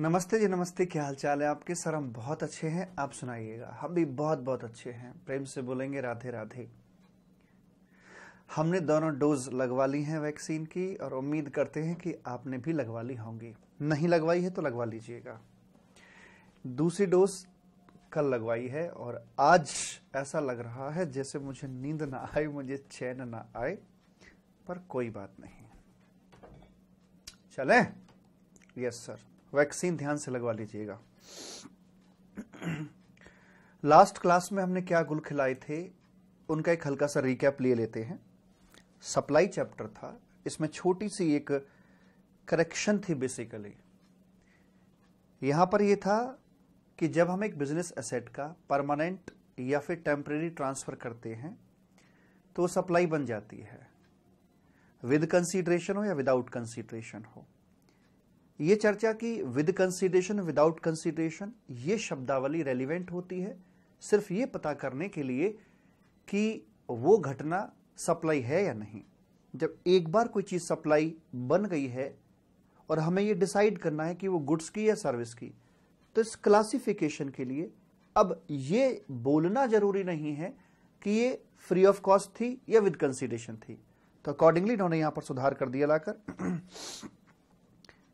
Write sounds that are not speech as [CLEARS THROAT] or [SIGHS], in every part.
नमस्ते जी नमस्ते क्या हाल चाल है आपके सर हम बहुत अच्छे हैं आप सुनाइएगा हम भी बहुत बहुत अच्छे हैं प्रेम से बोलेंगे राधे राधे हमने दोनों डोज लगवा ली हैं वैक्सीन की और उम्मीद करते हैं कि आपने भी लगवा ली होंगी नहीं लगवाई है तो लगवा लीजिएगा दूसरी डोज कल लगवाई है और आज ऐसा लग रहा है जैसे मुझे नींद ना आए मुझे चैन ना आए पर कोई बात नहीं चले यस सर वैक्सीन ध्यान से लगवा लीजिएगा लास्ट क्लास में हमने क्या गुल खिलाए थे उनका एक हल्का सा रिकैप ले लेते हैं सप्लाई चैप्टर था इसमें छोटी सी एक करेक्शन थी बेसिकली यहां पर यह था कि जब हम एक बिजनेस एसेट का परमानेंट या फिर टेम्परेरी ट्रांसफर करते हैं तो सप्लाई बन जाती है विद कंसीडरेशन हो या विदाउट कंसीडरेशन हो ये चर्चा की विद कंसीडरेशन विदाउट कंसीडरेशन ये शब्दावली रेलिवेंट होती है सिर्फ ये पता करने के लिए कि वो घटना सप्लाई है या नहीं जब एक बार कोई चीज़ सप्लाई बन गई है और हमें ये डिसाइड करना है कि वो गुड्स की या सर्विस की तो इस क्लासिफिकेशन के लिए अब ये बोलना जरूरी नहीं है कि ये फ्री ऑफ कॉस्ट थी या विद कंसीडरेशन थी तो अकॉर्डिंगली इन्होंने यहां पर सुधार कर दिया लाकर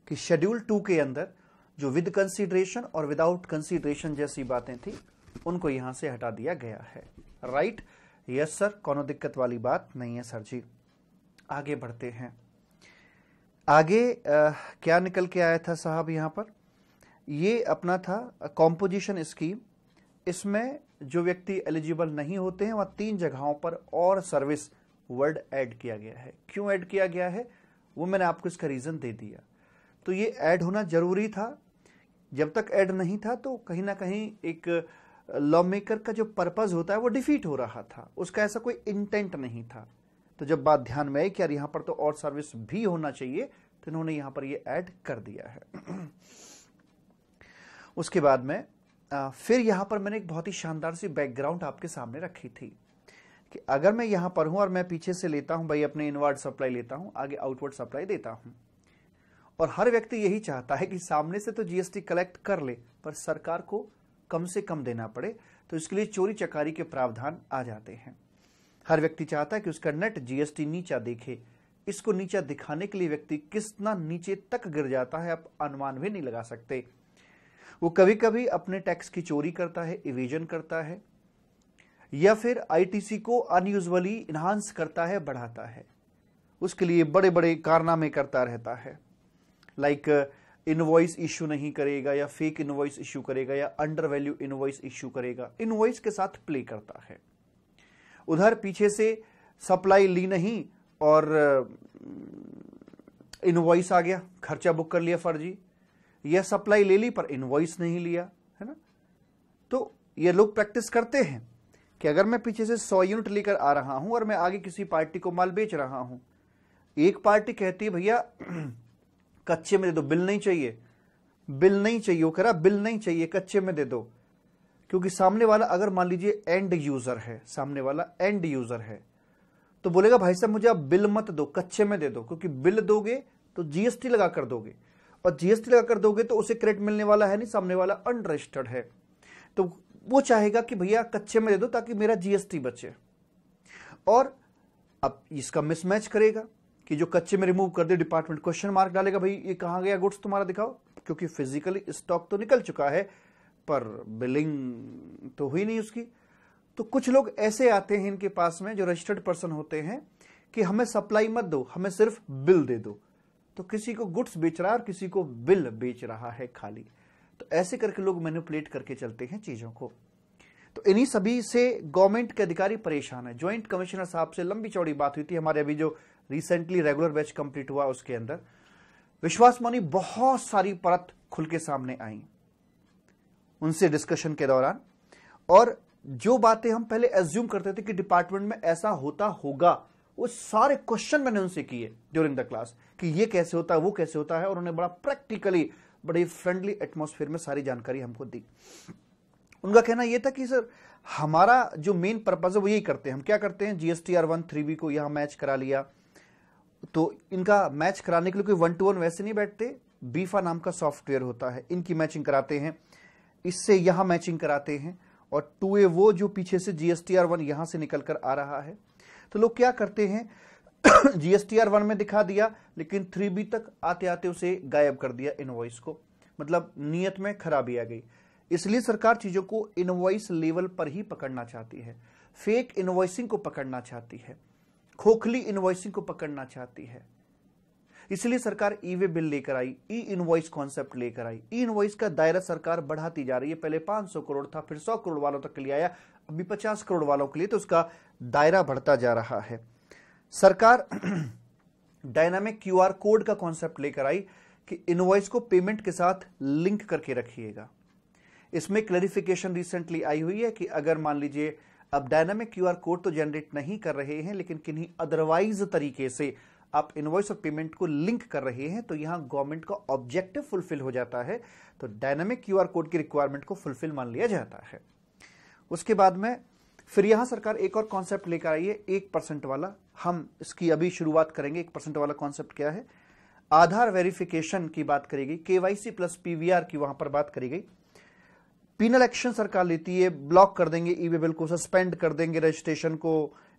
कि शेड्यूल टू के अंदर जो विद कंसीडरेशन और विदाउट कंसीडरेशन जैसी बातें थी उनको यहां से हटा दिया गया है राइट यस सर कौन दिक्कत वाली बात नहीं है सर जी आगे बढ़ते हैं आगे आ, क्या निकल के आया था साहब यहां पर ये अपना था कॉम्पोजिशन स्कीम इसमें जो व्यक्ति एलिजिबल नहीं होते हैं वह तीन जगहों पर और सर्विस वर्ड ऐड किया गया है क्यों ऐड किया गया है वो मैंने आपको इसका रीज़न दे दिया तो ये ऐड होना जरूरी था जब तक ऐड नहीं था तो कहीं ना कहीं एक लॉ मेकर का जो पर्पज होता है वो डिफीट हो रहा था उसका ऐसा कोई इंटेंट नहीं था तो जब बात ध्यान में आई कि यार यहाँ पर तो और सर्विस भी होना चाहिए तो इन्होंने यहाँ पर ये ऐड कर दिया है [CLEARS THROAT] उसके बाद में फिर यहाँ पर मैंने एक बहुत ही शानदार सी बैकग्राउंड आपके सामने रखी थी कि अगर मैं यहाँ पर हूँ और मैं पीछे से लेता हूँ भाई अपने इनवर्ड सप्लाई लेता हूँ आगे आउटवर्ड सप्लाई देता हूँ और हर व्यक्ति यही चाहता है कि सामने से तो जीएसटी कलेक्ट कर ले पर सरकार को कम से कम देना पड़े तो इसके लिए चोरी चकारी के प्रावधान आ जाते हैं हर व्यक्ति चाहता है कि उसका नेट जीएसटी नीचा देखे इसको नीचा दिखाने के लिए व्यक्ति कितना नीचे तक गिर जाता है आप अनुमान भी नहीं लगा सकते वो कभी कभी अपने टैक्स की चोरी करता है इवेजन करता है या फिर आईटीसी को अनयूजली इन्हांस करता है बढ़ाता है उसके लिए बड़े बड़े कारनामे करता रहता है लाइक इनवॉइस इशू नहीं करेगा या फेक इनवॉइस इशू करेगा या अंडर वैल्यू इनवॉइस इशू करेगा इनवॉइस के साथ प्ले करता है उधर पीछे से सप्लाई ली नहीं और इनवॉइस uh, आ गया खर्चा बुक कर लिया फर्जी या सप्लाई ले ली पर इनवॉइस नहीं लिया है ना तो ये लोग प्रैक्टिस करते हैं कि अगर मैं पीछे से सौ यूनिट लेकर आ रहा हूं और मैं आगे किसी पार्टी को माल बेच रहा हूं एक पार्टी कहती है भैया [CLEARS THROAT] कच्चे में दे दो बिल नहीं चाहिए बिल नहीं चाहिए वो कह रहा बिल नहीं चाहिए कच्चे में दे दो क्योंकि सामने वाला अगर मान लीजिए एंड यूजर है सामने वाला एंड यूजर है तो बोलेगा भाई साहब मुझे आप बिल मत दो कच्चे में दे दो क्योंकि बिल दोगे तो जीएसटी लगा कर दोगे और जीएसटी लगा कर दोगे तो उसे क्रेडिट मिलने वाला है नहीं सामने वाला अनरजिस्टर्ड है तो वो चाहेगा कि भैया कच्चे में दे दो ताकि मेरा जीएसटी बचे और अब इसका मिसमैच करेगा कि जो कच्चे में रिमूव कर दे डिपार्टमेंट क्वेश्चन मार्क डालेगा भाई ये कहां गया गुड्स तुम्हारा दिखाओ क्योंकि फिजिकली स्टॉक तो निकल चुका है पर बिलिंग तो हुई नहीं उसकी तो कुछ लोग ऐसे आते हैं इनके पास में जो रजिस्टर्ड पर्सन होते हैं कि हमें सप्लाई मत दो हमें सिर्फ बिल दे दो तो किसी को गुड्स बेच रहा है और किसी को बिल बेच रहा है खाली तो ऐसे करके लोग मैनिपुलेट करके चलते हैं चीजों को तो इन्हीं सभी से गवर्नमेंट के अधिकारी परेशान है ज्वाइंट कमिश्नर साहब से लंबी चौड़ी बात हुई थी हमारे अभी जो रिसेंटली रेगुलर बैच कंप्लीट हुआ उसके अंदर विश्वास मानी बहुत सारी परत खुल के सामने आई उनसे डिस्कशन के दौरान और जो बातें हम पहले एज्यूम करते थे कि डिपार्टमेंट में ऐसा होता होगा वो सारे क्वेश्चन मैंने उनसे किए ड्यूरिंग द क्लास कि ये कैसे होता है वो कैसे होता है और उन्होंने बड़ा प्रैक्टिकली बड़ी फ्रेंडली एटमोस्फेयर में सारी जानकारी हमको दी उनका कहना यह था कि सर हमारा जो मेन पर्पज है वो यही करते हैं हम क्या करते हैं GST R one three B को यहां मैच करा लिया तो इनका मैच कराने के लिए कोई वन टू वन वैसे नहीं बैठते बीफा नाम का सॉफ्टवेयर होता है इनकी मैचिंग कराते हैं इससे यहां मैचिंग कराते हैं और टू ए वो जो पीछे से जीएसटीआर वन यहां से निकलकर आ रहा है तो लोग क्या करते हैं जीएसटीआर [COUGHS] वन में दिखा दिया लेकिन थ्री बी तक आते आते उसे गायब कर दिया इनवॉइस को मतलब नियत में खराबी आ गई इसलिए सरकार चीजों को इनवॉइस लेवल पर ही पकड़ना चाहती है फेक इनवॉइसिंग को पकड़ना चाहती है खोखली इनवॉइसिंग को पकड़ना चाहती है इसलिए सरकार ई वे बिल लेकर आई ई इनवॉइस कॉन्सेप्ट लेकर आई ई इनवॉइस का दायरा सरकार बढ़ाती जा रही है पहले 500 करोड़ था फिर 100 करोड़ वालों तक के लिए आया अभी 50 करोड़ वालों के लिए तो उसका दायरा बढ़ता जा रहा है सरकार डायनामिक क्यूआर कोड का कॉन्सेप्ट लेकर आई कि इनवॉइस को पेमेंट के साथ लिंक करके रखिएगा इसमें क्लैरिफिकेशन रिसेंटली आई हुई है कि अगर मान लीजिए अब डायनामिक क्यूआर कोड तो जनरेट नहीं कर रहे हैं लेकिन किन्हीं अदरवाइज तरीके से आप इनवॉइस और पेमेंट को लिंक कर रहे हैं तो यहाँ गवर्नमेंट का ऑब्जेक्टिव फुलफिल हो जाता है तो डायनामिक क्यूआर कोड की रिक्वायरमेंट को फुलफिल मान लिया जाता है उसके बाद में फिर यहां सरकार एक और कॉन्सेप्ट लेकर आई है एक परसेंट वाला हम इसकी अभी शुरुआत करेंगे एक परसेंट वाला कॉन्सेप्ट क्या है आधार वेरिफिकेशन की बात करेगी केवाईसी प्लस पीवीआर की वहां पर बात करी गई पिनल एक्शन सरकार लेती है ब्लॉक कर देंगे ई बिल को सस्पेंड कर देंगे रजिस्ट्रेशन को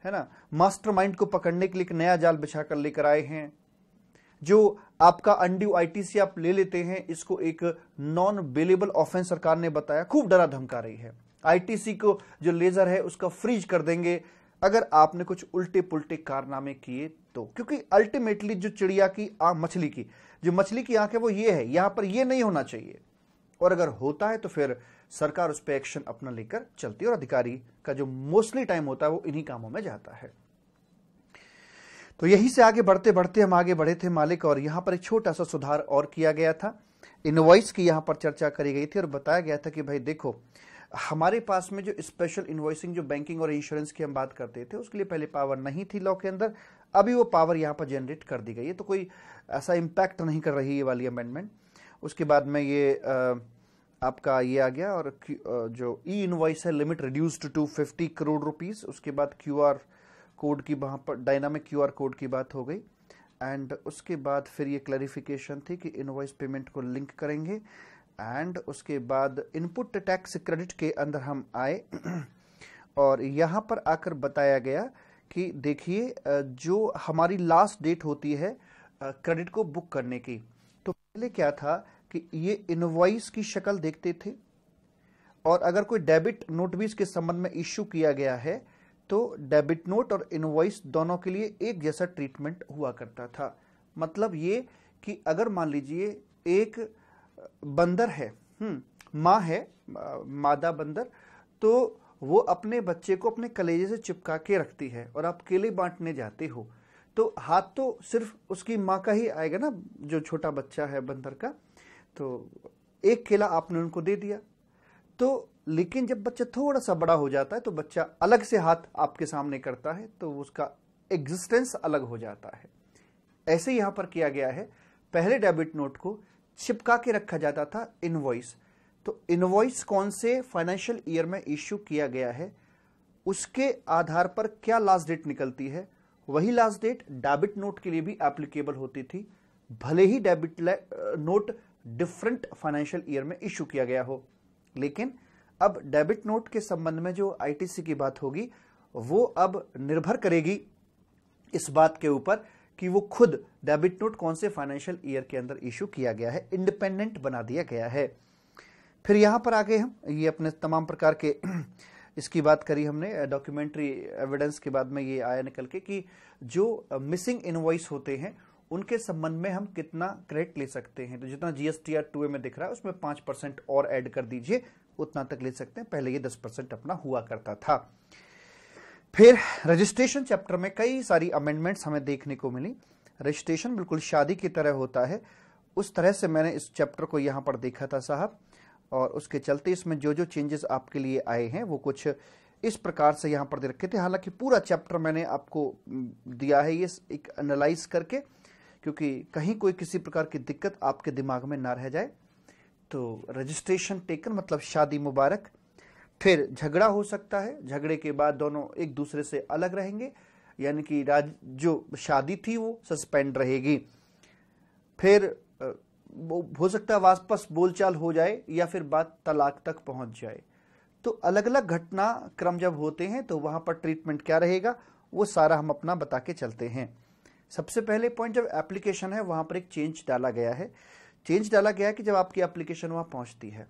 है ना मास्टरमाइंड को पकड़ने के लिए एक नया जाल बिछा कर लेकर आए हैं जो आपका अनड्यू आईटीसी आप ले लेते हैं इसको एक नॉन बेलेबल ऑफेंस सरकार ने बताया खूब डरा धमका रही है आईटीसी को जो लेजर है उसका फ्रीज कर देंगे अगर आपने कुछ उल्टे पुल्टे कारनामे किए तो क्योंकि अल्टीमेटली जो चिड़िया की आ मछली की जो मछली की आंख है वो ये है यहां पर ये नहीं होना चाहिए और अगर होता है तो फिर सरकार उस पर एक्शन अपना लेकर चलती है और अधिकारी का जो मोस्टली टाइम होता है वो इन्हीं कामों में जाता है तो यहीं से आगे बढ़ते बढ़ते हम आगे बढ़े थे मालिक और यहां पर एक छोटा सा सुधार और किया गया था इन्वॉइस की यहां पर चर्चा करी गई थी और बताया गया था कि भाई देखो हमारे पास में जो स्पेशल इन्वॉइसिंग जो बैंकिंग और इंश्योरेंस की हम बात करते थे उसके लिए पहले पावर नहीं थी लॉ के अंदर अभी वो पावर यहां पर जनरेट कर दी गई है तो कोई ऐसा इंपैक्ट नहीं कर रही ये वाली अमेंडमेंट उसके बाद में ये आ, आपका ये आ गया और जो ई इनवाइस है limit reduced to fifty crore rupees उसके बाद क्यूआर कोड की वहाँ पर डायनामिक क्यूआर कोड की बात हो गई एंड उसके बाद फिर ये क्लैरिफिकेशन थी कि इनवाइस पेमेंट को लिंक करेंगे एंड उसके बाद इनपुट टैक्स क्रेडिट के अंदर हम आए [CLEARS THROAT] और यहाँ पर आकर बताया गया कि देखिए जो हमारी लास्ट डेट होती है क्रेडिट को बुक करने की तो पहले क्या था कि ये इनवॉइस की शक्ल देखते थे और अगर कोई डेबिट नोट भी इसके संबंध में इश्यू किया गया है तो डेबिट नोट और इनवॉइस दोनों के लिए एक जैसा ट्रीटमेंट हुआ करता था मतलब ये कि अगर मान लीजिए एक बंदर है हम्म, माँ है मादा बंदर तो वो अपने बच्चे को अपने कलेजे से चिपका के रखती है और आप केले बांटने जाते हो तो हाथ तो सिर्फ उसकी माँ का ही आएगा ना जो छोटा बच्चा है बंदर का तो एक केला आपने उनको दे दिया तो लेकिन जब बच्चा थोड़ा सा बड़ा हो जाता है तो बच्चा अलग से हाथ आपके सामने करता है तो उसका एग्जिस्टेंस अलग हो जाता है ऐसे यहां पर किया गया है पहले डेबिट नोट को छिपका के रखा जाता था इनवॉइस तो इनवॉइस कौन से फाइनेंशियल ईयर में इश्यू किया गया है उसके आधार पर क्या लास्ट डेट निकलती है वही लास्ट डेट डेबिट नोट के लिए भी एप्लीकेबल होती थी भले ही debit note different financial year में इश्यू किया गया हो लेकिन अब डेबिट नोट के संबंध में जो आईटीसी की बात होगी वो अब निर्भर करेगी इस बात के ऊपर कि वो खुद डेबिट नोट कौन से फाइनेंशियल ईयर के अंदर इश्यू किया गया है इंडिपेंडेंट बना दिया गया है फिर यहां पर आगे हम ये अपने तमाम प्रकार के [CLEARS THROAT] इसकी बात करी हमने डॉक्यूमेंट्री एविडेंस के बाद में ये आया निकल के कि जो मिसिंग इनवॉइस होते हैं उनके संबंध में हम कितना क्रेडिट ले सकते हैं तो जितना जीएसटीआर आर टू में दिख रहा है उसमें पांच परसेंट और ऐड कर दीजिए उतना तक ले सकते हैं पहले ये दस परसेंट अपना हुआ करता था फिर रजिस्ट्रेशन चैप्टर में कई सारी अमेंडमेंट्स हमें देखने को मिली रजिस्ट्रेशन बिल्कुल शादी की तरह होता है उस तरह से मैंने इस चैप्टर को यहां पर देखा था साहब और उसके चलते इसमें जो जो चेंजेस आपके लिए आए हैं वो कुछ इस प्रकार से यहां पर दे रखे थे हालांकि पूरा चैप्टर मैंने आपको दिया है ये एक एनालाइज करके क्योंकि कहीं कोई किसी प्रकार की दिक्कत आपके दिमाग में ना रह जाए तो रजिस्ट्रेशन टेकन मतलब शादी मुबारक फिर झगड़ा हो सकता है झगड़े के बाद दोनों एक दूसरे से अलग रहेंगे यानी कि राज जो शादी थी वो सस्पेंड रहेगी फिर हो सकता है वापस बोलचाल हो जाए या फिर बात तलाक तक पहुंच जाए तो अलग अलग घटना क्रम जब होते हैं तो वहां पर ट्रीटमेंट क्या रहेगा वो सारा हम अपना बता के चलते हैं सबसे पहले पॉइंट जब एप्लीकेशन है वहाँ पर एक चेंज डाला गया है चेंज डाला गया है कि जब आपकी एप्लीकेशन वहाँ पहुँचती है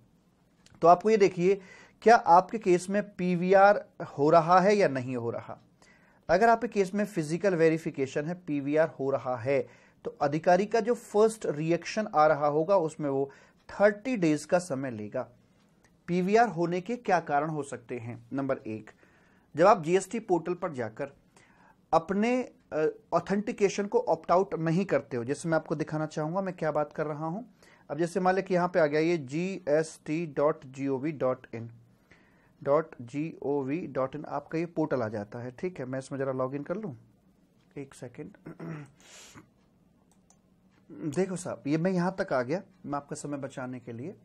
तो आपको ये देखिए क्या आपके केस में पीवीआर हो रहा है या नहीं हो रहा अगर आपके केस में फिजिकल वेरिफिकेशन है पीवीआर हो रहा है तो अधिकारी का जो फर्स्ट रिएक्शन आ रहा होगा उसमें वो थर्टी डेज का समय लेगा पीवीआर होने के क्या कारण हो सकते हैं नंबर एक जब आप जीएसटी पोर्टल पर जाकर अपने ऑथेंटिकेशन को ऑप्ट आउट नहीं करते हो जैसे मैं आपको दिखाना चाहूँगा मैं क्या बात कर रहा हूँ अब जैसे मान लिया कि यहाँ पे आ गया ये G S T dot G O V dot in dot G O V dot in आपका ये पोर्टल आ जाता है ठीक है मैं इसमें ज़रा लॉग इन कर लूँ एक सेकेंड [CLEARS THROAT] देखो साहब ये मैं यहाँ तक आ गया मैं आपका समय बचाने के लिए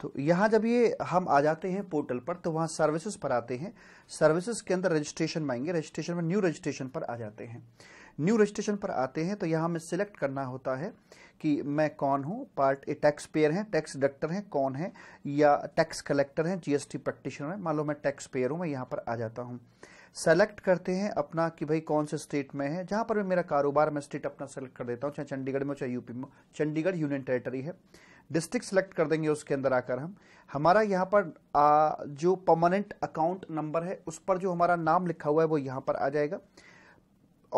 तो यहाँ जब ये हम आ जाते हैं पोर्टल पर तो वहाँ सर्विसेज पर आते हैं सर्विसेज के अंदर रजिस्ट्रेशन में आएंगे रजिस्ट्रेशन में न्यू रजिस्ट्रेशन पर आ जाते हैं न्यू रजिस्ट्रेशन पर आते हैं तो यहाँ हमें सिलेक्ट करना होता है कि मैं कौन हूँ पार्ट ए टैक्स पेयर हैं टैक्स डिडक्टर हैं कौन है या टैक्स कलेक्टर हैं जीएसटी प्रैक्टिशनर हैं मान लो मैं टैक्स पेयर हूँ मैं यहाँ पर आ जाता हूँ सेलेक्ट करते हैं अपना कि भाई कौन से स्टेट में है जहाँ पर भी मेरा कारोबार मैं स्टेट अपना सेलेक्ट कर देता हूँ चाहे चंडीगढ़ में चाहे यूपी में चंडीगढ़ यूनियन टेरेटरी है डिस्ट्रिक्ट सेलेक्ट कर देंगे उसके अंदर आकर हम हमारा यहाँ पर आ, जो परमानेंट अकाउंट नंबर है उस पर जो हमारा नाम लिखा हुआ है वो यहाँ पर आ जाएगा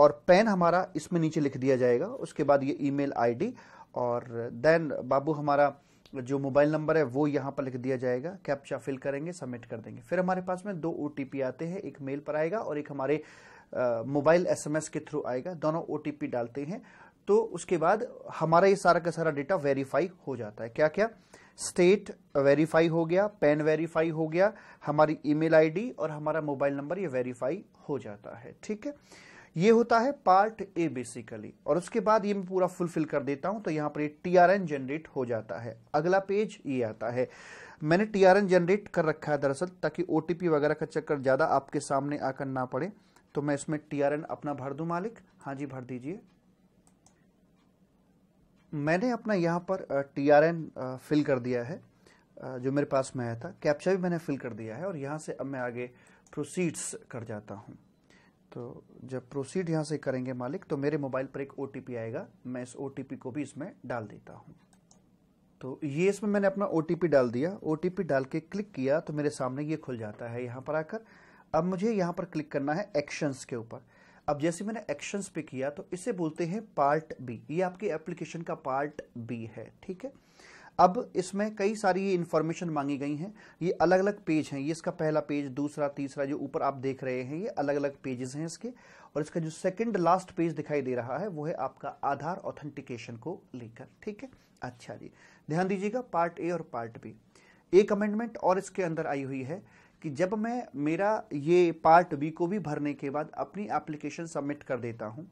और पेन हमारा इसमें नीचे लिख दिया जाएगा उसके बाद ये ईमेल आईडी और देन बाबू हमारा जो मोबाइल नंबर है वो यहाँ पर लिख दिया जाएगा कैप्चा फिल करेंगे सबमिट कर देंगे फिर हमारे पास में दो ओ आते हैं एक मेल पर आएगा और एक हमारे मोबाइल एसएमएस के थ्रू आएगा दोनों ओ डालते हैं तो उसके बाद हमारा ये सारा का सारा डेटा वेरीफाई हो जाता है क्या क्या स्टेट वेरीफाई हो गया पेन वेरीफाई हो गया हमारी ईमेल आईडी और हमारा मोबाइल नंबर ये वेरीफाई हो जाता है ठीक है ये होता है पार्ट ए बेसिकली और उसके बाद ये मैं पूरा फुलफिल कर देता हूं तो यहाँ पर टी आर एन जनरेट हो जाता है अगला पेज ये आता है मैंने टी आर एन जनरेट कर रखा है दरअसल ताकि ओ टी पी वगैरह का चक्कर ज़्यादा आपके सामने आकर ना पड़े तो मैं इसमें टी आर एन अपना भर दू मालिक हाँ जी भर दीजिए मैंने अपना यहाँ पर टी आर एन फिल कर दिया है जो मेरे पास में आया था कैप्चा भी मैंने फिल कर दिया है और यहाँ से अब मैं आगे प्रोसीड्स कर जाता हूँ तो जब प्रोसीड यहाँ से करेंगे मालिक तो मेरे मोबाइल पर एक ओ आएगा मैं इस ओ को भी इसमें डाल देता हूँ तो ये इसमें मैंने अपना ओ डाल दिया ओ डाल के क्लिक किया तो मेरे सामने ये खुल जाता है यहाँ पर आकर अब मुझे यहाँ पर क्लिक करना है एक्शंस के ऊपर अब जैसे मैंने एक्शंस पे किया तो इसे बोलते हैं पार्ट बी ये आपकी एप्लीकेशन का पार्ट बी है ठीक है अब इसमें कई सारी ये इन्फॉर्मेशन मांगी गई हैं ये अलग अलग पेज हैं ये इसका पहला पेज दूसरा तीसरा जो ऊपर आप देख रहे हैं ये अलग अलग पेजेस हैं इसके और इसका जो सेकंड लास्ट पेज दिखाई दे रहा है वो है आपका आधार ऑथेंटिकेशन को लेकर ठीक है अच्छा जी ध्यान दीजिएगा पार्ट ए और पार्ट बी एक अमेंडमेंट और इसके अंदर आई हुई है कि जब मैं मेरा ये पार्ट बी को भी भरने के बाद अपनी एप्लीकेशन सबमिट कर देता हूँ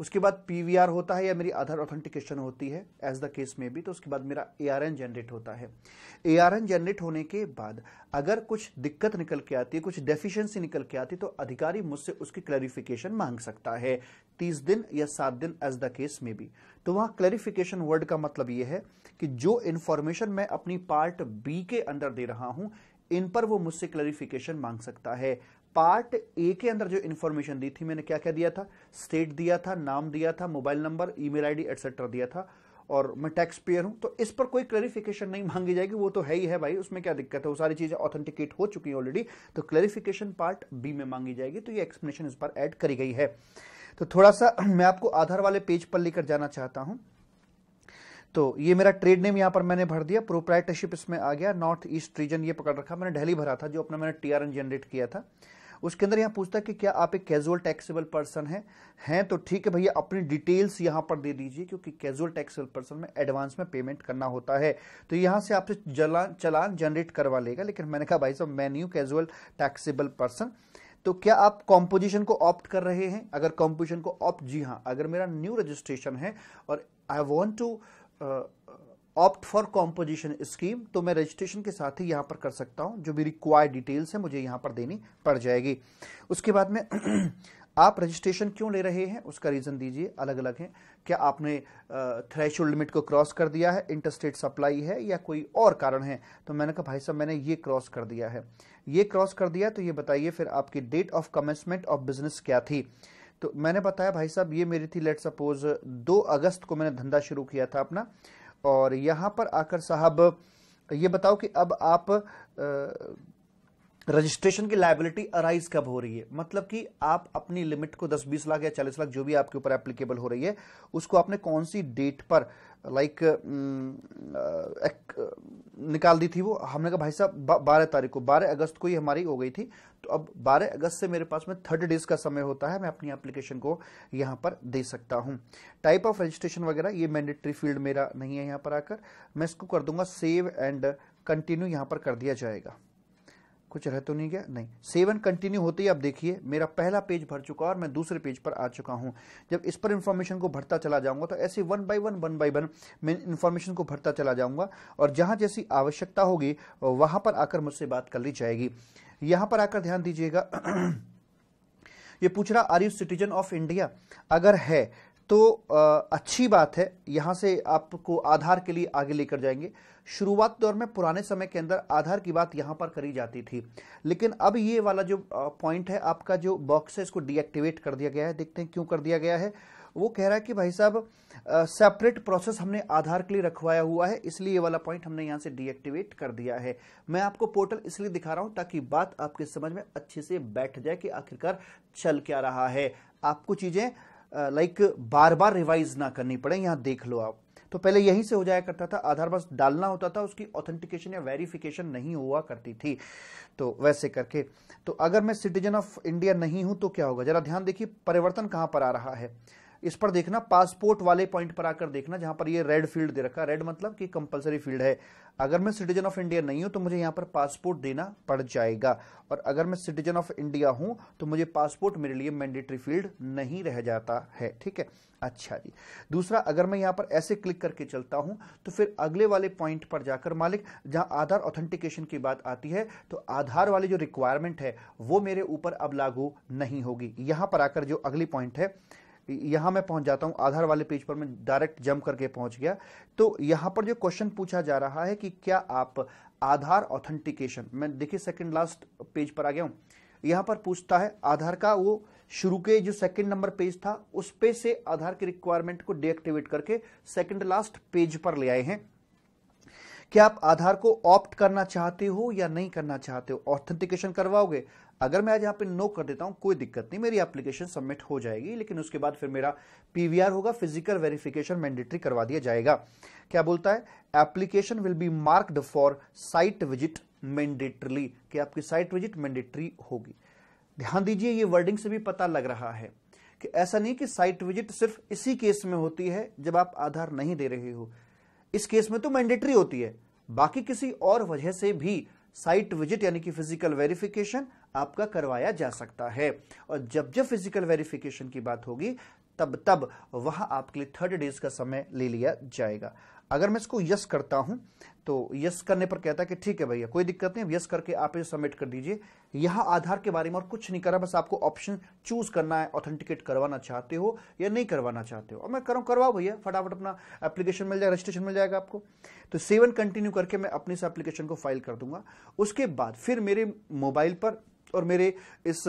उसके बाद पी होता है या मेरी अदर ऑथेंटिकेशन होती है एज द केस में भी तो उसके बाद मेरा एआरएन जनरेट होता है एआरएन जनरेट होने के बाद अगर कुछ दिक्कत निकल के आती है कुछ डेफिशिएंसी निकल के आती है तो अधिकारी मुझसे उसकी क्लैरिफिकेशन मांग सकता है तीस दिन या सात दिन एज द केस में भी तो वहाँ क्लैरिफिकेशन वर्ड का मतलब ये है कि जो इन्फॉर्मेशन मैं अपनी पार्ट बी के अंदर दे रहा हूँ इन पर वो मुझसे क्लैरिफिकेशन मांग सकता है पार्ट ए के अंदर जो इन्फॉर्मेशन दी थी मैंने क्या क्या दिया था स्टेट दिया था नाम दिया था mobile number email ID etcetera दिया था और मैं टैक्स पेयर हूं तो इस पर कोई क्लैरिफिकेशन नहीं मांगी जाएगी वो तो है ही है भाई उसमें क्या दिक्कत है वो सारी चीजें ऑथेंटिकेट हो चुकी हैं ऑलरेडी तो क्लैरिफिकेशन पार्ट बी में मांगी जाएगी तो ये एक्सप्लेनेशन इस पर ऐड करी गई है तो थोड़ा सा [CLEARS THROAT] मैं आपको आधार वाले पेज पर लेकर जाना चाहता हूं तो ये मेरा ट्रेड नेम यहाँ पर मैंने भर दिया प्रोप्राइटरशिप इसमें आ गया नॉर्थ ईस्ट रीजन ये पकड़ रखा मैंने डेली भरा था जो अपना मैंने टीआरएन जनरेट किया था उसके अंदर यहाँ पूछता है कि क्या आप एक कैजुअल टैक्सेबल पर्सन हैं हैं तो ठीक है भैया अपनी डिटेल्स यहाँ पर दे दीजिए क्योंकि कैजुअल टैक्सेबल पर्सन में एडवांस में पेमेंट करना होता है तो यहाँ से आपसे जलान चलान जनरेट करवा लेगा लेकिन मैंने कहा भाई साहब मैं न्यू कैजुअल टैक्सेबल पर्सन तो क्या आप कॉम्पोजिशन को ऑप्ट कर रहे हैं अगर कॉम्पोजिशन को ऑप्ट जी हाँ अगर मेरा न्यू रजिस्ट्रेशन है और I want to opt for composition scheme तो मैं रजिस्ट्रेशन के साथ ही यहाँ पर कर सकता हूँ जो भी रिक्वायर्ड डिटेल्स है मुझे यहाँ पर देनी पड़ जाएगी उसके बाद में [CLEARS THROAT] आप रजिस्ट्रेशन क्यों ले रहे हैं उसका रीज़न दीजिए अलग अलग है क्या आपने थ्रेश uh, लिमिट को क्रॉस कर दिया है इंटरस्टेट सप्लाई है या कोई और कारण है तो मैंने कहा भाई साहब मैंने ये क्रॉस कर दिया है ये क्रॉस कर दिया तो ये बताइए फिर आपकी date of commencement of business क्या थी तो मैंने बताया भाई साहब ये मेरी थी लेट सपोज दो अगस्त को मैंने धंधा शुरू किया था अपना और यहाँ पर आकर साहब ये बताओ कि अब आप रजिस्ट्रेशन की लाइबिलिटी अराइज कब हो रही है मतलब कि आप अपनी लिमिट को 10 20 लाख या 40 लाख जो भी आपके ऊपर एप्लीकेबल हो रही है उसको आपने कौन सी डेट पर लाइक mm, uh, uh, निकाल दी थी वो हमने कहा भाई साहब बारह तारीख को बारह अगस्त को ही हमारी हो गई थी तो अब बारह अगस्त से मेरे पास में थर्ड डेज का समय होता है मैं अपनी एप्लीकेशन को यहाँ पर दे सकता हूँ टाइप ऑफ रजिस्ट्रेशन वगैरह ये मैंडेटरी फील्ड मेरा नहीं है यहाँ पर आकर मैं इसको कर दूंगा सेव एंड कंटिन्यू यहाँ पर कर दिया जाएगा कुछ रह तो नहीं गया नहीं सेवन कंटिन्यू होते ही आप देखिए मेरा पहला पेज भर चुका है और मैं दूसरे पेज पर आ चुका हूं जब इस पर इन्फॉर्मेशन को भरता चला जाऊंगा तो ऐसे one by one one by one मैं इंफॉर्मेशन को भरता चला जाऊंगा और जहां जैसी आवश्यकता होगी वहां पर आकर मुझसे बात कर ली जाएगी यहां पर आकर ध्यान दीजिएगा [CLEARS THROAT] ये पूछ रहा are you citizen of India अगर है तो अच्छी बात है यहाँ से आपको आधार के लिए आगे लेकर जाएंगे शुरुआत दौर में पुराने समय के अंदर आधार की बात यहाँ पर करी जाती थी लेकिन अब ये वाला जो पॉइंट है आपका जो बॉक्स है इसको डीएक्टिवेट कर दिया गया है देखते हैं क्यों कर दिया गया है वो कह रहा है कि भाई साहब सेपरेट प्रोसेस हमने आधार के लिए रखवाया हुआ है इसलिए ये वाला पॉइंट हमने यहाँ से डीएक्टिवेट कर दिया है मैं आपको पोर्टल इसलिए दिखा रहा हूँ ताकि बात आपके समझ में अच्छे से बैठ जाए कि आखिरकार चल क्या रहा है आपको चीज़ें लाइक बार बार रिवाइज ना करनी पड़े यहाँ देख लो आप तो पहले यहीं से हो जाया करता था आधार बस डालना होता था उसकी ऑथेंटिकेशन या वेरिफिकेशन नहीं हुआ करती थी तो वैसे करके तो अगर मैं सिटीजन ऑफ इंडिया नहीं हूं तो क्या होगा जरा ध्यान देखिए परिवर्तन कहां पर आ रहा है इस पर देखना पासपोर्ट वाले पॉइंट पर आकर देखना जहां पर ये रेड फील्ड दे रखा रेड मतलब कि कंपलसरी फील्ड है अगर मैं सिटीजन ऑफ इंडिया नहीं हूं तो मुझे यहां पर पासपोर्ट देना पड़ जाएगा और अगर मैं सिटीजन ऑफ इंडिया हूं तो मुझे पासपोर्ट मेरे लिए मैंडेटरी फील्ड नहीं रह जाता है ठीक है अच्छा जी दूसरा अगर मैं यहाँ पर ऐसे क्लिक करके चलता हूं तो फिर अगले वाले पॉइंट पर जाकर मालिक जहां आधार ऑथेंटिकेशन की बात आती है तो आधार वाली जो रिक्वायरमेंट है वो मेरे ऊपर अब लागू नहीं होगी यहां पर आकर जो अगली पॉइंट है यहाँ मैं पहुंच जाता हूं आधार वाले पेज पर मैं डायरेक्ट जंप करके पहुंच गया तो यहाँ पर जो क्वेश्चन पूछा जा रहा है कि क्या आप आधार ऑथेंटिकेशन मैं देखिए सेकंड लास्ट पेज पर आ गया हूँ यहाँ पर पूछता है आधार का वो शुरू के जो सेकंड नंबर पेज था उस पे से आधार की रिक्वायरमेंट को डीएक्टिवेट करके सेकंड लास्ट पेज पर ले आए हैं क्या आप आधार को ऑप्ट करना चाहते हो या नहीं करना चाहते हो ऑथेंटिकेशन करवाओगे अगर मैं आज यहाँ पे नो कर देता हूँ कोई दिक्कत नहीं मेरी एप्लीकेशन सबमिट हो जाएगी लेकिन उसके बाद फिर मेरा पीवीआर होगा फिजिकल वेरिफिकेशन मैंडेटरी करवा दिया जाएगा क्या बोलता है application will be marked for site visit mandatorily कि आपकी साइट विजिट मैंडेटरी होगी ध्यान दीजिए ये वर्डिंग से भी पता लग रहा है कि ऐसा नहीं कि साइट विजिट सिर्फ इसी केस में होती है जब आप आधार नहीं दे रहे हो इस केस में तो मैंडेटरी होती है बाकी किसी और वजह से भी साइट विजिट यानी कि फिजिकल वेरिफिकेशन आपका करवाया जा सकता है और जब जब फिजिकल वेरिफिकेशन की बात होगी तब तब वह आपके लिए थर्ड डेज का समय ले लिया जाएगा अगर मैं इसको यस करता हूं तो यस करने पर कहता है कि ठीक है भैया कोई दिक्कत नहीं यस करके आप इसे सबमिट कर दीजिए यह आधार के बारे में और कुछ नहीं करा बस आपको ऑप्शन चूज करना है ऑथेंटिकेट करवाना चाहते हो या नहीं करवाना चाहते हो और मैं करूं करवाओ भैया फटाफट अपना एप्लीकेशन मिल जाएगा रजिस्ट्रेशन मिल जाएगा आपको तो सेवन कंटिन्यू करके मैं अपने इस एप्लीकेशन को फाइल कर दूंगा उसके बाद फिर मेरे मोबाइल पर और मेरे इस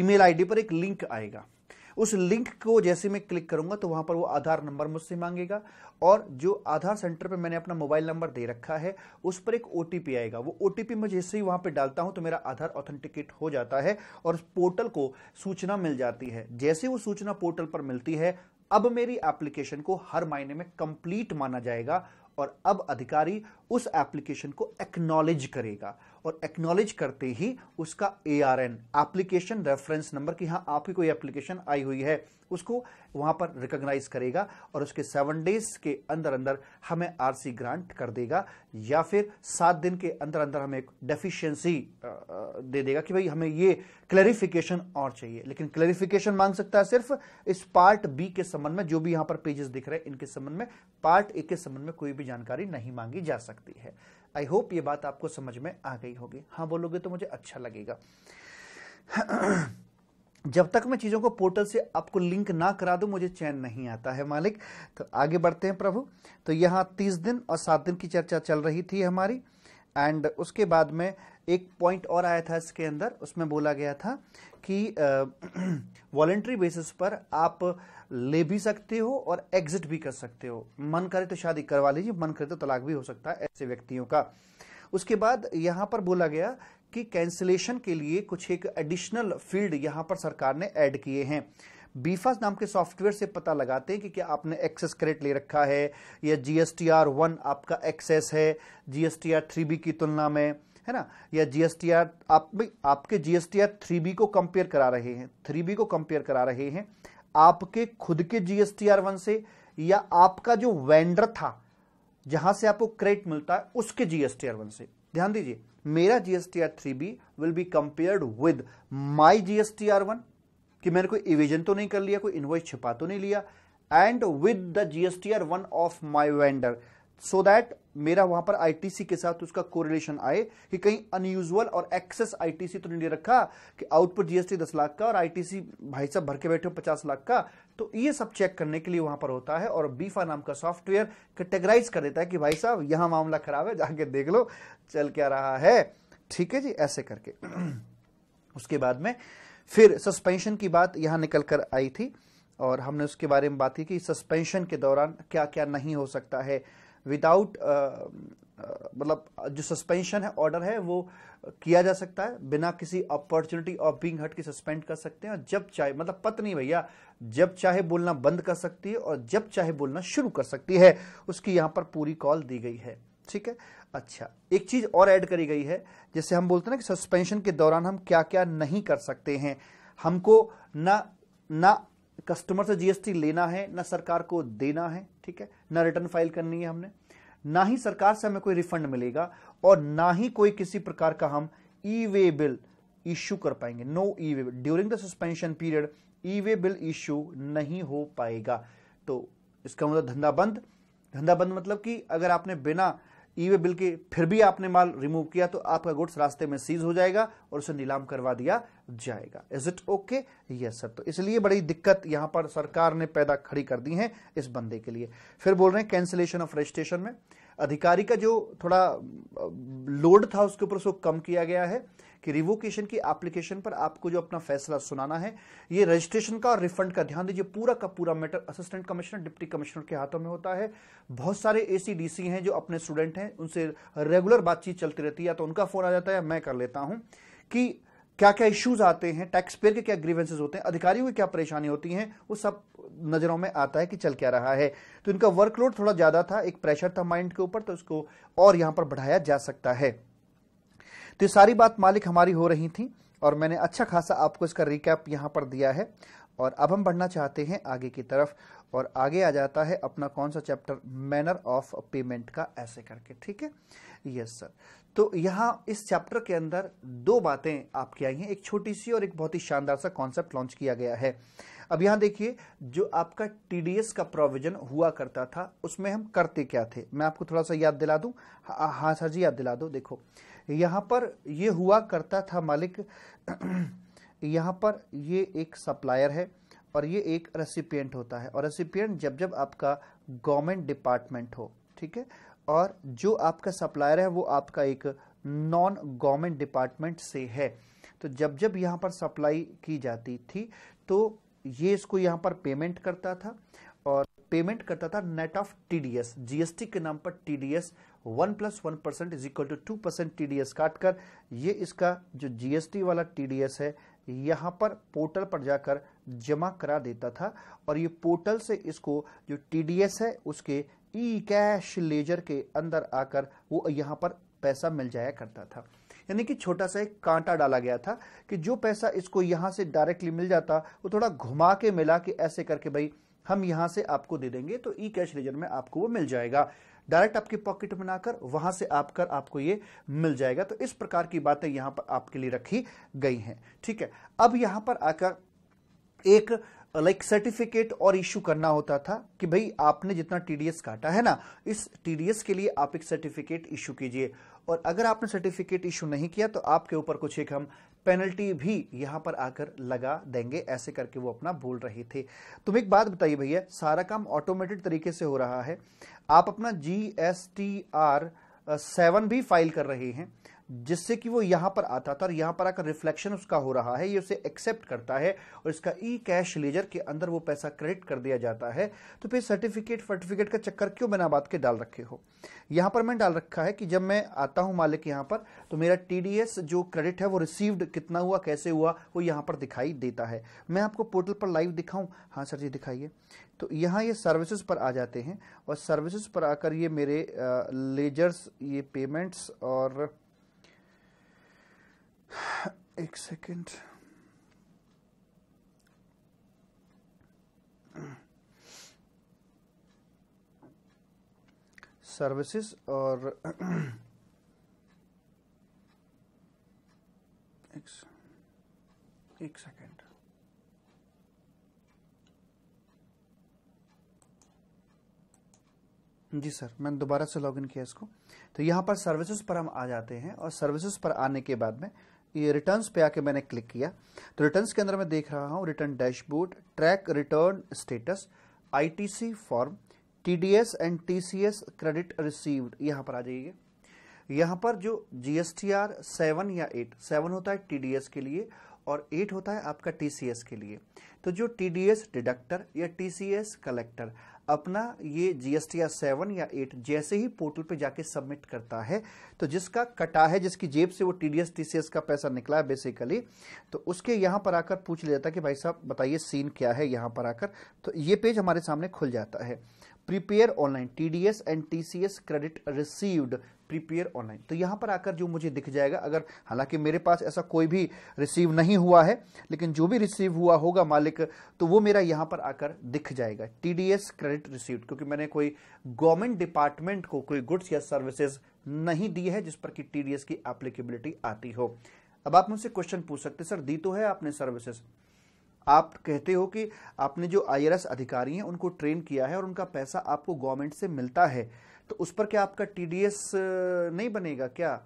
ईमेल आईडी पर एक लिंक आएगा उस लिंक को जैसे मैं क्लिक करूंगा तो वहां पर वो आधार नंबर मुझसे मांगेगा और जो आधार सेंटर पे मैंने अपना मोबाइल नंबर दे रखा है उस पर एक ओ आएगा वो ओ मैं जैसे ही वहां पे डालता हूं तो मेरा आधार ऑथेंटिकेट हो जाता है और पोर्टल को सूचना मिल जाती है जैसे वो सूचना पोर्टल पर मिलती है अब मेरी एप्लीकेशन को हर मायने में कंप्लीट माना जाएगा और अब अधिकारी उस एप्लीकेशन को एक्नॉलेज करेगा और एक्नोलेज करते ही उसका A R N application reference number की हाँ आपकी कोई एप्लीकेशन आई हुई है उसको वहां पर रिकॉग्नाइज करेगा और उसके सेवन डेज के अंदर अंदर हमें आरसी ग्रांट कर देगा या फिर सात दिन के अंदर अंदर हमें डेफिशिएंसी दे देगा कि भाई हमें ये क्लेरिफिकेशन और चाहिए लेकिन क्लैरिफिकेशन मांग सकता है सिर्फ इस पार्ट बी के संबंध में जो भी यहां पर पेजेस दिख रहे हैं इनके संबंध में पार्ट ए के संबंध में कोई भी जानकारी नहीं मांगी जा सकती है आई होप ये बात आपको समझ में आ गई होगी हाँ बोलोगे तो मुझे अच्छा लगेगा [CLEARS THROAT] जब तक मैं चीज़ों को पोर्टल से आपको लिंक ना करा दूं मुझे चैन नहीं आता है मालिक तो आगे बढ़ते हैं प्रभु तो यहाँ तीस दिन और सात दिन की चर्चा चल रही थी हमारी एंड उसके बाद में एक पॉइंट और आया था इसके अंदर उसमें बोला गया था कि वॉलेंट्री बेसिस [CLEARS THROAT] पर आप ले भी सकते हो और एग्जिट भी कर सकते हो मन करे तो शादी करवा लीजिए मन करे तो तलाक भी हो सकता है ऐसे व्यक्तियों का उसके बाद यहाँ पर बोला गया कि कैंसिलेशन के लिए कुछ एक एडिशनल फील्ड यहाँ पर सरकार ने ऐड किए हैं बीफास नाम के सॉफ्टवेयर से पता लगाते हैं कि क्या आपने एक्सेस क्रेडिट ले रखा है या जी एस आर वन आपका एक्सेस है G S R three B की तुलना में है ना या जीएसटीआर आप भाई आपके जीएसटीआर थ्री बी को कंपेयर करा रहे हैं थ्री बी को कंपेयर करा रहे हैं आपके खुद के जीएसटीआर वन से या आपका जो वेंडर था जहां से आपको क्रेडिट मिलता है उसके जीएसटीआर वन से ध्यान दीजिए मेरा GSTR three B will be compared with my GSTR one कि मैंने कोई इविजन तो नहीं कर लिया कोई इन्वॉइस छिपा तो नहीं लिया and with the GSTR one of my vendor so so that मेरा वहां पर आईटीसी के साथ उसका कोरिलेशन आए कि कहीं अनयूजल और एक्सेस आईटीसी तो नहीं रखा कि आउटपुट जीएसटी दस लाख का और आईटीसी भाई साहब भर के बैठे हो पचास लाख का तो ये सब चेक करने के लिए वहां पर होता है और बीफा नाम का सॉफ्टवेयर कैटेगराइज कर देता है कि भाई साहब यहां मामला खराब है जाके देख लो चल क्या रहा है ठीक है जी ऐसे करके [CLEARS THROAT] उसके बाद में फिर सस्पेंशन की बात यहां निकल कर आई थी और हमने उसके बारे में बात की कि सस्पेंशन के दौरान क्या क्या नहीं हो सकता है विदाउट uh, uh, मतलब जो सस्पेंशन है ऑर्डर है वो किया जा सकता है बिना किसी अपॉर्चुनिटी ऑफ बीइंग हट के सस्पेंड कर सकते हैं और जब चाहे मतलब पत्नी भैया जब चाहे बोलना बंद कर सकती है और जब चाहे बोलना शुरू कर सकती है उसकी यहाँ पर पूरी कॉल दी गई है ठीक है अच्छा एक चीज और ऐड करी गई है जैसे हम बोलते हैं ना कि सस्पेंशन के दौरान हम क्या क्या नहीं कर सकते हैं हमको ना ना कस्टमर से जीएसटी लेना है ना सरकार को देना है ठीक है ना रिटर्न फाइल करनी है हमने ना ही सरकार से हमें कोई रिफंड मिलेगा और ना ही कोई किसी प्रकार का हम ई वे बिल इश्यू कर पाएंगे no e way bill during the suspension period e way bill issue नहीं हो पाएगा तो इसका मतलब धंधा बंद धंधा बंद मतलब कि अगर आपने बिना ई वे बिल के फिर भी आपने माल रिमूव किया तो आपका गुड्स रास्ते में सीज हो जाएगा और उसे नीलाम करवा दिया जाएगा is it okay yes sir तो इसलिए बड़ी दिक्कत यहां पर सरकार ने पैदा खड़ी कर दी है इस बंदे के लिए फिर बोल रहे हैं कैंसिलेशन ऑफ रजिस्ट्रेशन में अधिकारी का जो थोड़ा लोड था उसके ऊपर उसको कम किया गया है कि रिवोकेशन की एप्लीकेशन पर आपको जो अपना फैसला सुनाना है ये रजिस्ट्रेशन का और रिफंड का ध्यान दीजिए पूरा का पूरा matter assistant commissioner deputy commissioner के हाथों में होता है बहुत सारे एसीडीसी हैं जो अपने स्टूडेंट हैं उनसे रेगुलर बातचीत चलती रहती है या तो उनका फोन आ जाता है मैं कर लेता हूं कि क्या क्या इश्यूज आते हैं टैक्स पेयर के क्या ग्रीवेंसेज होते हैं अधिकारियों की क्या परेशानी होती है वो सब नजरों में आता है कि चल क्या रहा है तो इनका वर्कलोड थोड़ा ज्यादा था एक प्रेशर था माइंड के ऊपर तो उसको और यहां पर बढ़ाया जा सकता है तो सारी बात मालिक हमारी हो रही थी और मैंने अच्छा खासा आपको इसका रिकैप यहाँ पर दिया है और अब हम बढ़ना चाहते हैं आगे की तरफ और आगे आ जाता है अपना कौन सा चैप्टर मैनर ऑफ पेमेंट का ऐसे करके ठीक है यस सर तो यहाँ इस चैप्टर के अंदर दो बातें आपकी आई हैं एक छोटी सी और एक बहुत ही शानदार सा कॉन्सेप्ट लॉन्च किया गया है अब यहाँ देखिए जो आपका टीडीएस का प्रोविजन हुआ करता था उसमें हम करते क्या थे मैं आपको थोड़ा सा याद दिला दूँ हाँ, हाँ सर जी याद दिला दो देखो यहाँ पर ये हुआ करता था मालिक यहाँ पर ये एक सप्लायर है और ये एक रेसिपियंट होता है और रेसिपियंट जब जब आपका गवर्नमेंट डिपार्टमेंट हो ठीक है और जो आपका सप्लायर है वो आपका एक नॉन गवर्नमेंट डिपार्टमेंट से है तो जब जब यहाँ पर सप्लाई की जाती थी तो ये इसको यहाँ पर पेमेंट करता था और पेमेंट करता था नेट ऑफ टीडीएस जीएसटी के नाम पर TDS one plus one percent is equal to two percent TDS काट कर ये इसका जो जीएसटी वाला टीडीएस है यहाँ पर पोर्टल पर जाकर जमा करा देता था और ये पोर्टल से इसको जो टीडीएस है उसके ई कैश लेजर के अंदर आकर वो यहाँ पर पैसा मिल जाया करता था यानी कि छोटा सा एक कांटा डाला गया था कि जो पैसा इसको यहाँ से डायरेक्टली मिल जाता वो थोड़ा घुमा के मिला कि ऐसे करके भाई हम यहां से आपको दे देंगे तो ई कैश रीजन में आपको वो मिल जाएगा डायरेक्ट आपके पॉकेट में ना कर वहां से आप कर आपको ये मिल जाएगा तो इस प्रकार की बातें यहां पर आपके लिए रखी गई हैं ठीक है अब यहां पर आकर एक लाइक सर्टिफिकेट और इश्यू करना होता था कि भाई आपने जितना टीडीएस काटा है ना इस टीडीएस के लिए आप एक सर्टिफिकेट इशू कीजिए और अगर आपने सर्टिफिकेट इशू नहीं किया तो आपके ऊपर कुछ एक हम पेनल्टी भी यहां पर आकर लगा देंगे ऐसे करके वो अपना बोल रहे थे तुम एक बात बताइए भैया सारा काम ऑटोमेटेड तरीके से हो रहा है आप अपना G S T R seven भी फाइल कर रहे हैं जिससे कि वो यहां पर आता था और यहां पर आकर रिफ्लेक्शन उसका हो रहा है ये उसे एक्सेप्ट करता है और इसका ई कैश लेजर के अंदर वो पैसा क्रेडिट कर दिया जाता है तो फिर सर्टिफिकेट फर्टिफिकेट का चक्कर क्यों मैंने बात के डाल रखे हो यहां पर मैंने डाल रखा है कि जब मैं आता हूं मालिक यहां पर तो मेरा टी जो क्रेडिट है वो रिसीव्ड कितना हुआ कैसे हुआ वो यहां पर दिखाई देता है मैं आपको पोर्टल पर लाइव दिखाऊं हाँ सर जी दिखाइए तो यहाँ ये सर्विसेज पर आ जाते हैं और सर्विसेज पर आकर ये मेरे लेजर्स ये पेमेंट्स और [SIGHS] एक सेकेंड सर्विसेज [CLEARS THROAT] और [CLEARS THROAT] एक, सेकेंड जी सर मैंने दोबारा से लॉगिन किया इसको तो यहाँ पर सर्विसेज पर हम आ जाते हैं और सर्विसेज पर आने के बाद में ये रिटर्न्स पे आके मैंने क्लिक किया तो रिटर्न्स के अंदर मैं देख रहा हूँ return dashboard track return status ITC form TDS and TCS credit received यहाँ पर आ जाइए यहाँ पर जो जीएसटीआर सेवन या एट सेवन होता है टीडीएस के लिए और एट होता है आपका टीसीएस के लिए तो जो टीडीएस डिडक्टर या टीसीएस कलेक्टर अपना ये जीएसटी या सेवन या एट जैसे ही पोर्टल पे जाके सबमिट करता है तो जिसका कटा है जिसकी जेब से वो टीडीएस टीसीएस का पैसा निकला है बेसिकली तो उसके यहाँ पर आकर पूछ लिया जाता है कि भाई साहब बताइए सीन क्या है यहाँ पर आकर तो ये पेज हमारे सामने खुल जाता है prepare online TDS and TCS credit received prepare online तो यहाँ पर आकर जो मुझे दिख जाएगा अगर हालांकि मेरे पास ऐसा कोई भी रिसीव नहीं हुआ है लेकिन जो भी रिसीव हुआ होगा मालिक तो वो मेरा यहाँ पर आकर दिख जाएगा टी क्रेडिट रिसीव क्योंकि मैंने कोई गवर्नमेंट डिपार्टमेंट को कोई गुड्स या सर्विसेज नहीं दी है जिस पर कि टीडीएस की एप्लीकेबिलिटी आती हो अब आप मुझसे क्वेश्चन पूछ सकते सर दी तो है आपने सर्विसेज आप कहते हो कि आपने जो आईआरएस अधिकारी हैं उनको ट्रेन किया है और उनका पैसा आपको गवर्नमेंट से मिलता है तो उस पर क्या आपका टीडीएस नहीं बनेगा क्या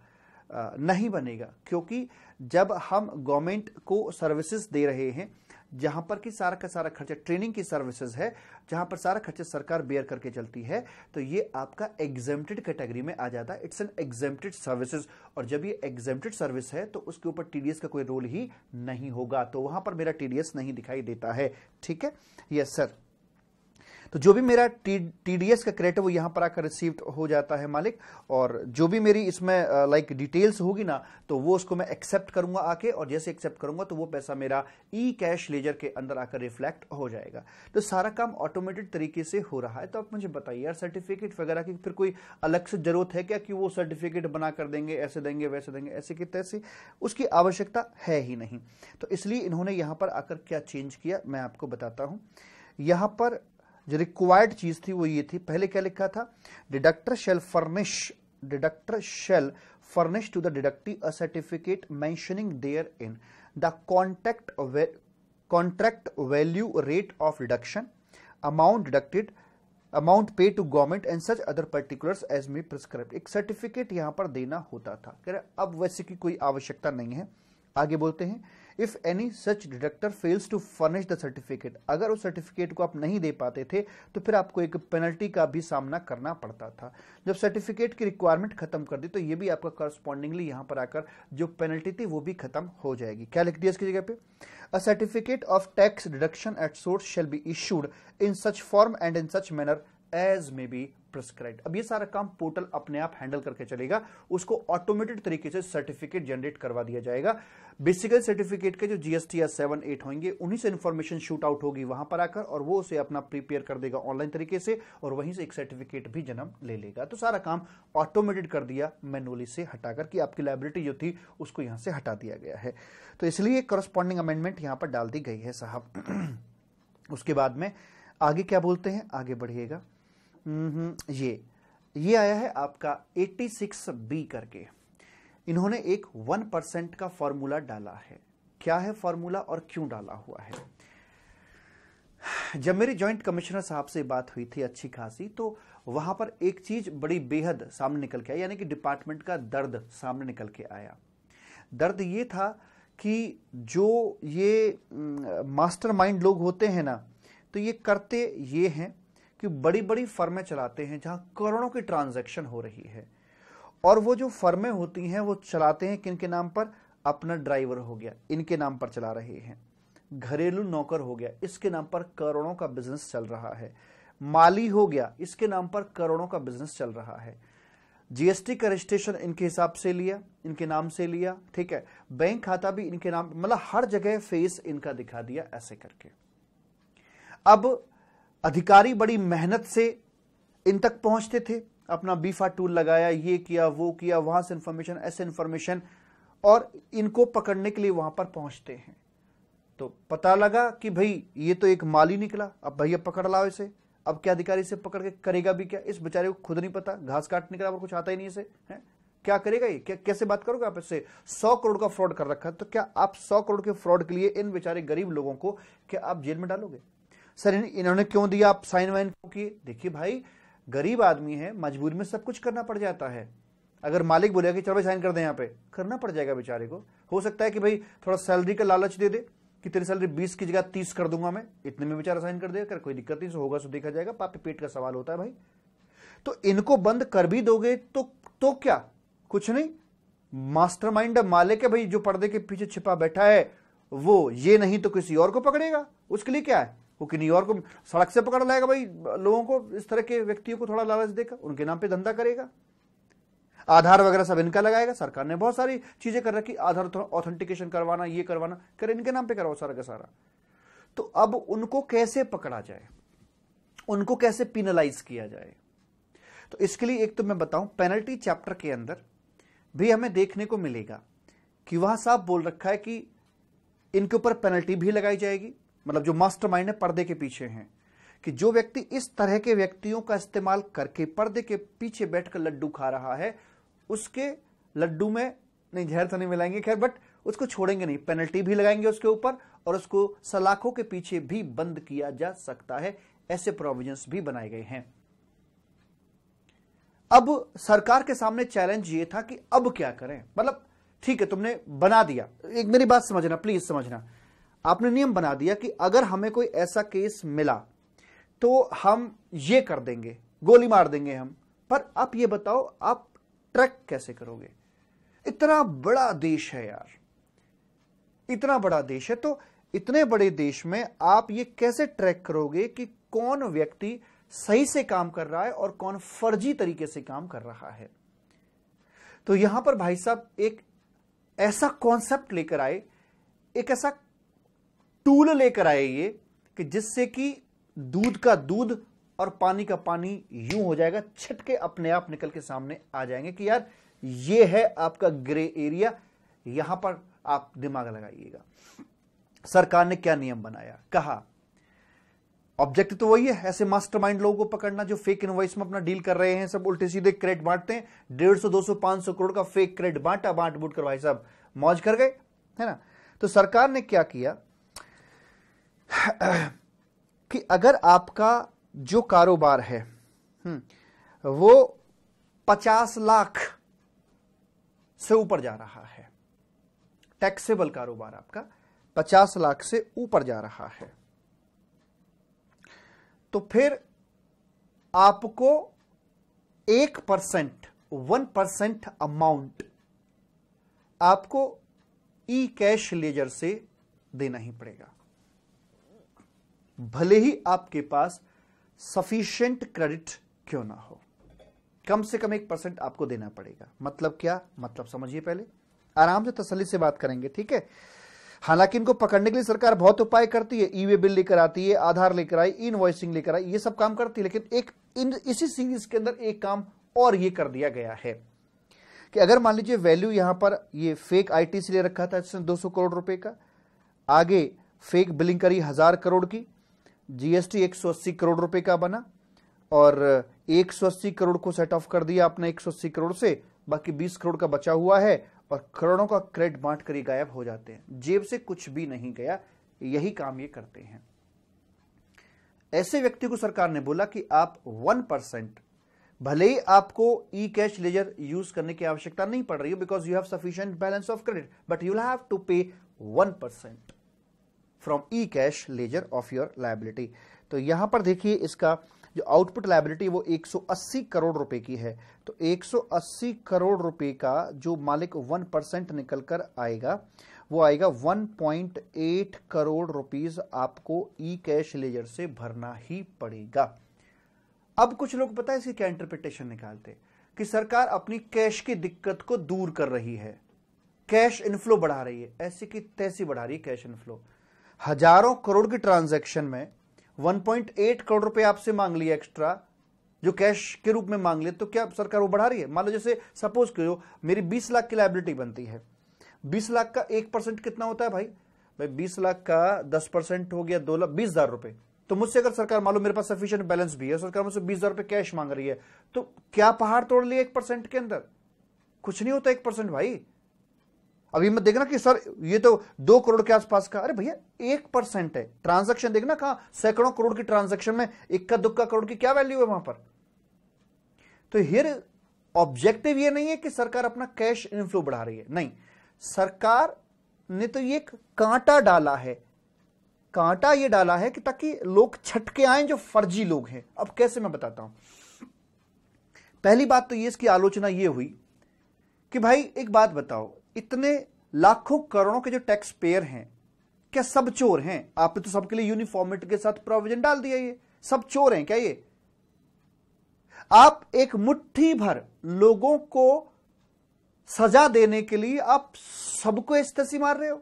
नहीं बनेगा क्योंकि जब हम गवर्नमेंट को सर्विसेज दे रहे हैं जहां पर कि सारा का सारा खर्चा ट्रेनिंग की सर्विसेज है जहां पर सारा खर्चा सरकार बेयर करके चलती है तो ये आपका एग्जेम्प्टेड कैटेगरी में आ जाता है इट्स एन एग्जेम्प्टेड सर्विसेज और जब ये एग्जेम्प्टेड सर्विस है तो उसके ऊपर टीडीएस का कोई रोल ही नहीं होगा तो वहां पर मेरा टीडीएस नहीं दिखाई देता है ठीक है यस सर तो जो भी मेरा टी डी एस का क्रेडिट है वो यहाँ पर आकर रिसीव्ड हो जाता है मालिक और जो भी मेरी इसमें लाइक डिटेल्स होगी ना तो वो उसको मैं एक्सेप्ट करूंगा आके और जैसे एक्सेप्ट करूंगा तो वो पैसा मेरा ई कैश लेजर के अंदर आकर रिफ्लेक्ट हो जाएगा तो सारा काम ऑटोमेटेड तरीके से हो रहा है तो आप मुझे बताइए यार सर्टिफिकेट वगैरह की फिर कोई अलग से जरूरत है क्या कि वो सर्टिफिकेट बना कर देंगे ऐसे देंगे वैसे देंगे ऐसे की तैसे उसकी आवश्यकता है ही नहीं तो इसलिए इन्होंने यहाँ पर आकर क्या चेंज किया मैं आपको बताता हूँ यहाँ पर जो रिक्वायर्ड चीज थी वो ये थी पहले क्या लिखा था deductor shall furnish deductor shall furnish to the deductee a certificate mentioning therein the contact contract value rate of deduction amount deducted amount pay to government and such other particular as may prescribe एक certificate यहां पर देना होता था अब वैसे की कोई आवश्यकता नहीं है आगे बोलते हैं if any such deductor fails to furnish the certificate अगर उस सर्टिफिकेट को आप नहीं दे पाते थे तो फिर आपको एक पेनल्टी का भी सामना करना पड़ता था जब सर्टिफिकेट की रिक्वायरमेंट खत्म कर दी तो ये भी आपका करस्पॉन्डिंगली यहाँ पर आकर जो पेनल्टी थी वो भी खत्म हो जाएगी क्या लिख दिया इसकी जगह पे a certificate of tax deduction at source shall be issued in such form and in such manner as may be prescribe अब ये सारा काम पोर्टल अपने आप हैंडल करके चलेगा उसको ऑटोमेटेड तरीके से सर्टिफिकेट जनरेट करवा दिया जाएगा बेसिकल सर्टिफिकेट के जो जीएसटी या सेवन एट होंगे उन्हीं से इन्फॉर्मेशन शूट आउट होगी वहां पर आकर और वो उसे अपना प्रिपेयर कर देगा ऑनलाइन तरीके से और वहीं से एक सर्टिफिकेट भी जन्म ले लेगा तो सारा काम ऑटोमेटेड कर दिया मैनुअली से हटाकर कि आपकी लाइबिलिटी जो थी उसको यहां से हटा दिया गया है तो इसलिए करस्पॉन्डिंग अमेंडमेंट यहां पर डाल दी गई है साहब उसके बाद में आगे क्या बोलते हैं आगे बढ़िएगा हम्म, हम्म, ये ये आया है आपका 86 बी करके इन्होंने एक वन परसेंट का फॉर्मूला डाला है क्या है फॉर्मूला और क्यों डाला हुआ है जब मेरी जॉइंट कमिश्नर साहब से बात हुई थी अच्छी खासी तो वहां पर एक चीज बड़ी बेहद सामने निकल के आई यानी कि डिपार्टमेंट का दर्द सामने निकल के आया दर्द ये था कि जो ये मास्टरमाइंड लोग होते हैं ना तो ये करते ये हैं कि बड़ी बड़ी फर्में चलाते हैं जहां करोड़ों की ट्रांजैक्शन हो रही है और वो जो फर्में होती हैं वो चलाते हैं किन के नाम पर अपना ड्राइवर हो गया इनके नाम पर चला रहे हैं घरेलू नौकर हो गया इसके नाम पर करोड़ों का बिजनेस चल रहा है माली हो गया इसके नाम पर करोड़ों का बिजनेस चल रहा है जीएसटी का रजिस्ट्रेशन इनके हिसाब से लिया इनके नाम से लिया ठीक है बैंक खाता भी इनके नाम मतलब हर जगह फेस इनका दिखा दिया ऐसे करके अब अधिकारी बड़ी मेहनत से इन तक पहुंचते थे अपना बीफा टूल लगाया ये किया वो किया वहां से इंफॉर्मेशन ऐसे इंफॉर्मेशन और इनको पकड़ने के लिए वहां पर पहुंचते हैं तो पता लगा कि भाई ये तो एक माली निकला अब भैया पकड़ लाओ इसे अब क्या अधिकारी इसे पकड़ के करेगा भी क्या इस बेचारे को खुद नहीं पता घास काटने निकला और कुछ आता ही नहीं इसे है क्या करेगा ये क्या कैसे बात करोगे आप इससे सौ करोड़ का फ्रॉड कर रखा है तो क्या आप सौ करोड़ के फ्रॉड के लिए इन बेचारे गरीब लोगों को क्या आप जेल में डालोगे सर इन्होंने क्यों दिया आप साइन वाइन क्यों किए देखिए भाई गरीब आदमी है मजबूरी में सब कुछ करना पड़ जाता है अगर मालिक बोलेगा कि चलो भाई साइन कर दे यहाँ पे करना पड़ जाएगा बेचारे को हो सकता है कि भाई थोड़ा सैलरी का लालच दे दे कि तेरी सैलरी बीस की जगह तीस कर दूंगा मैं इतने में बेचारा साइन कर देगा अगर कोई दिक्कत नहीं होगा सो देखा जाएगा पापे पेट का सवाल होता है भाई तो इनको बंद कर भी दोगे तो तो क्या कुछ नहीं मास्टरमाइंड मालिक है भाई जो पर्दे के पीछे छिपा बैठा है वो ये नहीं तो किसी और को पकड़ेगा उसके लिए क्या है वो कि न्यूयॉर्क को सड़क से पकड़ लाएगा भाई लोगों को इस तरह के व्यक्तियों को थोड़ा लालच देगा उनके नाम पे धंधा करेगा आधार वगैरह सब इनका लगाएगा सरकार ने बहुत सारी चीजें कर रखी आधार ऑथेंटिकेशन तो करवाना ये करवाना कर इनके नाम पे कराओ सारा का सारा तो अब उनको कैसे पकड़ा जाए उनको कैसे पिनलाइज किया जाए तो इसके लिए एक तो मैं बताऊं पेनल्टी चैप्टर के अंदर भी हमें देखने को मिलेगा कि वह साहब बोल रखा है कि इनके ऊपर पेनल्टी भी लगाई जाएगी मतलब जो माइंड है पर्दे के पीछे हैं कि जो व्यक्ति इस तरह के व्यक्तियों का इस्तेमाल करके पर्दे के पीछे बैठकर लड्डू खा रहा है उसके लड्डू में नहीं जहर तो नहीं मिलाएंगे खैर बट उसको छोड़ेंगे नहीं पेनल्टी भी लगाएंगे उसके ऊपर और उसको सलाखों के पीछे भी बंद किया जा सकता है ऐसे प्रोविजंस भी बनाए गए हैं अब सरकार के सामने चैलेंज ये था कि अब क्या करें मतलब ठीक है तुमने बना दिया एक मेरी बात समझना प्लीज समझना आपने नियम बना दिया कि अगर हमें कोई ऐसा केस मिला तो हम ये कर देंगे गोली मार देंगे हम पर आप ये बताओ आप ट्रैक कैसे करोगे इतना बड़ा देश है यार इतना बड़ा देश है तो इतने बड़े देश में आप ये कैसे ट्रैक करोगे कि कौन व्यक्ति सही से काम कर रहा है और कौन फर्जी तरीके से काम कर रहा है तो यहां पर भाई साहब एक ऐसा कॉन्सेप्ट लेकर आए एक ऐसा टूल लेकर आए ये कि जिससे कि दूध का दूध और पानी का पानी यूं हो जाएगा छिटके अपने आप निकल के सामने आ जाएंगे कि यार ये है आपका ग्रे एरिया यहां पर आप दिमाग लगाइएगा सरकार ने क्या नियम बनाया कहा ऑब्जेक्ट तो वही है ऐसे मास्टरमाइंड लोगों को पकड़ना जो फेक इनवॉइस में अपना डील कर रहे हैं सब उल्टे सीधे क्रेडिट बांटते हैं डेढ़ सौ दो सौ पांच सौ करोड़ का फेक क्रेडिट बांटा बांट बूट कर भाई साहब मौज कर गए है ना तो सरकार ने क्या किया [CLEARS THROAT] कि अगर आपका जो कारोबार है हम्म, वो पचास लाख से ऊपर जा रहा है टैक्सेबल कारोबार आपका पचास लाख से ऊपर जा रहा है तो फिर आपको एक परसेंट वन परसेंट अमाउंट आपको ई कैश लेजर से देना ही पड़ेगा भले ही आपके पास सफिशियंट क्रेडिट क्यों ना हो कम से कम एक परसेंट आपको देना पड़ेगा मतलब क्या मतलब समझिए पहले आराम से तसली से बात करेंगे ठीक है हालांकि इनको पकड़ने के लिए सरकार बहुत उपाय करती है ई वे बिल लेकर आती है आधार लेकर आई इन वॉइसिंग लेकर आई ये सब काम करती है लेकिन एक इन इसी सीरीज के अंदर एक काम और ये कर दिया गया है कि अगर मान लीजिए वैल्यू यहां पर ये फेक आईटी से ले रखा था इसने सौ करोड़ रुपए का आगे फेक बिलिंग करी हजार करोड़ की जीएसटी 180 करोड़ रुपए का बना और 180 करोड़ को सेट ऑफ कर दिया आपने 180 करोड़ से बाकी 20 करोड़ का बचा हुआ है और करोड़ों का क्रेडिट बांट कर गायब हो जाते हैं जेब से कुछ भी नहीं गया यही काम ये करते हैं ऐसे व्यक्ति को सरकार ने बोला कि आप वन परसेंट भले ही आपको ई कैश लेजर यूज करने की आवश्यकता नहीं पड़ रही हो because you have sufficient balance of credit but you have to pay one percent from e cash ledger of your liability तो यहां पर देखिए इसका जो आउटपुट लाइबिलिटी वो 180 करोड़ रुपए की है तो 180 करोड़ रुपए का जो मालिक 1 परसेंट निकल कर आएगा वो आएगा 1.8 करोड़ रुपीस आपको ई कैश लेजर से भरना ही पड़ेगा अब कुछ लोग पता है इसकी क्या इंटरप्रिटेशन निकालते कि सरकार अपनी कैश की दिक्कत को दूर कर रही है कैश इनफ्लो बढ़ा रही है ऐसी की तैसी बढ़ा रही है कैश इनफ्लो हजारों करोड़ की ट्रांजैक्शन में 1.8 करोड़ रुपए आपसे मांग लिया एक्स्ट्रा जो कैश के रूप में मांग लिया तो क्या सरकार वो बढ़ा रही है मान लो जैसे सपोज करो मेरी 20 लाख की लाइबिलिटी बनती है 20 लाख का एक परसेंट कितना होता है भाई भाई बीस लाख का दस परसेंट हो गया दो लाख बीस हजार रुपए तो मुझसे अगर सरकार मान लो मेरे पास सफिशियंट बैलेंस भी है सरकार मुझसे बीस हजार रुपए कैश मांग रही है तो क्या पहाड़ तोड़ लिया एक परसेंट के अंदर कुछ नहीं होता एक परसेंट भाई अभी मत देखना कि सर ये तो दो करोड़ के आसपास का अरे भैया एक परसेंट है ट्रांजेक्शन देखना कहा सैकड़ों करोड़ की ट्रांजेक्शन में इक्का दुक्का करोड़ की क्या वैल्यू है वहां पर तो हिर ऑब्जेक्टिव ये नहीं है कि सरकार अपना कैश इनफ्लो बढ़ा रही है नहीं सरकार ने तो ये कांटा डाला है कांटा ये डाला है कि ताकि लोग छटके आए जो फर्जी लोग हैं अब कैसे मैं बताता हूं पहली बात तो ये इसकी आलोचना ये हुई कि भाई एक बात बताओ इतने लाखों करोड़ों के जो टैक्स पेयर हैं क्या सब चोर हैं आपने तो सबके लिए यूनिफॉर्मिटी के साथ प्रोविजन डाल दिया ये सब चोर हैं क्या ये आप एक मुट्ठी भर लोगों को सजा देने के लिए आप सबको इस्तीसी मार रहे हो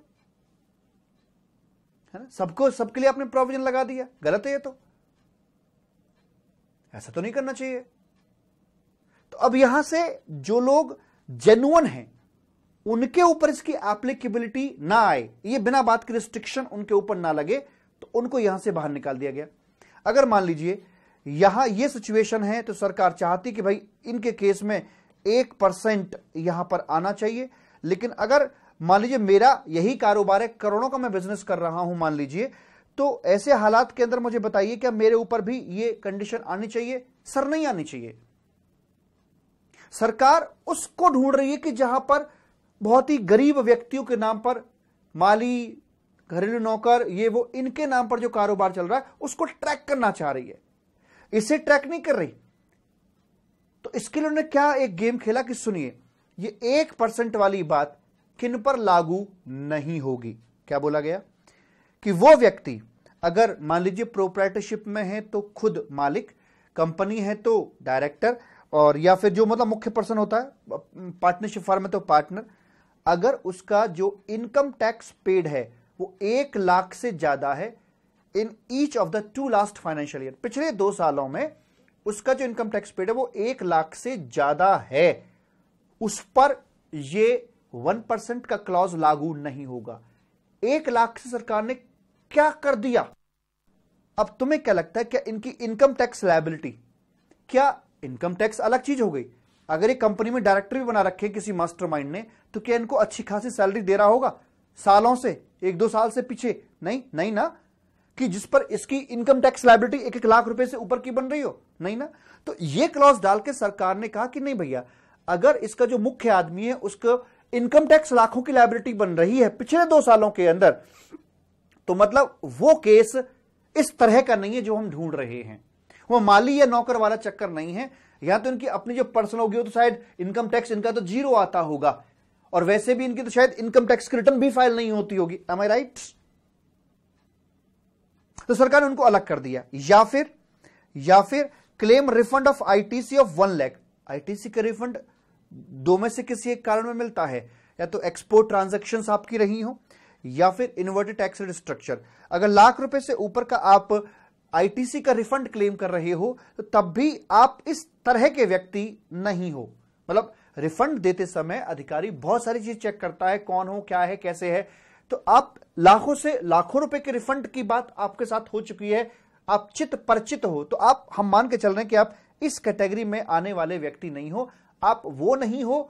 है ना सबको सबके लिए आपने प्रोविजन लगा दिया गलत है ये तो ऐसा तो नहीं करना चाहिए तो अब यहां से जो लोग जेनुअन हैं उनके ऊपर इसकी एप्लीकेबिलिटी ना आए ये बिना बात की रिस्ट्रिक्शन उनके ऊपर ना लगे तो उनको यहां से बाहर निकाल दिया गया अगर मान लीजिए यहां ये सिचुएशन है तो सरकार चाहती कि भाई इनके केस में एक परसेंट यहां पर आना चाहिए लेकिन अगर मान लीजिए मेरा यही कारोबार है करोड़ों का मैं बिजनेस कर रहा हूं मान लीजिए तो ऐसे हालात के अंदर मुझे बताइए क्या मेरे ऊपर भी ये कंडीशन आनी चाहिए सर नहीं आनी चाहिए सरकार उसको ढूंढ रही है कि जहां पर बहुत ही गरीब व्यक्तियों के नाम पर माली घरेलू नौकर ये वो इनके नाम पर जो कारोबार चल रहा है उसको ट्रैक करना चाह रही है इसे ट्रैक नहीं कर रही तो इसके लिए उन्होंने क्या एक गेम खेला कि सुनिए ये एक परसेंट वाली बात किन पर लागू नहीं होगी क्या बोला गया कि वो व्यक्ति अगर मान लीजिए प्रोप्राइटरशिप में है तो खुद मालिक कंपनी है तो डायरेक्टर और या फिर जो मतलब मुख्य पर्सन होता है पार्टनरशिप फॉर्म में तो पार्टनर अगर उसका जो इनकम टैक्स पेड है वो एक लाख से ज्यादा है in each of the two last financial year पिछले दो सालों में उसका जो इनकम टैक्स पेड है वो एक लाख से ज्यादा है उस पर ये वन परसेंट का क्लॉज लागू नहीं होगा एक लाख से सरकार ने क्या कर दिया अब तुम्हें क्या लगता है क्या इनकी इनकम टैक्स लाइबिलिटी क्या इनकम टैक्स अलग चीज हो गई अगर ये कंपनी में डायरेक्टर भी बना रखे किसी मास्टरमाइंड ने तो क्या इनको अच्छी खासी सैलरी दे रहा होगा सालों से एक दो साल से पीछे नहीं नहीं ना कि जिस पर इसकी इनकम टैक्स लाइबिलिटी एक एक लाख रुपए से ऊपर की बन रही हो नहीं ना तो ये क्लॉज डाल के सरकार ने कहा कि नहीं भैया अगर इसका जो मुख्य आदमी है उसको इनकम टैक्स लाखों की लाइबिलिटी बन रही है पिछले दो सालों के अंदर तो मतलब वो केस इस तरह का नहीं है जो हम ढूंढ रहे हैं वो माली या नौकर वाला चक्कर नहीं है या तो इनकी अपनी जो पर्सनल होगी वो तो शायद इनकम टैक्स इनका तो जीरो आता होगा और वैसे भी इनकी तो शायद इनकम टैक्स की रिटर्न भी फाइल नहीं होती होगी एम आई राइट तो सरकार ने उनको अलग कर दिया या फिर या फिर claim refund of ITC of one lakh ITC का रिफंड दो में से किसी एक कारण में मिलता है या तो एक्सपोर्ट ट्रांजेक्शन आपकी रही हो या फिर इन्वर्टेड टैक्स स्ट्रक्चर अगर लाख रुपए से ऊपर का आप आईटीसी का रिफंड क्लेम कर रहे हो तो तब भी आप इस तरह के व्यक्ति नहीं हो मतलब रिफंड देते समय अधिकारी बहुत सारी चीज चेक करता है कौन हो क्या है कैसे है तो आप लाखों से लाखों रुपए के रिफंड की बात आपके साथ हो चुकी है आप चित परिचित हो तो आप हम मान के चल रहे हैं कि आप इस कैटेगरी में आने वाले व्यक्ति नहीं हो आप वो नहीं हो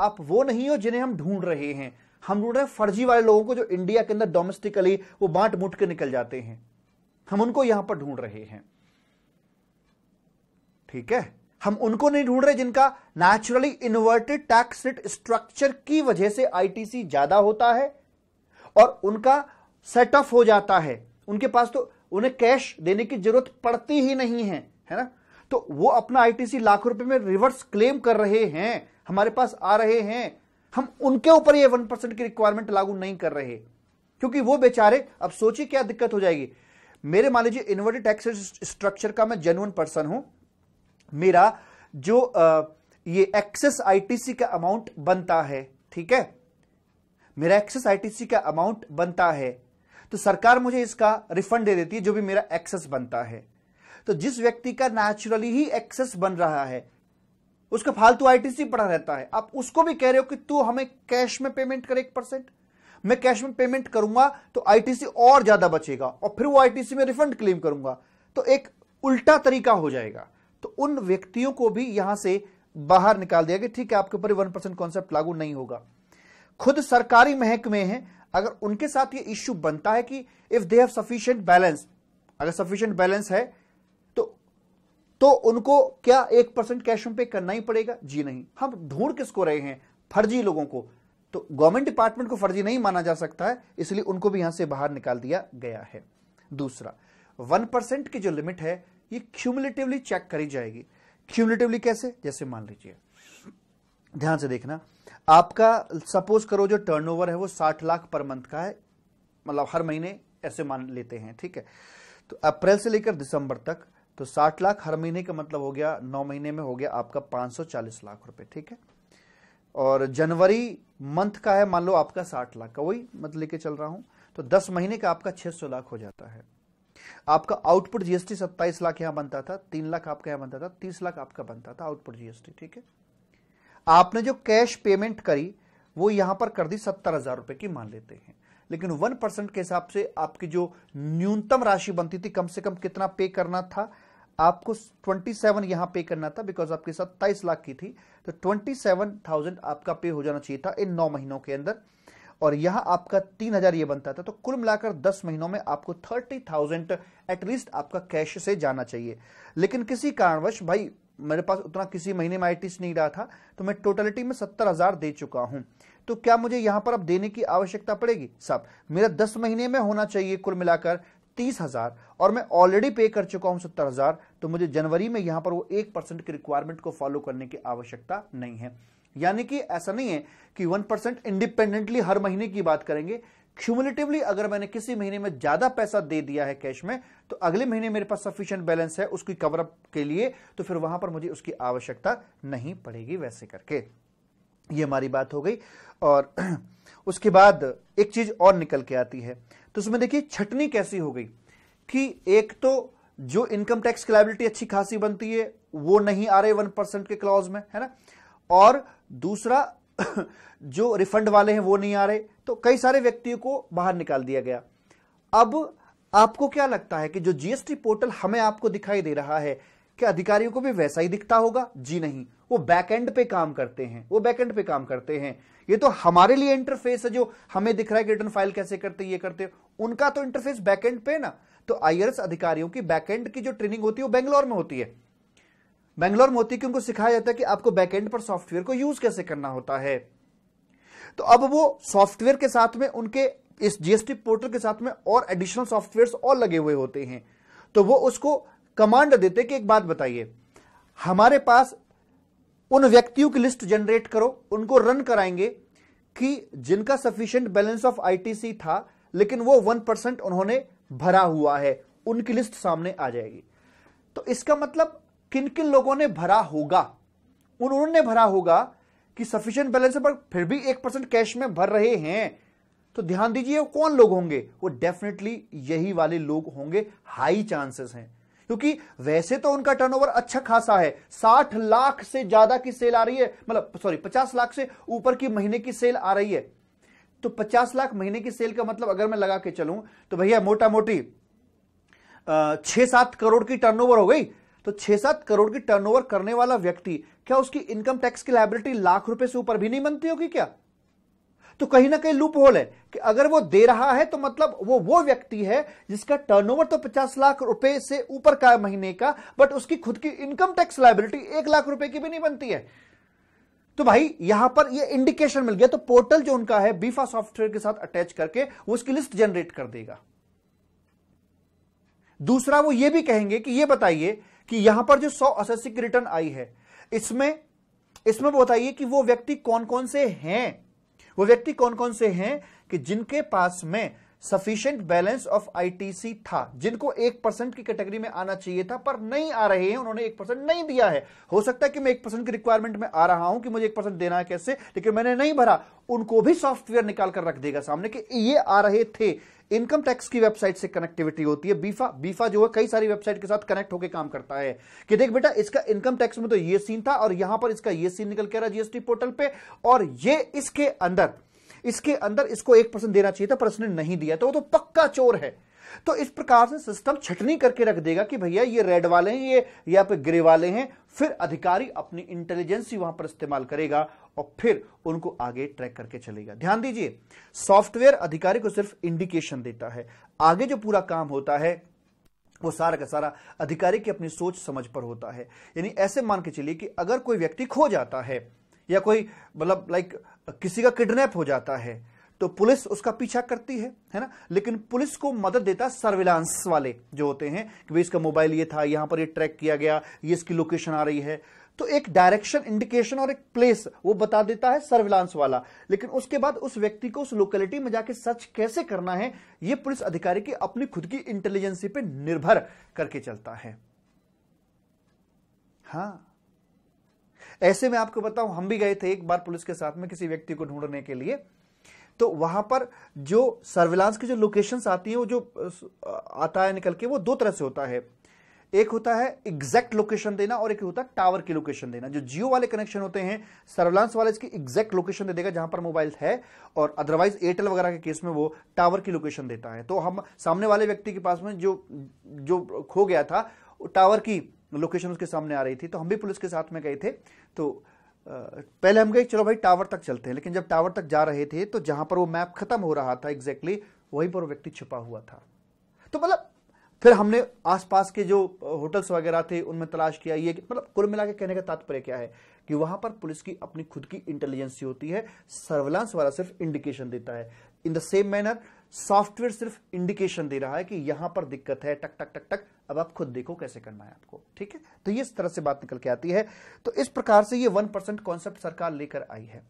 आप वो नहीं हो जिन्हें हम ढूंढ रहे हैं हम ढूंढ रहे हैं फर्जी वाले लोगों को जो इंडिया के अंदर डोमेस्टिकली वो बांट मुट के निकल जाते हैं हम उनको यहां पर ढूंढ रहे हैं ठीक है हम उनको नहीं ढूंढ रहे जिनका naturally inverted tax rate structure की वजह से आईटीसी ज्यादा होता है और उनका सेट ऑफ हो जाता है उनके पास तो उन्हें कैश देने की जरूरत पड़ती ही नहीं है है ना तो वो अपना आईटीसी लाख रुपए में रिवर्स क्लेम कर रहे हैं हमारे पास आ रहे हैं हम उनके ऊपर ये वन परसेंट की रिक्वायरमेंट लागू नहीं कर रहे क्योंकि वो बेचारे अब सोचिए क्या दिक्कत हो जाएगी मेरे मान लीजिए इन्वर्टेड टैक्स स्ट्रक्चर का मैं जेनुअन पर्सन हूं मेरा जो आ, ये एक्सेस आईटीसी का अमाउंट बनता है ठीक है मेरा एक्सेस आईटीसी का अमाउंट बनता है तो सरकार मुझे इसका रिफंड दे देती है जो भी मेरा एक्सेस बनता है तो जिस व्यक्ति का नेचुरली ही एक्सेस बन रहा है उसका फालतू आईटीसी पड़ा रहता है आप उसको भी कह रहे हो कि तू हमें कैश में पेमेंट करे एक परसेंट मैं कैश में पेमेंट करूंगा तो आईटीसी और ज्यादा बचेगा और फिर वो आईटीसी में रिफंड क्लेम करूंगा तो एक उल्टा तरीका हो जाएगा तो उन व्यक्तियों को भी यहां से बाहर निकाल दिया कि ठीक है आपके ऊपर वन परसेंट कॉन्सेप्ट लागू नहीं होगा खुद सरकारी महकमे हैं अगर उनके साथ ये इश्यू बनता है कि इफ दे हैव बैलेंस अगर सफिशियंट बैलेंस है तो तो उनको क्या एक परसेंट कैश में पे करना ही पड़ेगा जी नहीं हम ढूंढ किसको रहे हैं फर्जी लोगों को तो गवर्नमेंट डिपार्टमेंट को फर्जी नहीं माना जा सकता है इसलिए उनको भी यहां से बाहर निकाल दिया गया है दूसरा वन परसेंट की जो लिमिट है ये क्यूमुलेटिवली चेक करी जाएगी क्यूमुलेटिवली कैसे जैसे मान लीजिए ध्यान से देखना आपका सपोज करो जो टर्नओवर है वो साठ लाख पर मंथ का है मतलब हर महीने ऐसे मान लेते हैं ठीक है तो अप्रैल से लेकर दिसंबर तक तो साठ लाख हर महीने का मतलब हो गया नौ महीने में हो गया आपका पांच सौ चालीस लाख रुपए ठीक है और जनवरी मंथ का है मान लो आपका साठ लाख का वही मत लेके चल रहा हूं तो दस महीने का आपका छह सौ लाख हो जाता है आपका आउटपुट जीएसटी सत्ताईस लाख यहां बनता था तीन लाख आपका यहां बनता था तीस लाख आपका बनता था आउटपुट जीएसटी ठीक है आपने जो कैश पेमेंट करी वो यहां पर कर दी सत्तर हजार रुपए की मान लेते हैं लेकिन वन परसेंट के हिसाब से आपकी जो न्यूनतम राशि बनती थी कम से कम कितना पे करना था आपको 27 यहां पे करना था बिकॉज आपके साथ तेईस लाख की थी तो 27,000 आपका पे हो जाना चाहिए था इन नौ महीनों के अंदर और यहां आपका तीन हजार ये बनता था तो कुल मिलाकर दस महीनों में आपको थर्टी थाउजेंड एटलीस्ट आपका कैश से जाना चाहिए लेकिन किसी कारणवश भाई मेरे पास उतना किसी महीने में आई नहीं रहा था तो मैं टोटलिटी में सत्तर हजार दे चुका हूं तो क्या मुझे यहां पर अब देने की आवश्यकता पड़ेगी सब मेरा दस महीने में होना चाहिए कुल मिलाकर तीस हजार और मैं ऑलरेडी पे कर चुका हूं सत्तर हजार तो मुझे जनवरी में यहां पर वो एक परसेंट की रिक्वायरमेंट को फॉलो करने की आवश्यकता नहीं है यानी कि ऐसा नहीं है कि वन परसेंट इंडिपेंडेंटली हर महीने की बात करेंगे क्यूमुलेटिवली अगर मैंने किसी महीने में ज्यादा पैसा दे दिया है कैश में तो अगले महीने मेरे पास सफिशियंट बैलेंस है उसकी कवरअप के लिए तो फिर वहां पर मुझे उसकी आवश्यकता नहीं पड़ेगी वैसे करके ये हमारी बात हो गई और [CLEARS THROAT] उसके बाद एक चीज और निकल के आती है तो उसमें देखिए छटनी कैसी हो गई कि एक तो जो इनकम टैक्स की लाइबिलिटी अच्छी खासी बनती है वो नहीं आ रही वन परसेंट के क्लॉज में है ना और दूसरा [COUGHS] जो रिफंड वाले हैं वो नहीं आ रहे तो कई सारे व्यक्तियों को बाहर निकाल दिया गया अब आपको क्या लगता है कि जो जीएसटी पोर्टल हमें आपको दिखाई दे रहा है क्या अधिकारियों को भी वैसा ही दिखता होगा जी नहीं वो बैकएंड पे काम करते हैं वो बैकएंड पे काम करते हैं ये तो हमारे लिए इंटरफेस है जो हमें दिख रहा है कि रिटर्न फाइल कैसे करते ये करते उनका तो इंटरफेस बैकएंड पे ना तो आईआरएस अधिकारियों की बैकएंड की जो ट्रेनिंग होती है वो बेंगलोर में होती है बेंगलोर में होती है कि उनको सिखाया जाता है कि आपको बैकएंड पर सॉफ्टवेयर को यूज कैसे करना होता है तो अब वो सॉफ्टवेयर के साथ में उनके इस जीएसटी पोर्टल के साथ में और एडिशनल सॉफ्टवेयर और लगे हुए होते हैं तो वो उसको कमांड देते कि एक बात बताइए हमारे पास उन व्यक्तियों की लिस्ट जनरेट करो उनको रन कराएंगे कि जिनका सफिशियंट बैलेंस ऑफ आईटीसी था लेकिन वो वन परसेंट उन्होंने भरा हुआ है उनकी लिस्ट सामने आ जाएगी तो इसका मतलब किन किन लोगों ने भरा होगा उन्होंने भरा होगा कि सफिशियंट बैलेंस पर फिर भी एक परसेंट कैश में भर रहे हैं तो ध्यान दीजिए वो कौन लोग होंगे वो डेफिनेटली यही वाले लोग होंगे हाई चांसेस हैं क्योंकि वैसे तो उनका टर्नओवर अच्छा खासा है साठ लाख से ज्यादा की सेल आ रही है मतलब सॉरी पचास लाख से ऊपर की महीने की सेल आ रही है तो पचास लाख महीने की सेल का मतलब अगर मैं लगा के चलूं तो भैया मोटा मोटी छह सात करोड़ की टर्नओवर हो गई तो छह सात करोड़ की टर्नओवर करने वाला व्यक्ति क्या उसकी इनकम टैक्स की लाइबिलिटी लाख रुपए से ऊपर भी नहीं बनती होगी क्या तो कहीं ना कहीं लूप होल है कि अगर वो दे रहा है तो मतलब वो वो व्यक्ति है जिसका टर्नओवर तो 50 लाख रुपए से ऊपर का महीने का बट उसकी खुद की इनकम टैक्स लाइबिलिटी एक लाख रुपए की भी नहीं बनती है तो भाई यहां पर ये इंडिकेशन मिल गया तो पोर्टल जो उनका है बीफा सॉफ्टवेयर के साथ अटैच करके वो उसकी लिस्ट जनरेट कर देगा दूसरा वो ये भी कहेंगे कि ये बताइए कि यहां पर जो सौ असेसिक रिटर्न आई है इसमें इसमें बताइए कि वो व्यक्ति कौन कौन से हैं वो व्यक्ति कौन कौन से हैं कि जिनके पास में सफिशियंट बैलेंस ऑफ आईटीसी था जिनको एक परसेंट की कैटेगरी में आना चाहिए था पर नहीं आ रहे हैं उन्होंने एक परसेंट नहीं दिया है हो सकता है कि मैं एक परसेंट की रिक्वायरमेंट में आ रहा हूं कि मुझे एक परसेंट देना है कैसे लेकिन मैंने नहीं भरा उनको भी सॉफ्टवेयर निकाल कर रख देगा सामने कि ये आ रहे थे इनकम टैक्स की वेबसाइट से कनेक्टिविटी होती है बीफा बीफा जो है कई सारी वेबसाइट के साथ कनेक्ट होकर काम करता है कि देख बेटा इसका इनकम टैक्स में तो ये सीन था और यहां पर इसका ये सीन निकल के रहा जीएसटी पोर्टल पे और ये इसके अंदर इसके अंदर इसको एक परसेंट देना चाहिए था पर उसने नहीं दिया तो वो तो पक्का चोर है तो इस प्रकार से सिस्टम छटनी करके रख देगा कि भैया ये रेड वाले हैं ये या फिर ग्रे वाले हैं फिर अधिकारी अपनी इंटेलिजेंसी वहां पर इस्तेमाल करेगा और फिर उनको आगे ट्रैक करके चलेगा ध्यान दीजिए सॉफ्टवेयर अधिकारी को सिर्फ इंडिकेशन देता है आगे जो पूरा काम होता है वो सारा का सारा अधिकारी की अपनी सोच समझ पर होता है यानी ऐसे मान के चलिए कि अगर कोई व्यक्ति खो जाता है या कोई मतलब लाइक किसी का किडनैप हो जाता है तो पुलिस उसका पीछा करती है है ना लेकिन पुलिस को मदद देता सर्विलांस वाले जो होते हैं कि भाई इसका मोबाइल ये था यहां पर ये ट्रैक किया गया ये इसकी लोकेशन आ रही है तो एक डायरेक्शन इंडिकेशन और एक प्लेस वो बता देता है सर्विलांस वाला लेकिन उसके बाद उस व्यक्ति को उस लोकेलिटी में जाके सर्च कैसे करना है ये पुलिस अधिकारी की अपनी खुद की इंटेलिजेंसी पे निर्भर करके चलता है हा ऐसे में आपको बताऊं हम भी गए थे एक बार पुलिस के साथ में किसी व्यक्ति को ढूंढने के लिए तो वहां पर जो सर्विलांस की जो लोकेशन आती है वो जो आता है निकल के वो दो तरह से होता है एक होता है एग्जैक्ट लोकेशन देना और एक होता है टावर की लोकेशन देना जो जियो वाले कनेक्शन होते हैं सर्विलांस वाले इसकी एग्जैक्ट लोकेशन दे देगा जहां पर मोबाइल है और अदरवाइज एयरटेल वगैरह के केस में वो टावर की लोकेशन देता है तो हम सामने वाले व्यक्ति के पास में जो जो खो गया था टावर की लोकेशन उसके सामने आ रही थी तो हम भी पुलिस के साथ में गए थे तो पहले हम गए चलो भाई टावर तक चलते हैं लेकिन जब टावर तक जा रहे थे तो जहां पर वो मैप खत्म हो रहा था एग्जैक्टली exactly, वहीं पर वो व्यक्ति छुपा हुआ था तो मतलब फिर हमने आसपास के जो होटल्स वगैरह थे उनमें तलाश किया ये मतलब कुल मिला के कहने का तात्पर्य क्या है कि वहां पर पुलिस की अपनी खुद की इंटेलिजेंसी होती है सर्विलांस वाला सिर्फ इंडिकेशन देता है in the same manner software सिर्फ इंडिकेशन दे रहा है कि यहां पर दिक्कत है टक टक टक टक अब आप खुद देखो कैसे करना है आपको ठीक है तो ये इस तरह से बात निकल के आती है तो इस प्रकार से ये वन परसेंट कॉन्सेप्ट सरकार लेकर आई है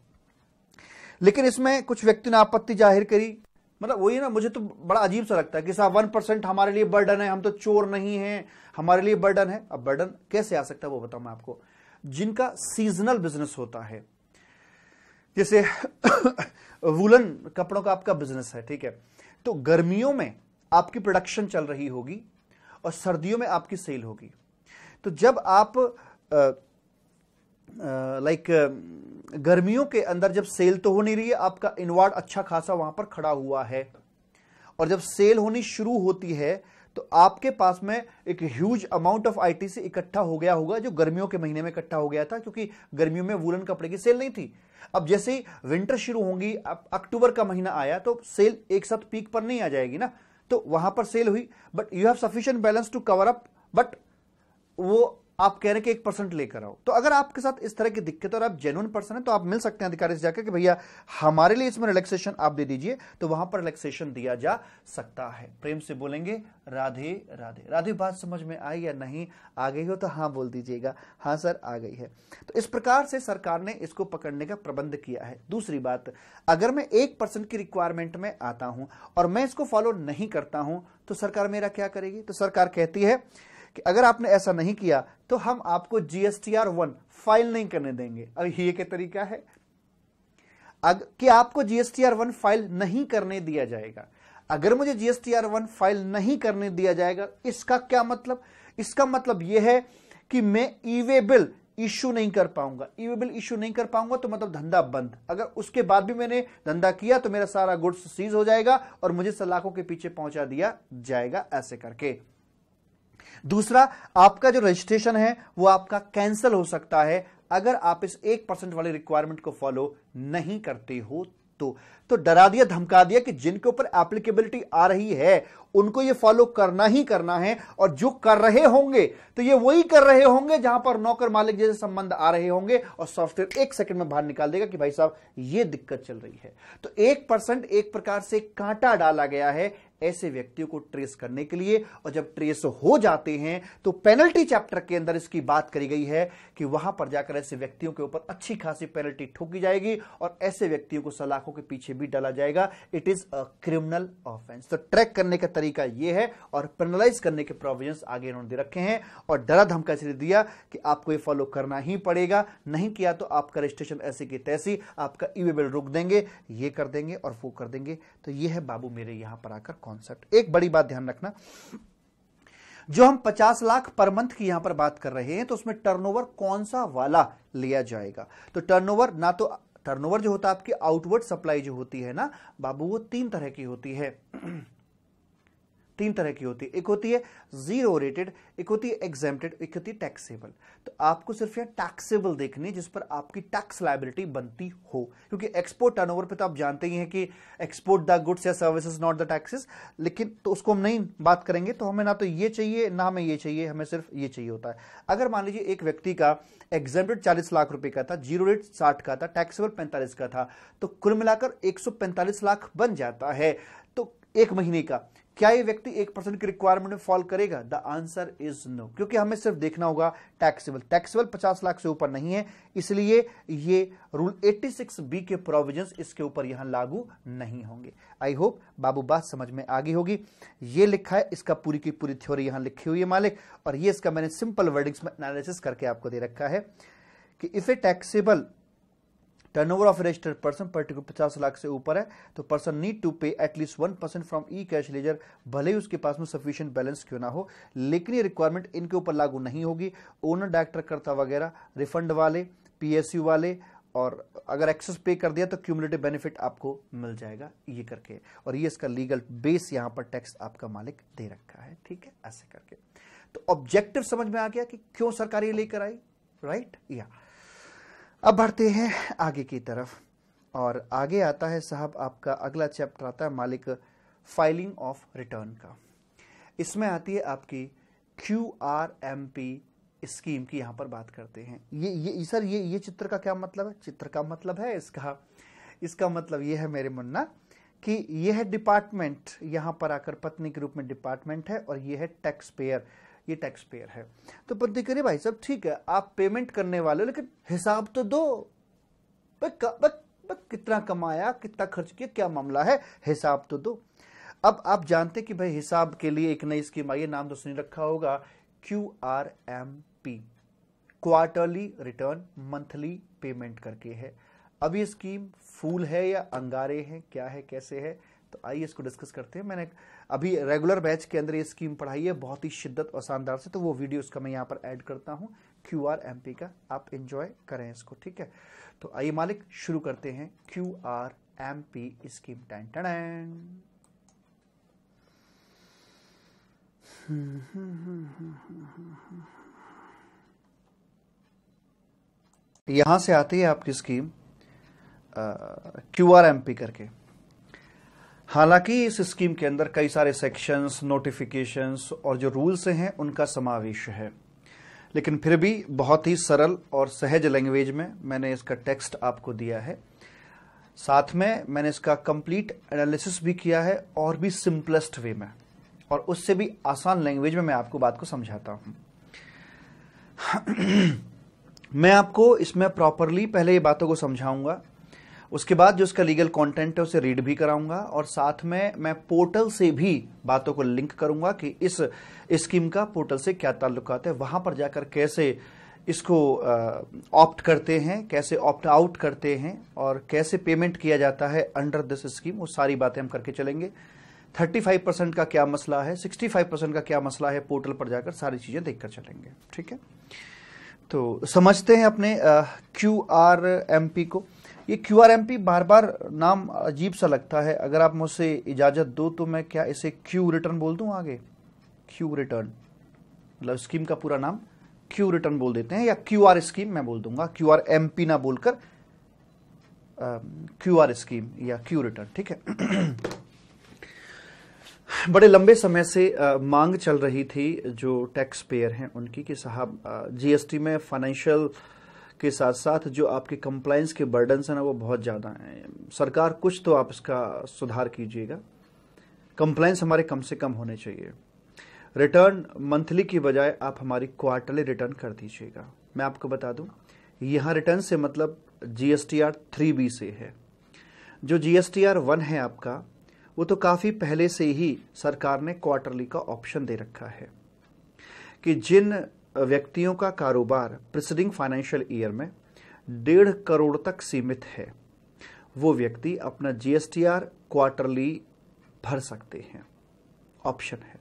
लेकिन इसमें कुछ व्यक्ति ने आपत्ति जाहिर करी मतलब वही ना मुझे तो बड़ा अजीब सा लगता है कि साहब वन परसेंट हमारे लिए बर्डन है हम तो चोर नहीं है हमारे लिए बर्डन है अब बर्डन कैसे आ सकता है वो बताऊं मैं आपको जिनका सीजनल बिजनेस होता है जैसे [COUGHS] वुलन कपड़ों का आपका बिजनेस है ठीक है तो गर्मियों में आपकी प्रोडक्शन चल रही होगी और सर्दियों में आपकी सेल होगी तो जब आप लाइक गर्मियों के अंदर जब सेल तो हो नहीं रही है आपका इनवार्ड अच्छा खासा वहां पर खड़ा हुआ है और जब सेल होनी शुरू होती है तो आपके पास में एक ह्यूज अमाउंट ऑफ आईटीसी इकट्ठा हो गया होगा जो गर्मियों के महीने में इकट्ठा हो गया था क्योंकि गर्मियों में वूलन कपड़े की सेल नहीं थी अब जैसे ही विंटर शुरू होंगी अब अक्टूबर का महीना आया तो सेल एक साथ पीक पर नहीं आ जाएगी ना तो वहां पर सेल हुई but you have sufficient balance to cover up but वो आप कह रहे हैं कि एक परसेंट लेकर आओ तो अगर आपके साथ इस तरह की दिक्कत और आप जेनुअन पर्सन है तो आप मिल सकते हैं अधिकारी से जाकर कि भैया हमारे लिए इसमें रिलैक्सेशन आप दे दीजिए तो वहां पर रिलैक्सेशन दिया जा सकता है प्रेम से बोलेंगे राधे राधे राधे बात समझ में आई या नहीं आ गई हो तो हाँ बोल दीजिएगा हाँ सर आ गई है तो इस प्रकार से सरकार ने इसको पकड़ने का प्रबंध किया है दूसरी बात अगर मैं एक परसेंट की रिक्वायरमेंट में आता हूं और मैं इसको फॉलो नहीं करता हूं तो सरकार मेरा क्या करेगी तो सरकार कहती है कि अगर आपने ऐसा नहीं किया तो हम आपको जीएसटीआर वन फाइल नहीं करने देंगे अब ये क्या तरीका है कि आपको जीएसटीआर वन फाइल नहीं करने दिया जाएगा अगर मुझे जीएसटीआर वन फाइल नहीं करने दिया जाएगा इसका क्या मतलब इसका मतलब यह है कि मैं ईवे बिल इश्यू नहीं कर पाऊंगा ईवे बिल इश्यू नहीं कर पाऊंगा तो मतलब धंधा बंद अगर उसके बाद भी मैंने धंधा किया तो मेरा सारा गुड्स सीज हो जाएगा और मुझे सलाखों के पीछे पहुंचा दिया जाएगा ऐसे करके दूसरा आपका जो रजिस्ट्रेशन है वो आपका कैंसिल हो सकता है अगर आप इस एक परसेंट वाली रिक्वायरमेंट को फॉलो नहीं करते हो तो तो डरा दिया धमका दिया कि जिनके ऊपर एप्लीकेबिलिटी आ रही है उनको ये फॉलो करना ही करना है और जो कर रहे होंगे तो ये वही कर रहे होंगे जहां पर नौकर मालिक जैसे संबंध आ रहे होंगे और सॉफ्टवेयर एक सेकंड में बाहर निकाल देगा कि भाई साहब ये दिक्कत चल रही है तो एक परसेंट एक प्रकार से कांटा डाला गया है ऐसे व्यक्तियों को ट्रेस करने के लिए और जब ट्रेस हो जाते हैं तो पेनल्टी चैप्टर के अंदर इसकी बात करी गई है कि वहां पर जाकर ऐसे व्यक्तियों के ऊपर अच्छी खासी पेनल्टी ठोकी जाएगी और ऐसे व्यक्तियों को सलाखों के पीछे भी डाला जाएगा it is a criminal offence तो ट्रैक करने का तरीका यह है और पेनलाइज करने के प्रोविजन आगे इन्होंने दे रखे हैं और डरा धमका इसलिए दिया कि आपको ये फॉलो करना ही पड़ेगा नहीं किया तो आपका रजिस्ट्रेशन ऐसे की तैसी आपका ई बिल रोक देंगे ये कर देंगे और वो कर देंगे तो ये है बाबू मेरे यहां पर आकर कौन कॉन्सेप्ट एक बड़ी बात ध्यान रखना जो हम 50 लाख पर मंथ की यहां पर बात कर रहे हैं तो उसमें टर्नओवर कौन सा वाला लिया जाएगा तो टर्नओवर ना तो टर्नओवर जो होता है आपकी आउटवर्ड सप्लाई जो होती है ना बाबू वो तीन तरह की होती है तीन तरह की होती है एक होती है जीरो रेटेड एक होती है एग्जेम्प्टेड एक होती है टैक्सेबल तो आपको सिर्फ यह टैक्सेबल देखनी है जिस पर आपकी टैक्स लाइबिलिटी बनती हो क्योंकि एक्सपोर्ट टर्नओवर पे तो आप जानते ही हैं कि एक्सपोर्ट द गुड्स या सर्विसेज नॉट द टैक्सेस लेकिन तो उसको हम नहीं बात करेंगे तो हमें ना तो ये चाहिए ना हमें ये चाहिए हमें सिर्फ ये चाहिए होता है अगर मान लीजिए एक व्यक्ति का एग्जेम्प्टेड चालीस लाख रुपए का था जीरो रेट साठ का था टैक्सेबल पैंतालीस का था तो कुल मिलाकर एक लाख बन जाता है तो एक महीने का क्या ये व्यक्ति एक परसेंट की रिक्वायरमेंट में फॉल करेगा द आंसर इज नो क्योंकि हमें सिर्फ देखना होगा टैक्सेबल टैक्सेबल 50 लाख से ऊपर नहीं है इसलिए ये रूल 86 बी के प्रोविजंस इसके ऊपर यहां लागू नहीं होंगे आई होप बाबू बात समझ में आगे होगी ये लिखा है इसका पूरी की पूरी थ्योरी यहां लिखी हुई है मालिक और ये इसका मैंने सिंपल वर्डिंग्स में एनालिसिस करके आपको दे रखा है कि if a taxable turnover of registered person particular पचास लाख से ऊपर है तो person need to pay at least one percent from e cash ledger भले ही उसके पास में सफिशियंट बैलेंस क्यों ना हो लेकिन ये रिक्वायरमेंट इनके ऊपर लागू नहीं होगी ओनर डायरेक्टर करता वगैरह रिफंड वाले पीएसयू वाले और अगर एक्सेस पे कर दिया तो क्यूमुलेटिव बेनिफिट आपको मिल जाएगा ये करके और ये इसका लीगल बेस यहाँ पर टैक्स आपका मालिक दे रखा है ठीक है ऐसे करके तो ऑब्जेक्टिव समझ में आ गया कि क्यों सरकार ये लेकर आई राइट या अब बढ़ते हैं आगे की तरफ और आगे आता है साहब आपका अगला चैप्टर आता है मालिक फाइलिंग ऑफ रिटर्न का इसमें आती है आपकी Q R M P scheme की यहां पर बात करते हैं ये ये सर ये ये चित्र का क्या मतलब है चित्र का मतलब है इसका इसका मतलब ये है मेरे मुन्ना कि यह है डिपार्टमेंट यहां पर आकर पत्नी के रूप में डिपार्टमेंट है और यह है टैक्स पेयर ये टैक्स पेयर है तो प्रतिक्रिया भाई साहब ठीक है आप पेमेंट करने वाले हो लेकिन हिसाब तो दो बस कितना कमाया कितना खर्च किया क्या मामला है हिसाब तो दो अब आप जानते कि भाई हिसाब के लिए एक नई स्कीम आई है नाम तो सुनी रखा होगा Q R M P quarterly return monthly payment करके है अब ये स्कीम फूल है या अंगारे हैं क्या है कैसे है तो आइए इसको डिस्कस करते हैं मैंने अभी रेगुलर बैच के अंदर ये स्कीम पढ़ाई है बहुत ही शिद्दत और शानदार से तो वो वीडियो उसका मैं यहाँ पर ऐड करता हूँ क्यू आर एम पी का आप इंजॉय करें इसको ठीक है तो आइए मालिक शुरू करते हैं Q R M P scheme टैन टन यहां से आती है आपकी scheme Q R M P करके हालांकि इस स्कीम के अंदर कई सारे सेक्शंस नोटिफिकेशंस और जो रूल्स हैं उनका समावेश है लेकिन फिर भी बहुत ही सरल और सहज लैंग्वेज में मैंने इसका टेक्स्ट आपको दिया है साथ में मैंने इसका कंप्लीट एनालिसिस भी किया है और भी सिंपलेस्ट वे में और उससे भी आसान लैंग्वेज में मैं आपको बात को समझाता हूं [CLEARS THROAT] मैं आपको इसमें प्रॉपरली पहले ये बातों को समझाऊंगा उसके बाद जो उसका लीगल कंटेंट है उसे रीड भी कराऊंगा और साथ में मैं पोर्टल से भी बातों को लिंक करूंगा कि इस स्कीम का पोर्टल से क्या ताल्लुकात है वहां पर जाकर कैसे इसको ऑप्ट करते हैं कैसे ऑप्ट आउट करते हैं और कैसे पेमेंट किया जाता है अंडर दिस स्कीम वो सारी बातें हम करके चलेंगे 35 परसेंट का क्या मसला है 65 परसेंट का क्या मसला है पोर्टल पर जाकर सारी चीज़ें देखकर चलेंगे ठीक है तो समझते हैं अपने क्यू आर एम पी को ये क्यू बार बार नाम अजीब सा लगता है अगर आप मुझसे इजाजत दो तो मैं क्या इसे क्यू रिटर्न बोल दूं आगे क्यू रिटर्न मतलब स्कीम का पूरा नाम क्यू रिटर्न बोल देते हैं या क्यू आर स्कीम मैं बोल दूंगा क्यू आर एम पी ना बोलकर क्यू आर स्कीम या क्यू रिटर्न ठीक है [CLEARS THROAT] बड़े लंबे समय से आ, मांग चल रही थी जो टैक्स पेयर हैं उनकी कि साहब जीएसटी में फाइनेंशियल के साथ साथ जो आपके कंप्लायंस के बर्डन है ना वो बहुत ज़्यादा हैं सरकार कुछ तो आप इसका सुधार कीजिएगा कंप्लायंस हमारे कम से कम होने चाहिए रिटर्न मंथली की बजाय आप हमारी क्वार्टरली रिटर्न कर दीजिएगा मैं आपको बता दूं यहां रिटर्न से मतलब जीएसटीआर थ्री बी से है जो जीएसटीआर वन है आपका वो तो काफ़ी पहले से ही सरकार ने क्वार्टरली का ऑप्शन दे रखा है कि जिन व्यक्तियों का कारोबार प्रिसडिंग फाइनेंशियल ईयर में डेढ़ करोड़ तक सीमित है वो व्यक्ति अपना जीएसटीआर क्वार्टरली भर सकते हैं ऑप्शन है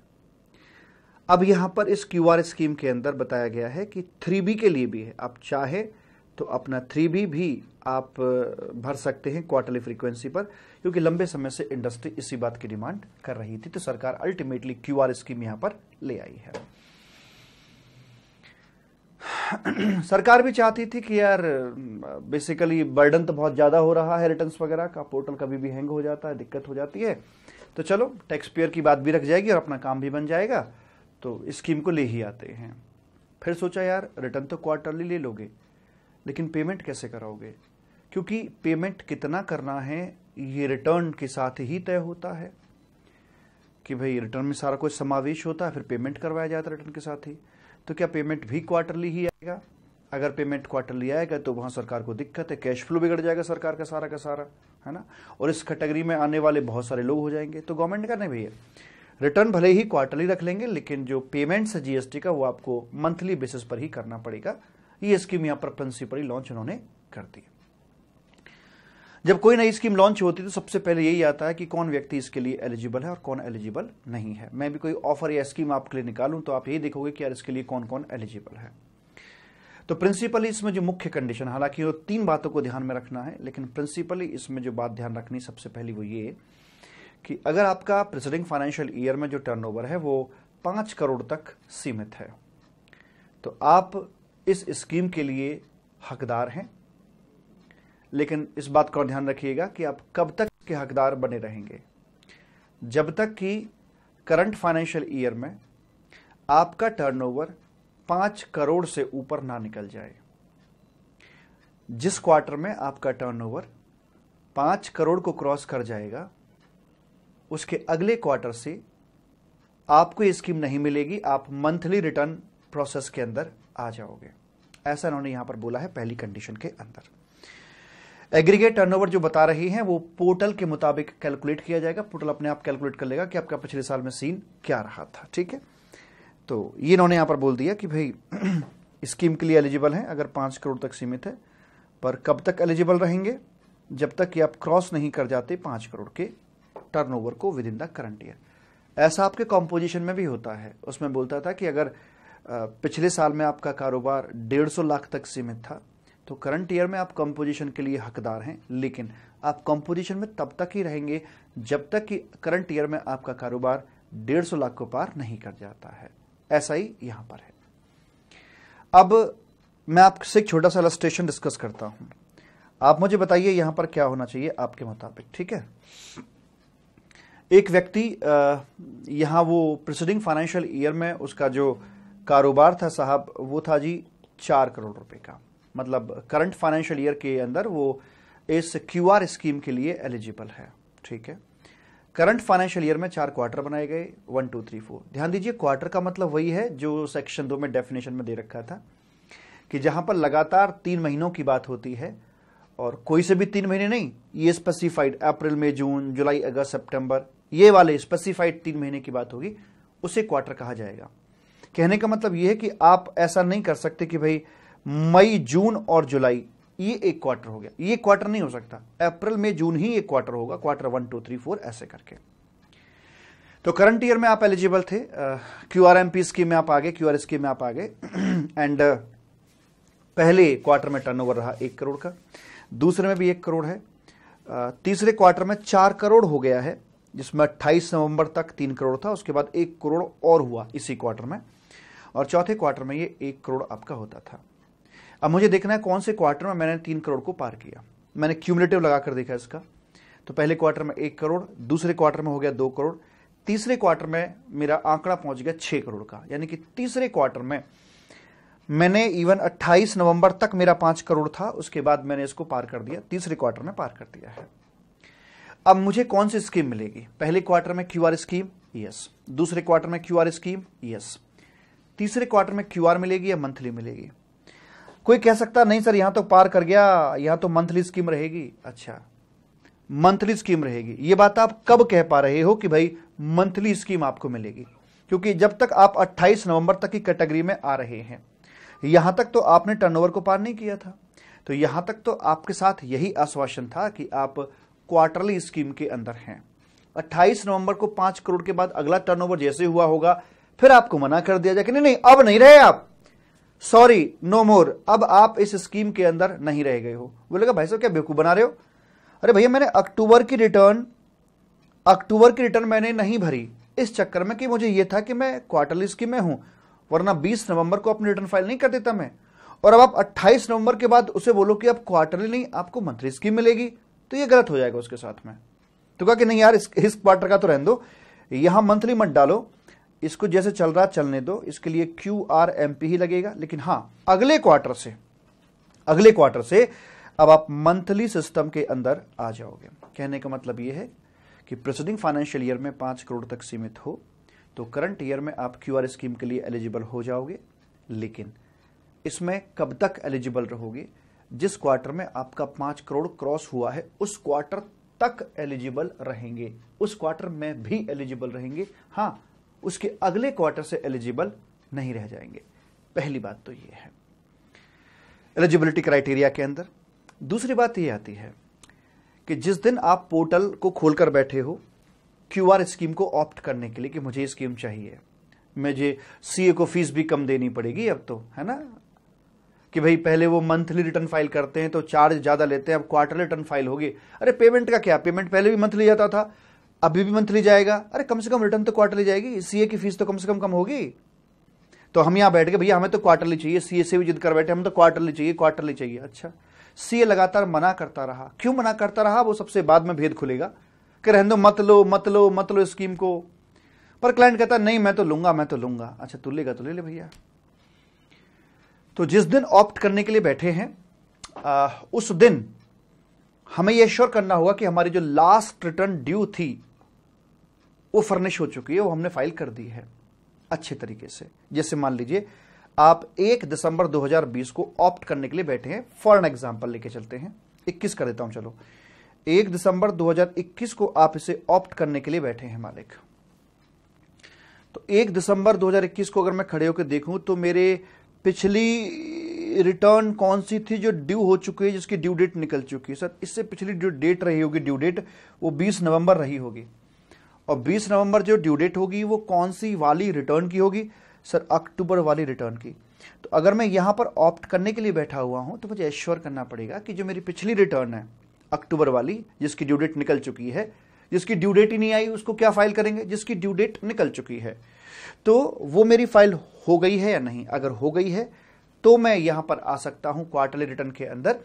अब यहां पर इस क्यूआर स्कीम के अंदर बताया गया है कि थ्री बी के लिए भी है आप चाहे तो अपना थ्री बी भी आप भर सकते हैं क्वार्टरली फ्रीक्वेंसी पर क्योंकि लंबे समय से इंडस्ट्री इसी बात की डिमांड कर रही थी तो सरकार अल्टीमेटली क्यूआर स्कीम यहां पर ले आई है [CLEARS THROAT] सरकार भी चाहती थी कि यार बेसिकली बर्डन तो बहुत ज़्यादा हो रहा है रिटर्न्स वगैरह का पोर्टल कभी भी हैंग हो जाता है दिक्कत हो जाती है तो चलो टैक्स पेयर की बात भी रख जाएगी और अपना काम भी बन जाएगा तो स्कीम को ले ही आते हैं फिर सोचा यार रिटर्न तो क्वार्टरली ले लोगे लेकिन पेमेंट कैसे कराओगे क्योंकि पेमेंट कितना करना है ये रिटर्न के साथ ही तय होता है कि भाई रिटर्न में सारा कुछ समावेश होता है फिर पेमेंट करवाया जाता है रिटर्न के साथ ही तो क्या पेमेंट भी क्वार्टरली ही आएगा अगर पेमेंट क्वार्टरली आएगा तो वहां सरकार को दिक्कत है कैश फ्लो बिगड़ जाएगा सरकार का सारा का सारा है ना और इस कैटेगरी में आने वाले बहुत सारे लोग हो जाएंगे तो गवर्नमेंट का नहीं भैया रिटर्न भले ही क्वार्टरली रख लेंगे लेकिन जो पेमेंट्स है जीएसटी का वो आपको मंथली बेसिस पर ही करना पड़ेगा ये स्कीम यहाँ पर प्रिंसिपली लॉन्च उन्होंने कर दी जब कोई नई स्कीम लॉन्च होती है तो सबसे पहले यही आता है कि कौन व्यक्ति इसके लिए एलिजिबल है और कौन एलिजिबल नहीं है मैं भी कोई ऑफर या स्कीम आपके लिए निकालूं तो आप यही देखोगे कि यार इसके लिए कौन कौन एलिजिबल है तो प्रिंसिपली इसमें जो मुख्य कंडीशन हालांकि वो तीन बातों को ध्यान में रखना है लेकिन प्रिंसिपली इसमें जो बात ध्यान रखनी सबसे पहली वो ये कि अगर आपका प्रेसिडिंग फाइनेंशियल ईयर में जो टर्नओवर है वो पांच करोड़ तक सीमित है तो आप इस स्कीम के लिए हकदार हैं लेकिन इस बात का ध्यान रखिएगा कि आप कब तक के हकदार बने रहेंगे जब तक कि करंट फाइनेंशियल ईयर में आपका टर्नओवर पांच करोड़ से ऊपर ना निकल जाए जिस क्वार्टर में आपका टर्नओवर पांच करोड़ को क्रॉस कर जाएगा उसके अगले क्वार्टर से आपको यह स्कीम नहीं मिलेगी आप मंथली रिटर्न प्रोसेस के अंदर आ जाओगे ऐसा उन्होंने यहां पर बोला है पहली कंडीशन के अंदर एग्रीगेट टर्नओवर जो बता रही है वो पोर्टल के मुताबिक कैलकुलेट किया जाएगा पोर्टल अपने आप कैलकुलेट कर लेगा कि आपका पिछले साल में सीन क्या रहा था ठीक है तो ये इन्होंने यहां पर बोल दिया कि भाई [CLEARS THROAT] स्कीम के लिए एलिजिबल हैं अगर पांच करोड़ तक सीमित है पर कब तक एलिजिबल रहेंगे जब तक कि आप क्रॉस नहीं कर जाते पांच करोड़ के टर्नओवर को within the current year ऐसा आपके कॉम्पोजिशन में भी होता है उसमें बोलता था कि अगर पिछले साल में आपका कारोबार डेढ़ सौ लाख तक सीमित था तो करंट ईयर में आप कंपोजिशन के लिए हकदार हैं लेकिन आप कंपोजिशन में तब तक ही रहेंगे जब तक कि करंट ईयर में आपका कारोबार डेढ़ सौ लाख को पार नहीं कर जाता है ऐसा ही यहां पर है अब मैं आपसे एक छोटा सा इलस्ट्रेशन डिस्कस करता हूं आप मुझे बताइए यहां पर क्या होना चाहिए आपके मुताबिक ठीक है एक व्यक्ति यहां वो प्रिसीडिंग फाइनेंशियल ईयर में उसका जो कारोबार था साहब वो था जी चार करोड़ रुपए का मतलब करंट फाइनेंशियल ईयर के अंदर वो इस क्यू स्कीम के लिए एलिजिबल है ठीक है करंट फाइनेंशियल ईयर में चार क्वार्टर बनाए गए वन टू थ्री फोर ध्यान दीजिए क्वार्टर का मतलब वही है जो सेक्शन दो में डेफिनेशन में दे रखा था कि जहां पर लगातार तीन महीनों की बात होती है और कोई से भी तीन महीने नहीं ये स्पेसिफाइड अप्रैल मई जून जुलाई अगस्त सितंबर ये वाले स्पेसिफाइड तीन महीने की बात होगी उसे क्वार्टर कहा जाएगा कहने का मतलब यह है कि आप ऐसा नहीं कर सकते कि भाई मई जून और जुलाई ये एक क्वार्टर हो गया ये क्वार्टर नहीं हो सकता अप्रैल में जून ही एक क्वार्टर होगा quarter one two three four ऐसे करके तो करंट ईयर में आप एलिजिबल थे Q R M P scheme में आप आगे क्यू आर स्कीम में आप आगे एंड [CLEARS THROAT] uh, पहले क्वार्टर में टर्नओवर रहा एक करोड़ का दूसरे में भी एक करोड़ है uh, तीसरे क्वार्टर में चार करोड़ हो गया है जिसमें अट्ठाईस नवंबर तक तीन करोड़ था उसके बाद एक करोड़ और हुआ इसी क्वार्टर में और चौथे क्वार्टर में ये एक करोड़ आपका होता था अब मुझे देखना है कौन से क्वार्टर में मैंने तीन करोड़ को पार किया मैंने क्यूमलेटिव लगाकर देखा इसका तो पहले क्वार्टर में एक करोड़ दूसरे क्वार्टर में हो गया दो करोड़ तीसरे क्वार्टर में मेरा आंकड़ा पहुंच गया छह करोड़ का यानी कि तीसरे क्वार्टर में मैंने इवन 28 नवंबर तक मेरा पांच करोड़ था उसके बाद मैंने इसको पार कर दिया तीसरे क्वार्टर में पार कर दिया है अब मुझे कौन सी स्कीम मिलेगी पहले क्वार्टर में क्यूआर स्कीम यस दूसरे क्वार्टर में क्यूआर स्कीम यस तीसरे क्वार्टर में क्यूआर मिलेगी या मंथली मिलेगी कोई कह सकता नहीं सर यहां तो पार कर गया यहां तो मंथली स्कीम रहेगी अच्छा मंथली स्कीम रहेगी ये बात आप कब कह पा रहे हो कि भाई मंथली स्कीम आपको मिलेगी क्योंकि जब तक आप 28 नवंबर तक की कैटेगरी में आ रहे हैं यहां तक तो आपने टर्नओवर को पार नहीं किया था तो यहां तक तो आपके साथ यही आश्वासन था कि आप क्वार्टरली स्कीम के अंदर हैं 28 नवंबर को 5 करोड़ के बाद अगला टर्नओवर जैसे हुआ होगा फिर आपको मना कर दिया जाए कि नहीं नहीं अब नहीं रहे आप सॉरी नो मोर अब आप इस स्कीम के अंदर नहीं रह गए हो बोलेगा भाई साहब क्या बेवकूफ बना रहे हो अरे भैया मैंने अक्टूबर की रिटर्न अक्टूबर की रिटर्न मैंने नहीं भरी इस चक्कर में कि मुझे यह था कि मैं क्वार्टरली स्कीम में हूं वरना 20 नवंबर को अपनी रिटर्न फाइल नहीं कर देता मैं और अब आप 28 नवंबर के बाद उसे बोलो कि आप क्वार्टरली नहीं आपको मंथली स्कीम मिलेगी तो यह गलत हो जाएगा उसके साथ में तो कहा कि नहीं यार इस, इस क्वार्टर का तो रहो दो यहां मंथली मत डालो इसको जैसे चल रहा चलने दो इसके लिए क्यू आर एम पी ही लगेगा लेकिन हाँ अगले क्वार्टर से अगले क्वार्टर से अब आप मंथली सिस्टम के अंदर आ जाओगे कहने का मतलब यह है कि प्रेसिडिंग फाइनेंशियल ईयर में पांच करोड़ तक सीमित हो तो करंट ईयर में आप क्यू आर स्कीम के लिए एलिजिबल हो जाओगे लेकिन इसमें कब तक एलिजिबल रहोगे जिस क्वार्टर में आपका पांच करोड़ क्रॉस हुआ है उस क्वार्टर तक एलिजिबल रहेंगे उस क्वार्टर में भी एलिजिबल रहेंगे हाँ उसके अगले क्वार्टर से एलिजिबल नहीं रह जाएंगे पहली बात तो यह है एलिजिबिलिटी क्राइटेरिया के अंदर दूसरी बात यह आती है कि जिस दिन आप पोर्टल को खोलकर बैठे हो क्यूआर स्कीम को ऑप्ट करने के लिए कि मुझे स्कीम चाहिए मुझे सीए को फीस भी कम देनी पड़ेगी अब तो है ना कि भाई पहले वो मंथली रिटर्न फाइल करते हैं तो चार्ज ज़्यादा लेते हैं अब क्वार्टरली रिटर्न फाइल होगी अरे पेमेंट का क्या पेमेंट पहले भी मंथली जाता था अभी भी मंथली जाएगा अरे कम से कम रिटर्न तो क्वार्टरली जाएगी सीए की फीस तो कम से कम कम होगी तो हम यहां बैठ गए भैया हमें तो क्वार्टरली चाहिए सीए से भी जिद कर बैठे हमें तो क्वार्टरली चाहिए क्वार्टरली चाहिए अच्छा सीए लगातार मना करता रहा क्यों मना करता रहा वो सबसे बाद में भेद खुलेगा कि रहने दो मत लो मत लो मत लो स्कीम को पर क्लाइंट कहता नहीं मैं तो लूंगा मैं तो लूंगा अच्छा तू लेगा तो ले ले भैया तो जिस दिन ऑप्ट करने के लिए बैठे हैं आ, उस दिन हमें यह श्योर करना होगा कि हमारी जो लास्ट रिटर्न ड्यू थी वो फर्निश हो चुकी है वो हमने फाइल कर दी है अच्छे तरीके से जैसे मान लीजिए आप एक दिसंबर 2020 को ऑप्ट करने के लिए बैठे हैं फॉर एन एग्जाम्पल लेके चलते हैं 21 कर देता हूं चलो एक दिसंबर 2021 को आप इसे ऑप्ट करने के लिए बैठे हैं मालिक तो एक दिसंबर 2021 को अगर मैं खड़े होकर देखूं तो मेरे पिछली रिटर्न कौन सी थी जो ड्यू हो चुकी है जिसकी ड्यू डेट निकल चुकी है सर इससे पिछली जो डेट रही होगी ड्यू डेट वो 20 नवंबर रही होगी और 20 नवंबर जो ड्यू डेट होगी वो कौन सी वाली रिटर्न की होगी सर अक्टूबर वाली रिटर्न की तो अगर मैं यहाँ पर ऑप्ट करने के लिए बैठा हुआ हूँ तो मुझे एश्योर करना पड़ेगा कि जो मेरी पिछली रिटर्न है अक्टूबर वाली जिसकी ड्यू डेट निकल चुकी है जिसकी ड्यू डेट ही नहीं आई उसको क्या फाइल करेंगे जिसकी ड्यू डेट निकल चुकी है तो वो मेरी फाइल हो गई है या नहीं अगर हो गई है तो मैं यहां पर आ सकता हूं क्वार्टरली रिटर्न के अंदर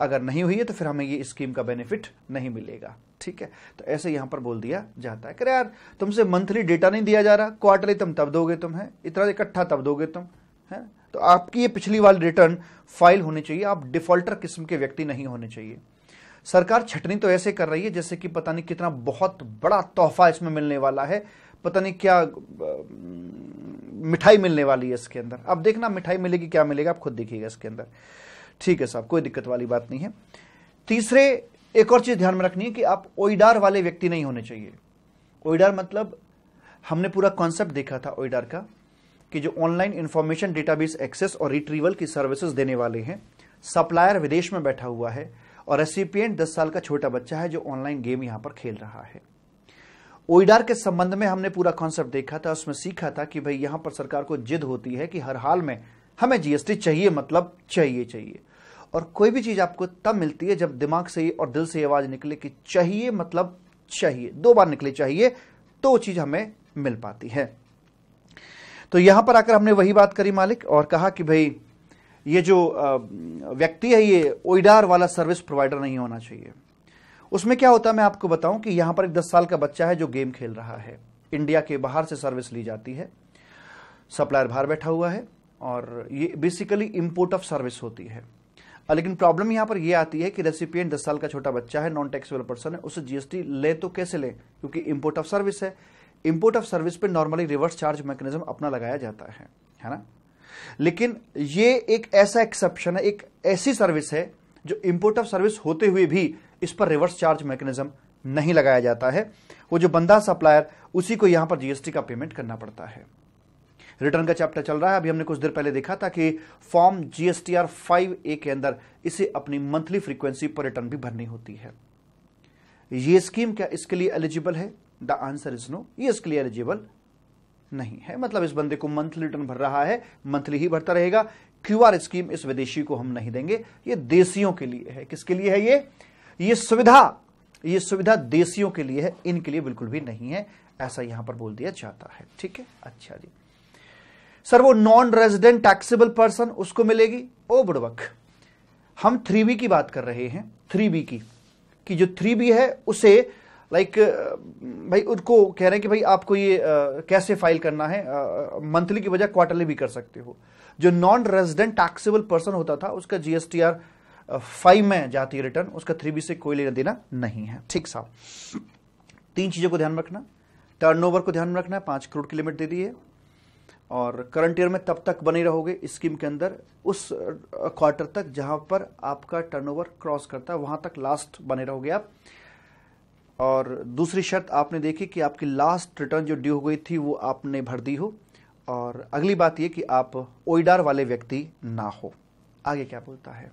अगर नहीं हुई है तो फिर हमें ये स्कीम का बेनिफिट नहीं मिलेगा ठीक है तो ऐसे यहां पर बोल दिया जाता है अरे यार तुमसे मंथली डेटा नहीं दिया जा रहा क्वार्टरली तुम तब दोगे तुम है इतना इकट्ठा तब दोगे तुम है तो आपकी ये पिछली वाली रिटर्न फाइल होनी चाहिए आप डिफॉल्टर किस्म के व्यक्ति नहीं होने चाहिए सरकार छटनी तो ऐसे कर रही है जैसे कि पता नहीं कितना बहुत बड़ा तोहफा इसमें मिलने वाला है पता नहीं क्या मिठाई मिलने वाली है इसके अंदर अब देखना मिठाई मिलेगी क्या मिलेगा आप खुद देखिएगा इसके अंदर ठीक है साहब कोई दिक्कत वाली बात नहीं है तीसरे एक और चीज ध्यान में रखनी है कि आप ओइडार वाले व्यक्ति नहीं होने चाहिए ओइडार मतलब हमने पूरा कॉन्सेप्ट देखा था ओइडार का कि जो ऑनलाइन इन्फॉर्मेशन डेटाबेस एक्सेस और रिट्रीवल की सर्विसेज देने वाले हैं सप्लायर विदेश में बैठा हुआ है और रेसिपियंट दस साल का छोटा बच्चा है जो ऑनलाइन गेम यहां पर खेल रहा है ओइडार के संबंध में हमने पूरा कॉन्सेप्ट देखा था उसमें सीखा था कि भाई यहां पर सरकार को जिद होती है कि हर हाल में हमें जीएसटी चाहिए मतलब चाहिए चाहिए और कोई भी चीज़ आपको तब मिलती है जब दिमाग से ही और दिल से आवाज़ निकले कि चाहिए मतलब चाहिए दो बार निकले चाहिए तो चीज़ हमें मिल पाती है तो यहां पर आकर हमने वही बात करी मालिक और कहा कि भाई ये जो व्यक्ति है ये ओइडार वाला सर्विस प्रोवाइडर नहीं होना चाहिए उसमें क्या होता है मैं आपको बताऊं कि यहां पर एक दस साल का बच्चा है जो गेम खेल रहा है इंडिया के बाहर से सर्विस ली जाती है सप्लायर बाहर बैठा हुआ है और ये बेसिकली इंपोर्ट ऑफ सर्विस होती है लेकिन प्रॉब्लम यहाँ पर यह आती है कि रेसिपियंट दस साल का छोटा बच्चा है नॉन टैक्सेबल पर्सन है उसे जीएसटी ले तो कैसे ले क्योंकि इम्पोर्ट ऑफ सर्विस है इम्पोर्ट ऑफ सर्विस पे नॉर्मली रिवर्स चार्ज मैकेनिज्म अपना लगाया जाता है है ना लेकिन ये एक ऐसा एक्सेप्शन है एक ऐसी सर्विस है जो इम्पोर्ट ऑफ सर्विस होते हुए भी इस पर रिवर्स चार्ज मैकेनिज्म नहीं लगाया जाता है वो जो बंदा सप्लायर उसी को यहां पर जीएसटी का पेमेंट करना पड़ता है रिटर्न का चैप्टर चल रहा है अभी हमने कुछ देर पहले देखा था कि फॉर्म जीएसटीआर फाइव ए के अंदर इसे अपनी मंथली फ्रीक्वेंसी पर रिटर्न भी भरनी होती है ये स्कीम क्या इसके लिए एलिजिबल है द आंसर इज नो ये इसके लिए एलिजिबल नहीं है मतलब इस बंदे को मंथली रिटर्न भर रहा है मंथली ही भरता रहेगा क्यूआर स्कीम इस विदेशी को हम नहीं देंगे ये देशियों के लिए है किसके लिए है ये ये सुविधा ये सुविधा देशियों के लिए है इनके लिए बिल्कुल भी नहीं है ऐसा यहां पर बोल दिया जाता है ठीक है अच्छा जी सर वो नॉन रेजिडेंट टैक्सेबल पर्सन उसको मिलेगी ओ बुड़बक हम थ्री बी की बात कर रहे हैं थ्री बी की कि जो थ्री बी है उसे लाइक like, भाई उनको कह रहे हैं कि भाई आपको ये आ, कैसे फाइल करना है मंथली की बजाय क्वार्टरली भी कर सकते हो जो नॉन रेजिडेंट टैक्सेबल पर्सन होता था उसका जीएसटीआर फाइव में जाती है रिटर्न उसका थ्री बी से कोई लेना देना नहीं है ठीक साहब तीन चीजों को ध्यान रखना टर्नओवर को ध्यान रखना है पांच करोड़ की लिमिट दे दी है और करंट ईयर में तब तक बने रहोगे स्कीम के अंदर उस क्वार्टर तक जहां पर आपका टर्नओवर क्रॉस करता है वहां तक लास्ट बने रहोगे आप और दूसरी शर्त आपने देखी कि आपकी लास्ट रिटर्न जो ड्यू हो गई थी वो आपने भर दी हो और अगली बात ये कि आप ओइडार वाले व्यक्ति ना हो आगे क्या बोलता है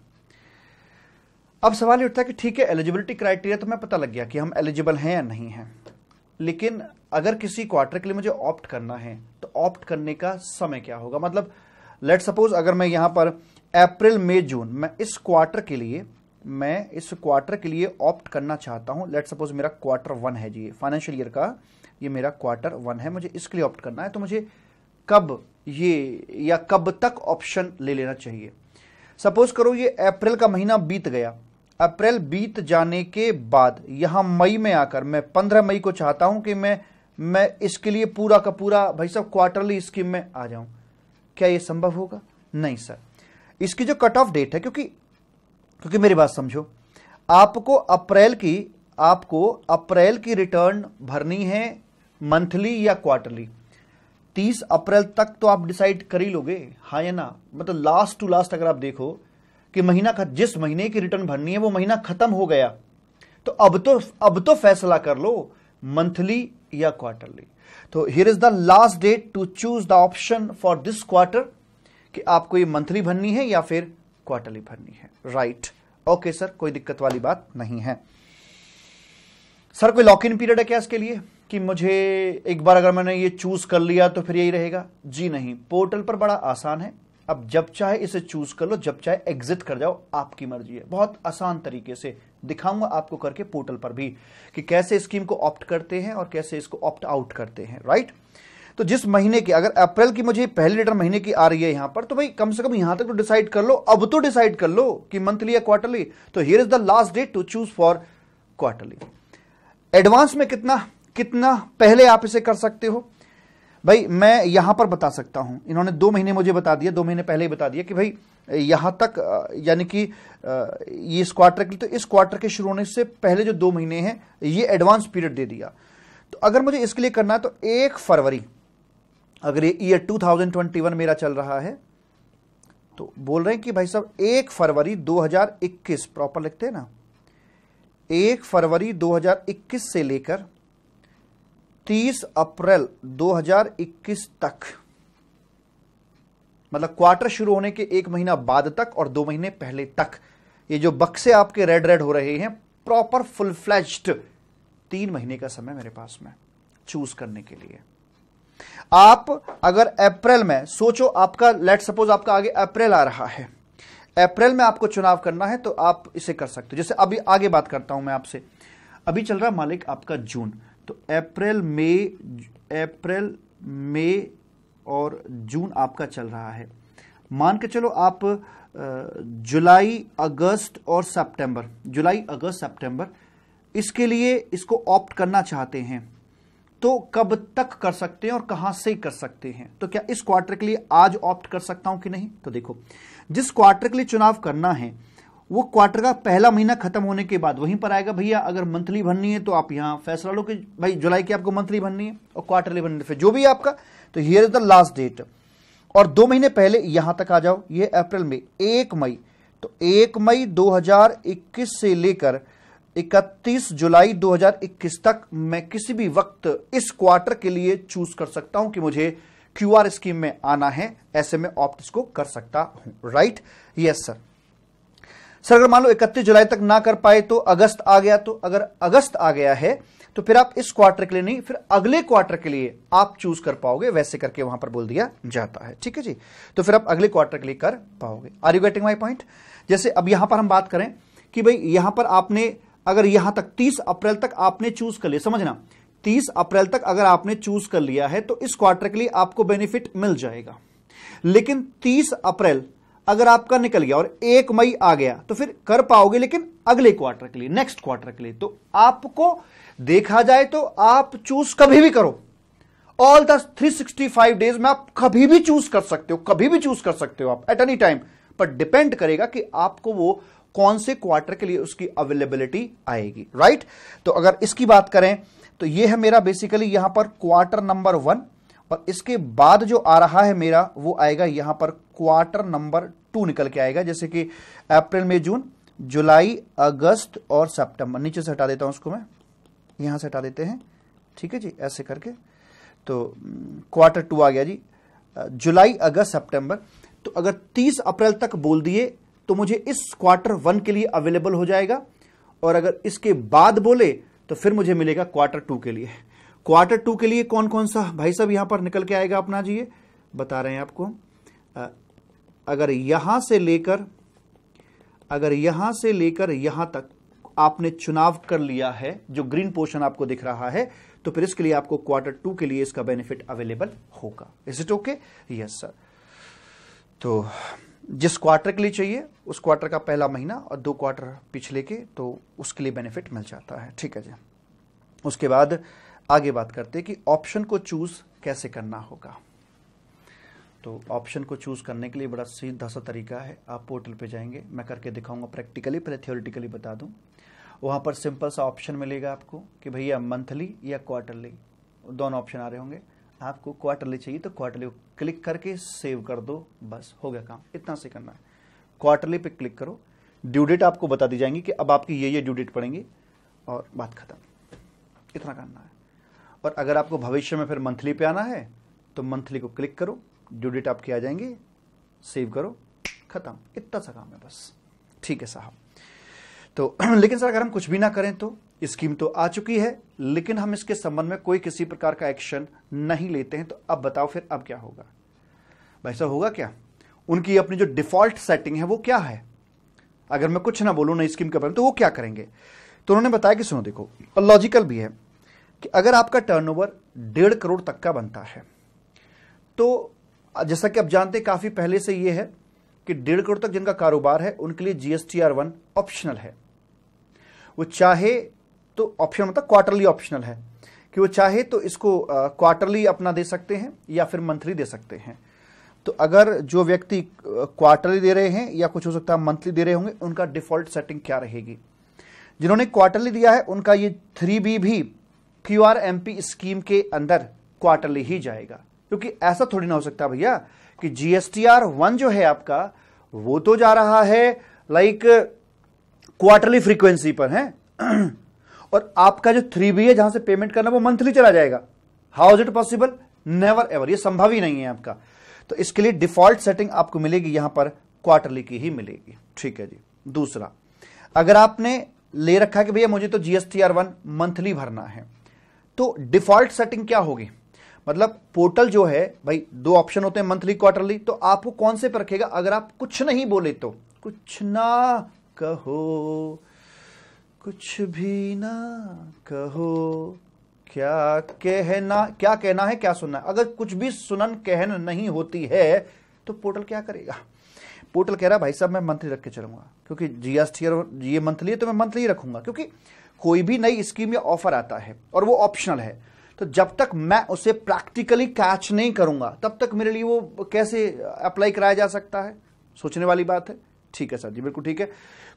अब सवाल ये उठता है कि ठीक है एलिजिबिलिटी क्राइटेरिया तो मैं पता लग गया कि हम एलिजिबल हैं या नहीं है लेकिन अगर किसी क्वार्टर के लिए मुझे ऑप्ट करना है तो ऑप्ट करने का समय क्या होगा मतलब लेट सपोज अगर मैं यहां पर अप्रैल मई जून मैं इस क्वार्टर के लिए मैं इस क्वार्टर के लिए ऑप्ट करना चाहता हूं लेट सपोज मेरा क्वार्टर वन है जी फाइनेंशियल ईयर का ये मेरा क्वार्टर वन है मुझे इसके लिए ऑप्ट करना है तो मुझे कब ये या कब तक ऑप्शन ले लेना चाहिए सपोज करो ये अप्रैल का महीना बीत गया अप्रैल बीत जाने के बाद यहां मई में आकर मैं पंद्रह मई को चाहता हूं कि मैं मैं इसके लिए पूरा का पूरा भाई साहब क्वार्टरली स्कीम में आ जाऊं क्या ये संभव होगा नहीं सर इसकी जो कट ऑफ डेट है क्योंकि क्योंकि मेरी बात समझो आपको अप्रैल की आपको अप्रैल की रिटर्न भरनी है मंथली या क्वार्टरली 30 अप्रैल तक तो आप डिसाइड कर ही लोगे हा या ना मतलब लास्ट टू लास्ट अगर आप देखो कि महीना जिस महीने की रिटर्न भरनी है वो महीना खत्म हो गया तो अब तो अब तो फैसला कर लो मंथली या क्वार्टरली तो here is the last date to choose the option for this quarter कि आपको ये मंथली भरनी है या फिर क्वार्टरली भरनी है राइट ओके सर कोई दिक्कत वाली बात नहीं है सर कोई लॉक इन पीरियड है क्या इसके लिए कि मुझे एक बार अगर मैंने ये चूज कर लिया तो फिर यही रहेगा जी नहीं पोर्टल पर बड़ा आसान है अब जब चाहे इसे चूज कर लो जब चाहे एग्जिट कर जाओ आपकी मर्जी है बहुत आसान तरीके से दिखाऊंगा आपको करके पोर्टल पर भी कि कैसे स्कीम को ऑप्ट करते हैं और कैसे इसको ऑप्ट आउट करते हैं राइट तो जिस महीने की अगर अप्रैल की मुझे पहली लेटर महीने की आ रही है यहां पर तो भाई कम से कम यहां तक तो डिसाइड कर लो अब तो डिसाइड कर लो कि मंथली या क्वार्टरली तो here is the last date to choose for quarterly advance में कितना कितना पहले आप इसे कर सकते हो भाई मैं यहां पर बता सकता हूं इन्होंने दो महीने मुझे बता दिया दो महीने पहले ही बता दिया कि भाई यहां तक यानी कि ये इस क्वार्टर के तो इस क्वार्टर के शुरू होने से पहले जो दो महीने हैं ये एडवांस पीरियड दे दिया तो अगर मुझे इसके लिए करना है तो एक फरवरी अगर ये ईयर 2021 मेरा चल रहा है तो बोल रहे हैं कि भाई साहब एक फरवरी 2021 प्रॉपर लिखते हैं ना एक फरवरी 2021 से लेकर 30 अप्रैल 2021 तक मतलब क्वार्टर शुरू होने के एक महीना बाद तक और दो महीने पहले तक ये जो बक्से आपके रेड रेड हो रहे हैं प्रॉपर फुल फ्लैज्ड तीन महीने का समय मेरे पास में चूज करने के लिए आप अगर अप्रैल में सोचो आपका लेट सपोज आपका आगे अप्रैल आ रहा है अप्रैल में आपको चुनाव करना है तो आप इसे कर सकते हो जैसे अभी आगे बात करता हूं मैं आपसे अभी चल रहा मालिक आपका जून तो अप्रैल मई अप्रैल मई और जून आपका चल रहा है मान के चलो आप जुलाई अगस्त और सितंबर जुलाई अगस्त सितंबर इसके लिए इसको ऑप्ट करना चाहते हैं तो कब तक कर सकते हैं और कहां से कर सकते हैं तो क्या इस क्वार्टर के लिए आज ऑप्ट कर सकता हूं कि नहीं तो देखो जिस क्वार्टर के लिए चुनाव करना है वो क्वार्टर का पहला महीना खत्म होने के बाद वहीं पर आएगा भैया अगर मंथली भरनी है तो आप यहां फैसला लो कि भाई जुलाई की आपको मंथली भरनी है और क्वार्टरली भरनी है फिर जो भी आपका तो here is the last date और दो महीने पहले यहां तक आ जाओ ये अप्रैल में एक मई तो एक मई 2021 से लेकर 31 जुलाई 2021 तक मैं किसी भी वक्त इस क्वार्टर के लिए चूज कर सकता हूं कि मुझे क्यू स्कीम में आना है ऐसे में ऑप्ट इसको कर सकता हूं राइट यस सर सर अगर मान लो इकतीस जुलाई तक ना कर पाए तो अगस्त आ गया तो अगर अगस्त आ गया है तो फिर आप इस क्वार्टर के लिए नहीं फिर अगले क्वार्टर के लिए आप चूज कर पाओगे वैसे करके वहां पर बोल दिया जाता है ठीक है जी तो फिर आप अगले क्वार्टर के लिए कर पाओगे are you getting my point जैसे अब यहां पर हम बात करें कि भाई यहां पर आपने अगर यहां तक तीस अप्रैल तक आपने चूज कर लिया समझना तीस अप्रैल तक अगर आपने चूज कर लिया है तो इस क्वार्टर के लिए आपको बेनिफिट मिल जाएगा लेकिन तीस अप्रैल अगर आपका निकल गया और एक मई आ गया तो फिर कर पाओगे लेकिन अगले क्वार्टर के लिए नेक्स्ट क्वार्टर के लिए तो आपको देखा जाए तो आप चूज कभी भी करो ऑल द 365 डेज में आप कभी भी चूज कर सकते हो कभी भी चूज कर सकते हो आप एट एनी टाइम पर डिपेंड करेगा कि आपको वो कौन से क्वार्टर के लिए उसकी अवेलेबिलिटी आएगी राइट right? तो अगर इसकी बात करें तो ये है मेरा बेसिकली यहां पर क्वार्टर नंबर वन और इसके बाद जो आ रहा है मेरा वो आएगा यहां पर क्वार्टर नंबर टू निकल के आएगा जैसे कि अप्रैल मई जून जुलाई अगस्त और सितंबर नीचे से हटा देता हूं उसको मैं यहां से हटा देते हैं ठीक है जी ऐसे करके तो क्वार्टर हम्म, टू आ गया जी जुलाई अगस्त सितंबर तो अगर 30 अप्रैल तक बोल दिए तो मुझे इस क्वार्टर वन के लिए अवेलेबल हो जाएगा और अगर इसके बाद बोले तो फिर मुझे मिलेगा क्वार्टर टू के लिए क्वार्टर टू के लिए कौन कौन सा भाई साहब यहां पर निकल के आएगा अपना जी ये बता रहे हैं आपको अगर यहां से लेकर अगर यहां से लेकर यहां तक आपने चुनाव कर लिया है जो ग्रीन पोर्शन आपको दिख रहा है तो फिर इसके लिए आपको क्वार्टर टू के लिए इसका बेनिफिट अवेलेबल होगा is it okay yes sir तो जिस क्वार्टर के लिए चाहिए उस क्वार्टर का पहला महीना और दो क्वार्टर पिछले के तो उसके लिए बेनिफिट मिल जाता है ठीक है जी उसके बाद आगे बात करते हैं कि ऑप्शन को चूज कैसे करना होगा तो ऑप्शन को चूज करने के लिए बड़ा सीधा सा तरीका है आप पोर्टल पे जाएंगे मैं करके दिखाऊंगा प्रैक्टिकली पहले थियोरिटिकली बता दूं वहां पर सिंपल सा ऑप्शन मिलेगा आपको कि भैया मंथली या क्वार्टरली दोनों ऑप्शन आ रहे होंगे आपको क्वार्टरली चाहिए तो क्वार्टरली क्लिक करके सेव कर दो बस हो गया काम इतना से करना है क्वार्टरली पे क्लिक करो ड्यू डेट आपको बता दी जाएंगी कि अब आपकी ये ये ड्यू डेट पड़ेंगी और बात खत्म इतना करना है और अगर आपको भविष्य में फिर मंथली पे आना है तो मंथली को क्लिक करो ड्यू डेट आपकी आ जाएंगे सेव करो खत्म इतना सा काम है बस ठीक है साहब तो [CLEARS THROAT] लेकिन सर अगर हम कुछ भी ना करें तो स्कीम तो आ चुकी है लेकिन हम इसके संबंध में कोई किसी प्रकार का एक्शन नहीं लेते हैं तो अब बताओ फिर अब क्या होगा भाई साहब होगा क्या उनकी अपनी जो डिफॉल्ट सेटिंग है वो क्या है अगर मैं कुछ ना बोलू ना स्कीम के बारे में तो वो क्या करेंगे तो उन्होंने बताया कि सुनो देखो लॉजिकल भी है कि अगर आपका टर्नओवर डेढ़ करोड़ तक का बनता है तो जैसा कि आप जानते हैं काफी पहले से यह है कि डेढ़ करोड़ तक जिनका कारोबार है उनके लिए जीएसटी आर वन ऑप्शनल है वो चाहे तो ऑप्शन मतलब क्वार्टरली ऑप्शनल है कि वो चाहे तो इसको क्वार्टरली अपना दे सकते हैं या फिर मंथली दे सकते हैं तो अगर जो व्यक्ति क्वार्टरली दे रहे हैं या कुछ हो सकता है मंथली दे रहे होंगे उनका डिफॉल्ट सेटिंग क्या रहेगी जिन्होंने क्वार्टरली दिया है उनका ये थ्री बी भी Q R M P scheme के अंदर क्वार्टरली ही जाएगा क्योंकि ऐसा थोड़ी ना हो सकता भैया कि जीएसटीआर वन जो है आपका वो तो जा रहा है लाइक क्वार्टरली फ्रीक्वेंसी पर है [CLEARS THROAT] और आपका जो थ्री बी है जहां से पेमेंट करना वो मंथली चला जाएगा how is it possible never ever ये संभव ही नहीं है आपका तो इसके लिए डिफॉल्ट सेटिंग आपको मिलेगी यहां पर क्वार्टरली की ही मिलेगी ठीक है जी दूसरा अगर आपने ले रखा कि भैया मुझे तो जीएसटीआर वन मंथली भरना है तो डिफॉल्ट सेटिंग क्या होगी मतलब पोर्टल जो है भाई दो ऑप्शन होते हैं मंथली क्वार्टरली तो आपको कौन से पर रखेगा अगर आप कुछ नहीं बोले तो कुछ ना कहो कुछ भी ना कहो क्या कहना क्या कहना है क्या सुनना है अगर कुछ भी सुनन कहन नहीं होती है तो पोर्टल क्या करेगा पोर्टल कह रहा है भाई साहब मैं मंथली रख के चलूंगा क्योंकि जीएसटी और जीए मंथली है तो मैं मंथली रखूंगा क्योंकि कोई भी नई स्कीम या ऑफर आता है और वो ऑप्शनल है तो जब तक मैं उसे प्रैक्टिकली कैच नहीं करूंगा तब तक मेरे लिए वो कैसे अप्लाई कराया जा सकता है सोचने वाली बात है ठीक है सर जी बिल्कुल ठीक है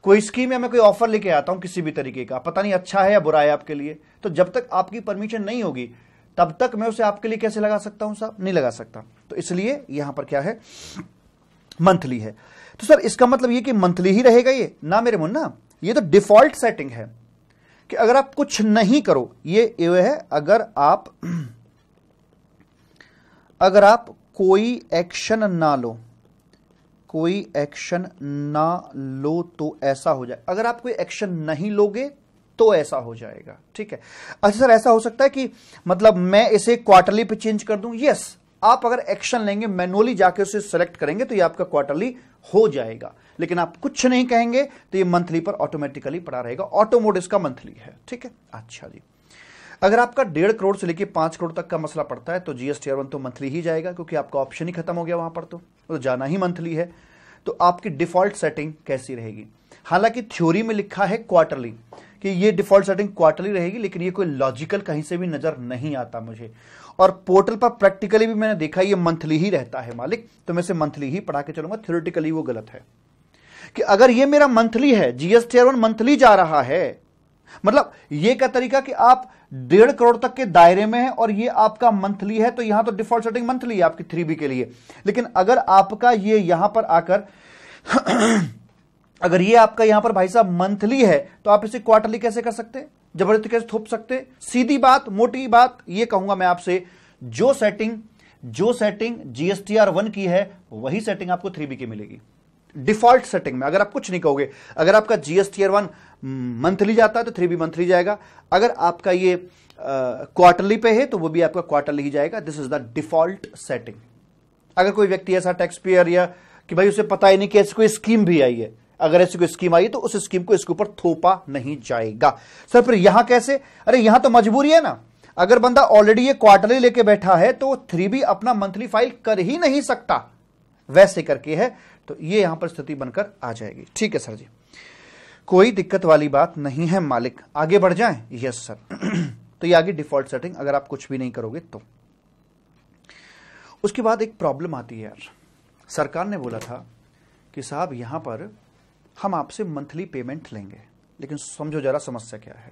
कोई स्कीम या मैं कोई ऑफर लेके आता हूं किसी भी तरीके का पता नहीं अच्छा है या बुरा है आपके लिए तो जब तक आपकी परमिशन नहीं होगी तब तक मैं उसे आपके लिए कैसे लगा सकता हूं साहब नहीं लगा सकता तो इसलिए यहां पर क्या है मंथली है तो सर इसका मतलब ये कि मंथली ही रहेगा ये ना मेरे मुन्ना ये तो डिफॉल्ट सेटिंग है कि अगर आप कुछ नहीं करो ये है अगर आप अगर आप कोई एक्शन ना लो कोई एक्शन ना लो तो ऐसा हो जाए अगर आप कोई एक्शन नहीं लोगे तो ऐसा हो जाएगा ठीक है अच्छा सर ऐसा हो सकता है कि मतलब मैं इसे क्वार्टरली पे चेंज कर दूं यस आप अगर एक्शन लेंगे मैनुअली जाकर उसे सेलेक्ट करेंगे तो ये आपका क्वार्टरली हो जाएगा लेकिन आप कुछ नहीं कहेंगे तो ये मंथली पर ऑटोमेटिकली पड़ा रहेगा ऑटोमोड इसका मंथली है ठीक है अच्छा जी अगर आपका डेढ़ करोड़ से लेकर पांच करोड़ तक का मसला पड़ता है तो जीएसटी वन तो मंथली ही जाएगा क्योंकि आपका ऑप्शन ही खत्म हो गया वहां पर तो, तो जाना ही मंथली है तो आपकी डिफॉल्ट सेटिंग कैसी रहेगी हालांकि थ्योरी में लिखा है क्वार्टरली कि ये डिफॉल्ट सेटिंग क्वार्टरली रहेगी लेकिन ये कोई लॉजिकल कहीं से भी नजर नहीं आता मुझे और पोर्टल पर प्रैक्टिकली भी मैंने देखा ये मंथली ही रहता है मालिक तो मैं इसे मंथली ही पढ़ा के चलूंगा थियोरिटिकली वो गलत है कि अगर ये मेरा मंथली है जीएसटी वन मंथली जा रहा है मतलब ये का तरीका कि आप डेढ़ करोड़ तक के दायरे में है और ये आपका मंथली है तो यहां तो डिफॉल्ट सेटिंग मंथली है आपकी थ्री बी के लिए लेकिन अगर आपका ये यहां पर आकर [CLEARS THROAT] अगर ये आपका यहां पर भाई साहब मंथली है तो आप इसे क्वार्टरली कैसे कर सकते हैं जबरदस्त कैसे थोप सकते सीधी बात मोटी बात यह कहूंगा मैं आपसे जो सेटिंग जो सेटिंग जीएसटीआर वन की है वही सेटिंग आपको थ्री बी की मिलेगी डिफॉल्ट सेटिंग में अगर आप कुछ नहीं कहोगे अगर आपका जीएसटीआर वन मंथली जाता है तो थ्री बी मंथली जाएगा अगर आपका ये क्वार्टरली पे है तो वो भी आपका क्वार्टरली ही जाएगा this is the default setting अगर कोई व्यक्ति ऐसा टैक्स पेयर या कि भाई उसे पता ही नहीं कि ऐसी कोई स्कीम भी आई है अगर ऐसी कोई स्कीम आई तो उस स्कीम को इसके ऊपर थोपा नहीं जाएगा सर फिर यहां कैसे अरे यहां तो मजबूरी है ना अगर बंदा ऑलरेडी ये क्वार्टरली लेके बैठा है तो थ्री बी अपना मंथली फाइल कर ही नहीं सकता वैसे करके है तो ये यहां पर स्थिति बनकर आ जाएगी ठीक है सर जी कोई दिक्कत वाली बात नहीं है मालिक आगे बढ़ जाए यस सर तो ये आगे डिफॉल्ट सेटिंग अगर आप कुछ भी नहीं करोगे तो उसके बाद एक प्रॉब्लम आती है यार सरकार ने बोला था कि साहब यहां पर हम आपसे मंथली पेमेंट लेंगे लेकिन समझो जरा समस्या क्या है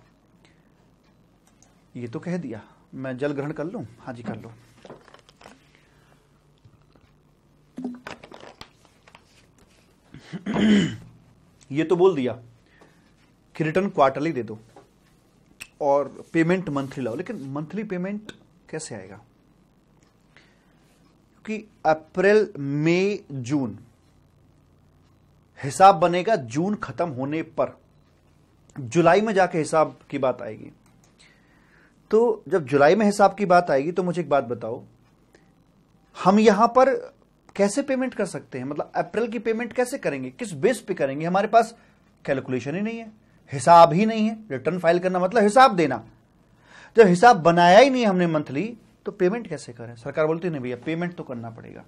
ये तो कह दिया मैं जल ग्रहण कर लू हाँ जी कर लो ये तो बोल दिया कि रिटर्न क्वार्टरली दे दो और पेमेंट मंथली लाओ लेकिन मंथली पेमेंट कैसे आएगा क्योंकि अप्रैल मई जून हिसाब बनेगा जून खत्म होने पर जुलाई में जाके हिसाब की बात आएगी तो जब जुलाई में हिसाब की बात आएगी तो मुझे एक बात बताओ हम यहां पर कैसे पेमेंट कर सकते हैं मतलब अप्रैल की पेमेंट कैसे करेंगे किस बेस पे करेंगे हमारे पास कैलकुलेशन ही नहीं है हिसाब ही नहीं है रिटर्न फाइल करना मतलब हिसाब देना जब हिसाब बनाया ही नहीं हमने मंथली तो पेमेंट कैसे करें सरकार बोलती नहीं भैया पेमेंट तो करना पड़ेगा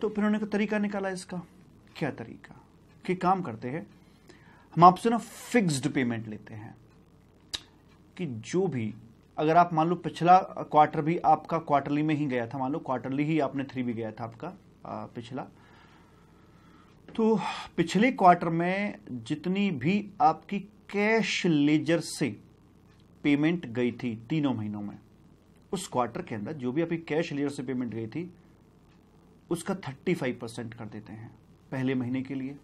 तो फिर उन्होंने तरीका निकाला इसका क्या तरीका कि काम करते हैं हम आपसे ना फिक्स्ड पेमेंट लेते हैं कि जो भी अगर आप मान लो पिछला क्वार्टर भी आपका क्वार्टरली में ही गया था मान लो क्वार्टरली ही आपने थ्री भी गया था आपका पिछला तो पिछले क्वार्टर में जितनी भी आपकी कैश लेजर से पेमेंट गई थी तीनों महीनों में उस क्वार्टर के अंदर जो भी आपकी कैश लेजर से पेमेंट गई थी उसका थर्टी फाइव परसेंट कर देते हैं पहले महीने के लिए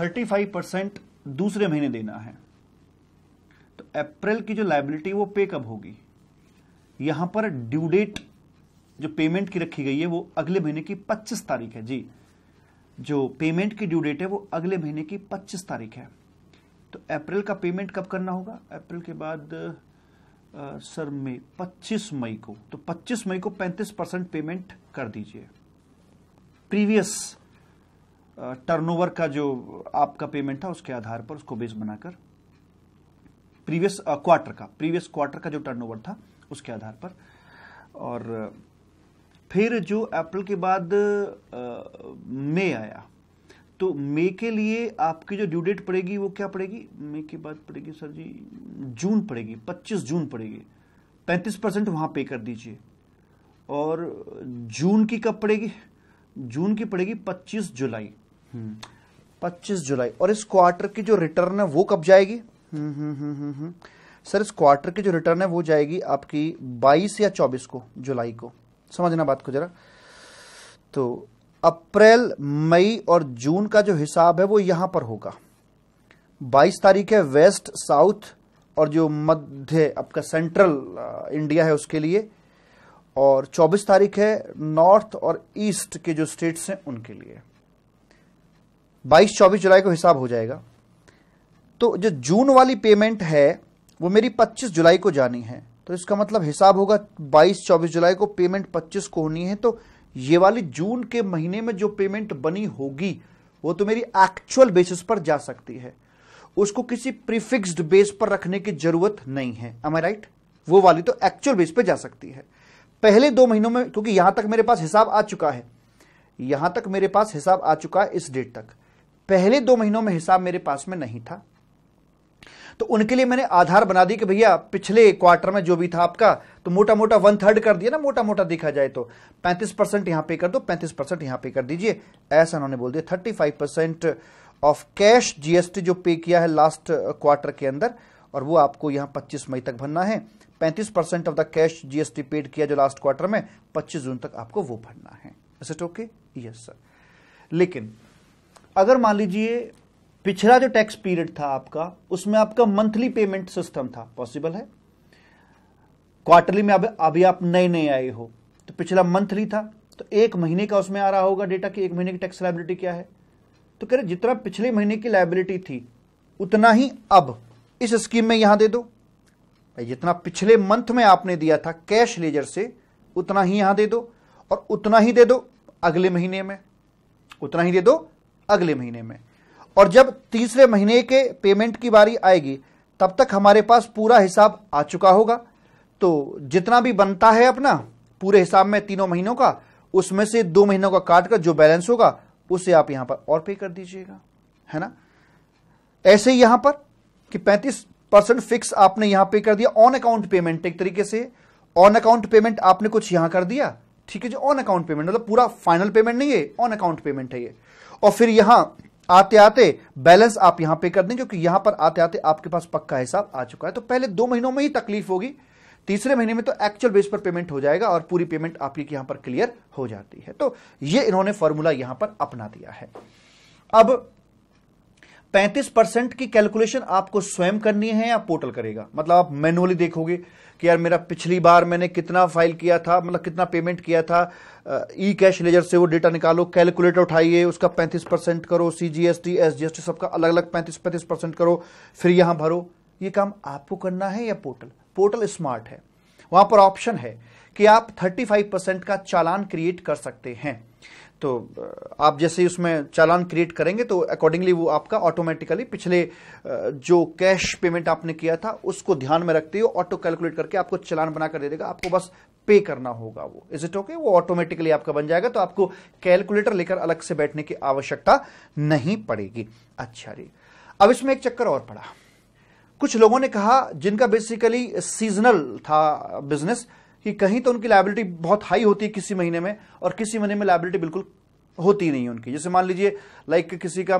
35 परसेंट दूसरे महीने देना है तो अप्रैल की जो लाइबिलिटी वो पे कब होगी यहां पर ड्यू डेट जो पेमेंट की रखी गई है वो अगले महीने की 25 तारीख है जी जो पेमेंट की ड्यू डेट है वो अगले महीने की 25 तारीख है तो अप्रैल का पेमेंट कब करना होगा अप्रैल के बाद आ, सर मई 25 मई को तो 25 मई को 35 परसेंट पेमेंट कर दीजिए प्रीवियस टर्नओवर का जो आपका पेमेंट था उसके आधार पर उसको बेस बनाकर प्रीवियस क्वार्टर का प्रीवियस क्वार्टर का जो टर्नओवर था उसके आधार पर और फिर जो अप्रैल के बाद मई आया तो मई के लिए आपकी जो ड्यू डेट पड़ेगी वो क्या पड़ेगी मई के बाद पड़ेगी सर जी जून पड़ेगी 25 जून पड़ेगी 35 परसेंट वहाँ पे कर दीजिए और जून की कब पड़ेगी जून की पड़ेगी 25 जुलाई 25 जुलाई और इस क्वार्टर की जो रिटर्न है वो कब जाएगी हम्म, हम्म, हम्म, सर इस क्वार्टर की जो रिटर्न है वो जाएगी आपकी 22 या 24 को जुलाई को समझना बात को जरा तो अप्रैल मई और जून का जो हिसाब है वो यहां पर होगा 22 तारीख है वेस्ट साउथ और जो मध्य आपका सेंट्रल इंडिया है उसके लिए और 24 तारीख है नॉर्थ और ईस्ट के जो स्टेट्स हैं उनके लिए 22 24 जुलाई को हिसाब हो जाएगा तो जो जून वाली पेमेंट है वो मेरी 25 जुलाई को जानी है तो इसका मतलब हिसाब होगा 22 24 जुलाई को पेमेंट 25 को होनी है तो ये वाली जून के महीने में जो पेमेंट बनी होगी वो तो मेरी एक्चुअल बेसिस पर जा सकती है उसको किसी प्रीफिक्स्ड बेस पर रखने की जरूरत नहीं है एम आई राइट वो वाली तो एक्चुअल बेस पर जा सकती है पहले दो महीनों में क्योंकि यहां तक मेरे पास हिसाब आ चुका है यहां तक मेरे पास हिसाब आ चुका है इस डेट तक पहले दो महीनों में हिसाब मेरे पास में नहीं था तो उनके लिए मैंने आधार बना दी कि भैया पिछले क्वार्टर में जो भी था आपका तो मोटा मोटा वन थर्ड कर दिया ना मोटा मोटा देखा जाए तो 35 परसेंट यहां पे कर दो 35 परसेंट यहां पे कर दीजिए ऐसा उन्होंने बोल दिया 35 परसेंट ऑफ कैश जीएसटी जो पे किया है लास्ट क्वार्टर के अंदर और वो आपको यहां 25 मई तक भरना है पैंतीस percent of the cash GST paid किया जो लास्ट क्वार्टर में पच्चीस जून तक आपको वो भरना है is it okay yes sir लेकिन अगर मान लीजिए पिछला जो टैक्स पीरियड था आपका उसमें आपका मंथली पेमेंट सिस्टम था पॉसिबल है क्वार्टरली में अब अभी आप नए नए आए हो तो पिछला मंथली था तो एक महीने का उसमें आ रहा होगा डेटा कि एक महीने की टैक्स लाइबिलिटी क्या है तो कह रहे जितना पिछले महीने की लाइबिलिटी थी उतना ही अब इस स्कीम में यहां दे दो जितना पिछले मंथ में आपने दिया था कैश लेजर से उतना ही यहां दे दो और उतना ही दे दो अगले महीने में उतना ही दे दो अगले महीने में और जब तीसरे महीने के पेमेंट की बारी आएगी तब तक हमारे पास पूरा हिसाब आ चुका होगा तो जितना भी बनता है अपना पूरे हिसाब में तीनों महीनों का उसमें से दो महीनों का काट कर जो बैलेंस होगा उसे आप यहां पर और पे कर दीजिएगा है ना ऐसे ही यहां पर कि पैंतीस परसेंट फिक्स आपने यहां पे कर दिया ऑन अकाउंट पेमेंट एक तरीके से ऑन अकाउंट पेमेंट आपने कुछ यहां कर दिया ठीक है जो ऑन अकाउंट पेमेंट मतलब पूरा फाइनल पेमेंट नहीं है ऑन अकाउंट पेमेंट है ये और फिर यहां आते आते बैलेंस आप यहां पे कर दें क्योंकि यहां पर आते आते आपके पास पक्का हिसाब आ चुका है तो पहले दो महीनों में ही तकलीफ होगी तीसरे महीने में तो एक्चुअल बेस पर पेमेंट हो जाएगा और पूरी पेमेंट आपकी यहां पर क्लियर हो जाती है तो ये इन्होंने फॉर्मूला यहां पर अपना दिया है अब 35 परसेंट की कैलकुलेशन आपको स्वयं करनी है या पोर्टल करेगा मतलब आप मैनुअली देखोगे कि यार मेरा पिछली बार मैंने कितना फाइल किया था मतलब कितना पेमेंट किया था ई कैश लेजर से वो डेटा निकालो कैलकुलेटर उठाइए उसका पैंतीस परसेंट करो C G S T S G S T सबका अलग अलग पैंतीस पैंतीस परसेंट करो फिर यहां भरो ये काम आपको करना है या पोर्टल पोर्टल स्मार्ट है वहां पर ऑप्शन है कि आप थर्टी फाइव परसेंट का चालान क्रिएट कर सकते हैं तो आप जैसे ही उसमें चालान क्रिएट करेंगे तो अकॉर्डिंगली वो आपका ऑटोमेटिकली पिछले जो कैश पेमेंट आपने किया था उसको ध्यान में रखते हुए ऑटो कैलकुलेट करके आपको चालान बनाकर दे देगा आपको बस पे करना होगा वो इज इट ओके वो ऑटोमेटिकली आपका बन जाएगा तो आपको कैलकुलेटर लेकर अलग से बैठने की आवश्यकता नहीं पड़ेगी अच्छा जी अब इसमें एक चक्कर और पड़ा कुछ लोगों ने कहा जिनका बेसिकली सीजनल था बिजनेस कि कहीं तो उनकी लाइबिलिटी बहुत हाई होती है किसी महीने में और किसी महीने में लाइबिलिटी बिल्कुल होती नहीं उनकी जैसे मान लीजिए लाइक किसी का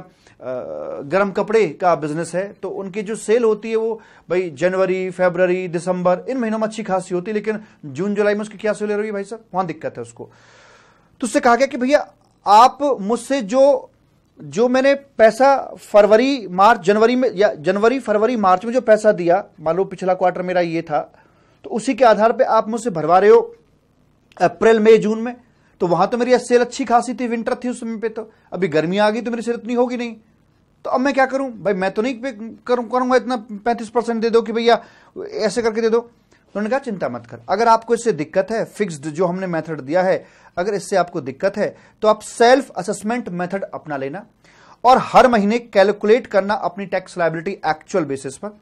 गर्म कपड़े का बिजनेस है तो उनकी जो सेल होती है वो भाई जनवरी फेबररी दिसंबर इन महीनों में अच्छी खासी होती है लेकिन जून जुलाई में उसकी क्या सेल हो रही है भाई साहब वहां दिक्कत है उसको तो उससे कहा गया कि भैया आप मुझसे जो जो मैंने पैसा फरवरी मार्च जनवरी में या जनवरी फरवरी मार्च में जो पैसा दिया मान लो पिछला क्वार्टर मेरा ये था तो उसी के आधार पर आप मुझसे भरवा रहे हो अप्रैल मई जून में तो वहां तो मेरी सेल अच्छी खासी थी विंटर थी उस समय पे तो अभी गर्मी आ गई तो मेरी सेल इतनी होगी नहीं तो अब मैं क्या करूं भाई मैं तो नहीं करूं करूंगा इतना पैंतीस परसेंट दे दो कि भैया ऐसे करके दे दो उन्होंने कहा चिंता मत कर अगर आपको इससे दिक्कत है फिक्स्ड जो हमने मेथड दिया है अगर इससे आपको दिक्कत है तो आप सेल्फ असेसमेंट मेथड अपना लेना और हर महीने कैलकुलेट करना अपनी टैक्स लाइबिलिटी एक्चुअल बेसिस पर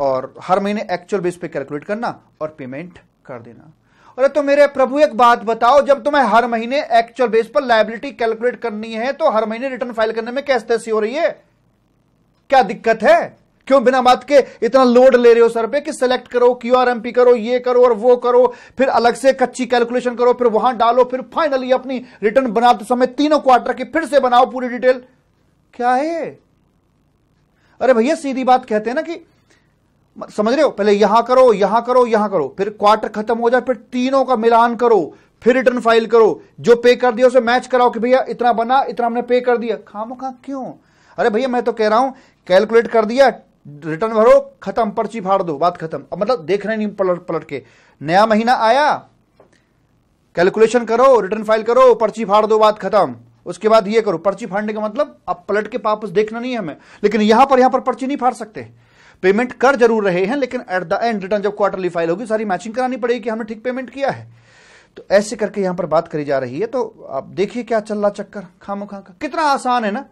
और हर महीने एक्चुअल बेस पे कैलकुलेट करना और पेमेंट कर देना अरे तो मेरे प्रभु एक बात बताओ जब तुम्हें हर महीने एक्चुअल बेस पर लाइबिलिटी कैलकुलेट करनी है तो हर महीने रिटर्न फाइल करने में कैसे तैसी हो रही है क्या दिक्कत है क्यों बिना बात के इतना लोड ले रहे हो सर पे कि सिलेक्ट करो क्यू आर एम पी करो ये करो और वो करो फिर अलग से कच्ची कैलकुलेशन करो फिर वहां डालो फिर फाइनली अपनी रिटर्न बनाते समय तीनों क्वार्टर की फिर से बनाओ पूरी डिटेल क्या है अरे भैया सीधी बात कहते हैं ना कि समझ रहे हो पहले यहां करो यहां करो यहां करो फिर क्वार्टर खत्म हो जाए फिर तीनों का मिलान करो फिर रिटर्न फाइल करो जो पे कर दिया उसे मैच कराओ कि भैया इतना बना इतना हमने पे कर दिया खामो खा क्यों अरे भैया मैं तो कह रहा हूं कैलकुलेट कर दिया रिटर्न भरो खत्म पर्ची फाड़ दो बात खत्म अब मतलब रहे नहीं पलट पलट के नया महीना आया कैलकुलेशन करो रिटर्न फाइल करो पर्ची फाड़ दो बात खत्म उसके बाद ये करो पर्ची फाड़ने का मतलब अब पलट के वापस देखना नहीं है हमें लेकिन यहां पर यहां पर पर्ची नहीं फाड़ सकते पेमेंट कर जरूर रहे हैं लेकिन एट द एंड रिटर्न जब क्वार्टरली फाइल होगी सारी मैचिंग करानी पड़ेगी कि हमने ठीक पेमेंट किया है तो ऐसे करके यहां पर बात करी जा रही है तो आप देखिए क्या चल रहा चक्कर खामो खा का कितना आसान है ना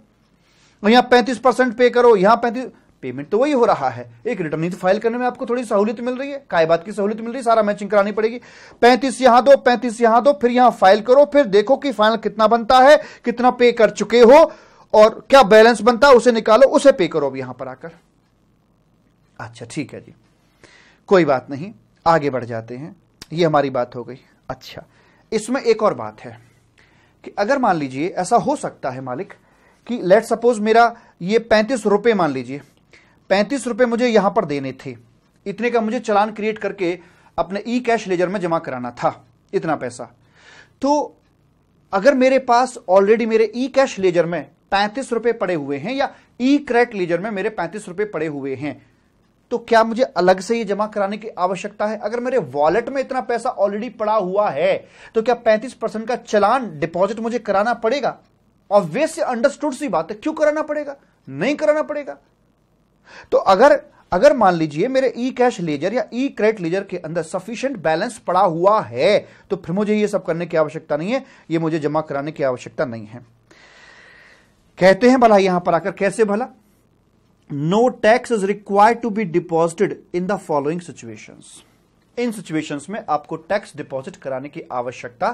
यहां पैंतीस परसेंट पे करो यहां पैंतीस पेमेंट तो वही हो रहा है एक रिटर्न ही तो फाइल करने में आपको थोड़ी सहूलियत मिल रही है काय बात की सहूलियत मिल रही है सारा मैचिंग करानी पड़ेगी पैंतीस यहां दो पैंतीस यहां दो फिर यहां फाइल करो फिर देखो कि फाइनल कितना बनता है कितना पे कर चुके हो और क्या बैलेंस बनता है उसे निकालो उसे पे करो अब यहां पर आकर अच्छा ठीक है जी कोई बात नहीं आगे बढ़ जाते हैं ये हमारी बात हो गई अच्छा इसमें एक और बात है कि अगर मान लीजिए ऐसा हो सकता है मालिक कि लेट सपोज मेरा ये पैंतीस रुपए मान लीजिए पैंतीस रुपए मुझे यहां पर देने थे इतने का मुझे चलान क्रिएट करके अपने ई कैश लेजर में जमा कराना था इतना पैसा तो अगर मेरे पास ऑलरेडी मेरे ई कैश लेजर में पैंतीस रुपए पड़े हुए हैं या ई क्रैक लेजर में मेरे पैंतीस रुपए पड़े हुए हैं तो क्या मुझे अलग से ये जमा कराने की आवश्यकता है अगर मेरे वॉलेट में इतना पैसा ऑलरेडी पड़ा हुआ है तो क्या 35 परसेंट का चलान डिपॉजिट मुझे कराना पड़ेगा ऑब्वियस अंडरस्टूड सी बात है क्यों कराना पड़ेगा नहीं कराना पड़ेगा तो अगर अगर मान लीजिए मेरे ई कैश लेजर या ई क्रेडिट लेजर के अंदर सफिशियंट बैलेंस पड़ा हुआ है तो फिर मुझे ये सब करने की आवश्यकता नहीं है ये मुझे जमा कराने की आवश्यकता नहीं है कहते हैं भला यहां पर आकर कैसे भला no tax is required to be deposited in the following situations इन सिचुएशन में आपको टैक्स डिपॉजिट कराने की आवश्यकता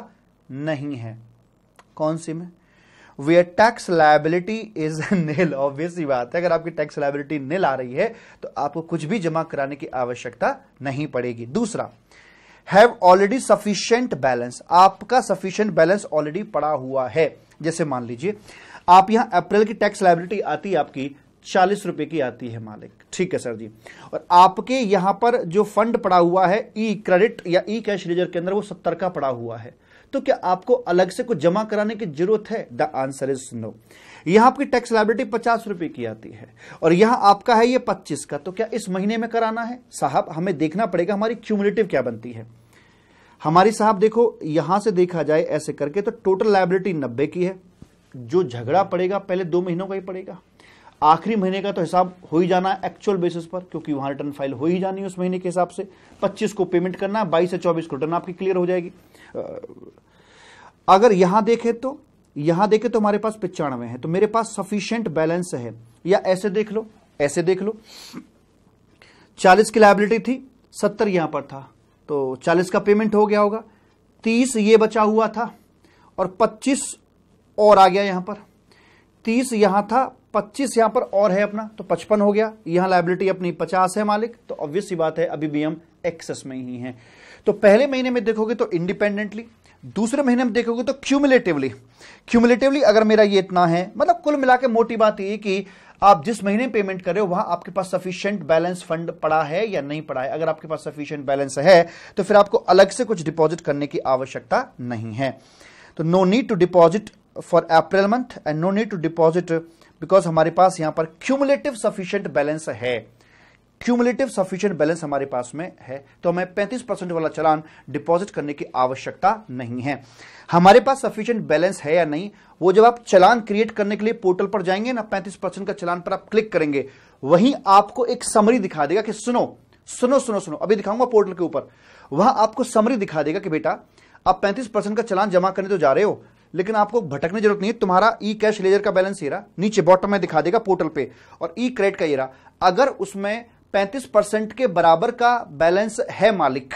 नहीं है कौन सी में where tax liability is nil obvious बात है अगर आपकी टैक्स लाइबिलिटी नील आ रही है तो आपको कुछ भी जमा कराने की आवश्यकता नहीं पड़ेगी दूसरा हैव ऑलरेडी सफिशियंट बैलेंस आपका सफिशियंट बैलेंस ऑलरेडी पड़ा हुआ है जैसे मान लीजिए आप यहां अप्रैल की टैक्स लाइबिलिटी आती है आपकी चालीस रुपए की आती है मालिक ठीक है सर जी और आपके यहां पर जो फंड पड़ा हुआ है ई क्रेडिट या ई कैश रिजर्व के अंदर वो सत्तर का पड़ा हुआ है तो क्या आपको अलग से कुछ जमा कराने की जरूरत है द आंसर इज नो यहां आपकी टैक्स लाइबिलिटी पचास रुपए की आती है और यहां आपका है ये पच्चीस का तो क्या इस महीने में कराना है साहब हमें देखना पड़ेगा हमारी क्यूमुलेटिव क्या बनती है हमारी साहब देखो यहां से देखा जाए ऐसे करके तो टोटल लाइबिलिटी नब्बे की है जो झगड़ा पड़ेगा पहले दो महीनों का ही पड़ेगा आखिरी महीने का तो हिसाब हो ही जाना एक्चुअल बेसिस पर क्योंकि वहां रिटर्न फाइल हो ही जानी है उस महीने के हिसाब से 25 को पेमेंट करना है 22 से 24 को रिटर्न आपकी क्लियर हो जाएगी अगर यहां देखें तो यहां देखें तो हमारे पास पिचानवे है तो मेरे पास सफिशियंट बैलेंस है या ऐसे देख लो ऐसे देख लो चालीस की लाइबिलिटी थी सत्तर यहां पर था तो चालीस का पेमेंट हो गया होगा तीस ये बचा हुआ था और पच्चीस और आ गया यहां पर तीस यहां था पच्चीस यहां पर और है अपना तो पचपन हो गया यहां लाइबिलिटी अपनी पचास है मालिक तो ऑब्वियस सी बात है अभी भी हम एक्सेस में ही हैं तो पहले महीने में देखोगे तो इंडिपेंडेंटली दूसरे महीने में देखोगे तो क्यूमुलेटिवली क्यूमुलेटिवली अगर मेरा ये इतना है मतलब कुल मिला के मोटी बात ये कि आप जिस महीने पेमेंट कर रहे हो वहां आपके पास सफिशियंट बैलेंस फंड पड़ा है या नहीं पड़ा है अगर आपके पास सफिशियंट बैलेंस है तो फिर आपको अलग से कुछ डिपॉजिट करने की आवश्यकता नहीं है तो no need to deposit for April month and no need to deposit because हमारे पास यहां पर क्यूमुलेटिव सफिशियंट बैलेंस है क्यूमुलेटिव सफिशियंट बैलेंस हमारे पास में है तो हमें 35 परसेंट वाला चलान डिपॉजिट करने की आवश्यकता नहीं है हमारे पास सफिशियंट बैलेंस है या नहीं वो जब आप चलान क्रिएट करने के लिए पोर्टल पर जाएंगे ना 35 परसेंट का चलान पर आप क्लिक करेंगे वहीं आपको एक समरी दिखा देगा कि सुनो सुनो सुनो सुनो अभी दिखाऊंगा पोर्टल के ऊपर वहां आपको समरी दिखा देगा कि बेटा आप पैंतीस परसेंट का चलान जमा करने तो जा रहे हो लेकिन आपको भटकने जरूरत नहीं तुम्हारा ई कैश लेजर का बैलेंस ये रहा नीचे बॉटम में दिखा देगा पोर्टल पे और ई क्रेडिट का ये रहा अगर उसमें 35 परसेंट के बराबर का बैलेंस है मालिक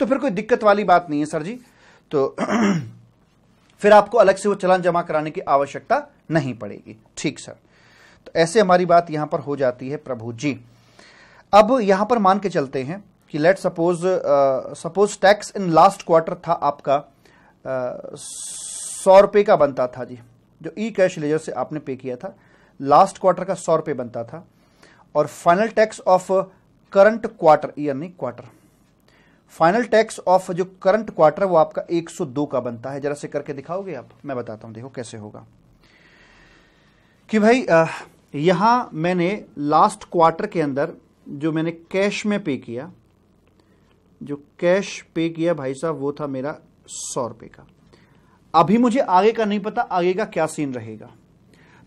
तो फिर कोई दिक्कत वाली बात नहीं है सर जी तो [CLEARS THROAT] फिर आपको अलग से वो चलान जमा कराने की आवश्यकता नहीं पड़ेगी ठीक सर तो ऐसे हमारी बात यहां पर हो जाती है प्रभु जी अब यहां पर मान के चलते हैं कि let suppose suppose tax in last quarter था आपका सौ रुपये का बनता था जी जो ई कैश लेजर से आपने पे किया था लास्ट क्वार्टर का सौ रुपये बनता था और final tax of current quarter year नहीं क्वार्टर फाइनल टैक्स ऑफ जो करंट क्वार्टर वो आपका 102 का बनता है जरा से करके दिखाओगे आप मैं बताता हूं देखो कैसे होगा कि भाई यहां मैंने लास्ट क्वार्टर के अंदर जो मैंने कैश में पे किया जो कैश पे किया भाई साहब वो था मेरा सौ रुपए का अभी मुझे आगे का नहीं पता आगे का क्या सीन रहेगा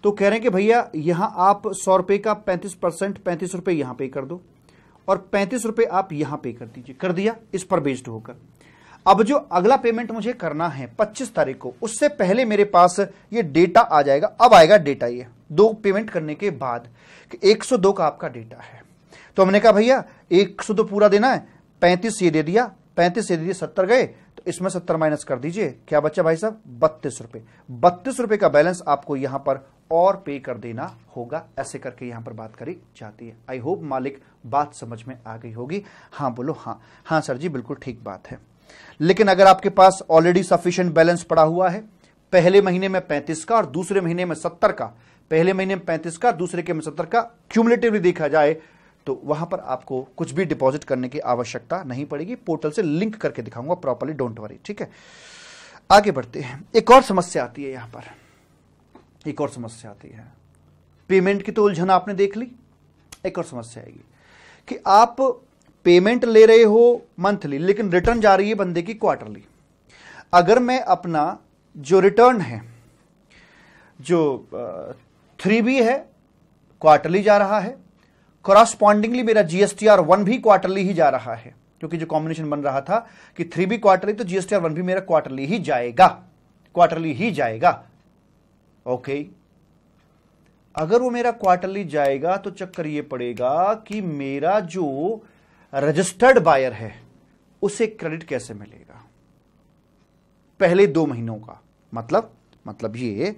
तो कह रहे हैं कि भैया यहां आप सौ रुपए का पैंतीस परसेंट पैंतीस रुपये यहां पे कर दो और पैंतीस रुपए आप यहां पे कर दीजिए कर दिया इस पर बेस्ड होकर अब जो अगला पेमेंट मुझे करना है पच्चीस तारीख को उससे पहले मेरे पास ये डेटा आ जाएगा अब आएगा डेटा ये दो पेमेंट करने के बाद एक सौ दो का आपका डेटा है तो हमने कहा भैया एक सौ दो पूरा देना है पैंतीस ये दे दिया पैंतीस ये दे दिए सत्तर गए तो इसमें सत्तर माइनस कर दीजिए क्या बच्चा भाई साहब बत्तीस रुपए बत्तीस रुपए का बैलेंस आपको यहां पर और पे कर देना होगा ऐसे करके यहां पर बात करी जाती है आई होप मालिक बात समझ में आ गई होगी हाँ बोलो हाँ हाँ सर जी बिल्कुल ठीक बात है लेकिन अगर आपके पास ऑलरेडी सफिशियंट बैलेंस पड़ा हुआ है पहले महीने में पैंतीस का और दूसरे महीने में सत्तर का पहले महीने में पैंतीस का दूसरे के में सत्तर का क्यूमलेटिवली देखा जाए तो वहां पर आपको कुछ भी डिपॉजिट करने की आवश्यकता नहीं पड़ेगी पोर्टल से लिंक करके दिखाऊंगा प्रॉपरली डोंट वरी ठीक है आगे बढ़ते हैं एक और समस्या आती है यहां पर एक और समस्या आती है पेमेंट की तो उलझन आपने देख ली एक और समस्या आएगी कि आप पेमेंट ले रहे हो मंथली लेकिन रिटर्न जा रही है बंदे की क्वार्टरली अगर मैं अपना जो रिटर्न है जो थ्री बी है क्वार्टरली जा रहा है कॉरस्पॉन्डिंगली मेरा जीएसटीआर वन भी क्वार्टरली ही जा रहा है क्योंकि जो कॉम्बिनेशन बन रहा था कि थ्री भी क्वार्टरली तो जीएसटीआर वन भी मेरा क्वार्टरली ही जाएगा क्वार्टरली ही जाएगा ओके अगर वो मेरा क्वार्टरली जाएगा तो चक्कर ये पड़ेगा कि मेरा जो रजिस्टर्ड बायर है उसे क्रेडिट कैसे मिलेगा पहले दो महीनों का मतलब मतलब ये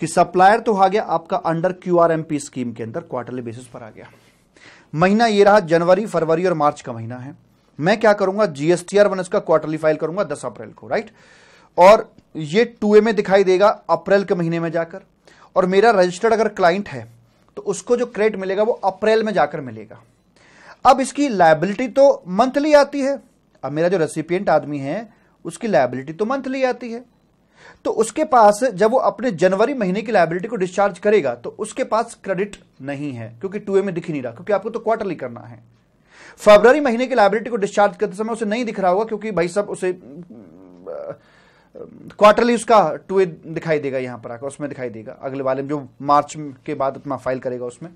कि सप्लायर तो आ गया आपका अंडर क्यूआरएमपी स्कीम के अंदर क्वार्टरली बेसिस पर आ गया महीना ये रहा जनवरी फरवरी और मार्च का महीना है मैं क्या करूंगा जीएसटीआर वन इसका क्वार्टरली फाइल करूंगा दस अप्रैल को राइट और ये टू में दिखाई देगा अप्रैल के महीने में जाकर और मेरा रजिस्टर्ड अगर क्लाइंट है तो उसको जो क्रेडिट मिलेगा वो अप्रैल में जाकर मिलेगा अब इसकी लाइबिलिटी तो मंथली आती है अब मेरा जो रेसिपियंट आदमी है उसकी लाइबिलिटी तो मंथली आती है तो उसके पास जब वो अपने जनवरी महीने की लाइबिलिटी को डिस्चार्ज करेगा तो उसके पास क्रेडिट नहीं है क्योंकि टू में दिख नहीं रहा क्योंकि आपको तो क्वार्टरली करना है फरवरी महीने की लाइबिलिटी को डिस्चार्ज करते समय उसे नहीं दिख रहा होगा क्योंकि भाई सब उसे क्वार्टरली उसका टू दिखाई देगा यहां पर आकर उसमें दिखाई देगा अगले वाले में जो मार्च के बाद अपना फाइल करेगा उसमें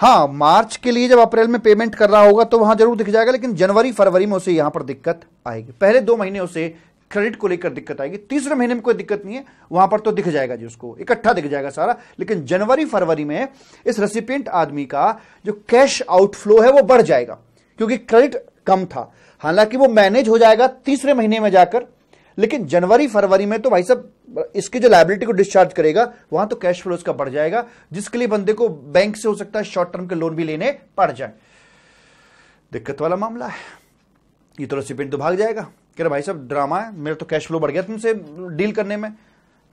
हाँ मार्च के लिए जब अप्रैल में पेमेंट कर रहा होगा तो वहां जरूर दिख जाएगा लेकिन जनवरी फरवरी में उसे यहां पर दिक्कत आएगी पहले दो महीने उसे क्रेडिट को लेकर दिक्कत आएगी तीसरे महीने में कोई दिक्कत नहीं है वहां पर तो दिख जाएगा जी उसको इकट्ठा दिख जाएगा सारा लेकिन जनवरी फरवरी में इस रेसिपेंट आदमी का जो कैश आउटफ्लो है वो बढ़ जाएगा क्योंकि क्रेडिट कम था हालांकि वो मैनेज हो जाएगा तीसरे महीने में जाकर लेकिन जनवरी फरवरी में तो भाई साहब इसकी जो लाइबिलिटी को डिस्चार्ज करेगा वहां तो कैश फ्लो उसका बढ़ जाएगा जिसके लिए बंदे को बैंक से हो सकता है शॉर्ट टर्म के लोन भी लेने पड़ जाए दिक्कत वाला मामला है ये तो रेसिपेंट तो भाग जाएगा कह रहे भाई साहब ड्रामा है मेरा तो कैश फ्लो बढ़ गया तुमसे डील करने में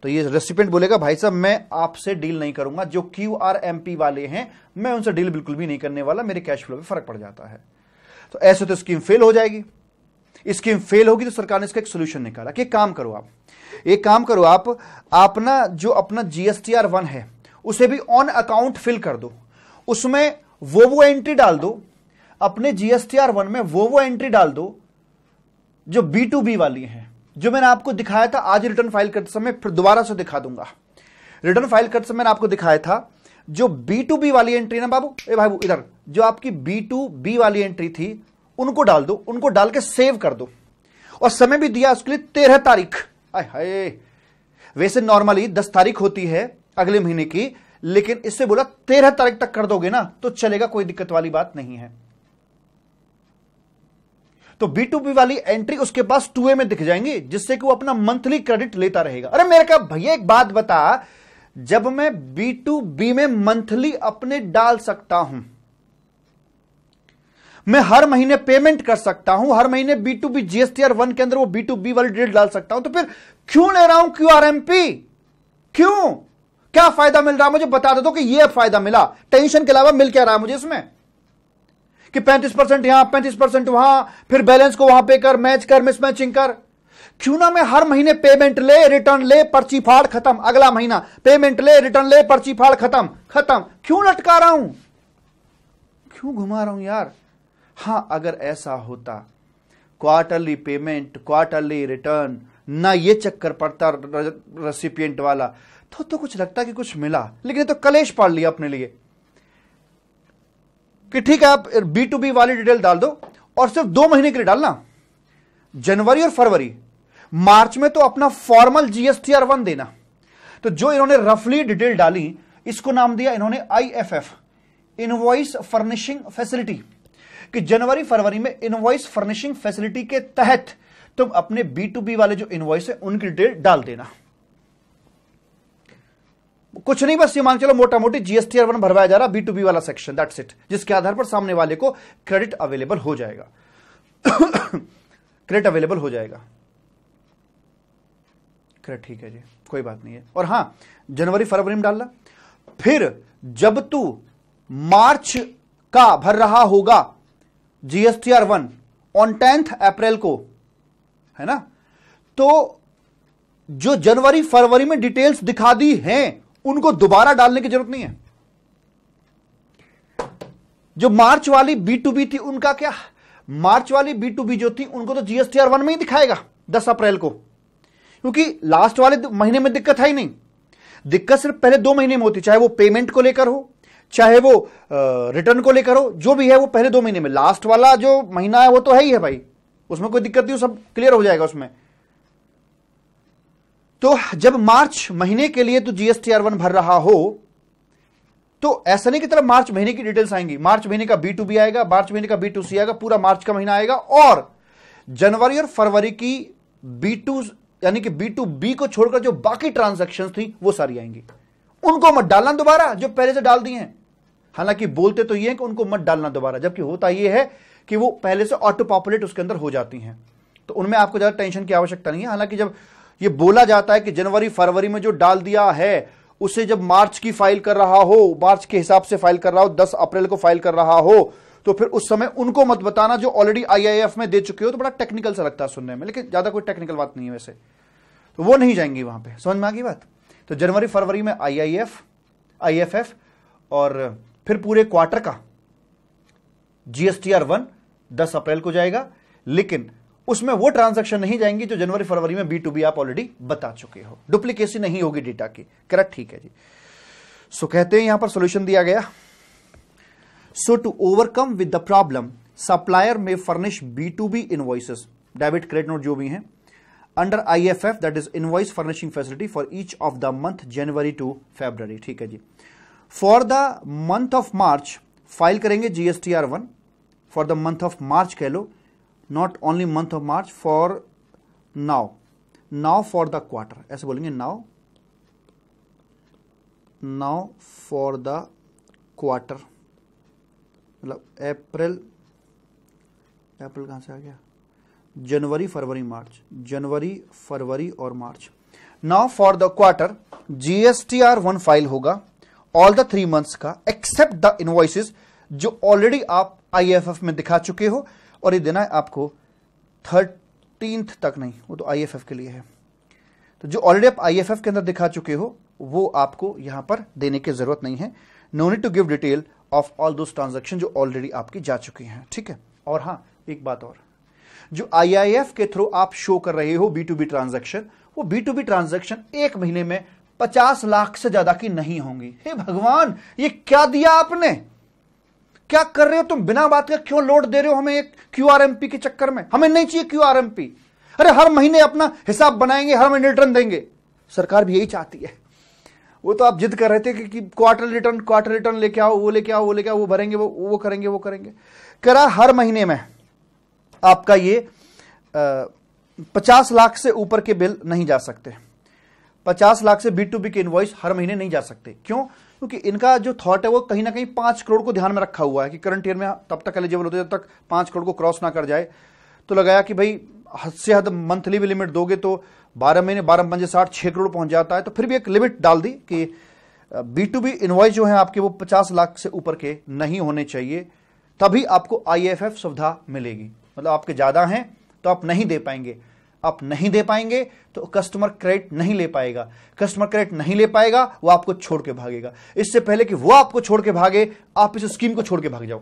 तो ये रेसिपेंट बोलेगा भाई साहब मैं आपसे डील नहीं करूंगा जो क्यू आर एम पी वाले हैं मैं उनसे डील बिल्कुल भी नहीं करने वाला मेरे कैश फ्लो पर फर्क पड़ जाता है तो ऐसे तो स्कीम फेल हो जाएगी स्कीम फेल होगी तो सरकार ने इसका एक सोल्यूशन निकाला कि काम करो आप एक काम करो आप अपना जो अपना जीएसटीआर वन है उसे भी ऑन अकाउंट फिल कर दो उसमें वो वो एंट्री डाल दो अपने जीएसटीआर वन में वो वो एंट्री डाल दो जो बी टू बी वाली हैं जो मैंने आपको दिखाया था आज रिटर्न फाइल करते समय फिर दोबारा से दिखा दूंगा रिटर्न फाइल करते समय मैंने आपको दिखाया था जो बी टू बी वाली एंट्री ना बाबू ए भाई इधर जो आपकी बी टू बी वाली एंट्री थी उनको डाल दो उनको डाल के सेव कर दो और समय भी दिया उसके लिए तेरह तारीख आए हाय वैसे नॉर्मली दस तारीख होती है अगले महीने की लेकिन इससे बोला तेरह तारीख तक कर दोगे ना तो चलेगा कोई दिक्कत वाली बात नहीं है तो बी टू बी वाली एंट्री उसके पास टू ए में दिख जाएंगी जिससे कि वो अपना मंथली क्रेडिट लेता रहेगा अरे मेरे का भैया एक बात बता जब मैं बी टू बी में मंथली अपने डाल सकता हूं मैं हर महीने पेमेंट कर सकता हूं हर महीने B to B GST R one के अंदर वो बी टू बी वाली डेट डाल सकता हूं तो फिर क्यों ले रहा हूं क्यू आर एम पी क्यों क्या फायदा मिल रहा है मुझे बता दे दो कि ये फायदा मिला टेंशन के अलावा मिल क्या रहा है मुझे इसमें कि 35 परसेंट यहां पैंतीस परसेंट वहां फिर बैलेंस को वहां पे कर मैच कर मिसमैचिंग कर क्यों ना मैं हर महीने पेमेंट ले रिटर्न ले पर्ची फाड़ खत्म अगला महीना पेमेंट ले रिटर्न ले पर्ची फाड़ खत्म खत्म क्यों लटका रहा हूं क्यों घुमा रहा हूं यार हां अगर ऐसा होता क्वार्टरली पेमेंट क्वार्टरली रिटर्न ना ये चक्कर पड़ता रेसिपियंट वाला तो तो कुछ लगता कि कुछ मिला लेकिन तो कलेश पाल लिया अपने लिए कि ठीक है आप बी टू बी वाली डिटेल डाल दो और सिर्फ दो महीने के लिए डालना जनवरी और फरवरी मार्च में तो अपना फॉर्मल जीएसटीआर वन देना तो जो इन्होंने रफली डिटेल डाली इसको नाम दिया इन्होंने आईएफएफ इनवॉइस फर्निशिंग फैसिलिटी कि जनवरी फरवरी में इनवॉइस फर्निशिंग फैसिलिटी के तहत तुम अपने बी टू बी वाले जो इनवॉइस है उनकी डिटेल डाल देना कुछ नहीं बस ये मान चलो मोटा मोटी जीएसटी वन भरवाया जा रहा बी टू बी वाला सेक्शन दैट्स इट जिसके आधार पर सामने वाले को क्रेडिट अवेलेबल हो जाएगा क्रेडिट [COUGHS] अवेलेबल हो जाएगा क्रेडिट ठीक है जी कोई बात नहीं है और हां जनवरी फरवरी में डालना फिर जब तू मार्च का भर रहा होगा GSTR one on tenth April को है ना तो जो जनवरी फरवरी में डिटेल्स दिखा दी हैं उनको दोबारा डालने की जरूरत नहीं है जो मार्च वाली बी टू बी थी उनका क्या मार्च वाली बी टू बी जो थी उनको तो जीएसटीआर वन में ही दिखाएगा दस अप्रैल को क्योंकि लास्ट वाले महीने में दिक्कत है ही नहीं दिक्कत सिर्फ पहले दो महीने में होती चाहे वो पेमेंट को लेकर हो चाहे वो रिटर्न को लेकर हो जो भी है वो पहले दो महीने में लास्ट वाला जो महीना है वो तो है ही है भाई उसमें कोई दिक्कत नहीं सब क्लियर हो जाएगा उसमें तो जब मार्च महीने के लिए तो जीएसटी आर वन भर रहा हो तो ऐसा नहीं की तरफ मार्च महीने की डिटेल्स आएंगी मार्च महीने का बी टू बी आएगा मार्च महीने का बी टू सी आएगा पूरा मार्च का महीना आएगा और जनवरी और फरवरी की बी टू यानी कि बी टू बी को छोड़कर जो बाकी ट्रांजेक्शन थी वो सारी आएंगी उनको मत डालना दोबारा जो पहले से डाल दिए हैं हालांकि बोलते तो ये कि उनको मत डालना दोबारा जबकि होता यह है कि वो पहले से ऑटो पॉपुलेट उसके अंदर हो जाती हैं तो उनमें आपको ज्यादा टेंशन की आवश्यकता नहीं है हालांकि जब ये बोला जाता है कि जनवरी फरवरी में जो डाल दिया है उसे जब मार्च की फाइल कर रहा हो मार्च के हिसाब से फाइल कर रहा हो दस अप्रैल को फाइल कर रहा हो तो फिर उस समय उनको मत बताना जो ऑलरेडी आईआईएफ में दे चुके हो तो बड़ा टेक्निकल सा लगता है सुनने में लेकिन ज्यादा कोई टेक्निकल बात नहीं है वैसे तो वो नहीं जाएंगी वहां पर समझ में आ गई बात तो जनवरी फरवरी में आईआईएफ आईएफएफ और फिर पूरे क्वार्टर का जीएसटीआर वन दस अप्रैल को जाएगा लेकिन उसमें वो ट्रांजेक्शन नहीं जाएंगी जो जनवरी फरवरी में बी टू बी आप ऑलरेडी बता चुके हो डुप्लीकेसी नहीं होगी डेटा की करेक्ट ठीक है जी सो so, कहते हैं यहां पर सोल्यूशन दिया गया so to overcome with the problem supplier में furnish B to B invoices debit credit note जो भी है under I F F that is invoice furnishing facility for each of the month January to February ठीक है जी for the month of March file करेंगे GST R one for the month of March कह लो not only month of March for now now for the quarter ऐसे बोलेंगे now now for the quarter मतलब April अप्रैल कहां से आ गया जनवरी फरवरी मार्च जनवरी फरवरी और March now for the quarter GSTR one file होगा ऑल द थ्री मंथ्स का एक्सेप्ट द इनवॉइसिस जो ऑलरेडी आप आईएफएफ में दिखा चुके हो और ये देना है आपको थर्टीनथ तक नहीं वो तो आई के लिए है तो जो ऑलरेडी आप आई के अंदर दिखा चुके हो वो आपको यहां पर देने की जरूरत नहीं है no need to give detail of all those transaction जो ऑलरेडी आपकी जा चुकी हैं ठीक है और हाँ एक बात और जो आई के थ्रू आप शो कर रहे हो बी टू बी ट्रांजेक्शन वो बी टू बी ट्रांजेक्शन एक महीने में पचास लाख से ज्यादा की नहीं होंगी हे भगवान ये क्या दिया आपने क्या कर रहे हो तुम बिना बात के क्यों लोड दे रहे हो हमें एक पी के चक्कर में हमें नहीं चाहिए पी अरे हर महीने अपना हिसाब बनाएंगे हर महीने रिटर्न देंगे सरकार भी यही चाहती है वो तो आप जिद कर रहे थे कि, कि क्वार्टर रिटर्न क्वार्टर रिटर्न लेके आओ वो लेके आओ वो लेके आओ वो भरेंगे वो वो करेंगे वो करेंगे करा हर महीने में आपका ये पचास लाख से ऊपर के बिल नहीं जा सकते पचास लाख से बी टू बी के इन्वॉइस हर महीने नहीं जा सकते क्यों क्योंकि इनका जो थॉट है वो कहीं ना कहीं पांच करोड़ को ध्यान में रखा हुआ है कि करंट ईयर में तब तक एलिजिबल होते जब तक पांच करोड़ को क्रॉस ना कर जाए तो लगाया कि भाई हद से हद मंथली भी लिमिट दोगे तो बारह महीने बारह पंजे साठ छह करोड़ पहुंच जाता है तो फिर भी एक लिमिट डाल दी कि बी टू बी इन्वाइस जो है आपके वो पचास लाख से ऊपर के नहीं होने चाहिए तभी आपको आई सुविधा मिलेगी मतलब आपके ज्यादा हैं तो आप नहीं दे पाएंगे आप नहीं दे पाएंगे तो कस्टमर क्रेडिट नहीं ले पाएगा कस्टमर क्रेडिट नहीं ले पाएगा वो आपको छोड़ के भागेगा इससे पहले कि वो आपको छोड़ के भागे आप इस स्कीम को छोड़ के भाग जाओ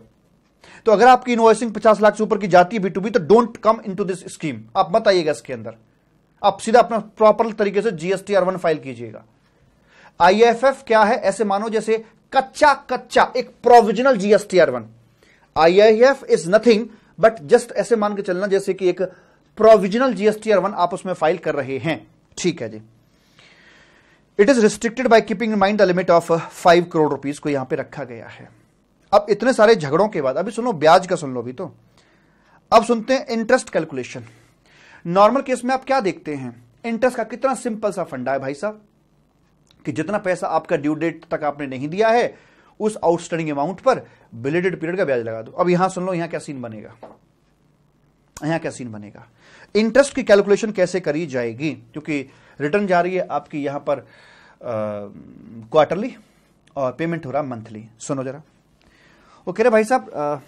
तो अगर आपकी इन्वॉइसिंग पचास लाख से ऊपर की जाती है बी टू बी तो don't come in to this scheme आप मत आइएगा इसके अंदर आप सीधा अपना प्रॉपर तरीके से जीएसटी आर वन फाइल कीजिएगा एफ क्या है ऐसे मानो जैसे कच्चा कच्चा एक provisional GST R one F is nothing but just ऐसे मान के चलना जैसे कि एक प्रोविजनल जीएसटी वन आप उसमें फाइल कर रहे हैं ठीक है जी it is restricted by keeping in mind the limit of five crore rupees को यहां पे रखा गया है अब इतने सारे झगड़ों के बाद अभी सुनो ब्याज का सुन लो अभी तो अब सुनते हैं इंटरेस्ट कैलकुलेशन नॉर्मल केस में आप क्या देखते हैं इंटरेस्ट का कितना सिंपल सा फंडा है भाई साहब कि जितना पैसा आपका ड्यू डेट तक आपने नहीं दिया है उस आउटस्टैंडिंग अमाउंट पर बिलेडेड पीरियड का ब्याज लगा दो अब यहां सुन लो यहां क्या सीन बनेगा यहां क्या सीन बनेगा इंटरेस्ट की कैलकुलेशन कैसे करी जाएगी क्योंकि रिटर्न जा रही है आपकी यहां पर क्वार्टरली और पेमेंट हो रहा मंथली सुनो जरा वो कह रहे भाई साहब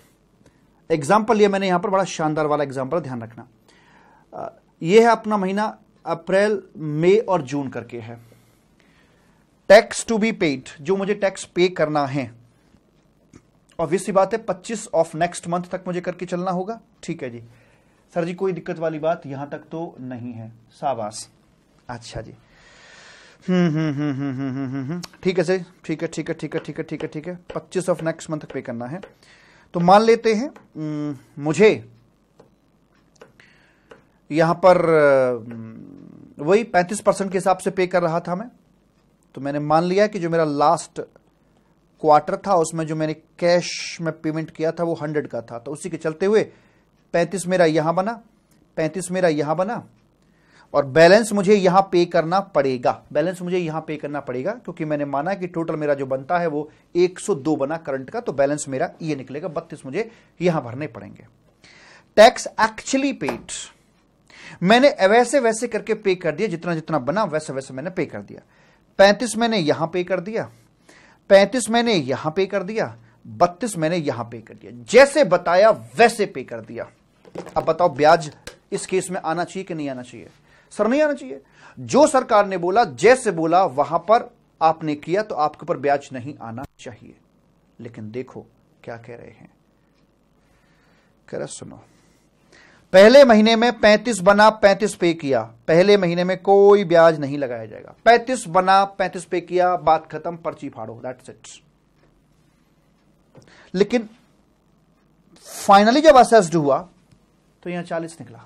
एग्जाम्पल लिया मैंने यहां पर बड़ा शानदार वाला एग्जाम्पल ध्यान रखना आ, ये है अपना महीना अप्रैल मई और जून करके है टैक्स टू बी पेड जो मुझे टैक्स पे करना है और सी बात है 25 ऑफ नेक्स्ट मंथ तक मुझे करके चलना होगा ठीक है जी सर जी कोई दिक्कत वाली बात यहां तक तो नहीं है शाबाश अच्छा जी हम्म, हम्म, हम्म, ठीक है सर ठीक है ठीक है ठीक है ठीक है ठीक है ठीक है पच्चीस ऑफ नेक्स्ट मंथ पे करना है तो मान लेते हैं मुझे यहां पर वही पैंतीस परसेंट के हिसाब से पे कर रहा था मैं तो मैंने मान लिया कि जो मेरा लास्ट क्वार्टर था उसमें जो मैंने कैश में पेमेंट किया था वो हंड्रेड का था तो उसी के चलते हुए पैंतीस मेरा यहां बना पैंतीस मेरा यहां बना और बैलेंस मुझे यहां पे करना पड़ेगा बैलेंस मुझे यहां पे करना पड़ेगा क्योंकि मैंने माना कि टोटल मेरा जो बनता है वो 102 बना करंट का तो बैलेंस मेरा ये निकलेगा बत्तीस मुझे यहां भरने पड़ेंगे टैक्स एक्चुअली पेड मैंने वैसे वैसे करके पे कर दिया जितना जितना बना वैसे वैसे मैंने पे कर दिया पैंतीस मैंने यहां पे कर दिया पैंतीस मैंने यहां पे कर दिया बत्तीस मैंने यहां पे कर दिया जैसे बताया वैसे पे कर दिया अब बताओ ब्याज इस केस में आना चाहिए कि नहीं आना चाहिए सर नहीं आना चाहिए जो सरकार ने बोला जैसे बोला वहां पर आपने किया तो आपके ऊपर ब्याज नहीं आना चाहिए लेकिन देखो क्या कह रहे हैं कह रहे सुनो पहले महीने में 35 बना 35 पे किया पहले महीने में कोई ब्याज नहीं लगाया जाएगा 35 बना 35 पे किया बात खत्म पर्ची फाड़ो दैट्स इट लेकिन फाइनली जब असेस्ड हुआ तो यहां चालीस निकला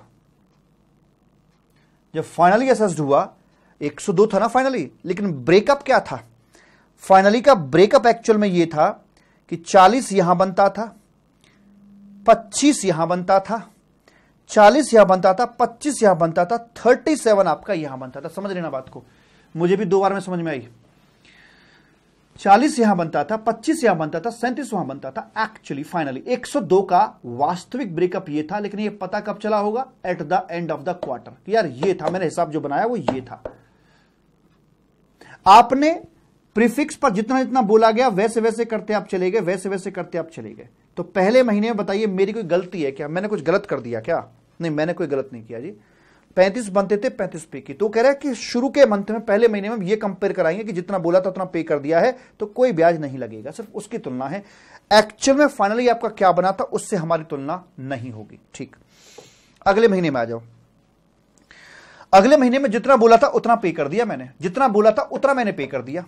जब फाइनली असेस्ड हुआ 102 था ना फाइनली लेकिन ब्रेकअप क्या था फाइनली का ब्रेकअप एक्चुअल में यह था कि 40 यहां बनता था 25 यहां बनता था 40 यहां बनता था 25 यहां बनता था 37 आपका यहां बनता था समझ लेना बात को मुझे भी दो बार में समझ में आई चालीस यहां बनता था पच्चीस यहां बनता था सैंतीस वहां बनता था एक्चुअली फाइनली 102 का वास्तविक ब्रेकअप ये था लेकिन ये पता कब चला होगा at the end of the quarter यार ये था मैंने हिसाब जो बनाया वो ये था आपने प्रीफिक्स पर जितना जितना बोला गया वैसे वैसे करते आप चले गए वैसे वैसे करते आप चले गए तो पहले महीने में बताइए मेरी कोई गलती है क्या मैंने कुछ गलत कर दिया क्या नहीं मैंने कोई गलत नहीं किया जी पैंतीस बनते थे पैंतीस पे की तो कह रहा है कि शुरू के मंथ में पहले महीने में ये कंपेयर कराएंगे कि जितना बोला था उतना पे कर दिया है तो कोई ब्याज नहीं लगेगा सिर्फ उसकी तुलना है एक्चुअल में फाइनली आपका क्या बना था उससे हमारी तुलना नहीं होगी ठीक अगले महीने में आ जाओ अगले महीने में जितना बोला था उतना पे कर दिया मैंने जितना बोला था उतना मैंने पे कर दिया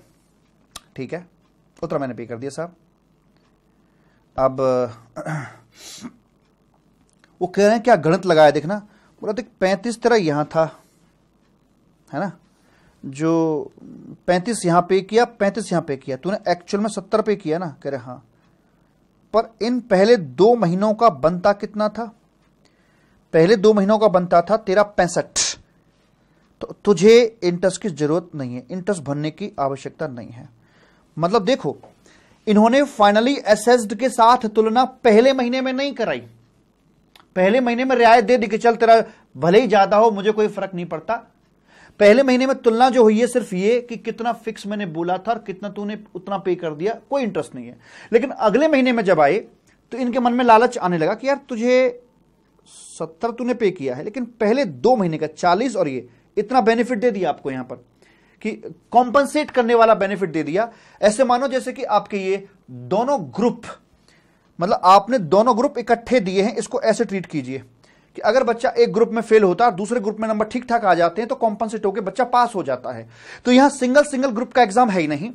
ठीक है उतना मैंने पे कर दिया साहब अब [CLEARS THROAT] वो कह रहे हैं क्या गणित लगाया देखना बोला देख पैंतीस तेरा यहां था है ना जो पैंतीस यहां पे किया पैंतीस यहां पे किया तूने एक्चुअल में सत्तर पे किया ना कह रहे हाँ पर इन पहले दो महीनों का बनता कितना था पहले दो महीनों का बनता था तेरा पैंसठ तो तुझे इंटरेस्ट की जरूरत नहीं है इंटरेस्ट भरने की आवश्यकता नहीं है मतलब देखो इन्होंने फाइनली एसेस्ड के साथ तुलना पहले महीने में नहीं कराई पहले महीने में रियायत दे दी कि चल तेरा भले ही ज्यादा हो मुझे कोई फर्क नहीं पड़ता पहले महीने में तुलना जो हुई है सिर्फ ये कि कितना फिक्स मैंने बोला था और कितना तूने उतना पे कर दिया कोई इंटरेस्ट नहीं है लेकिन अगले महीने में जब आए तो इनके मन में लालच आने लगा कि यार तुझे सत्तर तूने पे किया है लेकिन पहले दो महीने का चालीस और ये इतना बेनिफिट दे दिया आपको यहां पर कि कॉम्पनसेट करने वाला बेनिफिट दे दिया ऐसे मानो जैसे कि आपके ये दोनों ग्रुप मतलब आपने दोनों ग्रुप इकट्ठे दिए हैं इसको ऐसे ट्रीट कीजिए कि अगर बच्चा एक ग्रुप में फेल होता है दूसरे ग्रुप में नंबर ठीक ठाक आ जाते हैं तो कॉम्पनसेट होकर बच्चा पास हो जाता है तो यहां सिंगल सिंगल ग्रुप का एग्जाम है ही नहीं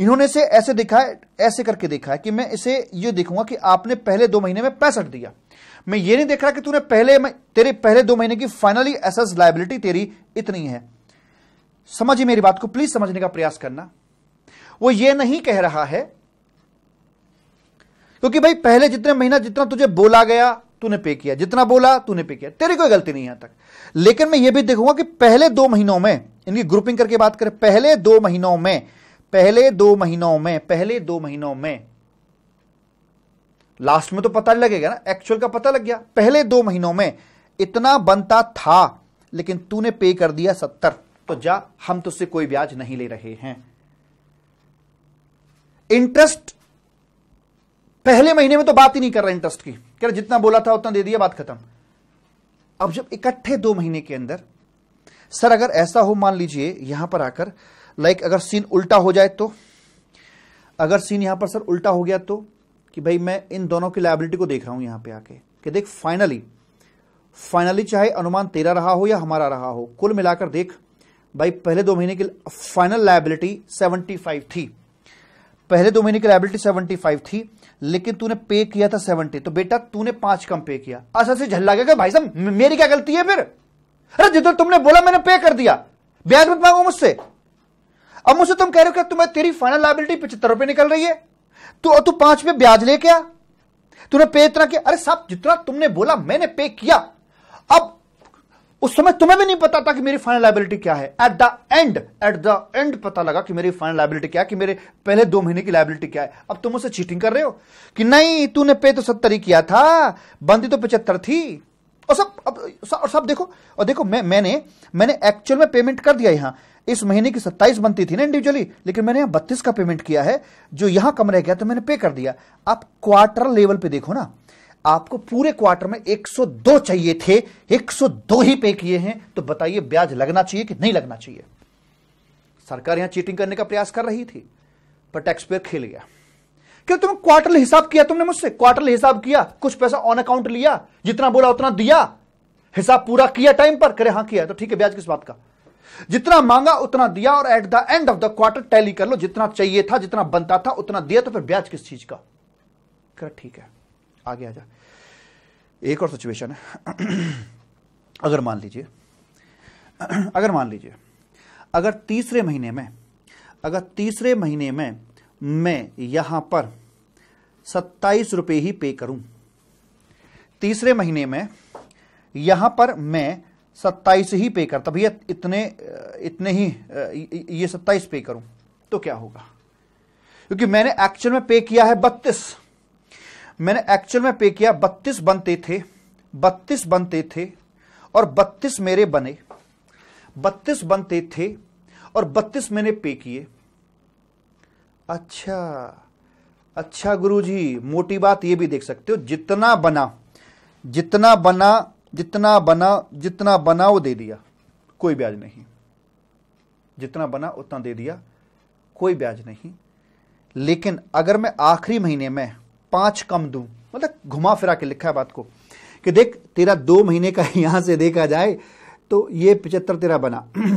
इन्होंने इसे ऐसे दिखा ऐसे करके देखा है कि मैं इसे ये देखूंगा कि आपने पहले दो महीने में पैंसठ दिया मैं ये नहीं देख रहा कि तूने पहले तेरे पहले दो महीने की फाइनली एसेस लाइबिलिटी तेरी इतनी है समझिए मेरी बात को प्लीज समझने का प्रयास करना वो ये नहीं कह रहा है क्योंकि भाई पहले जितने महीना जितना तुझे बोला गया तूने पे किया जितना बोला तूने पे किया तेरी कोई गलती नहीं यहां तक लेकिन मैं यह भी देखूंगा कि पहले दो महीनों में इनकी ग्रुपिंग करके बात करें पहले दो महीनों में पहले दो महीनों में पहले दो महीनों में लास्ट में तो पता लगेगा ना एक्चुअल का पता लग गया पहले दो महीनों में इतना बनता था लेकिन तूने पे कर दिया सत्तर तो जा हम तुझसे कोई ब्याज नहीं ले रहे हैं इंटरेस्ट पहले महीने में तो बात ही नहीं कर रहा इंटरेस्ट की कह रहे जितना बोला था उतना दे दिया बात खत्म अब जब इकट्ठे दो महीने के अंदर सर अगर ऐसा हो मान लीजिए यहां पर आकर लाइक अगर सीन उल्टा हो जाए तो अगर सीन यहां पर सर उल्टा हो गया तो कि भाई मैं इन दोनों की लाइबिलिटी को देख रहा हूं यहां पे आके कि देख फाइनली फाइनली चाहे अनुमान तेरा रहा हो या हमारा रहा हो कुल मिलाकर देख भाई पहले दो महीने की फाइनल लाइबिलिटी सेवेंटी फाइव थी पहले दो महीने की लाइबिलिटी 75 थी लेकिन तूने पे किया था 70 तो बेटा तूने पांच कम पे किया असल से झल्ला गया भाई साहब मेरी क्या गलती है फिर अरे जितना तुमने बोला मैंने पे कर दिया ब्याज मत मांगो मुझसे अब मुझसे तुम कह रहे हो क्या तुम्हें तेरी फाइनल लाइबिलिटी पिछहत्तर रुपए निकल रही है तो तू पांच पे ब्याज लेके आ तूने पे इतना किया अरे साहब जितना तुमने बोला मैंने पे किया अब उस समय तुम्हें भी नहीं पता था कि मेरी फाइनल लाइबिलिटी क्या है at the end at the end पता लगा कि मेरी फाइनल लाइबिलिटी क्या है कि मेरे पहले दो महीने की लाइबिलिटी क्या है अब तुम उसे चीटिंग कर रहे हो कि नहीं तूने पे तो सत्तर ही किया था बंदी तो पचहत्तर थी और सब अब सब, और सब देखो और देखो मैं मैंने मैंने एक्चुअल में पेमेंट कर दिया यहां इस महीने की सत्ताईस बनती थी ना इंडिविजुअली लेकिन मैंने यहां बत्तीस का पेमेंट किया है जो यहां कम रह गया तो मैंने पे कर दिया आप क्वार्टर लेवल पे देखो ना आपको पूरे क्वार्टर में 102 चाहिए थे 102 ही पे किए हैं तो बताइए ब्याज लगना चाहिए कि नहीं लगना चाहिए सरकार यहां चीटिंग करने का प्रयास कर रही थी पर टैक्सपेयर खेल गया क्यों तुम क्वार्टरली हिसाब किया तुमने मुझसे क्वार्टरली हिसाब किया कुछ पैसा ऑन अकाउंट लिया जितना बोला उतना दिया हिसाब पूरा किया टाइम पर करे हाँ किया तो ठीक है ब्याज किस बात का जितना मांगा उतना दिया और at the end of the quarter tally कर लो जितना चाहिए था जितना बनता था उतना दिया तो फिर ब्याज किस चीज का ठीक है आगे आ जा एक और सिचुएशन है अगर मान लीजिए अगर मान लीजिए अगर तीसरे महीने में अगर तीसरे महीने में मैं यहां पर सत्ताईस रुपये ही पे करूं तीसरे महीने में यहां पर मैं सत्ताईस ही पे करता भैया इतने इतने ही ये सत्ताईस पे करूं तो क्या होगा क्योंकि मैंने एक्चुअल में पे किया है बत्तीस मैंने एक्चुअल में पे किया बत्तीस बनते थे बत्तीस बनते थे और बत्तीस मेरे बने बत्तीस बनते थे और बत्तीस मैंने पे किए अच्छा अच्छा गुरुजी मोटी बात ये भी देख सकते हो जितना बना जितना बना जितना बना जितना बना वो दे दिया कोई ब्याज नहीं जितना बना उतना दे दिया कोई ब्याज नहीं लेकिन अगर मैं आखिरी महीने में पांच कम दू मतलब घुमा फिरा के लिखा है बात को कि देख तेरा दो महीने का [LAUGHS] यहां से देखा जाए तो ये पिचहत्तर तेरा बना [CLEARS THROAT]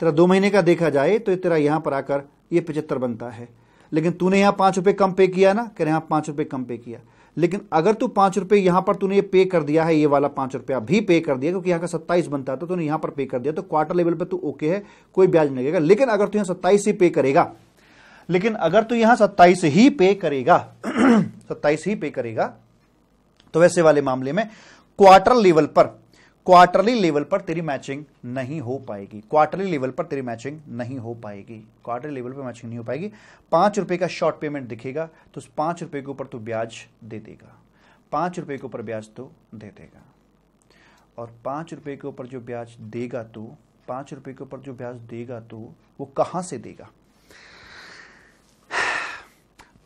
तेरा दो महीने का देखा जाए तो तेरा यहां पर आकर ये पिचहत्तर बनता है लेकिन तूने यहां पांच रुपए कम पे किया ना कह रहे यहां पांच रुपए कम पे किया लेकिन अगर तू पांच रुपए यहां पर तूने ये पे कर दिया है ये वाला पांच रुपया भी पे कर दिया क्योंकि यहां का सत्ताईस बनता है तो तूने यहां पर पे कर दिया तो क्वार्टर लेवल पर तू ओके है कोई ब्याज नहीं लगेगा लेकिन अगर तू यहां सत्ताईस ही पे करेगा लेकिन अगर तू यहां सत्ताईस ही पे करेगा [CLEARS THROAT] [CLEARS THROAT] सत्ताईस ही पे करेगा तो वैसे वाले मामले में क्वार्टर लेवल पर क्वार्टरली लेवल पर तेरी मैचिंग नहीं हो पाएगी क्वार्टरली लेवल पर तेरी मैचिंग नहीं हो पाएगी क्वार्टरली लेवल पर मैचिंग नहीं हो पाएगी पांच रुपए का शॉर्ट पेमेंट दिखेगा तो उस पांच रुपए के ऊपर तो ब्याज दे देगा पांच रुपए के ऊपर ब्याज तो दे देगा और पांच रुपए के ऊपर जो ब्याज देगा तो पांच रुपए के ऊपर जो ब्याज देगा तो वो कहां से देगा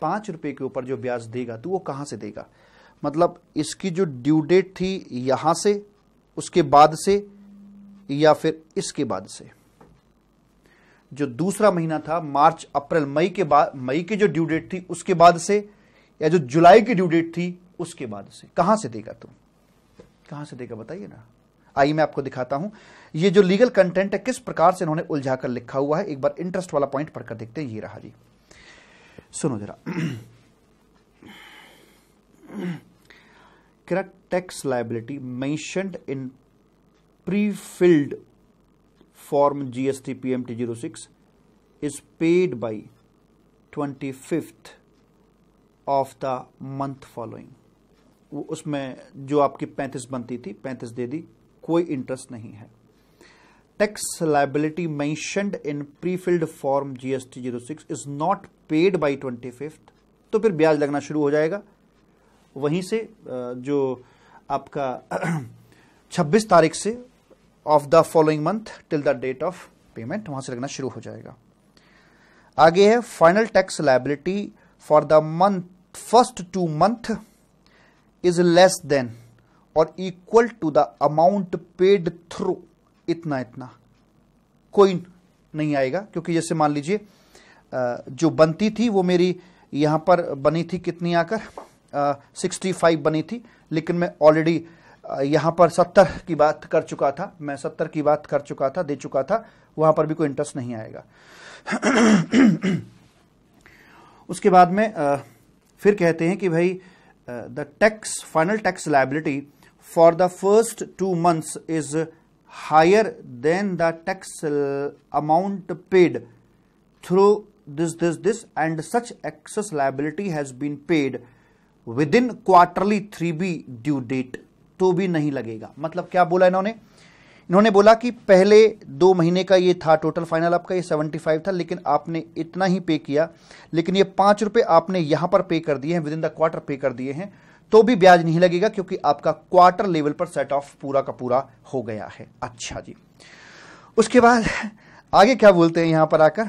पांच रुपए के ऊपर जो ब्याज देगा तो वो कहां से देगा मतलब इसकी जो ड्यू डेट थी यहां से उसके बाद से या फिर इसके बाद से जो दूसरा महीना था मार्च अप्रैल मई के बाद मई की जो ड्यू डेट थी उसके बाद से या जो जुलाई की ड्यू डेट थी उसके बाद से कहां से देगा तुम कहां से देगा बताइए ना आइए मैं आपको दिखाता हूं ये जो लीगल कंटेंट है किस प्रकार से इन्होंने उलझा कर लिखा हुआ है एक बार इंटरेस्ट वाला पॉइंट पढ़कर देखते हैं ये रहा जी सुनो जरा correct tax liability mentioned in prefilled form GST P M T zero six is paid by twenty fifth of the month following उसमें जो आपकी पैंतीस बनती थी पैंतीस दे दी कोई इंटरेस्ट नहीं है tax tax liability mentioned in form GST zero six is not paid by twenty fifth तो फिर ब्याज लगना शुरू हो जाएगा वहीं से जो आपका [CLEARS THROAT] छब्बीस तारीख से of the following month till the date of payment वहां से लगना शुरू हो जाएगा आगे है final tax liability for the month first two month is less than और equal to the amount paid through इतना इतना कोई नहीं आएगा क्योंकि जैसे मान लीजिए जो बनती थी वो मेरी यहां पर बनी थी कितनी आकर सिक्सटी फाइव बनी थी लेकिन मैं ऑलरेडी यहां पर सत्तर की बात कर चुका था मैं सत्तर की बात कर चुका था दे चुका था वहां पर भी कोई इंटरेस्ट नहीं आएगा [CLEARS THROAT] उसके बाद में फिर कहते हैं कि भाई the tax final tax liability for the first two months is higher than the tax uh, amount paid through this this this and such excess liability has been paid within quarterly 3b due date तो भी नहीं लगेगा मतलब क्या बोला इन्होंने इन्होंने बोला कि पहले दो महीने का ये था टोटल फाइनल आपका ये सेवेंटी फाइव था लेकिन आपने इतना ही पे किया लेकिन ये पांच रुपए आपने यहां पर पे कर दिए हैं विद इन द क्वार्टर पे कर दिए हैं तो भी ब्याज नहीं लगेगा क्योंकि आपका क्वार्टर लेवल पर सेट ऑफ पूरा का पूरा हो गया है अच्छा जी उसके बाद आगे क्या बोलते हैं यहां पर आकर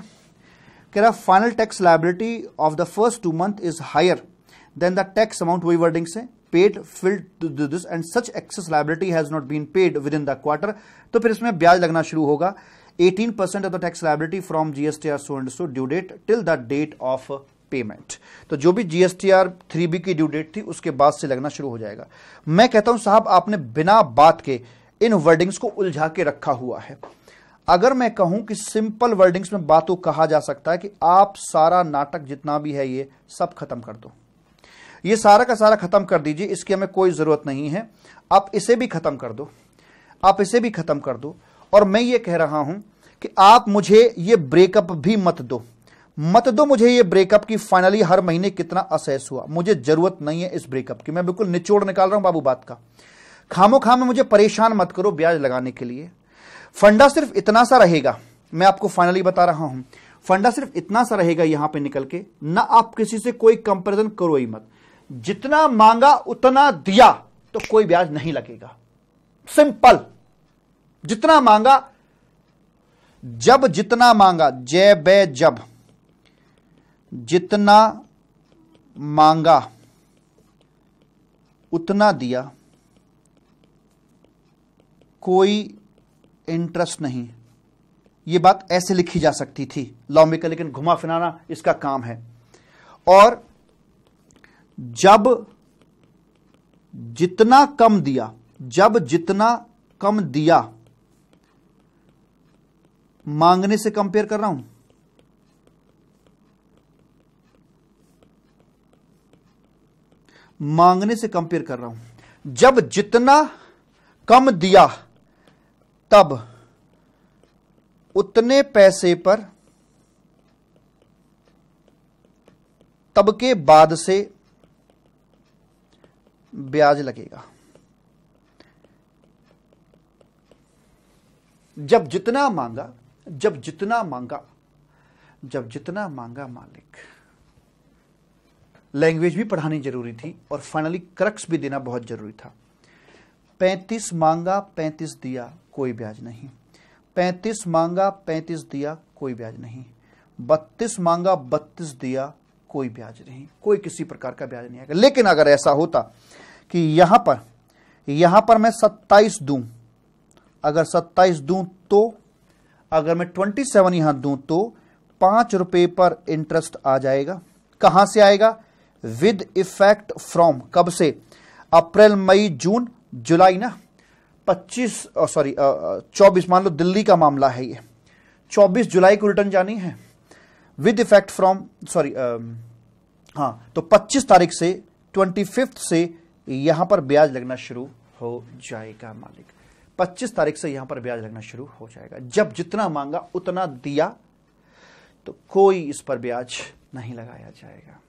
कह रहा final tax liability of the first two month is higher than the tax amount वही वर्डिंग से paid filled this and such excess liability has not been paid within the quarter तो फिर इसमें ब्याज लगना शुरू होगा 18% of the tax liability from GST are so and so due date till the date of payment तो जो भी जीएसटीआर थ्री बी की ड्यू डेट थी उसके बाद से लगना शुरू हो जाएगा मैं कहता हूं साहब आपने बिना बात के इन वर्डिंग्स को उलझा के रखा हुआ है अगर मैं कहूं कि सिंपल वर्डिंग्स में बातों कहा जा सकता है कि आप सारा नाटक जितना भी है ये सब खत्म कर दो ये सारा का सारा खत्म कर दीजिए इसकी हमें कोई जरूरत नहीं है आप इसे भी खत्म कर दो आप इसे भी खत्म कर दो और मैं ये कह रहा हूं कि आप मुझे ये ब्रेकअप भी मत दो मत दो मुझे ये ब्रेकअप की फाइनली हर महीने कितना असहस हुआ मुझे जरूरत नहीं है इस ब्रेकअप की मैं बिल्कुल निचोड़ निकाल रहा हूं बाबू बात का खामो खाम मुझे परेशान मत करो ब्याज लगाने के लिए फंडा सिर्फ इतना सा रहेगा मैं आपको फाइनली बता रहा हूं फंडा सिर्फ इतना सा रहेगा यहां पे निकल के ना आप किसी से कोई कंपेरिजन करो ही मत जितना मांगा उतना दिया तो कोई ब्याज नहीं लगेगा सिंपल जितना मांगा जब जितना मांगा जय बे जब जितना मांगा उतना दिया कोई इंटरेस्ट नहीं ये बात ऐसे लिखी जा सकती थी लॉ मेकर लेकिन घुमा फिराना इसका काम है और जब जितना कम दिया जब जितना कम दिया मांगने से कंपेयर कर रहा हूं मांगने से कंपेयर कर रहा हूं जब जितना कम दिया तब उतने पैसे पर तब के बाद से ब्याज लगेगा जब जितना मांगा जब जितना मांगा जब जितना मांगा मालिक लैंग्वेज भी पढ़ानी जरूरी थी और फाइनली क्रक्स भी देना बहुत जरूरी था पैंतीस मांगा पैंतीस दिया कोई ब्याज नहीं पैंतीस मांगा पैंतीस दिया कोई ब्याज नहीं बत्तीस मांगा बत्तीस दिया कोई ब्याज नहीं कोई किसी प्रकार का ब्याज नहीं आएगा लेकिन अगर ऐसा होता कि यहां पर यहां पर मैं सत्ताईस दूं अगर सत्ताईस दूं तो अगर मैं ट्वेंटी सेवन यहां दूं तो पांच रुपए पर इंटरेस्ट आ जाएगा कहां से आएगा विद इफेक्ट फ्रॉम कब से अप्रैल मई जून जुलाई ना 25 सॉरी 24 मान लो दिल्ली का मामला है ये 24 जुलाई को रिटर्न जानी है विद इफेक्ट फ्रॉम सॉरी हाँ तो 25 तारीख से 25 से यहां पर ब्याज लगना शुरू हो जाएगा मालिक 25 तारीख से यहां पर ब्याज लगना शुरू हो जाएगा जब जितना मांगा उतना दिया तो कोई इस पर ब्याज नहीं लगाया जाएगा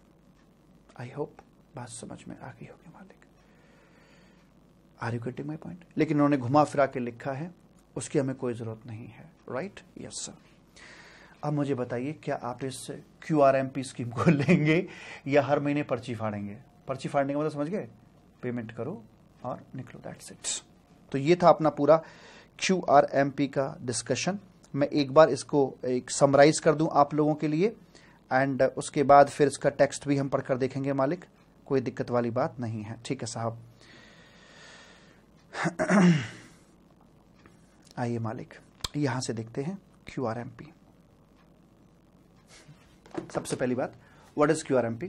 आई होप बात समझ में आ गई होगी मालिक are you getting my point लेकिन उन्होंने घुमा फिरा के लिखा है उसकी हमें कोई ज़रूरत नहीं है राइट यस सर अब मुझे बताइए क्या आप इस Q R M P scheme को [LAUGHS] लेंगे या हर महीने पर्ची फाड़ेंगे पर्ची फाड़ने का मतलब समझ गए पेमेंट करो और निकलो दैट्स इट तो ये था अपना पूरा क्यू आर एम पी का डिस्कशन मैं एक बार इसको एक समराइज कर दूं आप लोगों के लिए एंड uh, उसके बाद फिर इसका टेक्स्ट भी हम पढ़कर देखेंगे मालिक कोई दिक्कत वाली बात नहीं है ठीक है साहब [CLEARS THROAT] आइए मालिक यहां से देखते हैं क्यू आर एम पी सबसे पहली बात what is Q R M P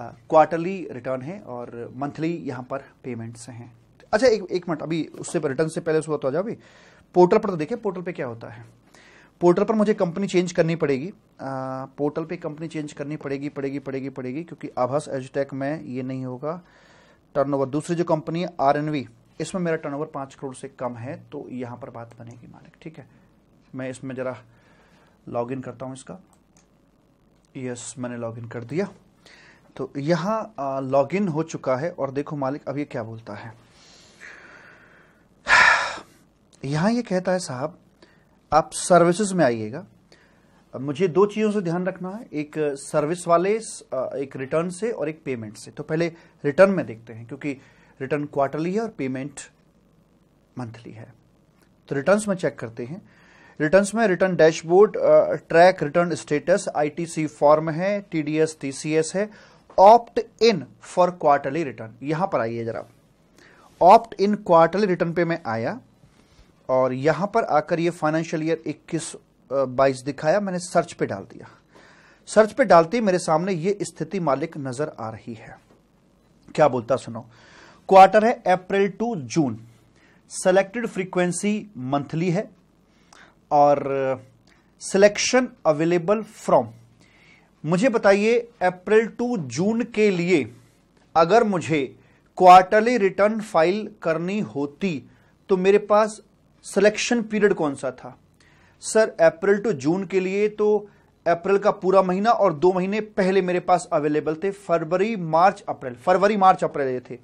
quarterly return है और मंथली यहां पर पेमेंट्स हैं अच्छा एक एक मिनट अभी उससे रिटर्न से पहले उसको तो आ जाओ भी पोर्टल पर तो देखें पोर्टल पे क्या होता है पोर्टल पर मुझे कंपनी चेंज करनी पड़ेगी आ, पोर्टल पे कंपनी चेंज करनी पड़ेगी पड़ेगी पड़ेगी पड़ेगी क्योंकि आभास एजटेक में ये नहीं होगा टर्नओवर दूसरी जो कंपनी है आर इसमें मेरा टर्नओवर पाँच करोड़ से कम है तो यहाँ पर बात बनेगी मालिक ठीक है मैं इसमें ज़रा लॉग इन करता हूँ इसका यस मैंने लॉग इन कर दिया तो यहाँ लॉग इन हो चुका है और देखो मालिक अब ये क्या बोलता है [SIGHS] यहाँ ये कहता है साहब आप सर्विसेज में आइएगा मुझे दो चीज़ों से ध्यान रखना है एक सर्विस वाले एक रिटर्न से और एक पेमेंट से तो पहले रिटर्न में देखते हैं क्योंकि रिटर्न क्वार्टरली है और पेमेंट मंथली है तो रिटर्न्स में चेक करते हैं रिटर्न्स में return dashboard track return status ITC form है टीडीएस टीसीएस है opt in for quarterly return यहां पर आइए जरा ऑप्ट इन क्वार्टरली रिटर्न पे मैं आया और यहां पर आकर ये फाइनेंशियल ईयर 21 बाईस दिखाया मैंने सर्च पे डाल दिया सर्च पे डालते ही मेरे सामने ये स्थिति मालिक नजर आ रही है क्या बोलता सुनो क्वार्टर है April to June selected frequency monthly है और सिलेक्शन अवेलेबल फ्रॉम मुझे बताइए अप्रैल टू जून के लिए अगर मुझे क्वार्टरली रिटर्न फाइल करनी होती तो मेरे पास सिलेक्शन पीरियड कौन सा था सर अप्रैल टू जून के लिए तो अप्रैल का पूरा महीना और दो महीने पहले मेरे पास अवेलेबल थे फरवरी मार्च अप्रैल फरवरी मार्च अप्रैल ये थे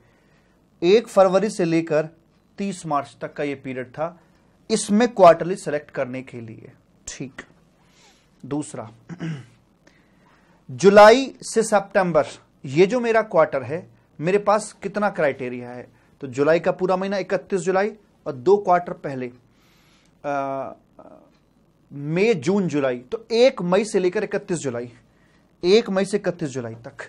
एक फरवरी से लेकर तीस मार्च तक का ये पीरियड था इसमें क्वार्टरली सेलेक्ट करने के लिए ठीक दूसरा जुलाई से सितंबर ये जो मेरा क्वार्टर है मेरे पास कितना क्राइटेरिया है तो जुलाई का पूरा महीना 31 जुलाई और दो क्वार्टर पहले मई जून जुलाई तो एक मई से लेकर इकतीस जुलाई एक मई से इकतीस जुलाई तक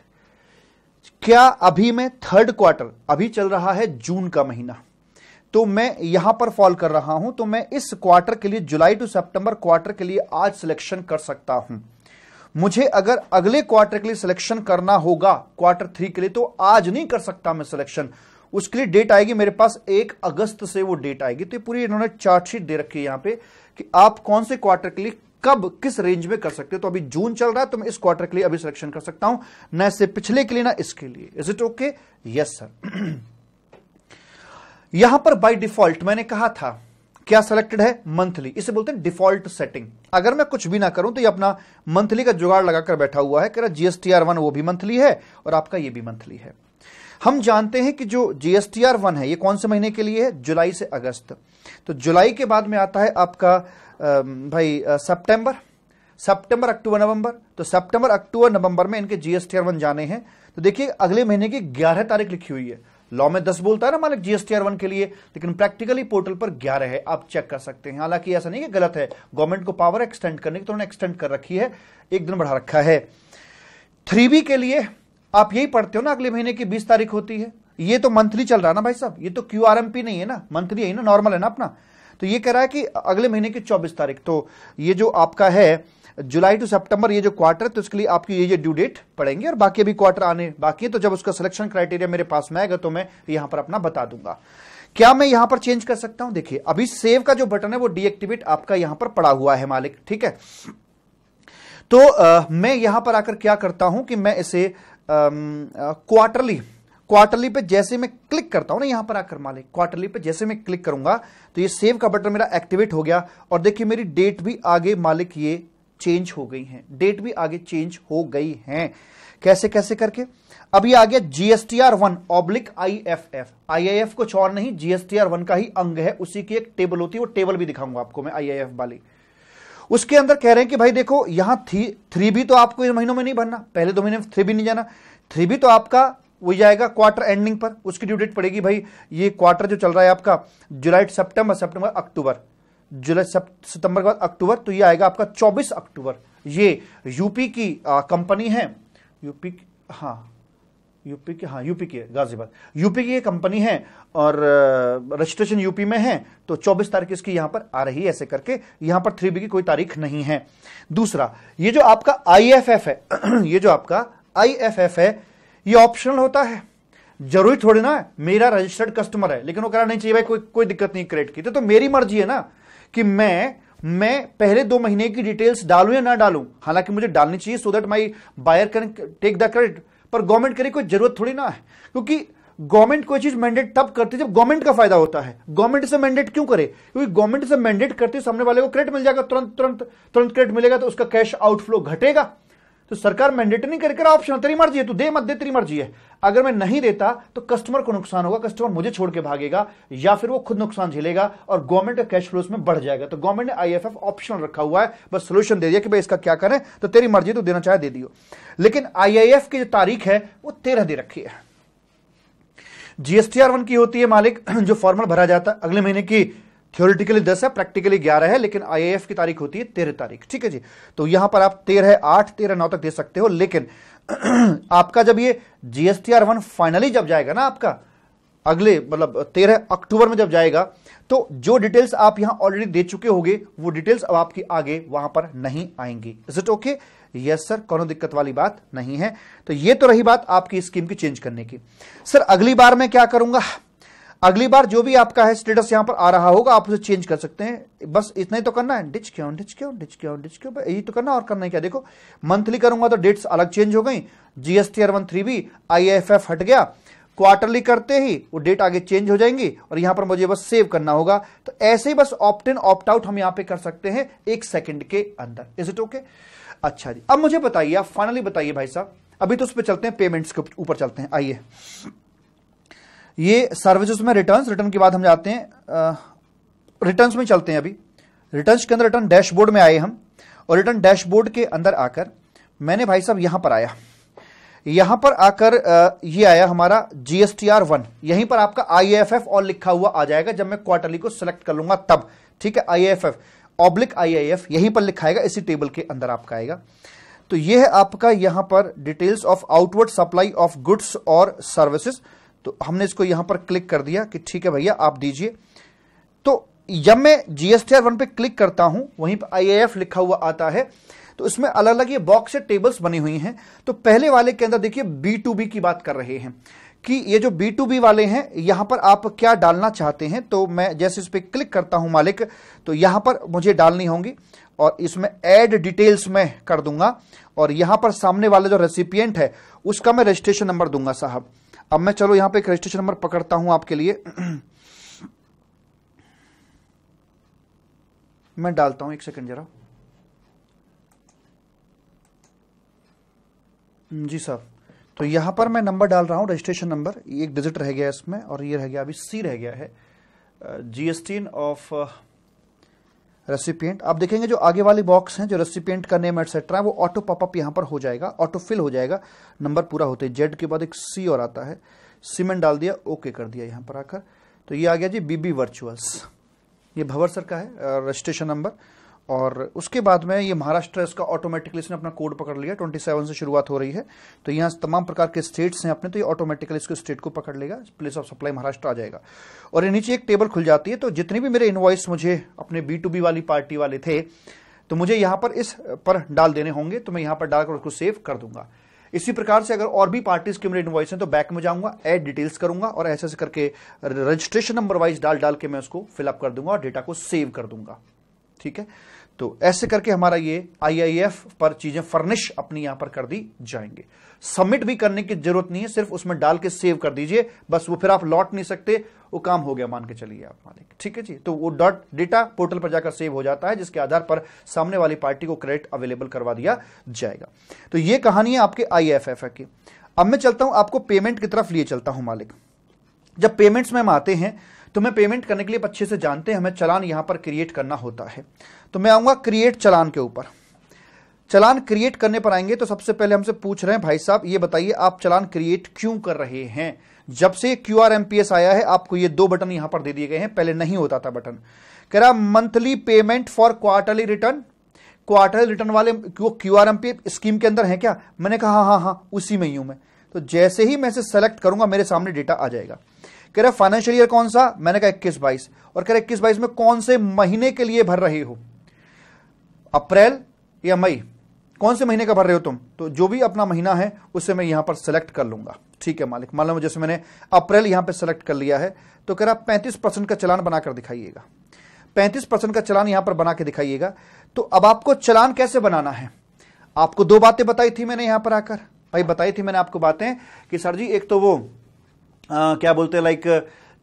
क्या अभी मैं थर्ड क्वार्टर अभी चल रहा है जून का महीना तो मैं यहां पर फॉल कर रहा हूं तो मैं इस क्वार्टर के लिए जुलाई टू सितंबर क्वार्टर के लिए आज सिलेक्शन कर सकता हूं मुझे अगर अगले क्वार्टर के लिए सिलेक्शन करना होगा क्वार्टर थ्री के लिए तो आज नहीं कर सकता मैं सिलेक्शन उसके लिए डेट आएगी मेरे पास एक अगस्त से वो डेट आएगी तो पूरी इन्होंने चार्टशीट दे रखी है यहां पे कि आप कौन से क्वार्टर के लिए कब किस रेंज में कर सकते हो तो अभी जून चल रहा है तो मैं इस क्वार्टर के लिए अभी सिलेक्शन कर सकता हूं न इससे पिछले के लिए ना इसके लिए is it okay yes sir यहां पर बाय डिफॉल्ट मैंने कहा था क्या सिलेक्टेड है मंथली इसे बोलते हैं डिफॉल्ट सेटिंग अगर मैं कुछ भी ना करूं तो ये अपना मंथली का जुगाड़ लगाकर बैठा हुआ है कह रहा जीएसटीआर वन वो भी मंथली है और आपका ये भी मंथली है हम जानते हैं कि जो जीएसटीआर वन है ये कौन से महीने के लिए है जुलाई से अगस्त तो जुलाई के बाद में आता है आपका भाई सितंबर सितंबर अक्टूबर नवंबर तो सितंबर अक्टूबर नवंबर में इनके जीएसटीआर वन जाने हैं तो देखिए अगले महीने की ग्यारह तारीख लिखी हुई है लॉ में दस बोलता है ना मालिक जीएसटीआर वन के लिए लेकिन प्रैक्टिकली पोर्टल पर ग्यारह है आप चेक कर सकते हैं हालांकि ऐसा नहीं कि गलत है गवर्नमेंट को पावर एक्सटेंड करने की तो उन्होंने एक्सटेंड कर रखी है एक दिन बढ़ा रखा है थ्री के लिए आप यही पढ़ते हो ना अगले महीने की बीस तारीख होती है ये तो मंथली चल रहा है ना भाई साहब ये तो क्यू आर एम पी नहीं है ना मंथली है ना नॉर्मल है ना अपना तो ये कह रहा है कि अगले महीने की चौबीस तारीख तो ये जो आपका है जुलाई टू सितंबर ये जो क्वार्टर तो इसके लिए आपकी ये ये ड्यू डेट पड़ेंगे और बाकी अभी क्वार्टर आने बाकी है तो जब उसका सिलेक्शन क्राइटेरिया मेरे पास में आएगा तो मैं यहां पर अपना बता दूंगा क्या मैं यहां पर चेंज कर सकता हूं देखिए अभी सेव का जो बटन है वो डीएक्टिवेट आपका यहां पर पड़ा हुआ है मालिक ठीक है तो आ, मैं यहां पर आकर क्या करता हूं कि मैं इसे क्वार्टरली क्वार्टरली पे जैसे मैं क्लिक करता हूं ना यहां पर आकर मालिक क्वार्टरली पे जैसे मैं क्लिक करूंगा तो ये सेव का बटन मेरा एक्टिवेट हो गया और देखिए मेरी डेट भी आगे मालिक ये चेंज हो गई है डेट भी आगे चेंज हो गई है कैसे कैसे करके अब आ गया GSTR one oblique I F F I I F कुछ और नहीं जीएसटीआर वन का ही अंग है उसी की एक टेबल होती है वो टेबल भी दिखाऊंगा आपको मैं आई आई एफ वाली उसके अंदर कह रहे हैं कि भाई देखो यहां थ्री थ्री भी तो आपको इन महीनों में नहीं भरना पहले दो तो महीने में थ्री भी नहीं जाना थ्री भी तो आपका वो जाएगा क्वार्टर एंडिंग पर उसकी ड्यू डेट पड़ेगी भाई ये क्वार्टर जो चल रहा है आपका जुलाई सितंबर सितंबर अक्टूबर जुलाई सितंबर के बाद अक्टूबर तो ये आएगा आपका 24 अक्टूबर ये यूपी की कंपनी है यूपी हाँ यूपी के हाँ यूपी की गाजीबाद यूपी की ये कंपनी है और रजिस्ट्रेशन यूपी में है तो 24 तारीख इसकी यहां पर आ रही है ऐसे करके यहां पर थ्री बी की कोई तारीख नहीं है दूसरा ये जो आपका आई है [CLEARS THROAT] ये जो आपका आईएफएफ है ये ऑप्शनल होता है जरूरी थोड़ी ना मेरा रजिस्टर्ड कस्टमर है लेकिन वो करा नहीं चाहिए भाई कोई कोई दिक्कत नहीं क्रिएट की तो, तो मेरी मर्जी है ना कि मैं मैं पहले दो महीने की डिटेल्स डालू या ना डालू हालांकि मुझे डालनी चाहिए so that my buyer can take the credit पर गवर्नमेंट करे कोई जरूरत थोड़ी ना है क्योंकि गवर्नमेंट कोई चीज मैंडेट तब करती है जब गवर्नमेंट का फायदा होता है गवर्नमेंट से मैंडेट क्यों करे क्योंकि गवर्नमेंट से मैंडेट करते सामने वाले को क्रेडिट मिल जाएगा तुरंत तुरंत तुरंत क्रेडिट मिलेगा तो उसका कैश आउटफ्लो घटेगा तो सरकार मैंडेट नहीं करेगा ऑप्शन तेरी मर्जी है तू दे मत दे तेरी मर्जी है अगर मैं नहीं देता तो कस्टमर को नुकसान होगा कस्टमर मुझे छोड़ के भागेगा या फिर वो खुद नुकसान झेलेगा और गवर्नमेंट का कैश फ्लो उसमें बढ़ जाएगा तो गवर्नमेंट ने आईएफएफ ऑप्शन रखा हुआ है बस सोल्यूशन दे दिया कि भाई इसका क्या करें तो तेरी मर्जी तो देना चाहे दे दियो लेकिन आईआईएफ की जो तारीख है वो तेरह दे रखी है जीएसटीआर वन की होती है मालिक [CLEARS THROAT] जो फॉर्मल भरा जाता है अगले महीने की थ्योरिटिकली दस है प्रैक्टिकली ग्यारह है लेकिन आई की तारीख होती है तेरह तारीख ठीक है जी तो यहां पर आप तेरह आठ तेरह नौ तक दे सकते हो लेकिन [CLEARS THROAT] आपका जब ये जीएसटीआर वन फाइनली जब जाएगा ना आपका अगले मतलब तेरह अक्टूबर में जब जाएगा तो जो डिटेल्स आप यहां ऑलरेडी दे चुके होंगे वो डिटेल्स अब आपकी आगे वहां पर नहीं आएंगी is it okay yes sir कौन दिक्कत वाली बात नहीं है तो ये तो रही बात आपकी स्कीम की चेंज करने की सर अगली बार मैं क्या करूंगा अगली बार जो भी आपका है स्टेटस यहां पर आ रहा होगा आप उसे चेंज कर सकते हैं बस इतना ही तो करना है डिच क्यों डिच क्यों डिच क्यों डिच क्यों यही तो करना और करना क्या देखो मंथली करूंगा तो डेट्स अलग चेंज हो गई GST R one three B I F F हट गया क्वार्टरली करते ही वो डेट आगे चेंज हो जाएंगी और यहां पर मुझे बस सेव करना होगा तो ऐसे ही बस ऑप्ट इन ऑप्ट आउट हम यहां पे कर सकते हैं एक सेकंड के अंदर इज इट ओके अच्छा जी अब मुझे बताइए आप फाइनली बताइए भाई साहब अभी तो उस पर चलते हैं पेमेंट्स के ऊपर चलते हैं आइए ये सर्विसेज में रिटर्न रिटर्न के बाद हम जाते हैं रिटर्न में चलते हैं अभी रिटर्न के अंदर रिटर्न डैशबोर्ड में आए हम और रिटर्न डैशबोर्ड के अंदर आकर मैंने भाई साहब यहां पर आया यहां पर आकर ये आया हमारा जीएसटीआर वन यहीं पर आपका आईएफएफ और लिखा हुआ आ जाएगा जब मैं क्वार्टरली को सिलेक्ट कर लूंगा तब ठीक है एफ ऑब्लिक एफ यहीं पर लिखा आएगा इसी टेबल के अंदर आपका आएगा तो यह है आपका यहां पर details of outward supply of goods और सर्विसेज तो हमने इसको यहां पर क्लिक कर दिया कि ठीक है भैया आप दीजिए तो जब मैं जीएसटीआर वन पे क्लिक करता हूं वहीं पर आईएएफ लिखा हुआ आता है तो इसमें अलग अलग ये बॉक्स से टेबल्स बनी हुई हैं तो पहले वाले के अंदर देखिए बी टू बी की बात कर रहे हैं कि ये जो बी टू बी वाले हैं यहां पर आप क्या डालना चाहते हैं तो मैं जैसे इस पर क्लिक करता हूं मालिक तो यहां पर मुझे डालनी होगी और इसमें एड डिटेल्स में कर दूंगा और यहां पर सामने वाले जो रेसिपियंट है उसका मैं रजिस्ट्रेशन नंबर दूंगा साहब अब मैं चलो यहां पे एक रजिस्ट्रेशन नंबर पकड़ता हूं आपके लिए [CLEARS THROAT] मैं डालता हूं एक सेकंड जरा जी सर तो यहां पर मैं नंबर डाल रहा हूं रजिस्ट्रेशन नंबर एक डिजिट रह गया इसमें और ये रह गया अभी सी रह गया है जीएसटी ऑफ रेसिपियंट आप देखेंगे जो आगे वाली बॉक्स हैं जो रेसिपियंट का नेम एटसेट्रा है वो ऑटो पॉपअप यहाँ पर हो जाएगा ऑटो फिल हो जाएगा नंबर पूरा होते जेड के बाद एक सी और आता है सीमेंट डाल दिया ओके कर दिया यहाँ पर आकर तो ये आ गया जी बीबी वर्चुअल्स ये भवर सर का है रजिस्ट्रेशन नंबर और उसके बाद में ये महाराष्ट्र इसका ऑटोमेटिकली इसने अपना कोड पकड़ लिया 27 से शुरुआत हो रही है तो यहाँ तमाम प्रकार के स्टेट्स हैं अपने तो ये ऑटोमेटिकली इसको स्टेट को पकड़ लेगा प्लेस ऑफ सप्लाई महाराष्ट्र आ जाएगा और ये नीचे एक टेबल खुल जाती है तो जितने भी मेरे इन्वॉइस मुझे अपने बी टू बी वाली पार्टी वाले थे तो मुझे यहाँ पर इस पर डाल देने होंगे तो मैं यहाँ पर डालकर उसको सेव कर दूंगा इसी प्रकार से अगर और भी पार्टीज के मेरे इन्वॉइस हैं तो बैक में जाऊंगा ऐड डिटेल्स करूंगा और ऐसे ऐसे करके रजिस्ट्रेशन नंबर वाइज डाल डाल के मैं उसको फिलअप कर दूंगा और डेटा को सेव कर दूंगा ठीक है तो ऐसे करके हमारा ये आईआईएफ पर चीजें फर्निश अपनी यहां पर कर दी जाएंगे सबमिट भी करने की जरूरत नहीं है सिर्फ उसमें डाल के सेव कर दीजिए बस वो फिर आप लौट नहीं सकते वो काम हो गया मान के चलिए आप मालिक ठीक है जी तो वो डॉट डेटा पोर्टल पर जाकर सेव हो जाता है जिसके आधार पर सामने वाली पार्टी को क्रेडिट अवेलेबल करवा दिया जाएगा तो ये कहानी है आपके आई की अब मैं चलता हूं आपको पेमेंट की तरफ लिए चलता हूं मालिक जब पेमेंट्स में हम आते हैं तुम्हें पेमेंट करने के लिए अच्छे से जानते हैं हमें चलान यहाँ पर क्रिएट करना होता है तो मैं आऊँगा क्रिएट चलान के ऊपर चलान क्रिएट करने पर आएंगे तो सबसे पहले हमसे पूछ रहे हैं भाई साहब ये बताइए आप चलान क्रिएट क्यों कर रहे हैं जब से Q R M P S आया है आपको ये दो बटन यहां पर दे दिए गए हैं पहले नहीं होता था बटन कह रहा monthly payment for quarterly return quarterly return वाले Q R M P scheme के अंदर है क्या मैंने कहा हाँ हाँ हाँ उसी में ही हूं मैं तो जैसे ही मैं इसे सेलेक्ट करूंगा मेरे सामने डेटा आ जाएगा कह रहे फाइनेंशियल ईयर कौन सा मैंने कहा इक्कीस बाईस और कह रहा इक्कीस बाईस में कौन से महीने के लिए भर रहे हो अप्रैल या मई कौन से महीने का भर रहे हो तुम तो जो भी अपना महीना है उसे मैं यहां पर सेलेक्ट कर लूंगा ठीक है मालिक मान लो जैसे मैंने अप्रैल यहां पर सेलेक्ट कर लिया है तो कह रहा पैंतीस परसेंट का चलान बनाकर दिखाइएगा पैंतीस परसेंट का चलान यहां पर बना के दिखाइएगा तो अब आपको चलान कैसे बनाना है आपको दो बातें बताई थी मैंने यहां पर आकर भाई बताई थी मैंने आपको बातें कि सर जी एक तो वो आ, क्या बोलते हैं लाइक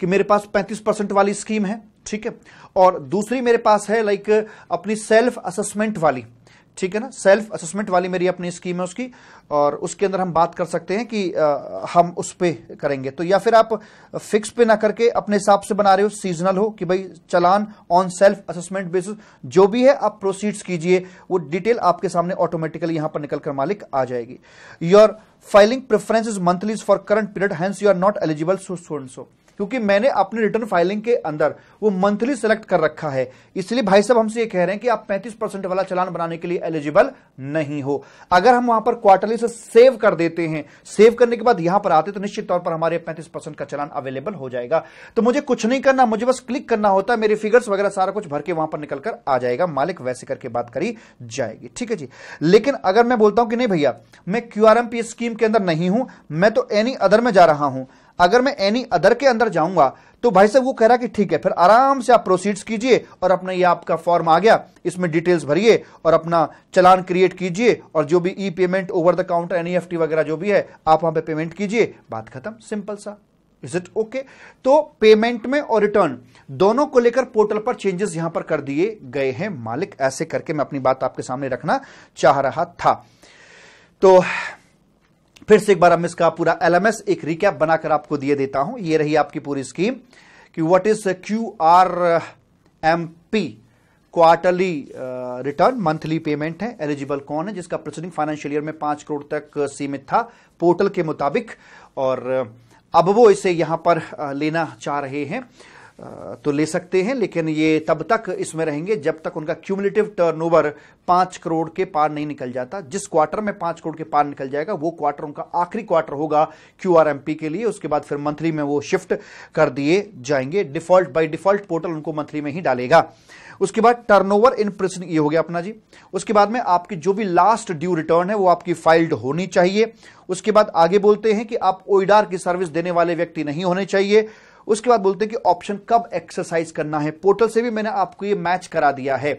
कि मेरे पास 35 परसेंट वाली स्कीम है ठीक है और दूसरी मेरे पास है लाइक अपनी सेल्फ असेसमेंट वाली ठीक है ना सेल्फ असेसमेंट वाली मेरी अपनी स्कीम है उसकी और उसके अंदर हम बात कर सकते हैं कि आ, हम उस पर करेंगे तो या फिर आप फिक्स पे ना करके अपने हिसाब से बना रहे हो सीजनल हो कि भाई challan on self assessment basis जो भी है आप प्रोसीड्स कीजिए वो डिटेल आपके सामने ऑटोमेटिकली यहां पर निकलकर मालिक आ जाएगी your filing preference is monthly is for current period hence you are not eligible so so and so क्योंकि मैंने अपने रिटर्न फाइलिंग के अंदर वो मंथली सेलेक्ट कर रखा है इसलिए भाई साहब हमसे ये कह रहे हैं कि आप 35 परसेंट वाला चलान बनाने के लिए एलिजिबल नहीं हो अगर हम वहां पर क्वार्टरली से सेव कर देते हैं सेव करने के बाद यहां पर आते तो निश्चित तौर पर हमारे पैंतीस का चलान अवेलेबल हो जाएगा तो मुझे कुछ नहीं करना मुझे बस क्लिक करना होता है मेरे फिगर्स वगैरह सारा कुछ भर के वहां पर निकलकर आ जाएगा मालिक वैसे करके बात करी जाएगी ठीक है जी लेकिन अगर मैं बोलता हूं कि नहीं भैया मैं क्यू स्कीम के अंदर नहीं हूं मैं तो एनी अदर में जा रहा हूं अगर मैं एनी अदर के अंदर जाऊंगा तो भाई साहब वो कह रहा कि ठीक है फिर आराम से आप प्रोसीड्स कीजिए और अपना ये आपका फॉर्म आ गया इसमें डिटेल्स भरिए और अपना चलान क्रिएट कीजिए और जो भी e payment over the counter NEFT वगैरह जो भी है आप वहां पे पेमेंट कीजिए बात खत्म सिंपल सा इज इट ओके तो पेमेंट में और रिटर्न दोनों को लेकर पोर्टल पर चेंजेस यहां पर कर दिए गए हैं मालिक ऐसे करके मैं अपनी बात आपके सामने रखना चाह रहा था तो फिर से एक बार हम इसका पूरा एलएमएस एक रिकैप बनाकर आपको दिए देता हूं ये रही आपकी पूरी स्कीम कि what is Q R M P quarterly return monthly payment है एलिजिबल कौन है जिसका प्रोसीडिंग फाइनेंशियल ईयर में पांच करोड़ तक uh, सीमित था पोर्टल के मुताबिक और uh, अब वो इसे यहां पर uh, लेना चाह रहे हैं तो ले सकते हैं लेकिन ये तब तक इसमें रहेंगे जब तक उनका क्यूमुलेटिव टर्नओवर पांच करोड़ के पार नहीं निकल जाता जिस क्वार्टर में पांच करोड़ के पार निकल जाएगा वो क्वार्टर उनका आखिरी क्वार्टर होगा क्यूआरएमपी के लिए उसके बाद फिर मंथली में वो शिफ्ट कर दिए जाएंगे डिफॉल्ट बाई डिफॉल्ट पोर्टल उनको मंथली में ही डालेगा उसके बाद टर्नओवर इन प्रेजेंट ये हो गया अपना जी उसके बाद में आपकी जो भी लास्ट ड्यू रिटर्न है वो आपकी फाइल्ड होनी चाहिए उसके बाद आगे बोलते हैं कि आप ओइडार e की सर्विस देने वाले व्यक्ति नहीं होने चाहिए उसके बाद बोलते हैं कि ऑप्शन कब एक्सरसाइज करना है पोर्टल से भी मैंने आपको ये मैच करा दिया है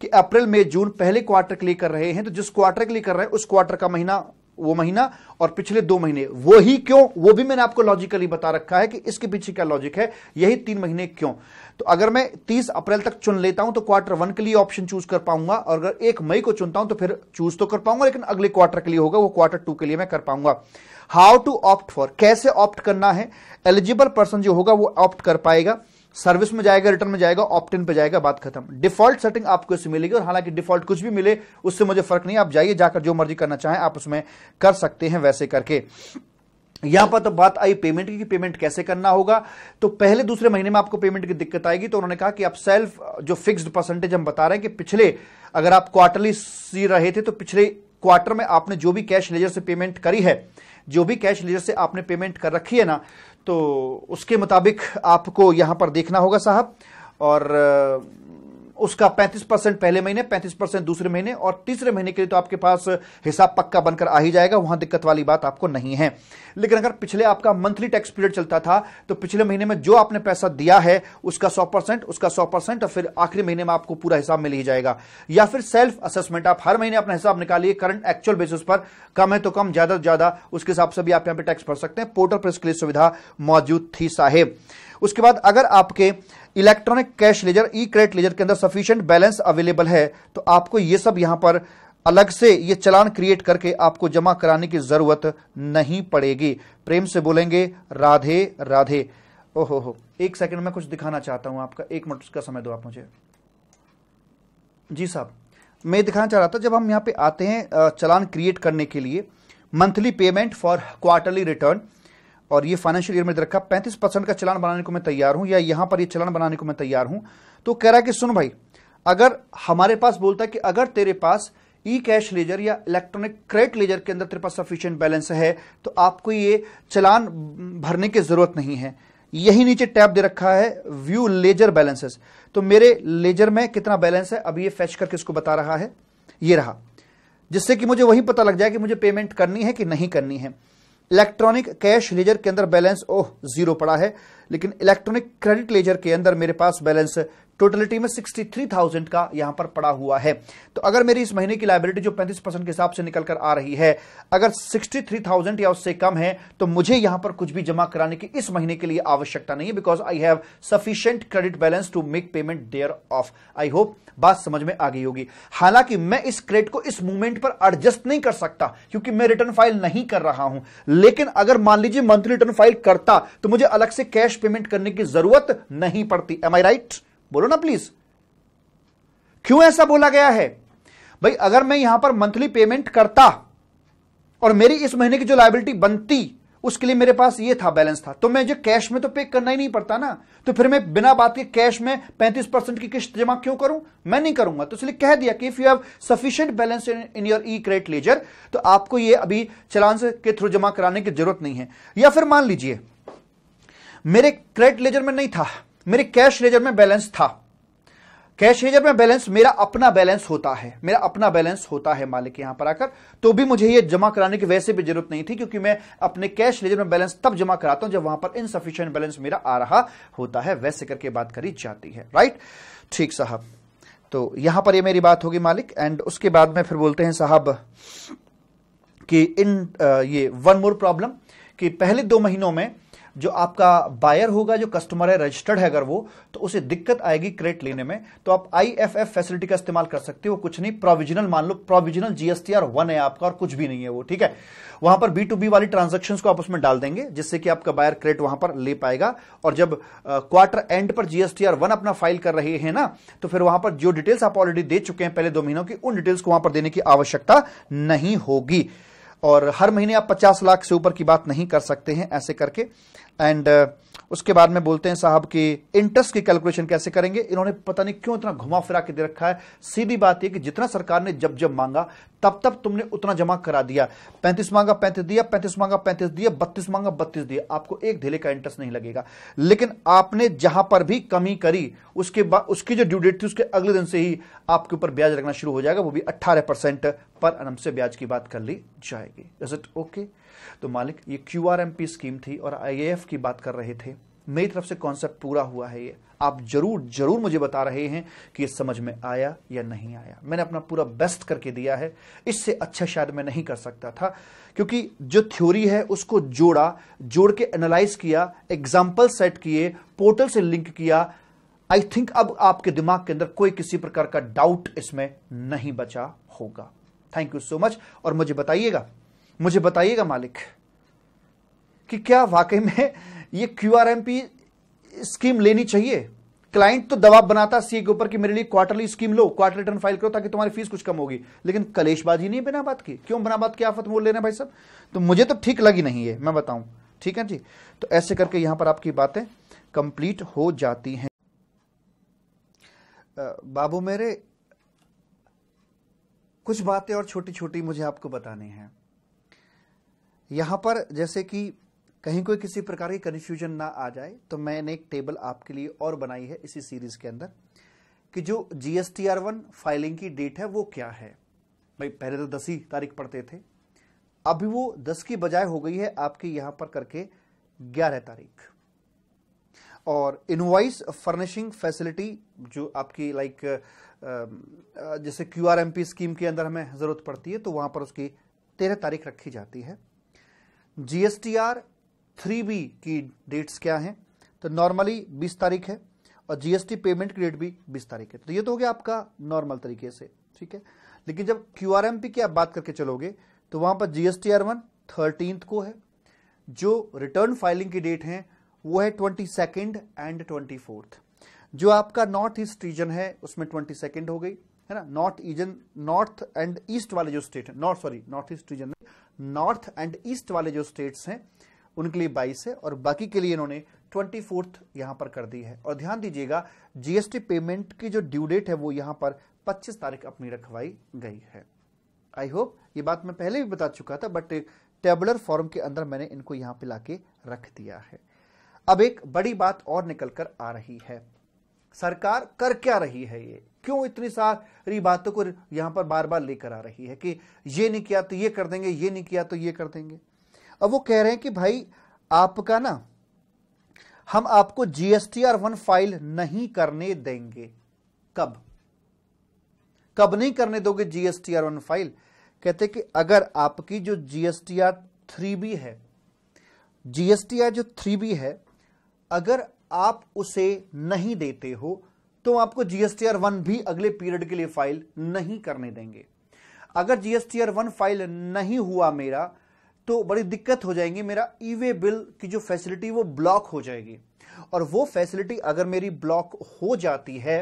कि अप्रैल मई जून पहले क्वार्टर के लिए कर रहे हैं तो जिस क्वार्टर के लिए कर रहे हैं उस क्वार्टर का महीना वो महीना और पिछले दो महीने वो ही क्यों वो भी मैंने आपको लॉजिकली बता रखा है कि इसके पीछे क्या लॉजिक है यही तीन महीने क्यों तो अगर मैं तीस अप्रैल तक चुन लेता हूं तो क्वार्टर वन के लिए ऑप्शन चूज कर पाऊंगा और अगर एक मई को चुनता हूं तो फिर चूज तो कर पाऊंगा लेकिन अगले क्वार्टर के लिए होगा वो क्वार्टर टू के लिए मैं कर पाऊंगा हाउ टू ऑप्ट फॉर कैसे ऑप्ट करना है एलिजिबल पर्सन जो होगा वो ऑप्ट कर पाएगा सर्विस में जाएगा रिटर्न में जाएगा ऑप्ट इन पे जाएगा बात खत्म डिफॉल्ट सेटिंग आपको इससे मिलेगी और हालांकि डिफॉल्ट कुछ भी मिले उससे मुझे फर्क नहीं आप जाइए जाकर जो मर्जी करना चाहें आप उसमें कर सकते हैं वैसे करके यहां पर तो बात आई पेमेंट की कि पेमेंट कैसे करना होगा तो पहले दूसरे महीने में आपको पेमेंट की दिक्कत आएगी तो उन्होंने कहा कि आप सेल्फ जो फिक्स्ड परसेंटेज हम बता रहे हैं कि पिछले अगर आप क्वार्टरली सी रहे थे तो पिछले क्वार्टर में आपने जो भी कैश लेजर से पेमेंट करी है जो भी कैश लेजर से आपने पेमेंट कर रखी है ना तो उसके मुताबिक आपको यहाँ पर देखना होगा साहब और उसका 35 परसेंट पहले महीने 35 परसेंट दूसरे महीने और तीसरे महीने के लिए तो आपके पास हिसाब पक्का बनकर आ ही जाएगा वहां दिक्कत वाली बात आपको नहीं है लेकिन अगर पिछले आपका मंथली टैक्स पीरियड चलता था तो पिछले महीने में जो आपने पैसा दिया है उसका सौ परसेंट उसका सौ परसेंट और फिर आखिरी महीने में आपको पूरा हिसाब मिल ही जाएगा या फिर सेल्फ असेसमेंट आप हर महीने अपना हिसाब निकालिए करंट एक्चुअल बेसिस पर कम है तो कम ज्यादा से ज्यादा उसके हिसाब से भी आप यहां पर टैक्स भर सकते हैं पोर्टल पर इसके लिए सुविधा मौजूद थी साहेब उसके बाद अगर आपके electronic cash ledger e credit ledger के अंदर सफिशियंट बैलेंस अवेलेबल है तो आपको ये सब यहां पर अलग से ये चलान क्रिएट करके आपको जमा कराने की जरूरत नहीं पड़ेगी प्रेम से बोलेंगे राधे राधे ओहो हो एक सेकंड में कुछ दिखाना चाहता हूं आपका एक मिनट का समय दो आप मुझे जी साहब मैं दिखाना चाह रहा था जब हम यहां पे आते हैं चलान क्रिएट करने के लिए monthly payment for quarterly return और ये फाइनेंशियल ईयर में रखा पैंतीस परसेंट का चलान बनाने को मैं तैयार हूं या यहां पर ये चलान बनाने को मैं तैयार हूं तो कह रहा है कि सुन भाई अगर हमारे पास बोलता है कि अगर तेरे पास ई कैश लेजर या इलेक्ट्रॉनिक क्रेडिट लेजर के अंदर तेरे पास सफिशियंट बैलेंस है तो आपको ये चलान भरने की जरूरत नहीं है यही नीचे टैब दे रखा है व्यू लेजर बैलेंसेस तो मेरे लेजर में कितना बैलेंस है अभी ये फैच करके इसको बता रहा है ये रहा जिससे कि मुझे वही पता लग जाए कि मुझे पेमेंट करनी है कि नहीं करनी है इलेक्ट्रॉनिक कैश लेजर के अंदर बैलेंस ओह जीरो पड़ा है लेकिन इलेक्ट्रॉनिक क्रेडिट लेजर के अंदर मेरे पास बैलेंस टोटलिटी में 63,000 का यहां पर पड़ा हुआ है तो अगर मेरी इस महीने की लाइबिलिटी जो 35 परसेंट के हिसाब से निकलकर आ रही है अगर 63,000 या उससे कम है तो मुझे यहां पर कुछ भी जमा कराने की इस महीने के लिए आवश्यकता नहीं है because I have sufficient credit balance to make payment thereof I hope बात समझ में आ गई होगी हालांकि मैं इस क्रेडिट को इस मूवमेंट पर एडजस्ट नहीं कर सकता क्योंकि मैं रिटर्न फाइल नहीं कर रहा हूं लेकिन अगर मान लीजिए मंथली रिटर्न फाइल करता तो मुझे अलग से कैश पेमेंट करने की जरूरत नहीं पड़ती एम आई राइट बोलो ना प्लीज क्यों ऐसा बोला गया है भाई अगर मैं यहां पर मंथली पेमेंट करता और मेरी इस महीने की जो लाइबिलिटी बनती उसके लिए मेरे पास ये था बैलेंस था तो मैं जो कैश में तो पे करना ही नहीं पड़ता ना तो फिर मैं बिना बात के कैश में 35 परसेंट की किस्त जमा क्यों करूं मैं नहीं करूंगा तो इसलिए कह दिया कि if you have sufficient balance in your e credit ledger तो आपको ये अभी चलान के थ्रू जमा कराने की जरूरत नहीं है या फिर मान लीजिए मेरे क्रेडिट लेजर में नहीं था मेरे कैश लेजर में बैलेंस था कैश रिजर्व में बैलेंस मेरा अपना बैलेंस होता है मेरा अपना बैलेंस होता है मालिक यहां पर आकर तो भी मुझे ये जमा कराने की वैसे भी जरूरत नहीं थी क्योंकि मैं अपने कैश रिजर्व में बैलेंस तब जमा कराता हूं जब वहां पर इनसफिशियंट बैलेंस मेरा आ रहा होता है वैसे करके बात करी जाती है राइट ठीक साहब तो यहां पर यह मेरी बात होगी मालिक एंड उसके बाद में फिर बोलते हैं साहब कि इन आ, ये वन मोर प्रॉब्लम कि पहले दो महीनों में जो आपका बायर होगा जो कस्टमर है रजिस्टर्ड है अगर वो तो उसे दिक्कत आएगी क्रेडिट लेने में तो आप आई एफ एफ फैसिलिटी का इस्तेमाल कर सकते हो कुछ नहीं प्रोविजनल मान लो प्रोविजनल जीएसटीआर वन है आपका और कुछ भी नहीं है वो ठीक है वहां पर बी टू बी वाली ट्रांजेक्शन को आप उसमें डाल देंगे जिससे कि आपका बायर क्रेडिट वहां पर ले पाएगा और जब क्वार्टर एंड पर जीएसटीआर वन अपना फाइल कर रहे हैं ना तो फिर वहां पर जो डिटेल्स आप ऑलरेडी दे चुके हैं पहले दो महीनों की उन डिटेल्स को वहां पर देने की आवश्यकता नहीं होगी और हर महीने आप पचास लाख से ऊपर की बात नहीं कर सकते हैं ऐसे करके एंड उसके बाद में बोलते हैं साहब कि इंटरेस्ट की कैलकुलेशन कैसे करेंगे इन्होंने पता नहीं क्यों इतना घुमा फिरा के दे रखा है सीधी बात यह कि जितना सरकार ने जब जब मांगा तब तब तुमने उतना जमा करा दिया पैंतीस मांगा पैंतीस दिया पैंतीस मांगा पैंतीस दिया बत्तीस मांगा बत्तीस दिया आपको एक ढेले का इंटरेस्ट नहीं लगेगा लेकिन आपने जहां पर भी कमी करी उसके बाद उसकी जो ड्यूडेट थी उसके अगले दिन से ही आपके ऊपर ब्याज लगना शुरू हो जाएगा वो भी अट्ठारह परसेंट पर अनम से ब्याज की बात कर ली जाएगी इज इट ओके तो मालिक ये क्यू स्कीम थी और आई की बात कर रहे थे मेरी तरफ से कॉन्सेप्ट पूरा हुआ है ये आप जरूर जरूर मुझे बता रहे हैं कि ये समझ में आया या नहीं आया मैंने अपना पूरा बेस्ट करके दिया है इससे अच्छा शायद मैं नहीं कर सकता था क्योंकि जो थ्योरी है उसको जोड़ा जोड़ के एनालाइज किया एग्जाम्पल सेट किए पोर्टल से लिंक किया आई थिंक अब आपके दिमाग के अंदर कोई किसी प्रकार का डाउट इसमें नहीं बचा होगा थैंक यू सो मच और मुझे बताइएगा मुझे बताइएगा मालिक कि क्या वाकई में ये क्यू स्कीम लेनी चाहिए क्लाइंट तो दबाव बनाता सी के ऊपर कि मेरे लिए क्वार्टरली स्कीम लो क्वार्टर रिटर्न फाइल करो ताकि तुम्हारी फीस कुछ कम होगी लेकिन कलेशबाजी नहीं बिना बात की क्यों बिना बात की आफत मोल लेना भाई साहब तो मुझे तो ठीक लगी नहीं है मैं बताऊं ठीक है जी तो ऐसे करके यहां पर आपकी बातें कंप्लीट हो जाती हैं बाबू मेरे कुछ बातें और छोटी छोटी मुझे आपको बतानी है यहाँ पर जैसे कि कहीं कोई किसी प्रकार की कन्फ्यूजन ना आ जाए तो मैंने एक टेबल आपके लिए और बनाई है इसी सीरीज के अंदर कि जो जीएसटीआर वन फाइलिंग की डेट है वो क्या है भाई पहले तो दस ही तारीख पढ़ते थे अभी वो दस की बजाय हो गई है आपके यहां पर करके ग्यारह तारीख और इनवाइस फर्निशिंग फैसिलिटी जो आपकी लाइक जैसे क्यू स्कीम के अंदर हमें जरूरत पड़ती है तो वहां पर उसकी तेरह तारीख रखी जाती है जीएसटीआर थ्री बी की डेट्स क्या हैं तो नॉर्मली 20 तारीख है और जीएसटी पेमेंट की डेट भी 20 तारीख है तो ये तो हो गया आपका नॉर्मल तरीके से ठीक है लेकिन जब क्यू आर एम पी की आप बात करके चलोगे तो वहां पर जीएसटी आर वन थर्टींथ को है जो रिटर्न फाइलिंग की डेट है वो है twenty second and twenty fourth जो आपका नॉर्थ ईस्ट रीजन है उसमें ट्वेंटी सेकेंड हो गई है ना north eastern north and east वाले जो स्टेट है north sorry north east region में नॉर्थ एंड ईस्ट वाले जो स्टेट्स हैं उनके लिए बाईस है और बाकी के लिए इन्होंने ट्वेंटी फोर्थ यहाँ पर कर दी है और ध्यान दीजिएगा जीएसटी पेमेंट की जो ड्यू डेट है वो यहाँ पर पच्चीस तारीख अपनी रखवाई गई है आई होप ये बात मैं पहले भी बता चुका था बट टेबुलर फॉर्म के अंदर मैंने इनको यहाँ पर लाके रख दिया है अब एक बड़ी बात और निकल कर आ रही है सरकार कर क्या रही है ये क्यों इतनी सारी बातों को यहां पर बार बार लेकर आ रही है कि ये नहीं किया तो ये कर देंगे ये नहीं किया तो ये कर देंगे अब वो कह रहे हैं कि भाई आपका ना हम आपको जीएसटीआर वन फाइल नहीं करने देंगे कब कब नहीं करने दोगे जीएसटीआर वन फाइल कहते कि अगर आपकी जो जीएसटीआर थ्री बी है जीएसटीआर जो थ्री बी है अगर आप उसे नहीं देते हो तो आपको जीएसटीआर वन भी अगले पीरियड के लिए फाइल नहीं करने देंगे अगर जीएसटीआर वन फाइल नहीं हुआ मेरा तो बड़ी दिक्कत हो जाएंगी मेरा ई वे बिल की जो फैसिलिटी वो ब्लॉक हो जाएगी और वो फैसिलिटी अगर मेरी ब्लॉक हो जाती है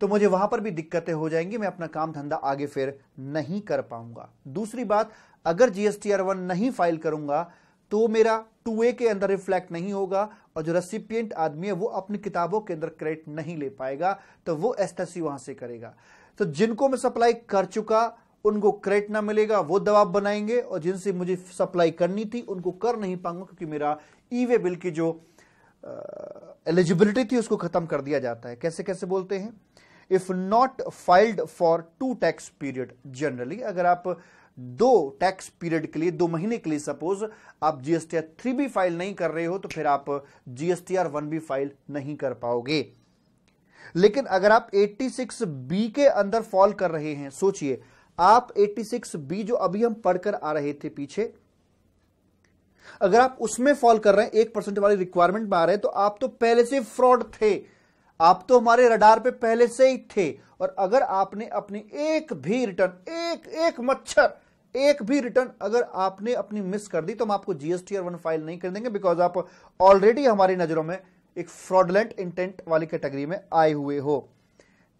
तो मुझे वहां पर भी दिक्कतें हो जाएंगी मैं अपना काम धंधा आगे फिर नहीं कर पाऊंगा दूसरी बात अगर जीएसटीआर वन नहीं फाइल करूंगा तो वो मेरा टू ए के अंदर रिफ्लेक्ट नहीं होगा और जो रेसिपियंट आदमी है वो अपनी किताबों के अंदर क्रेडिट नहीं ले पाएगा तो वो एस्टेसी वहां से करेगा तो जिनको मैं सप्लाई कर चुका उनको क्रेडिट ना मिलेगा वो दबाव बनाएंगे और जिनसे मुझे सप्लाई करनी थी उनको कर नहीं पाऊंगा क्योंकि मेरा ई वे बिल की जो एलिजिबिलिटी थी उसको खत्म कर दिया जाता है कैसे कैसे बोलते हैं if not filed for two tax period generally अगर आप दो टैक्स पीरियड के लिए दो महीने के लिए सपोज आप जीएसटीआर थ्री भी फाइल नहीं कर रहे हो तो फिर आप जीएसटीआर वन भी फाइल नहीं कर पाओगे लेकिन अगर आप 86 बी के अंदर फॉल कर रहे हैं सोचिए आप 86 बी जो अभी हम पढ़कर आ रहे थे पीछे अगर आप उसमें फॉल कर रहे हैं एक परसेंट वाली रिक्वायरमेंट में आ रहे हैं तो आप तो पहले से फ्रॉड थे आप तो हमारे रडार पे पहले से ही थे और अगर आपने अपनी एक भी रिटर्न एक एक मच्छर एक भी रिटर्न अगर आपने अपनी मिस कर दी तो हम आपको जीएसटी वन फाइल नहीं कर देंगे बिकॉज आप ऑलरेडी हमारी नजरों में एक फ्रॉडलेंट इंटेंट वाली कैटेगरी में आए हुए हो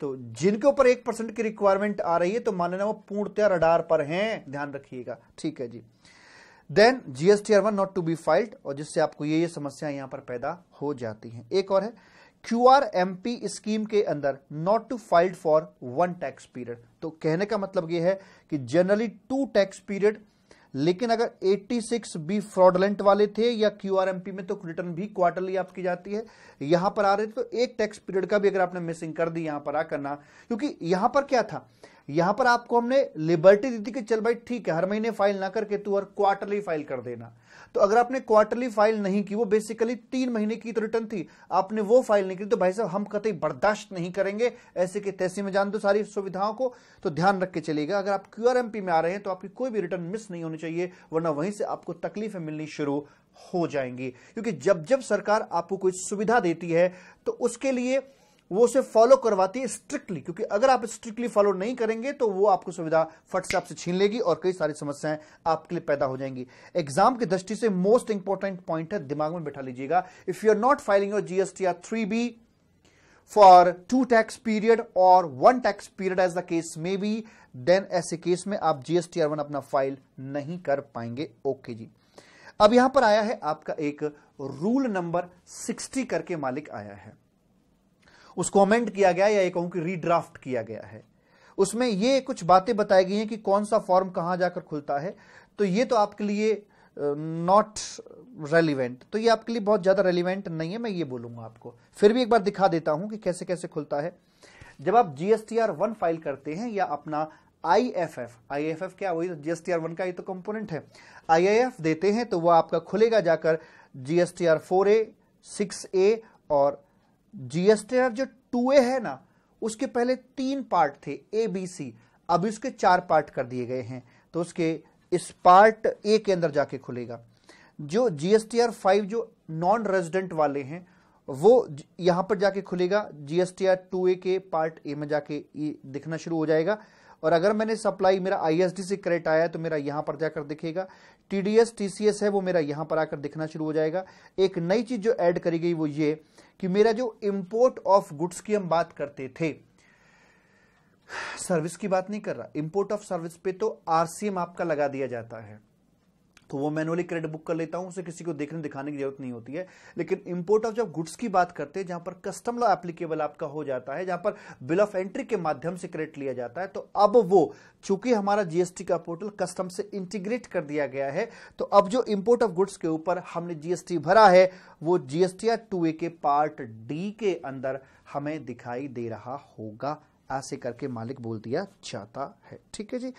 तो जिनके ऊपर एक परसेंट की रिक्वायरमेंट आ रही है तो लेना वो पूर्णतया रडार पर हैं ध्यान रखिएगा ठीक है जी then GST R one not to be filed और जिससे आपको ये ये समस्याएं यहां पर पैदा हो जाती हैं एक और है Q R M P scheme के अंदर not to filed for one tax period तो कहने का मतलब यह है कि जनरली टू टैक्स पीरियड लेकिन अगर 86 बी फ्रॉडलेंट वाले थे या क्यू में तो रिटर्न भी क्वार्टरली आपकी जाती है यहां पर आ रहे थे तो एक टैक्स पीरियड का भी अगर आपने मिसिंग कर दी यहां पर आ करना क्योंकि यहां पर क्या था यहां पर आपको हमने लिबर्टी दी थी कि चल भाई ठीक है हर महीने फाइल ना करके तू और क्वार्टरली फाइल कर देना तो अगर आपने क्वार्टरली फाइल नहीं की वो बेसिकली तीन महीने की तो रिटर्न थी आपने वो फाइल नहीं की तो भाई साहब हम कतई बर्दाश्त नहीं करेंगे ऐसे के तैसे में जान दो सारी सुविधाओं को तो ध्यान रख के चलिएगा अगर आप क्यू में आ रहे हैं तो आपकी कोई भी रिटर्न मिस नहीं होनी चाहिए वरना वहीं से आपको तकलीफें मिलनी शुरू हो जाएंगी क्योंकि जब जब सरकार आपको कोई सुविधा देती है तो उसके लिए वो उसे फॉलो करवाती है स्ट्रिक्टली क्योंकि अगर आप स्ट्रिक्टली फॉलो नहीं करेंगे तो वो आपको सुविधा फट से आपसे छीन लेगी और कई सारी समस्याएं आपके लिए पैदा हो जाएंगी एग्जाम की दृष्टि से मोस्ट इंपॉर्टेंट पॉइंट है दिमाग में बैठा लीजिएगा if you are not filing your GST R three B for two tax period और one tax period as the case may be then ऐसे केस में आप जीएसटी आर वन अपना फाइल नहीं कर पाएंगे ओके okay जी अब यहां पर आया है आपका एक रूल नंबर सिक्सटी करके मालिक आया है उसको अमेंड किया गया या ये कहूँ कि रीड्राफ्ट किया गया है उसमें ये कुछ बातें बताई गई हैं कि कौन सा फॉर्म कहां जाकर खुलता है तो ये तो आपके लिए नॉट रेलिवेंट तो ये आपके लिए बहुत ज़्यादा रेलिवेंट नहीं है मैं ये बोलूंगा आपको फिर भी एक बार दिखा देता हूं कि कैसे कैसे खुलता है जब आप जीएसटीआर वन फाइल करते हैं या अपना I F F I F F क्या वही जीएसटीआर तो वन का ये तो कंपोनेंट है आई आई एफ देते हैं तो वह आपका खुलेगा जाकर GSTR four A six A और जीएसटीआर जो टू ए है ना उसके पहले तीन पार्ट थे ए बी सी अब इसके चार पार्ट कर दिए गए हैं तो उसके इस पार्ट ए के अंदर जाके खुलेगा जो जीएसटीआर फाइव जो नॉन रेजिडेंट वाले हैं वो यहां पर जाके खुलेगा जीएसटीआर टू ए के पार्ट ए में जाके दिखना शुरू हो जाएगा और अगर मैंने सप्लाई मेरा आईएसडी से क्रेडिट आया तो मेरा यहां पर जाकर दिखेगा टीडीएस टीसीएस है वो मेरा यहां पर आकर दिखना शुरू हो जाएगा एक नई चीज जो ऐड करी गई वो ये कि मेरा जो इंपोर्ट ऑफ गुड्स की हम बात करते थे सर्विस की बात नहीं कर रहा इंपोर्ट ऑफ सर्विस पे तो आरसीएम आपका लगा दिया जाता है तो वो मैनुअली क्रेडिट बुक कर लेता हूं उसे किसी को देखने दिखाने की जरूरत नहीं होती है लेकिन इंपोर्ट ऑफ जब गुड्स की बात करते हैं जहां पर कस्टम लॉ एप्लीकेबल आपका हो जाता है जहां पर बिल ऑफ एंट्री के माध्यम से क्रेडिट लिया जाता है तो अब वो चूंकि हमारा जीएसटी का पोर्टल कस्टम से इंटीग्रेट कर दिया गया है तो अब जो इंपोर्ट ऑफ गुड्स के ऊपर हमने जीएसटी भरा है वो जीएसटी टू ए के पार्ट डी के अंदर हमें दिखाई दे रहा होगा ऐसे करके मालिक बोल दिया जाता है ठीक है जी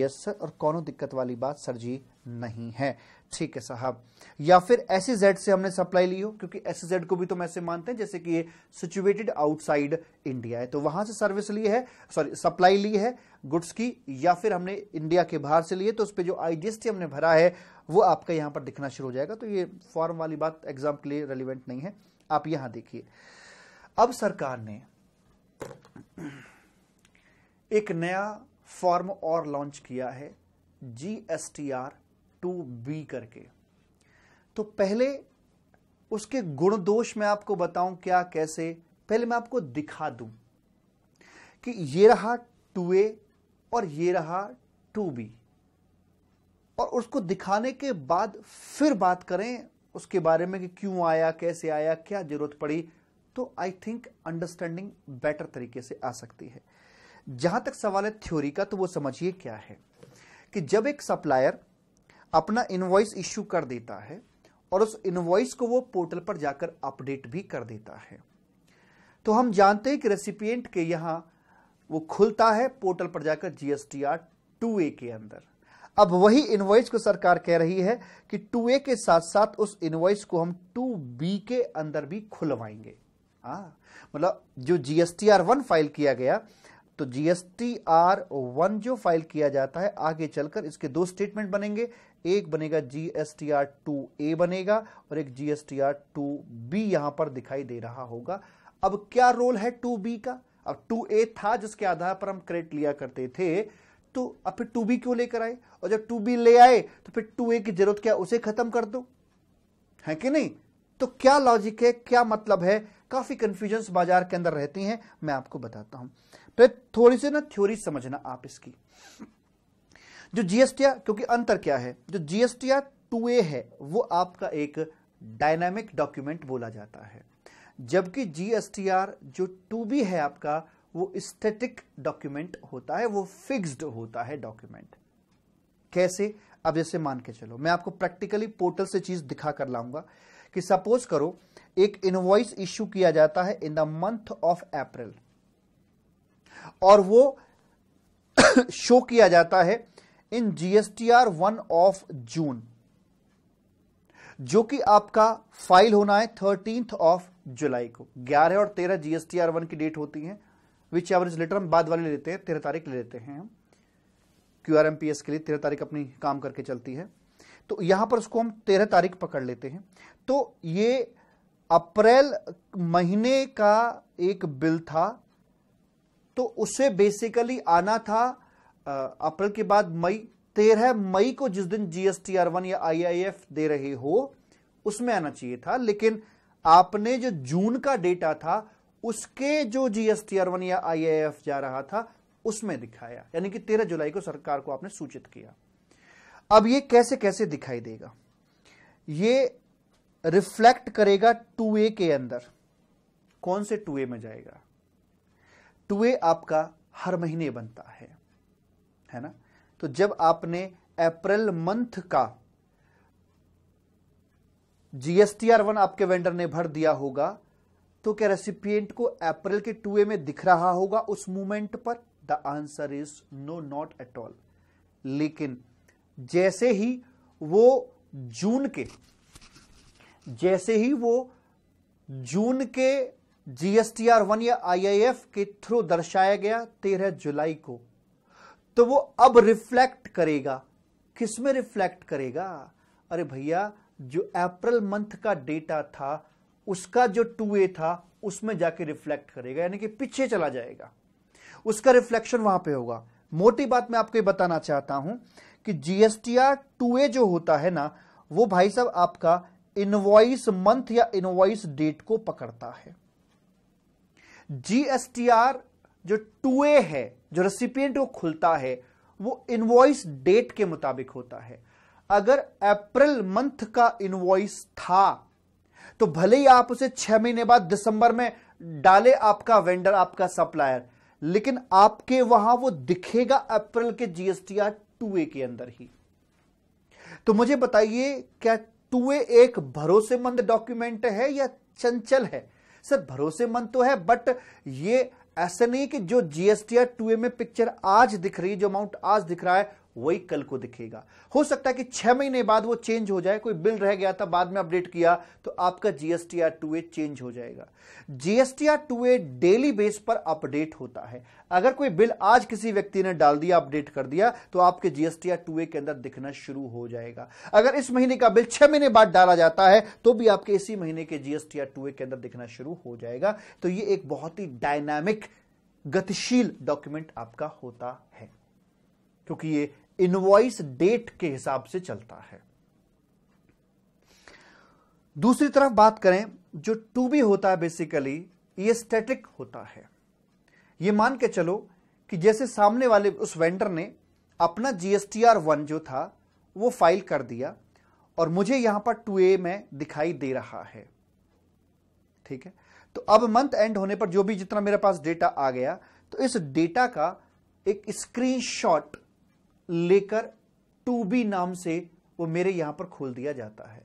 यस सर और कौन दिक्कत वाली बात सर जी नहीं है ठीक है साहब या फिर एस जेड e से हमने सप्लाई ली हो क्योंकि एस जेड e को भी तो ऐसे मानते हैं जैसे कि ये सिचुएटेड आउटसाइड इंडिया है तो वहां से सर्विस ली है सॉरी सप्लाई ली है गुड्स की या फिर हमने इंडिया के बाहर से लिए तो उस पर जो आईजीएसटी हमने भरा है वो आपका यहां पर दिखना शुरू हो जाएगा तो ये फॉर्म वाली बात एग्जाम के लिए रेलिवेंट नहीं है आप यहां देखिए अब सरकार ने एक नया फॉर्म और लॉन्च किया है G S T R two B करके तो पहले उसके गुण दोष मैं आपको बताऊं क्या कैसे पहले मैं आपको दिखा दूं कि ये रहा टू ए और ये रहा टू बी और उसको दिखाने के बाद फिर बात करें उसके बारे में कि क्यों आया कैसे आया क्या जरूरत पड़ी तो आई थिंक अंडरस्टैंडिंग बेटर तरीके से आ सकती है जहां तक सवाल है थ्योरी का तो वो समझिए क्या है कि जब एक सप्लायर अपना इनवॉइस इश्यू कर देता है और उस इनवॉइस को वो पोर्टल पर जाकर अपडेट भी कर देता है तो हम जानते हैं कि रेसिपिएंट के यहां वो खुलता है पोर्टल पर जाकर जीएसटीआर 2A के अंदर अब वही इनवॉइस को सरकार कह रही है कि 2A के साथ साथ उस इनवॉइस को हम 2B के अंदर भी खुलवाएंगे हाँ, मतलब जो जीएसटीआर वन फाइल किया गया तो जीएसटी आर वन जो फाइल किया जाता है आगे चलकर इसके दो स्टेटमेंट बनेंगे एक बनेगा जीएसटी आर टू ए बनेगा और एक जीएसटी आर टू बी यहां पर दिखाई दे रहा होगा अब क्या रोल है टू बी का अब टू ए था जिसके आधार पर हम क्रेडिट लिया करते थे तो अब फिर टू बी क्यों लेकर आए और जब टू बी ले आए तो फिर टू ए की जरूरत क्या उसे खत्म कर दो है कि नहीं तो क्या लॉजिक है क्या मतलब है काफी कंफ्यूजन बाजार के अंदर रहती हैं मैं आपको बताता हूं तो थोड़ी सी ना थ्योरी समझना आप इसकी जो जीएसटी क्योंकि अंतर क्या है जो जीएसटी टू ए है वो आपका एक डायनामिक डॉक्यूमेंट बोला जाता है जबकि जीएसटीआर जो टू बी है आपका वो स्थेटिक डॉक्यूमेंट होता है वो फिक्स्ड होता है डॉक्यूमेंट कैसे अब जैसे मान के चलो मैं आपको प्रैक्टिकली पोर्टल से चीज दिखा कर लाऊंगा कि सपोज करो एक इनवॉइस इश्यू किया जाता है in the month of April और वो शो [COUGHS] किया जाता है in GSTR one of June जो कि आपका फाइल होना है थर्टींथ ऑफ जुलाई को ग्यारह और तेरह जीएसटीआर वन की डेट होती है विच एवरेज लेटर हम बाद वाले लेते हैं तेरह तारीख ले लेते हैं हम Q R M P S के लिए तेरह तारीख अपनी काम करके चलती है तो यहां पर उसको हम तेरह तारीख पकड़ लेते हैं तो ये अप्रैल महीने का एक बिल था तो उसे बेसिकली आना था अप्रैल के बाद मई तेरह मई को जिस दिन जीएसटी आर वन या आईआईएफ दे रहे हो उसमें आना चाहिए था लेकिन आपने जो जून का डेटा था उसके जो जीएसटी आर वन या आईआईएफ जा रहा था उसमें दिखाया यानी कि तेरह जुलाई को सरकार को आपने सूचित किया अब ये कैसे कैसे दिखाई देगा ये रिफ्लेक्ट करेगा टू ए के अंदर कौन से टू ए में जाएगा टू ए आपका हर महीने बनता है है ना तो जब आपने अप्रैल मंथ का जीएसटीआर वन आपके वेंडर ने भर दिया होगा तो क्या रेसिपिएंट को अप्रैल के टू ए में दिख रहा होगा उस मूमेंट पर the answer is no not at all लेकिन जैसे ही वो जून के जैसे ही वो जून के जीएसटीआर वन या आईआईएफ के थ्रू दर्शाया गया तेरह जुलाई को तो वो अब रिफ्लेक्ट करेगा किस में रिफ्लेक्ट करेगा अरे भैया जो अप्रैल मंथ का डेटा था उसका जो टू ए था उसमें जाके रिफ्लेक्ट करेगा यानी कि पीछे चला जाएगा उसका रिफ्लेक्शन वहां पे होगा मोटी बात मैं आपको बताना चाहता हूं कि जीएसटीआर टू ए जो होता है ना वो भाई साहब आपका इनवॉइस मंथ या इनवॉइस डेट को पकड़ता है जीएसटीआर जो टू ए है जो रेसिपियंट को खुलता है वो इनवॉइस डेट के मुताबिक होता है अगर अप्रैल मंथ का इनवॉइस था तो भले ही आप उसे छह महीने बाद दिसंबर में डाले आपका वेंडर आपका सप्लायर लेकिन आपके वहां वो दिखेगा अप्रैल के जीएसटीआर टू ए के अंदर ही तो मुझे बताइए क्या तो वे एक भरोसेमंद डॉक्यूमेंट है या चंचल है सर भरोसेमंद तो है बट ये ऐसा नहीं कि जो जीएसटी टू ए में पिक्चर आज दिख रही है जो अमाउंट आज दिख रहा है वही कल को दिखेगा हो सकता है कि छह महीने बाद वो चेंज हो जाए कोई बिल रह गया था बाद में अपडेट किया तो आपका जीएसटीआर टू ए चेंज हो जाएगा GSTR two A daily base पर अपडेट होता है अगर कोई बिल आज किसी व्यक्ति ने डाल दिया अपडेट कर दिया तो आपके जीएसटीआर टू ए के अंदर दिखना शुरू हो जाएगा अगर इस महीने का बिल छह महीने बाद डाला जाता है तो भी आपके इसी महीने के जीएसटीआर टू ए के अंदर दिखना शुरू हो जाएगा तो ये एक बहुत ही डायनामिक गतिशील डॉक्यूमेंट आपका होता है क्योंकि ये इनवॉइस डेट के हिसाब से चलता है दूसरी तरफ बात करें जो टू बी होता है बेसिकली ये स्टैटिक होता है ये मान के चलो कि जैसे सामने वाले उस वेंडर ने अपना जीएसटीआर वन जो था वो फाइल कर दिया और मुझे यहां पर टू ए में दिखाई दे रहा है ठीक है तो अब मंथ एंड होने पर जो भी जितना मेरे पास डेटा आ गया तो इस डेटा का एक स्क्रीनशॉट लेकर टू बी नाम से वो मेरे यहां पर खोल दिया जाता है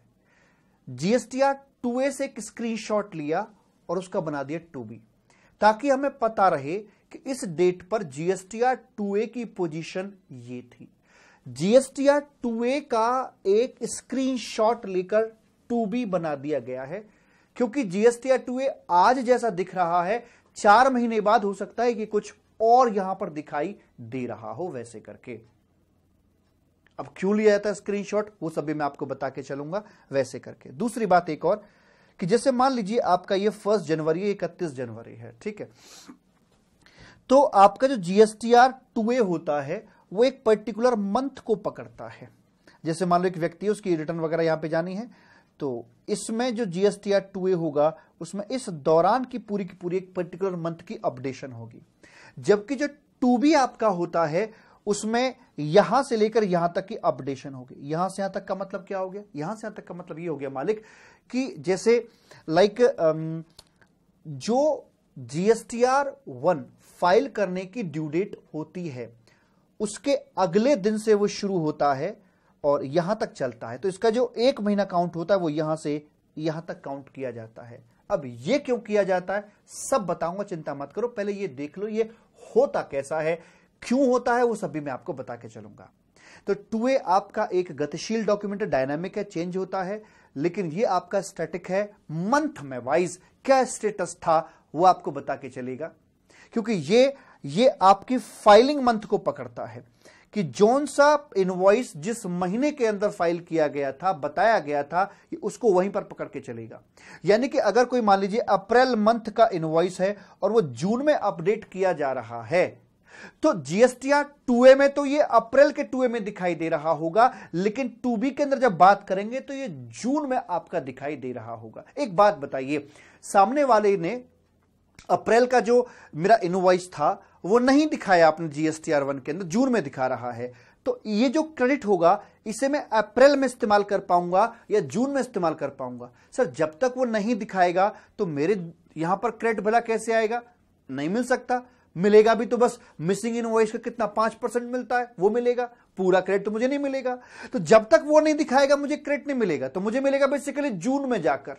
जीएसटीआर टू ए से एक स्क्रीनशॉट लिया और उसका बना दिया टू बी ताकि हमें पता रहे कि इस डेट पर जीएसटीआर टू ए की पोजीशन ये थी जीएसटीआर टू ए का एक स्क्रीनशॉट लेकर टू बी बना दिया गया है क्योंकि जीएसटीआर टू ए आज जैसा दिख रहा है चार महीने बाद हो सकता है कि कुछ और यहां पर दिखाई दे रहा हो वैसे करके अब क्यों लिया जाता है स्क्रीनशॉट वो सभी मैं आपको बता के चलूंगा वैसे करके दूसरी बात एक और कि जैसे मान लीजिए आपका ये फर्स्ट जनवरी इकतीस जनवरी है ठीक है तो आपका जो जीएसटीआर टू होता है वो एक पर्टिकुलर मंथ को पकड़ता है जैसे मान लो एक व्यक्ति है उसकी रिटर्न वगैरह यहां पे जानी है तो इसमें जो जीएसटीआर टू ए होगा उसमें इस दौरान की पूरी की पूरी एक पर्टिकुलर मंथ की अपडेशन होगी जबकि जो टू बी आपका होता है उसमें यहां से लेकर यहां तक की अपडेशन हो गई यहां से यहां तक का मतलब क्या हो गया यहां से यहां तक का मतलब ये हो गया मालिक कि जैसे लाइक um, जो जीएसटीआर वन फाइल करने की ड्यू डेट होती है उसके अगले दिन से वो शुरू होता है और यहां तक चलता है तो इसका जो एक महीना काउंट होता है वो यहां से यहां तक काउंट किया जाता है अब ये क्यों किया जाता है सब बताऊंगा चिंता मत करो पहले ये देख लो ये होता कैसा है क्यों होता है वो सभी मैं आपको बता के चलूंगा तो टू ए आपका एक गतिशील डॉक्यूमेंट डायनामिक है चेंज होता है लेकिन ये आपका स्टैटिक है मंथ में वाइज क्या स्टेटस था वो आपको बता के चलेगा क्योंकि ये ये आपकी फाइलिंग मंथ को पकड़ता है कि जोन सा इनवॉइस जिस महीने के अंदर फाइल किया गया था बताया गया था उसको वहीं पर पकड़ के चलेगा यानी कि अगर कोई मान लीजिए अप्रैल मंथ का इनवॉइस है और वो जून में अपडेट किया जा रहा है तो जीएसटीआर टू ए में तो ये अप्रैल के टू ए में दिखाई दे रहा होगा लेकिन टू बी के अंदर जब बात करेंगे तो ये जून में आपका दिखाई दे रहा होगा एक बात बताइए सामने वाले ने अप्रैल का जो मेरा इनवाइस था वो नहीं दिखाया आपने जीएसटीआर वन के अंदर जून में दिखा रहा है तो ये जो क्रेडिट होगा इसे मैं अप्रैल में इस्तेमाल कर पाऊंगा या जून में इस्तेमाल कर पाऊंगा सर जब तक वो नहीं दिखाएगा तो मेरे यहां पर क्रेडिट भला कैसे आएगा नहीं मिल सकता मिलेगा भी तो बस मिसिंग वॉइस का कितना पांच परसेंट मिलता है वो मिलेगा पूरा क्रेडिट तो मुझे नहीं मिलेगा तो जब तक वो नहीं दिखाएगा मुझे क्रेडिट नहीं मिलेगा तो मुझे मिलेगा बेसिकली जून में जाकर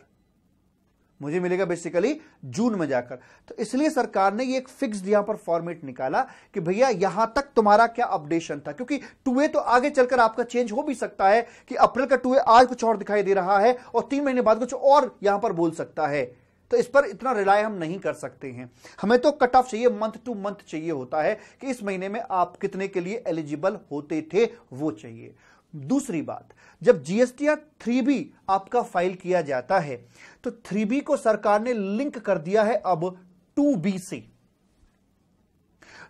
मुझे मिलेगा बेसिकली जून में जाकर तो इसलिए सरकार ने ये एक फिक्स यहां पर फॉर्मेट निकाला कि भैया यहां तक तुम्हारा क्या अपडेशन था क्योंकि टू तो आगे चलकर आपका चेंज हो भी सकता है कि अप्रैल का टू आज कुछ और दिखाई दे रहा है और तीन महीने बाद कुछ और यहां पर बोल सकता है तो इस पर इतना रिलाय हम नहीं कर सकते हैं हमें तो कट ऑफ चाहिए मंथ टू मंथ चाहिए होता है कि इस महीने में आप कितने के लिए एलिजिबल होते थे वो चाहिए दूसरी बात जब या थ्री बी आपका फाइल किया जाता है तो थ्री बी को सरकार ने लिंक कर दिया है अब टू बी से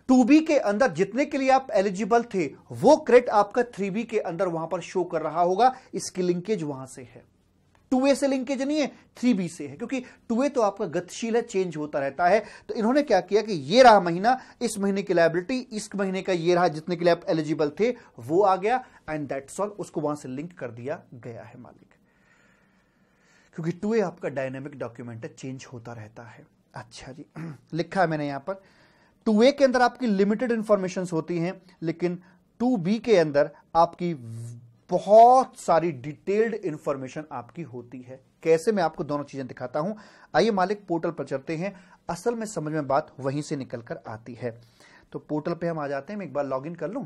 टू बी के अंदर जितने के लिए आप एलिजिबल थे वो क्रेडिट आपका थ्री बी के अंदर वहां पर शो कर रहा होगा इसकी लिंकेज वहां से है टू ए से लिंकेज नहीं है थ्री बी से है क्योंकि टू ए तो आपका गतिशील है चेंज होता रहता है तो इन्होंने क्या किया कि ये रहा महीना इस महीने की लाइबिलिटी इस महीने का ये रहा जितने के लिए आप एलिजिबल थे वो आ गया एंड दैट्स ऑल उसको वहां से लिंक कर दिया गया है मालिक क्योंकि टू ए आपका डायनेमिक डॉक्यूमेंट है चेंज होता रहता है अच्छा जी [CLEARS THROAT] लिखा है मैंने यहां पर टू ए के अंदर आपकी लिमिटेड इंफॉर्मेशन होती हैं लेकिन टू बी के अंदर आपकी बहुत सारी डिटेल्ड इंफॉर्मेशन आपकी होती है कैसे मैं आपको दोनों चीजें दिखाता हूं आइए मालिक पोर्टल पर चलते हैं असल में समझ में बात वहीं से निकल कर आती है तो पोर्टल पे हम आ जाते हैं मैं एक बार लॉगिन कर लू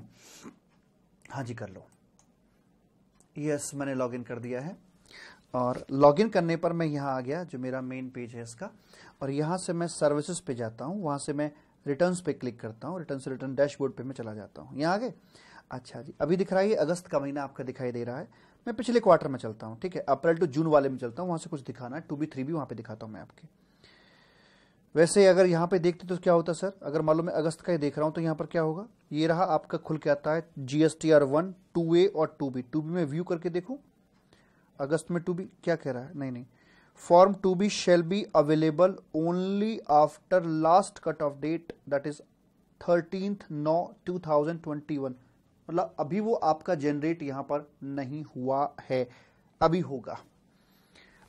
हाँ जी कर लो यस मैंने लॉगिन कर दिया है और लॉगिन करने पर मैं यहाँ आ गया जो मेरा मेन पेज है इसका और यहाँ से मैं सर्विसेज पे जाता हूँ वहाँ से मैं रिटर्न्स पे क्लिक करता हूँ रिटर्न से रिटर्न डैशबोर्ड पे मैं चला जाता हूँ यहाँ आ गए अच्छा जी अभी दिख रहा है अगस्त का महीना आपका दिखाई दे रहा है मैं पिछले क्वार्टर में चलता हूँ ठीक है अप्रैल टू जून वाले में चलता हूँ वहां से कुछ दिखाना है टू बी थ्री बी वहां पे दिखाता हूँ मैं आपके वैसे अगर यहाँ पे देखते तो क्या होता सर अगर मान लो मैं अगस्त का ही देख रहा हूँ तो यहाँ पर क्या होगा ये रहा आपका खुल के आता है आर वन टू ए और टू बी टू बी में व्यू करके देखू अगस्त में टू बी क्या कह रहा है नहीं नहीं form two B shall be available only after last cut off date that is thirteenth नौ टू थाउजेंड ट्वेंटी वन मतलब अभी वो आपका जनरेट यहां पर नहीं हुआ है अभी होगा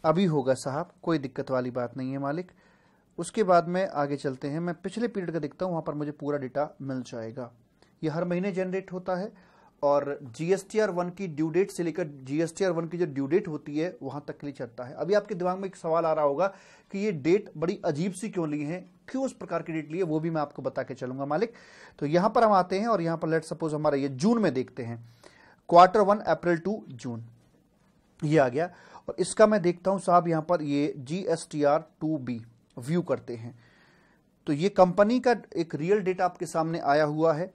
अभी होगा साहब कोई दिक्कत वाली बात नहीं है मालिक उसके बाद में आगे चलते हैं मैं पिछले पीरियड का देखता हूं वहां पर मुझे पूरा डेटा मिल जाएगा ये हर महीने जनरेट होता है और जीएसटीआर वन की ड्यू डेट से लेकर जीएसटीआर वन की जो ड्यू डेट होती है वहां तक के लिए चलता है अभी आपके दिमाग में एक सवाल आ रहा होगा कि ये डेट बड़ी अजीब सी क्यों ली है क्यों उस प्रकार की डेट ली है वो भी मैं आपको बता के चलूंगा मालिक तो यहां पर हम आते हैं और यहां पर लेट सपोज हमारा ये जून में देखते हैं quarter one April to June ये आ गया और इसका मैं देखता हूं साहब यहां पर ये G S T R two B view करते हैं तो ये कंपनी का एक रियल डेट आपके सामने आया हुआ है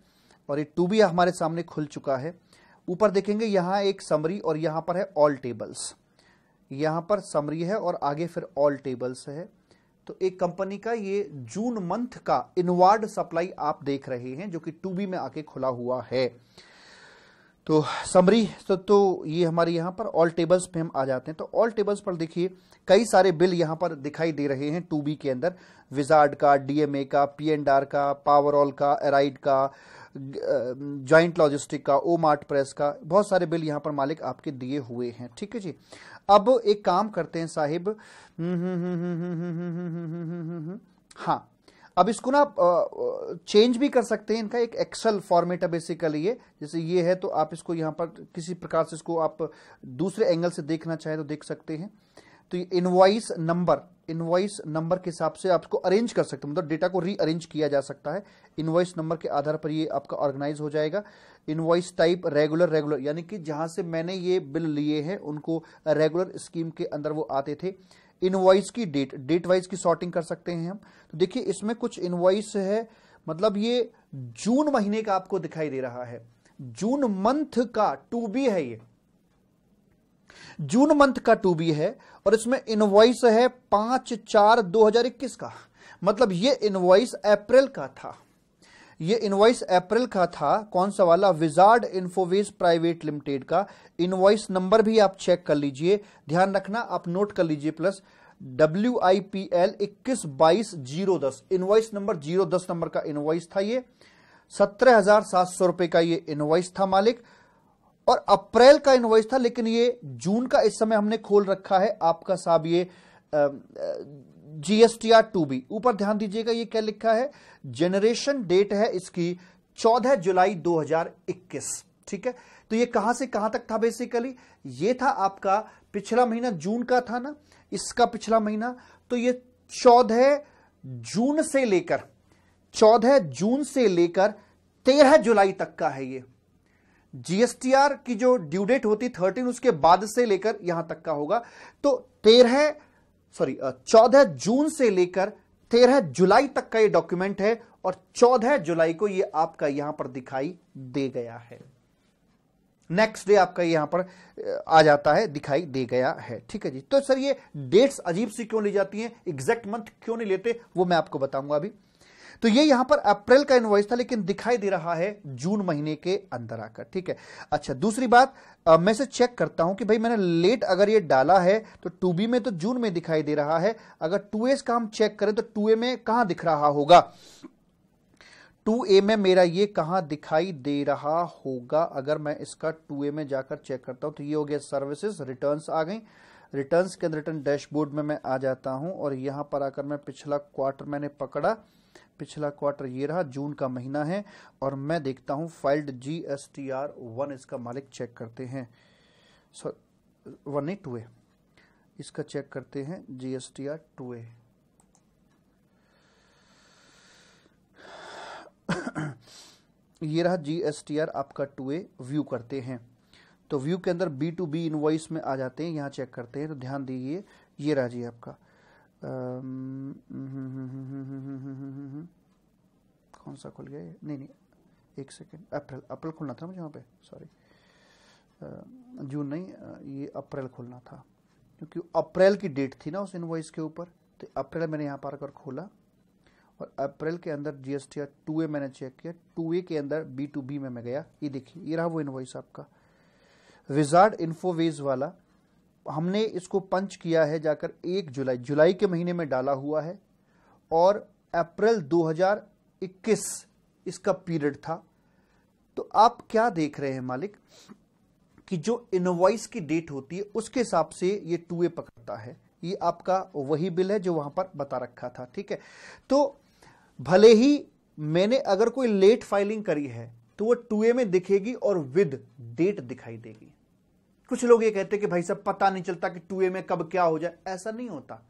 और ये टू भी हमारे सामने खुल चुका है ऊपर देखेंगे यहाँ एक समरी और यहाँ पर है ऑल टेबल्स यहाँ पर समरी है और आगे फिर ऑल टेबल्स है तो एक कंपनी का ये जून मंथ का इनवार्ड सप्लाई आप देख रहे हैं जो कि टू बी में आके खुला हुआ है तो समरी तो तो ये हमारे यहाँ पर ऑल टेबल्स पे हम आ जाते हैं तो ऑल टेबल्स पर देखिए कई सारे बिल यहाँ पर दिखाई दे रहे हैं टू बी के अंदर विजार्ड का डीएमए का पीएनडआर का पावरऑल का एराइड का जॉइंट लॉजिस्टिक का ओ मार्ट प्रेस का बहुत सारे बिल यहाँ पर मालिक आपके दिए हुए हैं ठीक है जी अब एक काम करते हैं साहिब हाँ अब इसको ना आप चेंज भी कर सकते हैं इनका एक एक्सेल फॉर्मेट है बेसिकली ये जैसे ये है तो आप इसको यहाँ पर किसी प्रकार से इसको आप दूसरे एंगल से देखना चाहे तो देख सकते हैं तो ये नंबर इनवाइस नंबर के हिसाब से आपको अरेंज कर सकते हैं मतलब डेटा को रीअरेंज किया जा सकता है इनवाइस नंबर के आधार पर ये आपका ऑर्गेनाइज हो जाएगा इनवाइस टाइप रेगुलर रेगुलर यानी कि जहां से मैंने ये बिल लिए हैं उनको रेगुलर स्कीम के अंदर वो आते थे इनवाइस की डेट डेट वाइज की सॉर्टिंग कर सकते हैं हम तो देखिए इसमें कुछ इनवाइस है मतलब ये जून महीने का आपको दिखाई दे रहा है जून मंथ का टू बी है ये जून मंथ का टू बी है और इसमें इनवॉइस है पांच चार दो हजार इक्कीस का मतलब ये इनवॉइस अप्रैल का था ये इनवॉइस अप्रैल का था कौन सा वाला विजार्ड इन्फोवेज प्राइवेट लिमिटेड का इनवॉइस नंबर भी आप चेक कर लीजिए ध्यान रखना आप नोट कर लीजिए plus W I P L इक्कीस बाईस जीरो दस इनवॉइस नंबर जीरो दस नंबर का इनवॉइस था ये सत्रह हजार सात सौ रुपए का ये इनवॉइस था मालिक और अप्रैल का इनवॉइस था लेकिन ये जून का इस समय हमने खोल रखा है आपका साहब ये जीएसटीआर टू बी ऊपर ध्यान दीजिएगा ये क्या लिखा है जनरेशन डेट है इसकी 14 जुलाई 2021 ठीक है तो ये कहां से कहां तक था बेसिकली ये था आपका पिछला महीना जून का था ना इसका पिछला महीना तो ये 14 जून से लेकर 14 जून से लेकर 13 जुलाई तक का है ये जीएसटीआर की जो ड्यू डेट होती थर्टीन उसके बाद से लेकर यहां तक का होगा तो तेरह सॉरी चौदह जून से लेकर तेरह जुलाई तक का ये डॉक्यूमेंट है और चौदह जुलाई को ये आपका यहां पर दिखाई दे गया है नेक्स्ट डे आपका यहां पर आ जाता है दिखाई दे गया है ठीक है जी तो सर ये डेट्स अजीब सी क्यों ली जाती हैं एग्जैक्ट मंथ क्यों नहीं लेते वो मैं आपको बताऊंगा अभी तो ये यहां पर अप्रैल का इन्वॉइस था लेकिन दिखाई दे रहा है जून महीने के अंदर आकर ठीक है अच्छा दूसरी बात आ, मैं से चेक करता हूं कि भाई मैंने लेट अगर ये डाला है तो टू बी में तो जून में दिखाई दे रहा है अगर टू एस का हम चेक करें तो टू ए में कहां दिख रहा होगा टू ए में मेरा ये कहां दिखाई दे रहा होगा अगर मैं इसका टू ए में जाकर चेक करता हूं तो ये हो गया सर्विसेज रिटर्न आ गई रिटर्न्स के अंदर रिटर्न डैशबोर्ड में मैं आ जाता हूं और यहां पर आकर मैं पिछला क्वार्टर मैंने पकड़ा पिछला क्वार्टर ये रहा जून का महीना है और मैं देखता हूँ filed G S T R one इसका मालिक चेक करते हैं वन ए टू ए इसका चेक करते हैं G S T R two A ये रहा जी एस टी आर आपका टू ए व्यू करते हैं तो व्यू के अंदर बी टू बी इनवाइस में आ जाते हैं यहाँ चेक करते हैं तो ध्यान दीजिए ये रहा जी आपका Um, [LAUGHS] कौन सा खुल गया नहीं नहीं एक सेकेंड अप्रैल अप्रैल खुलना था मुझे यहाँ पे सॉरी uh, जून नहीं uh, ये अप्रैल खुलना था क्योंकि अप्रैल की डेट थी ना उस इनवॉइस के ऊपर तो अप्रैल मैंने यहाँ पर आकर खोला और अप्रैल के अंदर G S T two A मैंने चेक किया टू ए के अंदर बी टू बी में मैं गया ये देखिए ये रहा वो इनवॉइस आपका विजार्ड इन्फोवेज वाला हमने इसको पंच किया है जाकर एक जुलाई जुलाई के महीने में डाला हुआ है और अप्रैल 2021 इसका पीरियड था तो आप क्या देख रहे हैं मालिक कि जो इनवॉइस की डेट होती है उसके हिसाब से ये टू ए पकड़ता है ये आपका वही बिल है जो वहां पर बता रखा था ठीक है तो भले ही मैंने अगर कोई लेट फाइलिंग करी है तो वो टू ए में दिखेगी और विद डेट दिखाई देगी कुछ लोग ये कहते हैं कि भाई साहब पता नहीं चलता कि टू में कब क्या हो जाए ऐसा नहीं होता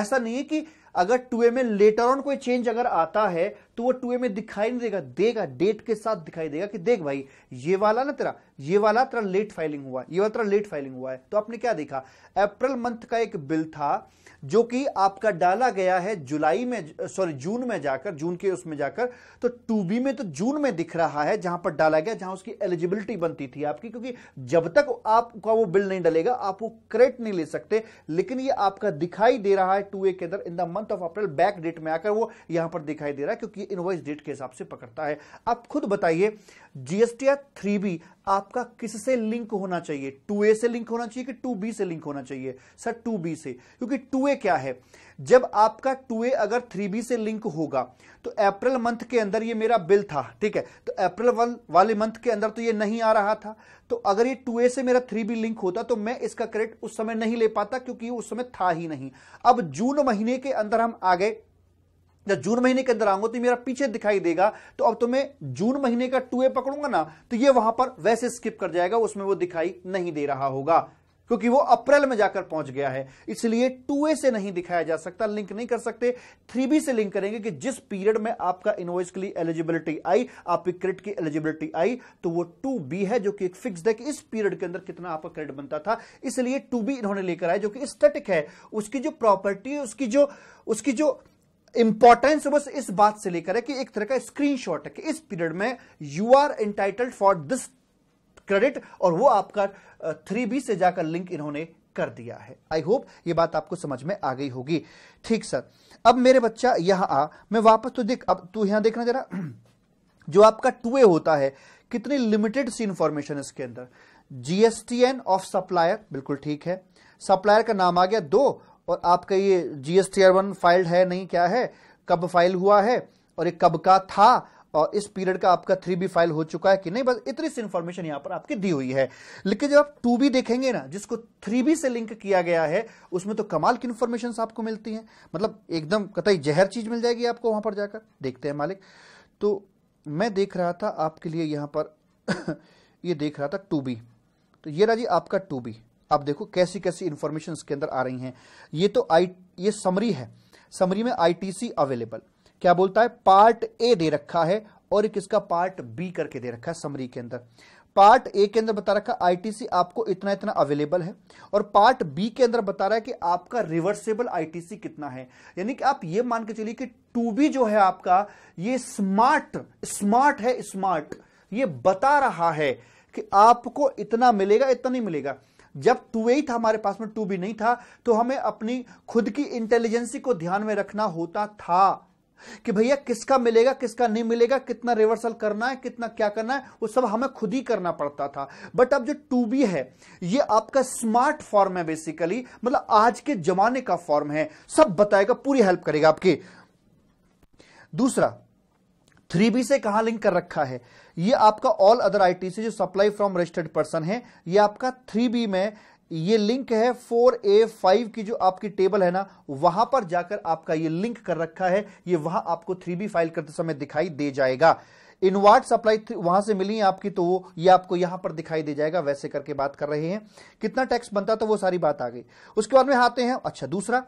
ऐसा नहीं है कि अगर टू ए में लेटर ऑन कोई चेंज अगर आता है तो वो टू ए में दिखाई नहीं देगा देगा डेट के साथ दिखाई देगा कि देख भाई ये वाला ना तेरा ये वाला तेरा लेट फाइलिंग हुआ ये वाला तेरा लेट फाइलिंग हुआ है तो आपने क्या देखा अप्रैल मंथ का एक बिल था जो कि आपका डाला गया है जुलाई में सॉरी जून में जाकर जून के उसमें जाकर तो टू बी में तो जून में दिख रहा है जहां पर डाला गया जहां उसकी एलिजिबिलिटी बनती थी आपकी क्योंकि जब तक आपका वो बिल नहीं डलेगा आप वो क्रेडिट नहीं ले सकते लेकिन ये आपका दिखाई दे रहा है टू ए के अंदर in the month month of April back date में आकर वो यहां पर दिखाई दे रहा है क्योंकि इनवॉइस डेट के हिसाब से पकड़ता है आप खुद बताइए जीएसटीआर थ्री बी आपका किससे लिंक होना चाहिए टू ए से लिंक होना चाहिए कि टू बी से लिंक होना चाहिए सर टू बी से क्योंकि टू ए क्या है जब आपका टू ए अगर थ्री बी से लिंक होगा तो अप्रैल मंथ के अंदर ये मेरा बिल था ठीक है तो अप्रैल वाले मंथ के अंदर तो ये नहीं आ रहा था तो अगर ये टू ए से मेरा थ्री बी लिंक होता तो मैं इसका क्रेडिट उस समय नहीं ले पाता क्योंकि उस समय था ही नहीं अब जून महीने के अंदर हम आ गए जब जून महीने के अंदर आऊंगा तो मेरा पीछे दिखाई देगा तो अब तो मैं जून महीने का टू ए पकड़ूंगा ना तो ये वहां पर वैसे स्किप कर जाएगा उसमें वो दिखाई नहीं दे रहा होगा क्योंकि वो अप्रैल में जाकर पहुंच गया है इसलिए टू ए से नहीं दिखाया जा सकता लिंक नहीं कर सकते थ्री बी से लिंक करेंगे कि जिस पीरियड में आपका इनवॉइस के लिए एलिजिबिलिटी आई आपकी क्रेडिट की एलिजिबिलिटी आई तो वो टू बी है जो कि एक फिक्स है कि इस पीरियड के अंदर कितना आपका क्रेडिट बनता था इसलिए टू बी इन्होंने लेकर आए जो कि स्टेटिक है उसकी जो प्रॉपर्टी उसकी जो उसकी जो इंपॉर्टेंस बस इस बात से लेकर है कि एक तरह का स्क्रीनशॉट है कि इस पीरियड में you are entitled for this credit और वो आपका थ्री बी से जाकर लिंक इन्होंने कर दिया है आई होप ये बात आपको समझ में आ गई होगी ठीक सर अब मेरे बच्चा यहां आ मैं वापस तो देख अब तू यहां देखना जरा [CLEARS THROAT] जो आपका टू ए होता है कितनी लिमिटेड सी इंफॉर्मेशन इसके अंदर जीएसटीएन ऑफ सप्लायर बिल्कुल ठीक है सप्लायर का नाम आ गया दो और आपका ये जीएसटी वन फाइल्ड है नहीं क्या है कब फाइल हुआ है और ये कब का था और इस पीरियड का आपका थ्री बी फाइल हो चुका है कि नहीं बस इतनी सी इंफॉर्मेशन यहां पर आपकी दी हुई है लेकिन जब आप टू बी देखेंगे ना जिसको थ्री बी से लिंक किया गया है उसमें तो कमाल की इंफॉर्मेशन आपको मिलती है मतलब एकदम कतई जहर चीज मिल जाएगी आपको वहां पर जाकर देखते हैं मालिक तो मैं देख रहा था आपके लिए यहां पर [COUGHS] ये देख रहा था टू बी तो ये राजी आपका टू बी आप देखो कैसी कैसी इंफॉर्मेशन इसके अंदर आ रही हैं ये तो आई ये समरी है समरी में आईटीसी अवेलेबल क्या बोलता है पार्ट ए दे रखा है और एक इसका पार्ट बी करके दे रखा है समरी के अंदर पार्ट ए के अंदर बता रखा आईटीसी आपको इतना इतना अवेलेबल है और पार्ट बी के अंदर बता रहा है कि आपका रिवर्सेबल आईटीसी कितना है यानी कि आप ये मान के चलिए कि टू बी जो है आपका ये स्मार्ट स्मार्ट है स्मार्ट ये बता रहा है कि आपको इतना मिलेगा इतना नहीं मिलेगा जब टू ए था हमारे पास में टू बी नहीं था तो हमें अपनी खुद की इंटेलिजेंसी को ध्यान में रखना होता था कि भैया किसका मिलेगा किसका नहीं मिलेगा कितना रिवर्सल करना है कितना क्या करना है वो सब हमें खुद ही करना पड़ता था बट अब जो टू बी है ये आपका स्मार्ट फॉर्म है बेसिकली मतलब आज के जमाने का फॉर्म है सब बताएगा पूरी हेल्प करेगा आपकी दूसरा थ्री बी से कहां लिंक कर रखा है ये आपका ऑल अदर आईटीसी जो सप्लाई फ्रॉम रजिस्टर्ड पर्सन है ये आपका थ्री बी में ये लिंक है 4A5 की जो आपकी टेबल है ना वहां पर जाकर आपका ये लिंक कर रखा है ये वहां आपको 3B फाइल करते समय दिखाई दे जाएगा इनवार्ट सप्लाई वहां से मिली है आपकी तो वो ये आपको यहां पर दिखाई दे जाएगा वैसे करके बात कर रहे हैं कितना टैक्स बनता तो वो सारी बात आ गई उसके बाद में आते हैं अच्छा दूसरा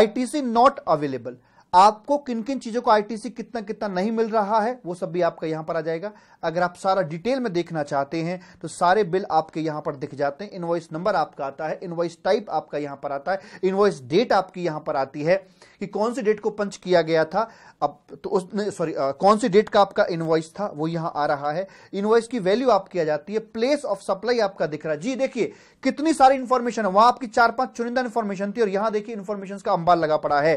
आईटीसी नॉट अवेलेबल आपको किन किन चीजों को आईटीसी कितना कितना नहीं मिल रहा है वो सब भी आपका यहां पर आ जाएगा अगर आप सारा डिटेल में देखना चाहते हैं तो सारे बिल आपके यहां पर दिख जाते हैं इनवॉइस नंबर आपका आता है इनवॉइस टाइप आपका यहां पर आता है इनवॉइस डेट आपकी यहां पर आती है कि कौन सी डेट को पंच किया गया था अब तो उसने सॉरी कौन सी डेट का आपका इनवॉइस था वो यहां आ रहा है इनवॉइस की वैल्यू आपकी आ जाती है प्लेस ऑफ सप्लाई आपका दिख रहा है जी देखिए कितनी सारी इंफॉर्मेशन है वहां आपकी चार पांच चुनिंदा इंफॉर्मेशन थी और यहां देखिए इंफॉर्मेशन का अंबार लगा पड़ा है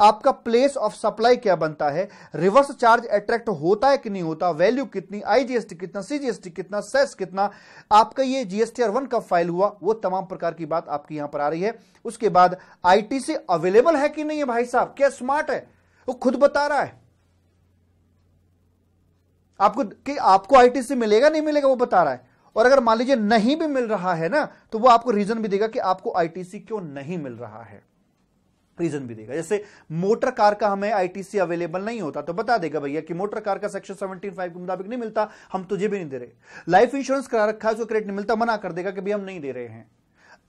आपका प्लेस ऑफ सप्लाई क्या बनता है रिवर्स चार्ज अट्रैक्ट होता है कि नहीं होता वैल्यू कितनी आईजीएसटी कितना सीजीएसटी कितना सेस कितना आपका ये जीएसटी आर वन कब फाइल हुआ वो तमाम प्रकार की बात आपकी यहां पर आ रही है उसके बाद आईटीसी अवेलेबल है कि नहीं है भाई साहब क्या स्मार्ट है वो खुद बता रहा है आपको कि आपको आईटीसी मिलेगा नहीं मिलेगा वो बता रहा है और अगर मान लीजिए नहीं भी मिल रहा है ना तो वो आपको रीजन भी देगा कि आपको आईटीसी क्यों नहीं मिल रहा है रीजन भी देगा जैसे मोटर कार का हमें आईटीसी अवेलेबल नहीं होता तो बता देगा भैया कि मोटर कार का सेक्शन सेवनटीन फाइव के मुताबिक नहीं मिलता हम तुझे भी नहीं दे रहे लाइफ इंश्योरेंस करा रखा है उसको क्रेडिट नहीं मिलता मना कर देगा कि भाई हम नहीं दे रहे हैं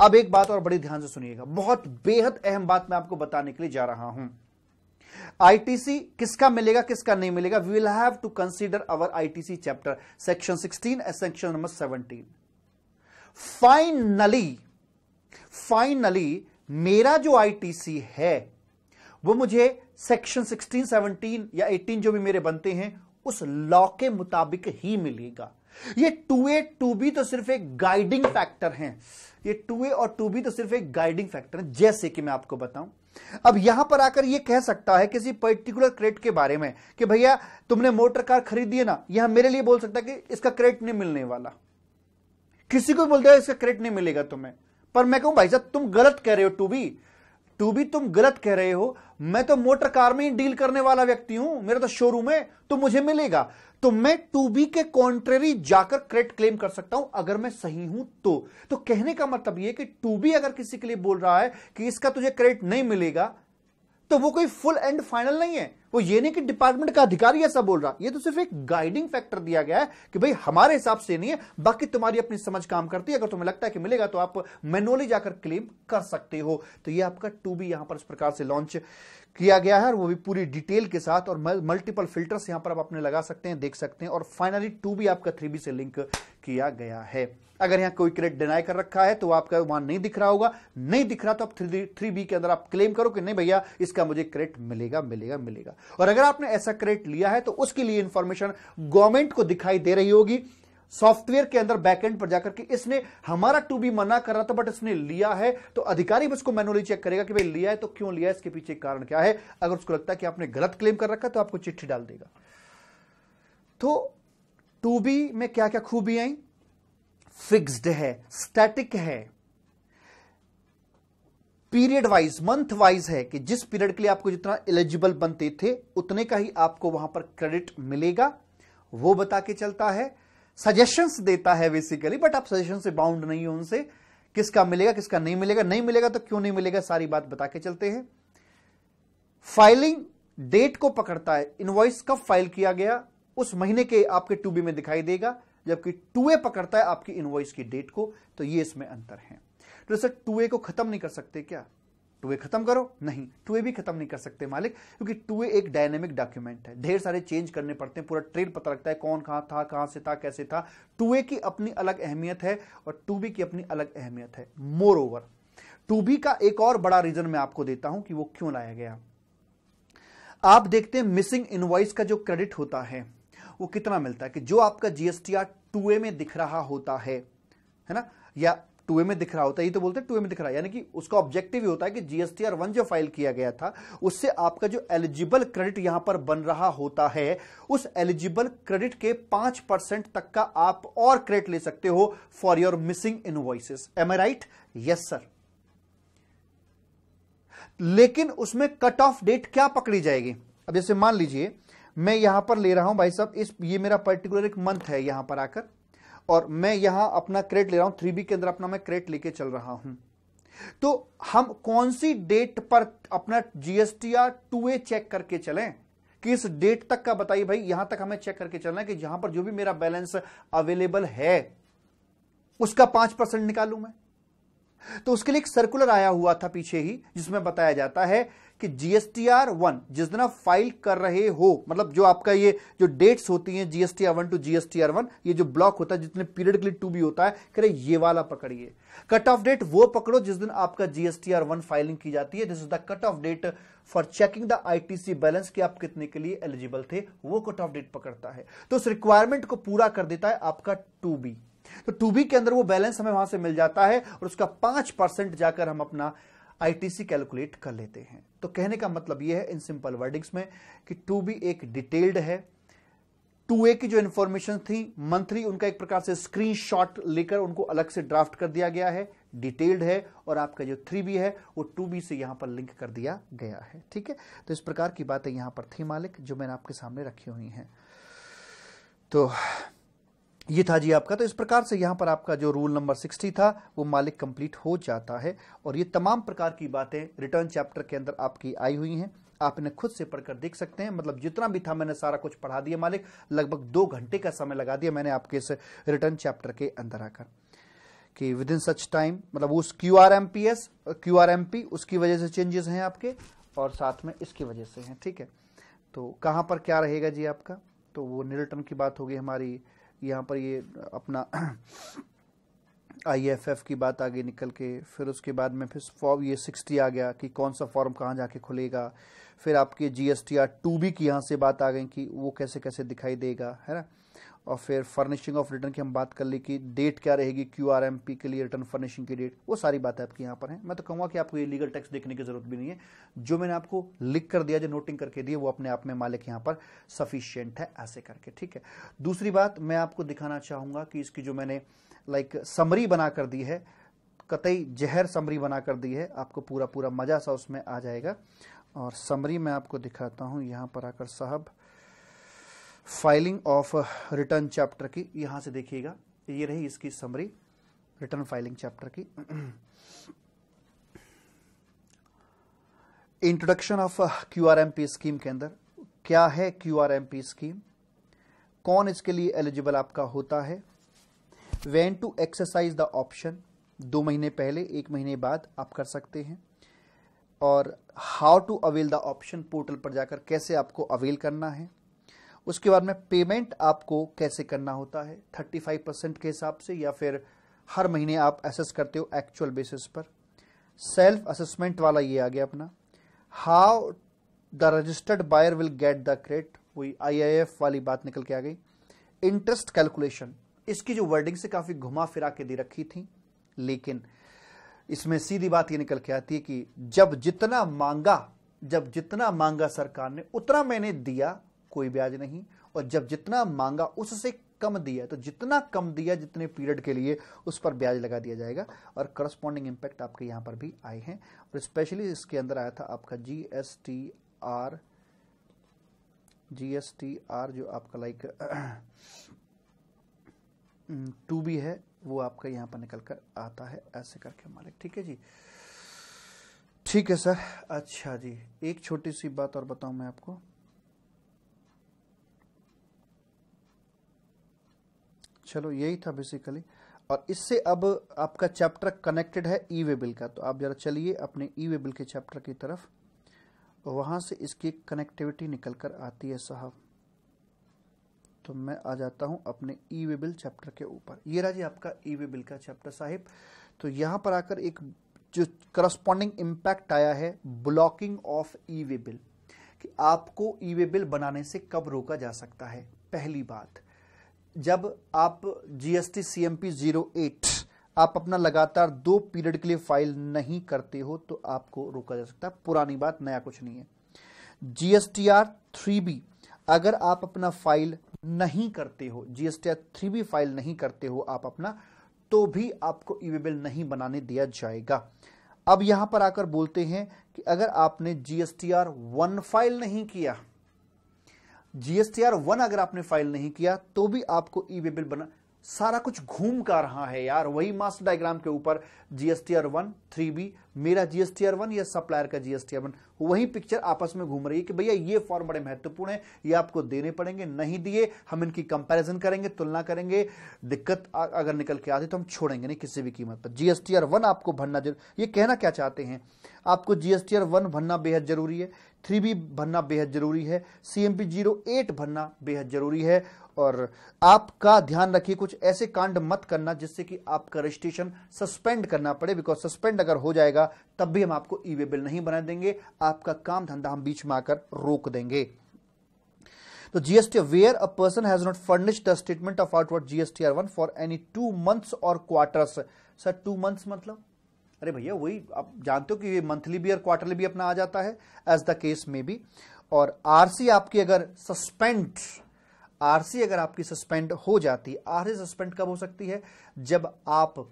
अब एक बात और बड़ी ध्यान से सुनिएगा बहुत बेहद अहम बात मैं आपको बताने के लिए जा रहा हूं आईटीसी किसका मिलेगा किसका नहीं मिलेगा we will have to consider our ITC chapter section sixteen and section number seventeen finally finally मेरा जो आईटीसी है वो मुझे सेक्शन 16, 17 या 18 जो भी मेरे बनते हैं उस लॉ के मुताबिक ही मिलेगा ये टू ए टू बी तो सिर्फ एक गाइडिंग फैक्टर हैं ये टू ए और टू बी तो सिर्फ एक गाइडिंग फैक्टर है जैसे कि मैं आपको बताऊं अब यहां पर आकर यह कह सकता है किसी पर्टिकुलर क्रेडिट के बारे में कि भैया तुमने मोटर कार खरीदी है ना यहां मेरे लिए बोल सकता है कि इसका क्रेडिट नहीं मिलने वाला किसी को बोलते हो इसका क्रेडिट नहीं मिलेगा तुम्हें पर मैं कहूं भाई साहब तुम गलत कह रहे हो टू बी टू बी तुम गलत कह रहे हो मैं तो मोटर कार में ही डील करने वाला व्यक्ति हूं मेरा तो शोरूम है तो मुझे मिलेगा तो मैं टू बी के कॉन्ट्रेरी जाकर क्रेडिट क्लेम कर सकता हूं अगर मैं सही हूं तो तो कहने का मतलब यह कि टू बी अगर किसी के लिए बोल रहा है कि इसका तुझे क्रेडिट नहीं मिलेगा तो वो कोई फुल एंड फाइनल नहीं है वो ये नहीं कि डिपार्टमेंट का अधिकारी ऐसा बोल रहा ये तो सिर्फ एक गाइडिंग फैक्टर दिया गया है कि भाई हमारे हिसाब से नहीं है बाकी तुम्हारी अपनी समझ काम करती है अगर तुम्हें लगता है कि मिलेगा तो आप मैनुअली जाकर क्लेम कर सकते हो तो ये आपका टू बी यहां पर इस प्रकार से लॉन्च किया गया है और वो भी पूरी डिटेल के साथ और मल्टीपल फिल्टर्स यहां पर आप अपने लगा सकते हैं देख सकते हैं और फाइनली टू भी आपका थ्री से लिंक किया गया है अगर यहाँ कोई क्रेडिट डिनाई कर रखा है तो आपका वहां नहीं दिख रहा होगा नहीं दिख रहा तो आप थ्री थ्री बी के अंदर आप क्लेम करो कि नहीं भैया इसका मुझे क्रेडिट मिलेगा मिलेगा मिलेगा और अगर आपने ऐसा क्रेडिट लिया है तो उसके लिए इंफॉर्मेशन गवर्नमेंट को दिखाई दे रही होगी सॉफ्टवेयर के अंदर बैकएंड पर जाकर के इसने हमारा टू बी मना कर रहा था बट इसने लिया है तो अधिकारी उसको मैनुअली चेक करेगा कि भाई लिया है तो क्यों लिया है इसके पीछे कारण क्या है अगर उसको लगता है कि आपने गलत क्लेम कर रखा तो आपको चिट्ठी डाल देगा तो टू बी में क्या क्या खूबी आई फिक्स्ड है स्टैटिक है पीरियड वाइज मंथ वाइज है कि जिस पीरियड के लिए आपको जितना एलिजिबल बनते थे उतने का ही आपको वहां पर क्रेडिट मिलेगा वो बता के चलता है सजेशंस देता है बेसिकली बट आप सजेशन से बाउंड नहीं हो उनसे किसका मिलेगा किसका नहीं मिलेगा नहीं मिलेगा तो क्यों नहीं मिलेगा सारी बात बता के चलते हैं फाइलिंग डेट को पकड़ता है इनवॉइस कब फाइल किया गया उस महीने के आपके टू बी में दिखाई देगा जबकि टू ए पकड़ता है आपकी इनवॉइस की डेट को तो ये इसमें अंतर है तो सर टू ए को खत्म नहीं कर सकते क्या टू ए खत्म करो नहीं टू ए भी खत्म नहीं कर सकते मालिक क्योंकि टू ए एक डायनेमिक डॉक्यूमेंट है ढेर सारे चेंज करने पड़ते हैं पूरा ट्रेड पता लगता है कौन कहाँ था कहाँ से था कैसे था टू ए की अपनी अलग अहमियत है और टू बी की अपनी अलग अहमियत है मोर ओवर टू बी का एक और बड़ा रीजन मैं आपको देता हूं कि वो क्यों लाया गया आप देखते हैं मिसिंग इनवाइस का जो क्रेडिट होता है वो कितना मिलता है कि जो आपका जीएसटीआर टू ए में दिख रहा होता है है ना या टू में दिख रहा होता है ये तो बोलते हैं टू में दिख रहा है यानी कि उसका ऑब्जेक्टिव ही होता है कि जीएसटी आर वन जो फाइल किया गया था उससे आपका जो एलिजिबल क्रेडिट यहां पर बन रहा होता है उस एलिजिबल क्रेडिट के पांच परसेंट तक का आप और क्रेडिट ले सकते हो for your missing invoices am I right yes sir लेकिन उसमें कट ऑफ डेट क्या पकड़ी जाएगी अब जैसे मान लीजिए मैं यहां पर ले रहा हूं भाई साहब इस ये मेरा पर्टिकुलर एक मंथ है यहां पर आकर और मैं यहां अपना क्रेट ले रहा हूं थ्री बी के अंदर अपना मैं क्रेट लेके चल रहा हूं तो हम कौन सी डेट पर अपना GST R two A check करके चलें किस डेट तक का बताइए भाई यहां तक हमें चेक करके चलना है कि यहां पर जो भी मेरा बैलेंस अवेलेबल है उसका पांच परसेंट निकालू मैं तो उसके लिए एक सर्कुलर आया हुआ था पीछे ही जिसमें बताया जाता है कि जीएसटीआर वन जिस दिन आप फाइल कर रहे हो मतलब जो आपका ये जो डेट्स होती हैं GSTR one two GSTR one ये जो ब्लॉक होता है जितने पीरियड के लिए टू भी होता है रहे ये वाला पकड़िए कट ऑफ डेट वो पकड़ो जिस दिन आपका जीएसटीआर वन फाइलिंग की जाती है this is the cut off date for checking the ITC balance कि आप कितने के लिए एलिजिबल थे वो कट ऑफ डेट पकड़ता है तो उस रिक्वायरमेंट को पूरा कर देता है आपका टू बी तो टू बी के अंदर वो बैलेंस हमें वहां से मिल जाता है और उसका पांच परसेंट जाकर हम अपना आईटीसी कैलकुलेट कर लेते हैं तो कहने का मतलब यह है इन सिंपल वर्डिंग्स में कि टू बी एक डिटेल्ड है टू ए की जो इन्फॉर्मेशन थी मंथली उनका एक प्रकार से स्क्रीनशॉट लेकर उनको अलग से ड्राफ्ट कर दिया गया है डिटेल्ड है और आपका जो थ्री बी है वो टू बी से यहां पर लिंक कर दिया गया है ठीक है तो इस प्रकार की बातें यहां पर थी मालिक जो मैंने आपके सामने रखी हुई हैं तो ये था जी आपका तो इस प्रकार से यहाँ पर आपका जो रूल नंबर सिक्सटी था वो मालिक कंप्लीट हो जाता है और ये तमाम प्रकार की बातें रिटर्न चैप्टर के अंदर आपकी आई हुई हैं आप इन्हें खुद से पढ़कर देख सकते हैं मतलब जितना भी था मैंने सारा कुछ पढ़ा दिया मालिक लगभग दो घंटे का समय लगा दिया मैंने आपके इस रिटर्न चैप्टर के अंदर आकर कि विद इन सच टाइम मतलब उस Q R M P S Q R M P उसकी वजह से चेंजेस हैं आपके और साथ में इसकी वजह से हैं ठीक है तो कहाँ पर क्या रहेगा जी आपका तो वो निरटन की बात होगी हमारी यहाँ पर ये अपना आईएफएफ [CLEARS THROAT] की बात आगे निकल के फिर उसके बाद में फिर फॉर्म ये सिक्सटी आ गया कि कौन सा फॉर्म कहाँ जाके खुलेगा फिर आपके G S T R two B की यहाँ से बात आ गई कि वो कैसे कैसे दिखाई देगा है ना और फिर फर्निशिंग ऑफ रिटर्न की हम बात कर ली कि डेट क्या रहेगी क्यू आर एम पी के लिए रिटर्न फर्निशिंग की डेट वो सारी बातें आपकी यहाँ पर है मैं तो कहूँगा कि आपको ये लीगल टैक्स देखने की जरूरत भी नहीं है जो मैंने आपको लिख कर दिया जो नोटिंग करके दिए वो अपने आप में मालिक यहाँ पर सफिशियंट है ऐसे करके ठीक है दूसरी बात मैं आपको दिखाना चाहूँगा कि इसकी जो मैंने लाइक समरी बना कर दी है कतई जहर समरी बना कर दी है आपको पूरा पूरा मज़ा सा उसमें आ जाएगा और समरी मैं आपको दिखाता हूँ यहाँ पर आकर साहब फाइलिंग ऑफ रिटर्न चैप्टर की यहां से देखिएगा ये रही इसकी समरी रिटर्न फाइलिंग चैप्टर की इंट्रोडक्शन ऑफ क्यूआरएमपी स्कीम के अंदर क्या है क्यूआरएमपी स्कीम कौन इसके लिए एलिजिबल आपका होता है when to exercise the option दो महीने पहले एक महीने बाद आप कर सकते हैं और how to avail the option portal पर जाकर कैसे आपको अवेल करना है उसके बाद में पेमेंट आपको कैसे करना होता है 35 परसेंट के हिसाब से या फिर हर महीने आप असेस करते हो एक्चुअल बेसिस पर सेल्फ असेसमेंट वाला ये आ गया अपना how the registered buyer will get the credit वही आईआईएफ वाली बात निकल के आ गई इंटरेस्ट कैलकुलेशन इसकी जो वर्डिंग से काफी घुमा फिरा के दे रखी थी लेकिन इसमें सीधी बात ये निकल के आती है कि जब जितना मांगा जब जितना मांगा सरकार ने उतना मैंने दिया कोई ब्याज नहीं और जब जितना मांगा उससे कम दिया तो जितना कम दिया जितने पीरियड के लिए उस पर ब्याज लगा दिया जाएगा और करस्पॉन्डिंग इम्पैक्ट आपके यहाँ पर भी आए हैं और स्पेशली इसके अंदर आया था आपका G S T R G S T R जो आपका लाइक टू बी है वो आपका यहाँ पर निकल कर आता है ऐसे करके मालिक ठीक है जी ठीक है सर अच्छा जी एक छोटी सी बात और बताऊं मैं आपको चलो यही था बेसिकली और इससे अब आपका चैप्टर कनेक्टेड है ई वे बिल का तो आप जरा चलिए अपने ई वे बिल के चैप्टर की तरफ वहाँ से इसकी कनेक्टिविटी निकल कर आती है साहब तो मैं आ जाता हूँ अपने ई वे बिल चैप्टर के ऊपर ये रहा जी आपका ई वे बिल का चैप्टर साहिब तो यहाँ पर आकर एक जो करस्पॉन्डिंग इम्पैक्ट आया है blocking of E way bill कि आपको ई वे बिल बनाने से कब रोका जा सकता है पहली बात जब आप जीएसटी सीएमपी जीरो एट आप अपना लगातार दो पीरियड के लिए फाइल नहीं करते हो तो आपको रोका जा सकता है पुरानी बात नया कुछ नहीं है जीएसटीआर थ्री बी अगर आप अपना फाइल नहीं करते हो जीएसटीआर थ्री बी फाइल नहीं करते हो आप अपना तो भी आपको इवेबल नहीं बनाने दिया जाएगा अब यहां पर आकर बोलते हैं कि अगर आपने जीएसटीआर वन फाइल नहीं किया जीएसटीआर वन अगर आपने फाइल नहीं किया तो भी आपको ई वे बिल बना सारा कुछ घूम का रहा है यार वही मास्टर डायग्राम के ऊपर जीएसटीआर वन थ्री बी मेरा जीएसटीआर वन या सप्लायर का जीएसटीआर वन वही पिक्चर आपस में घूम रही है कि भैया ये फॉर्म बड़े महत्वपूर्ण है ये आपको देने पड़ेंगे नहीं दिए हम इनकी कंपैरिजन करेंगे तुलना करेंगे दिक्कत अगर निकल के आती तो हम छोड़ेंगे नहीं किसी भी कीमत पर जीएसटीआर वन आपको भरना जरूर ये कहना क्या चाहते हैं आपको जीएसटीआर वन भरना बेहद जरूरी है थ्री बी भरना बेहद जरूरी है सीएमपी जीरो एट भरना बेहद जरूरी है और आपका ध्यान रखिए कुछ ऐसे कांड मत करना जिससे कि आपका रजिस्ट्रेशन सस्पेंड करना पड़े बिकॉज सस्पेंड अगर हो जाएगा तब भी हम आपको ई वे बिल नहीं बना देंगे आपका काम धंधा हम बीच में आकर रोक देंगे तो GST where a person has not furnish the statement of outward GST R one for any two months और क्वार्टर्स सर टू मंथ्स मतलब अरे भैया वही आप जानते हो कि ये मंथली भी और क्वार्टरली भी अपना आ जाता है एज द केस में भी और आरसी आपकी अगर सस्पेंड आरसी अगर आपकी सस्पेंड हो जाती आरसी सस्पेंड कब हो सकती है जब आप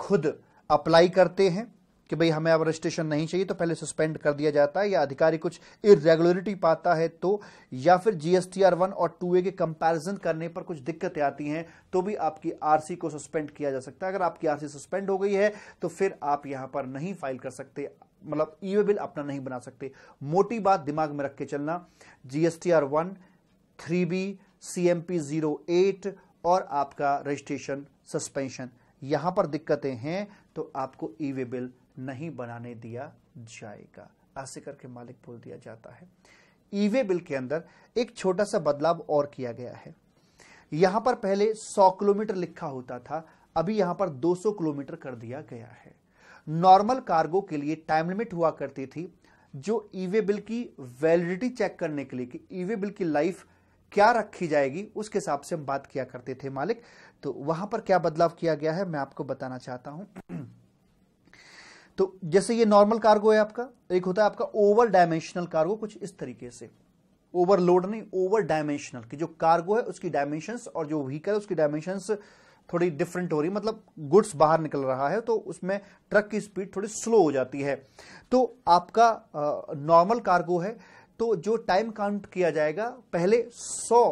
खुद अप्लाई करते हैं कि भाई हमें अब रजिस्ट्रेशन नहीं चाहिए तो पहले सस्पेंड कर दिया जाता है या अधिकारी कुछ इरेगुलरिटी पाता है तो या फिर जीएसटीआर वन और टू ए के कंपैरिजन करने पर कुछ दिक्कतें आती हैं तो भी आपकी आरसी को सस्पेंड किया जा सकता है अगर आपकी आरसी सस्पेंड हो गई है तो फिर आप यहां पर नहीं फाइल कर सकते मतलब ई e वे बिल अपना नहीं बना सकते मोटी बात दिमाग में रख के चलना GSTR one three B C M P zero eight और आपका रजिस्ट्रेशन सस्पेंशन यहां पर दिक्कतें हैं तो आपको ई e वे बिल नहीं बनाने दिया जाएगा ऐसे करके मालिक बोल दिया जाता है ईवे बिल के अंदर एक छोटा सा बदलाव और किया गया है यहां पर पहले 100 किलोमीटर लिखा होता था अभी यहां पर 200 किलोमीटर कर दिया गया है नॉर्मल कार्गो के लिए टाइम लिमिट हुआ करती थी जो ईवे बिल की वैलिडिटी चेक करने के लिए कि ईवे बिल की लाइफ क्या रखी जाएगी उसके हिसाब से हम बात किया करते थे मालिक तो वहां पर क्या बदलाव किया गया है मैं आपको बताना चाहता हूं तो जैसे ये नॉर्मल कार्गो है आपका एक होता है आपका ओवर डायमेंशनल कार्गो कुछ इस तरीके से ओवरलोड नहीं ओवर डायमेंशनल कि जो कार्गो है उसकी डायमेंशंस और जो व्हीकल है उसकी डायमेंशंस थोड़ी डिफरेंट हो रही मतलब गुड्स बाहर निकल रहा है तो उसमें ट्रक की स्पीड थोड़ी स्लो हो जाती है तो आपका नॉर्मल कार्गो है तो जो टाइम काउंट किया जाएगा पहले सौ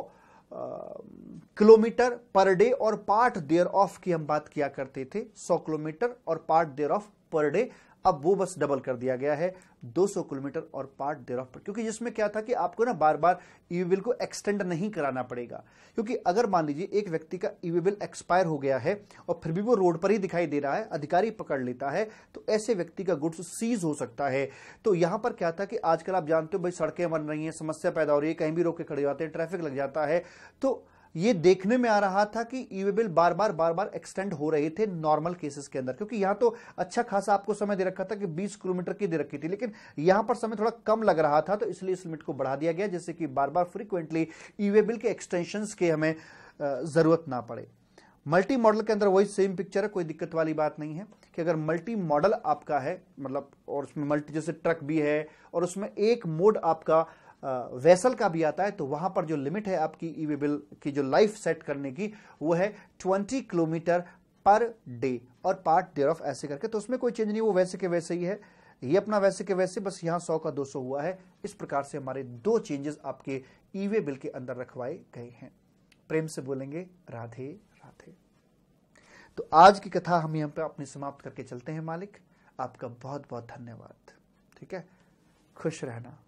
किलोमीटर पर डे और पार्ट देयर ऑफ की हम बात किया करते थे 100 किलोमीटर और part thereof per day अब वो बस डबल कर दिया गया है 200 किलोमीटर और पार्ट डेर ऑफ क्योंकि जिसमें क्या था कि आपको ना बार बार ईवीबिल को एक्सटेंड नहीं कराना पड़ेगा क्योंकि अगर मान लीजिए एक व्यक्ति का ईवीबिल बिल एक्सपायर हो गया है और फिर भी वो रोड पर ही दिखाई दे रहा है अधिकारी पकड़ लेता है तो ऐसे व्यक्ति का गुड्स सीज हो सकता है तो यहां पर क्या था कि आजकल आप जानते हो भाई सड़कें बन रही हैं समस्या पैदा हो रही है कहीं भी रोके खड़े जाते हैं ट्रैफिक लग जाता है तो ये देखने में आ रहा था कि ई वे बार बार बार बार एक्सटेंड हो रहे थे नॉर्मल केसेस के अंदर क्योंकि यहां तो अच्छा खासा आपको समय दे रखा था कि 20 किलोमीटर की दे रखी थी लेकिन यहां पर समय थोड़ा कम लग रहा था तो इसलिए इस लिमिट को बढ़ा दिया गया जिससे कि बार बार फ्रिक्वेंटली ईवे बिल के एक्सटेंशन के हमें जरूरत ना पड़े मल्टी मॉडल के अंदर वही सेम पिक्चर है कोई दिक्कत वाली बात नहीं है कि अगर मल्टी मॉडल आपका है मतलब और उसमें मल्टी जैसे ट्रक भी है और उसमें एक मोड आपका वेसल का भी आता है तो वहां पर जो लिमिट है आपकी ई बिल की जो लाइफ सेट करने की वो है ट्वेंटी किलोमीटर पर डे और पार्ट डेयर ऑफ ऐसे करके तो उसमें कोई चेंज नहीं वो वैसे के वैसे ही है ये अपना वैसे के वैसे बस यहाँ सौ का दो सौ हुआ है इस प्रकार से हमारे दो चेंजेस आपके ईवे बिल के अंदर रखवाए गए हैं प्रेम से बोलेंगे राधे राधे तो आज की कथा हम यहाँ पर अपनी समाप्त करके चलते हैं मालिक आपका बहुत बहुत धन्यवाद ठीक है खुश रहना